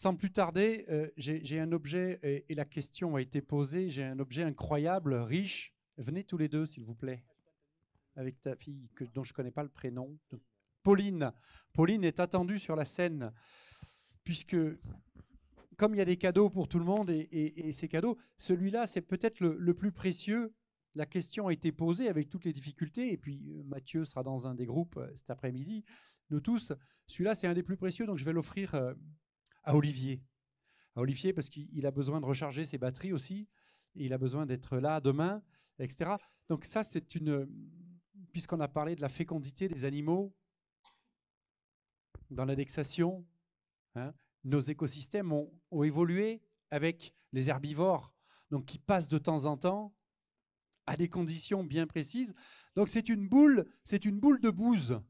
sans plus tarder, euh, j'ai un objet, et, la question a été posée, j'ai un objet incroyable, riche. Venez tous les deux, s'il vous plaît, avec ta fille que, dont je ne connais pas le prénom. Pauline. Pauline est attendue sur la scène, puisque comme il y a des cadeaux pour tout le monde et, ces cadeaux, celui-là, c'est peut-être le, plus précieux. La question a été posée avec toutes les difficultés, et puis euh, Mathieu sera dans un des groupes euh, cet après-midi. Nous tous, celui-là, c'est un des plus précieux, donc je vais l'offrir à Olivier. À Olivier, parce qu'il a besoin de recharger ses batteries aussi, il a besoin d'être là demain, etc. Donc ça, c'est une... Puisqu'on a parlé de la fécondité des animaux dans l'indexation, hein, nos écosystèmes ont, évolué avec les herbivores, donc qui passent de temps en temps à des conditions bien précises. Donc c'est une boule, c'est une boule de bouse.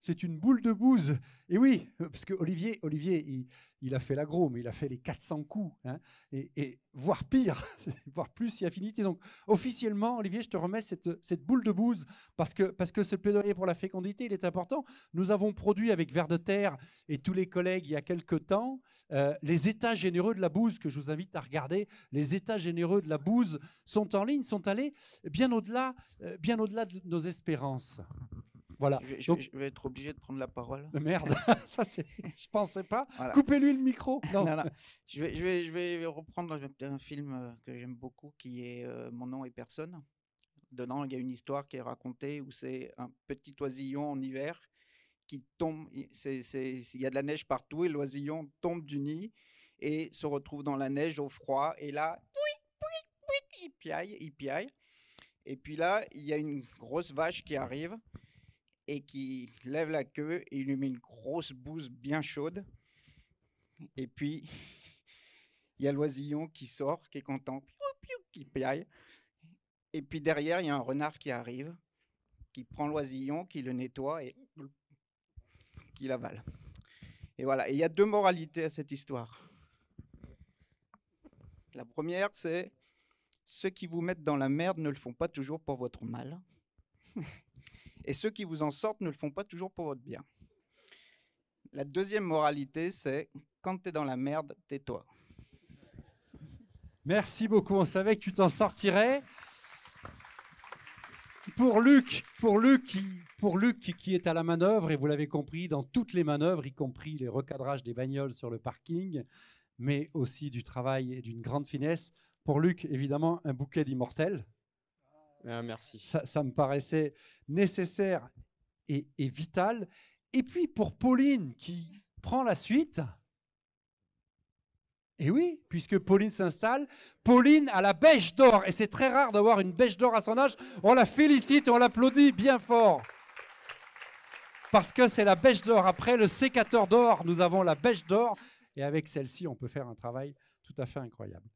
C'est une boule de bouse. Et oui, parce que Olivier, Olivier il, a fait l'agro, mais il a fait les 400 coups, hein, et, voire pire, voire plus il a affinité. Donc officiellement, Olivier, je te remets cette, boule de bouse parce que, parce que ce plaidoyer pour la fécondité, il est important. Nous avons produit avec verre de Terre et tous les collègues il y a quelques temps euh, les états généreux de la bouse que je vous invite à regarder. Les états généreux de la bouse sont en ligne, sont allés bien au-delà, euh, bien au-delà de nos espérances. Je, vais être obligé de prendre la parole. Ah, merde, ça c'est. Je pensais pas. Coupez-lui le micro. Je, vais, je, vais, reprendre un film euh, que j'aime beaucoup qui est euh, Mon nom et personne. Dedans, il y a une histoire qui est racontée où c'est un petit oisillon en hiver qui tombe. Il y a de la neige partout et l'oisillon tombe du nid et se retrouve dans la neige au froid. Et là, il piaille. Et puis là, il y a une grosse vache qui arrive et qui lève la queue et il lui met une grosse bouse bien chaude. Et puis, il y a l'oisillon qui sort, qui est content, qui piaille. Et puis derrière, il y a un renard qui arrive, qui prend l'oisillon, qui le nettoie et qui l'avale. Et voilà. il y a deux moralités à cette histoire. La première, c'est ceux qui vous mettent dans la merde ne le font pas toujours pour votre mal. Et ceux qui vous en sortent ne le font pas toujours pour votre bien. La deuxième moralité, c'est quand tu es dans la merde, tais-toi. Merci beaucoup, on savait que tu t'en sortirais. Pour Luc, pour Luc, qui, pour Luc qui est à la manœuvre, et vous l'avez compris, dans toutes les manœuvres, y compris les recadrages des bagnoles sur le parking, mais aussi du travail et d'une grande finesse. Pour Luc, évidemment, un bouquet d'immortels. Ah, ça, me paraissait nécessaire et, vital. Et puis pour Pauline qui prend la suite, et oui, puisque Pauline s'installe, Pauline a la bêche d'or, et c'est très rare d'avoir une bêche d'or à son âge. On la félicite on l'applaudit bien fort. Parce que c'est la bêche d'or. Après le sécateur d'or, nous avons la bêche d'or, et avec celle-ci, on peut faire un travail tout à fait incroyable.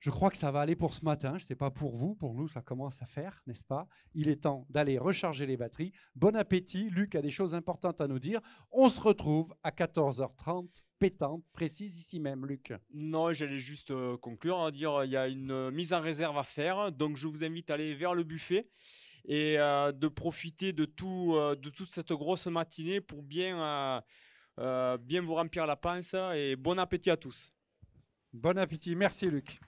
Je crois que ça va aller pour ce matin. Je ne sais pas pour vous, pour nous, ça commence à faire, n'est-ce pas Il est temps d'aller recharger les batteries. Bon appétit. Luc a des choses importantes à nous dire. On se retrouve à 14h30, pétante, précise ici même, Luc. Non, j'allais juste euh, conclure, en hein, dire il y a une euh, mise en réserve à faire. Donc, je vous invite à aller vers le buffet et euh, de profiter de, tout, de toute cette grosse matinée pour bien, bien vous remplir la pince. Et bon appétit à tous. Bon appétit. Merci, Luc.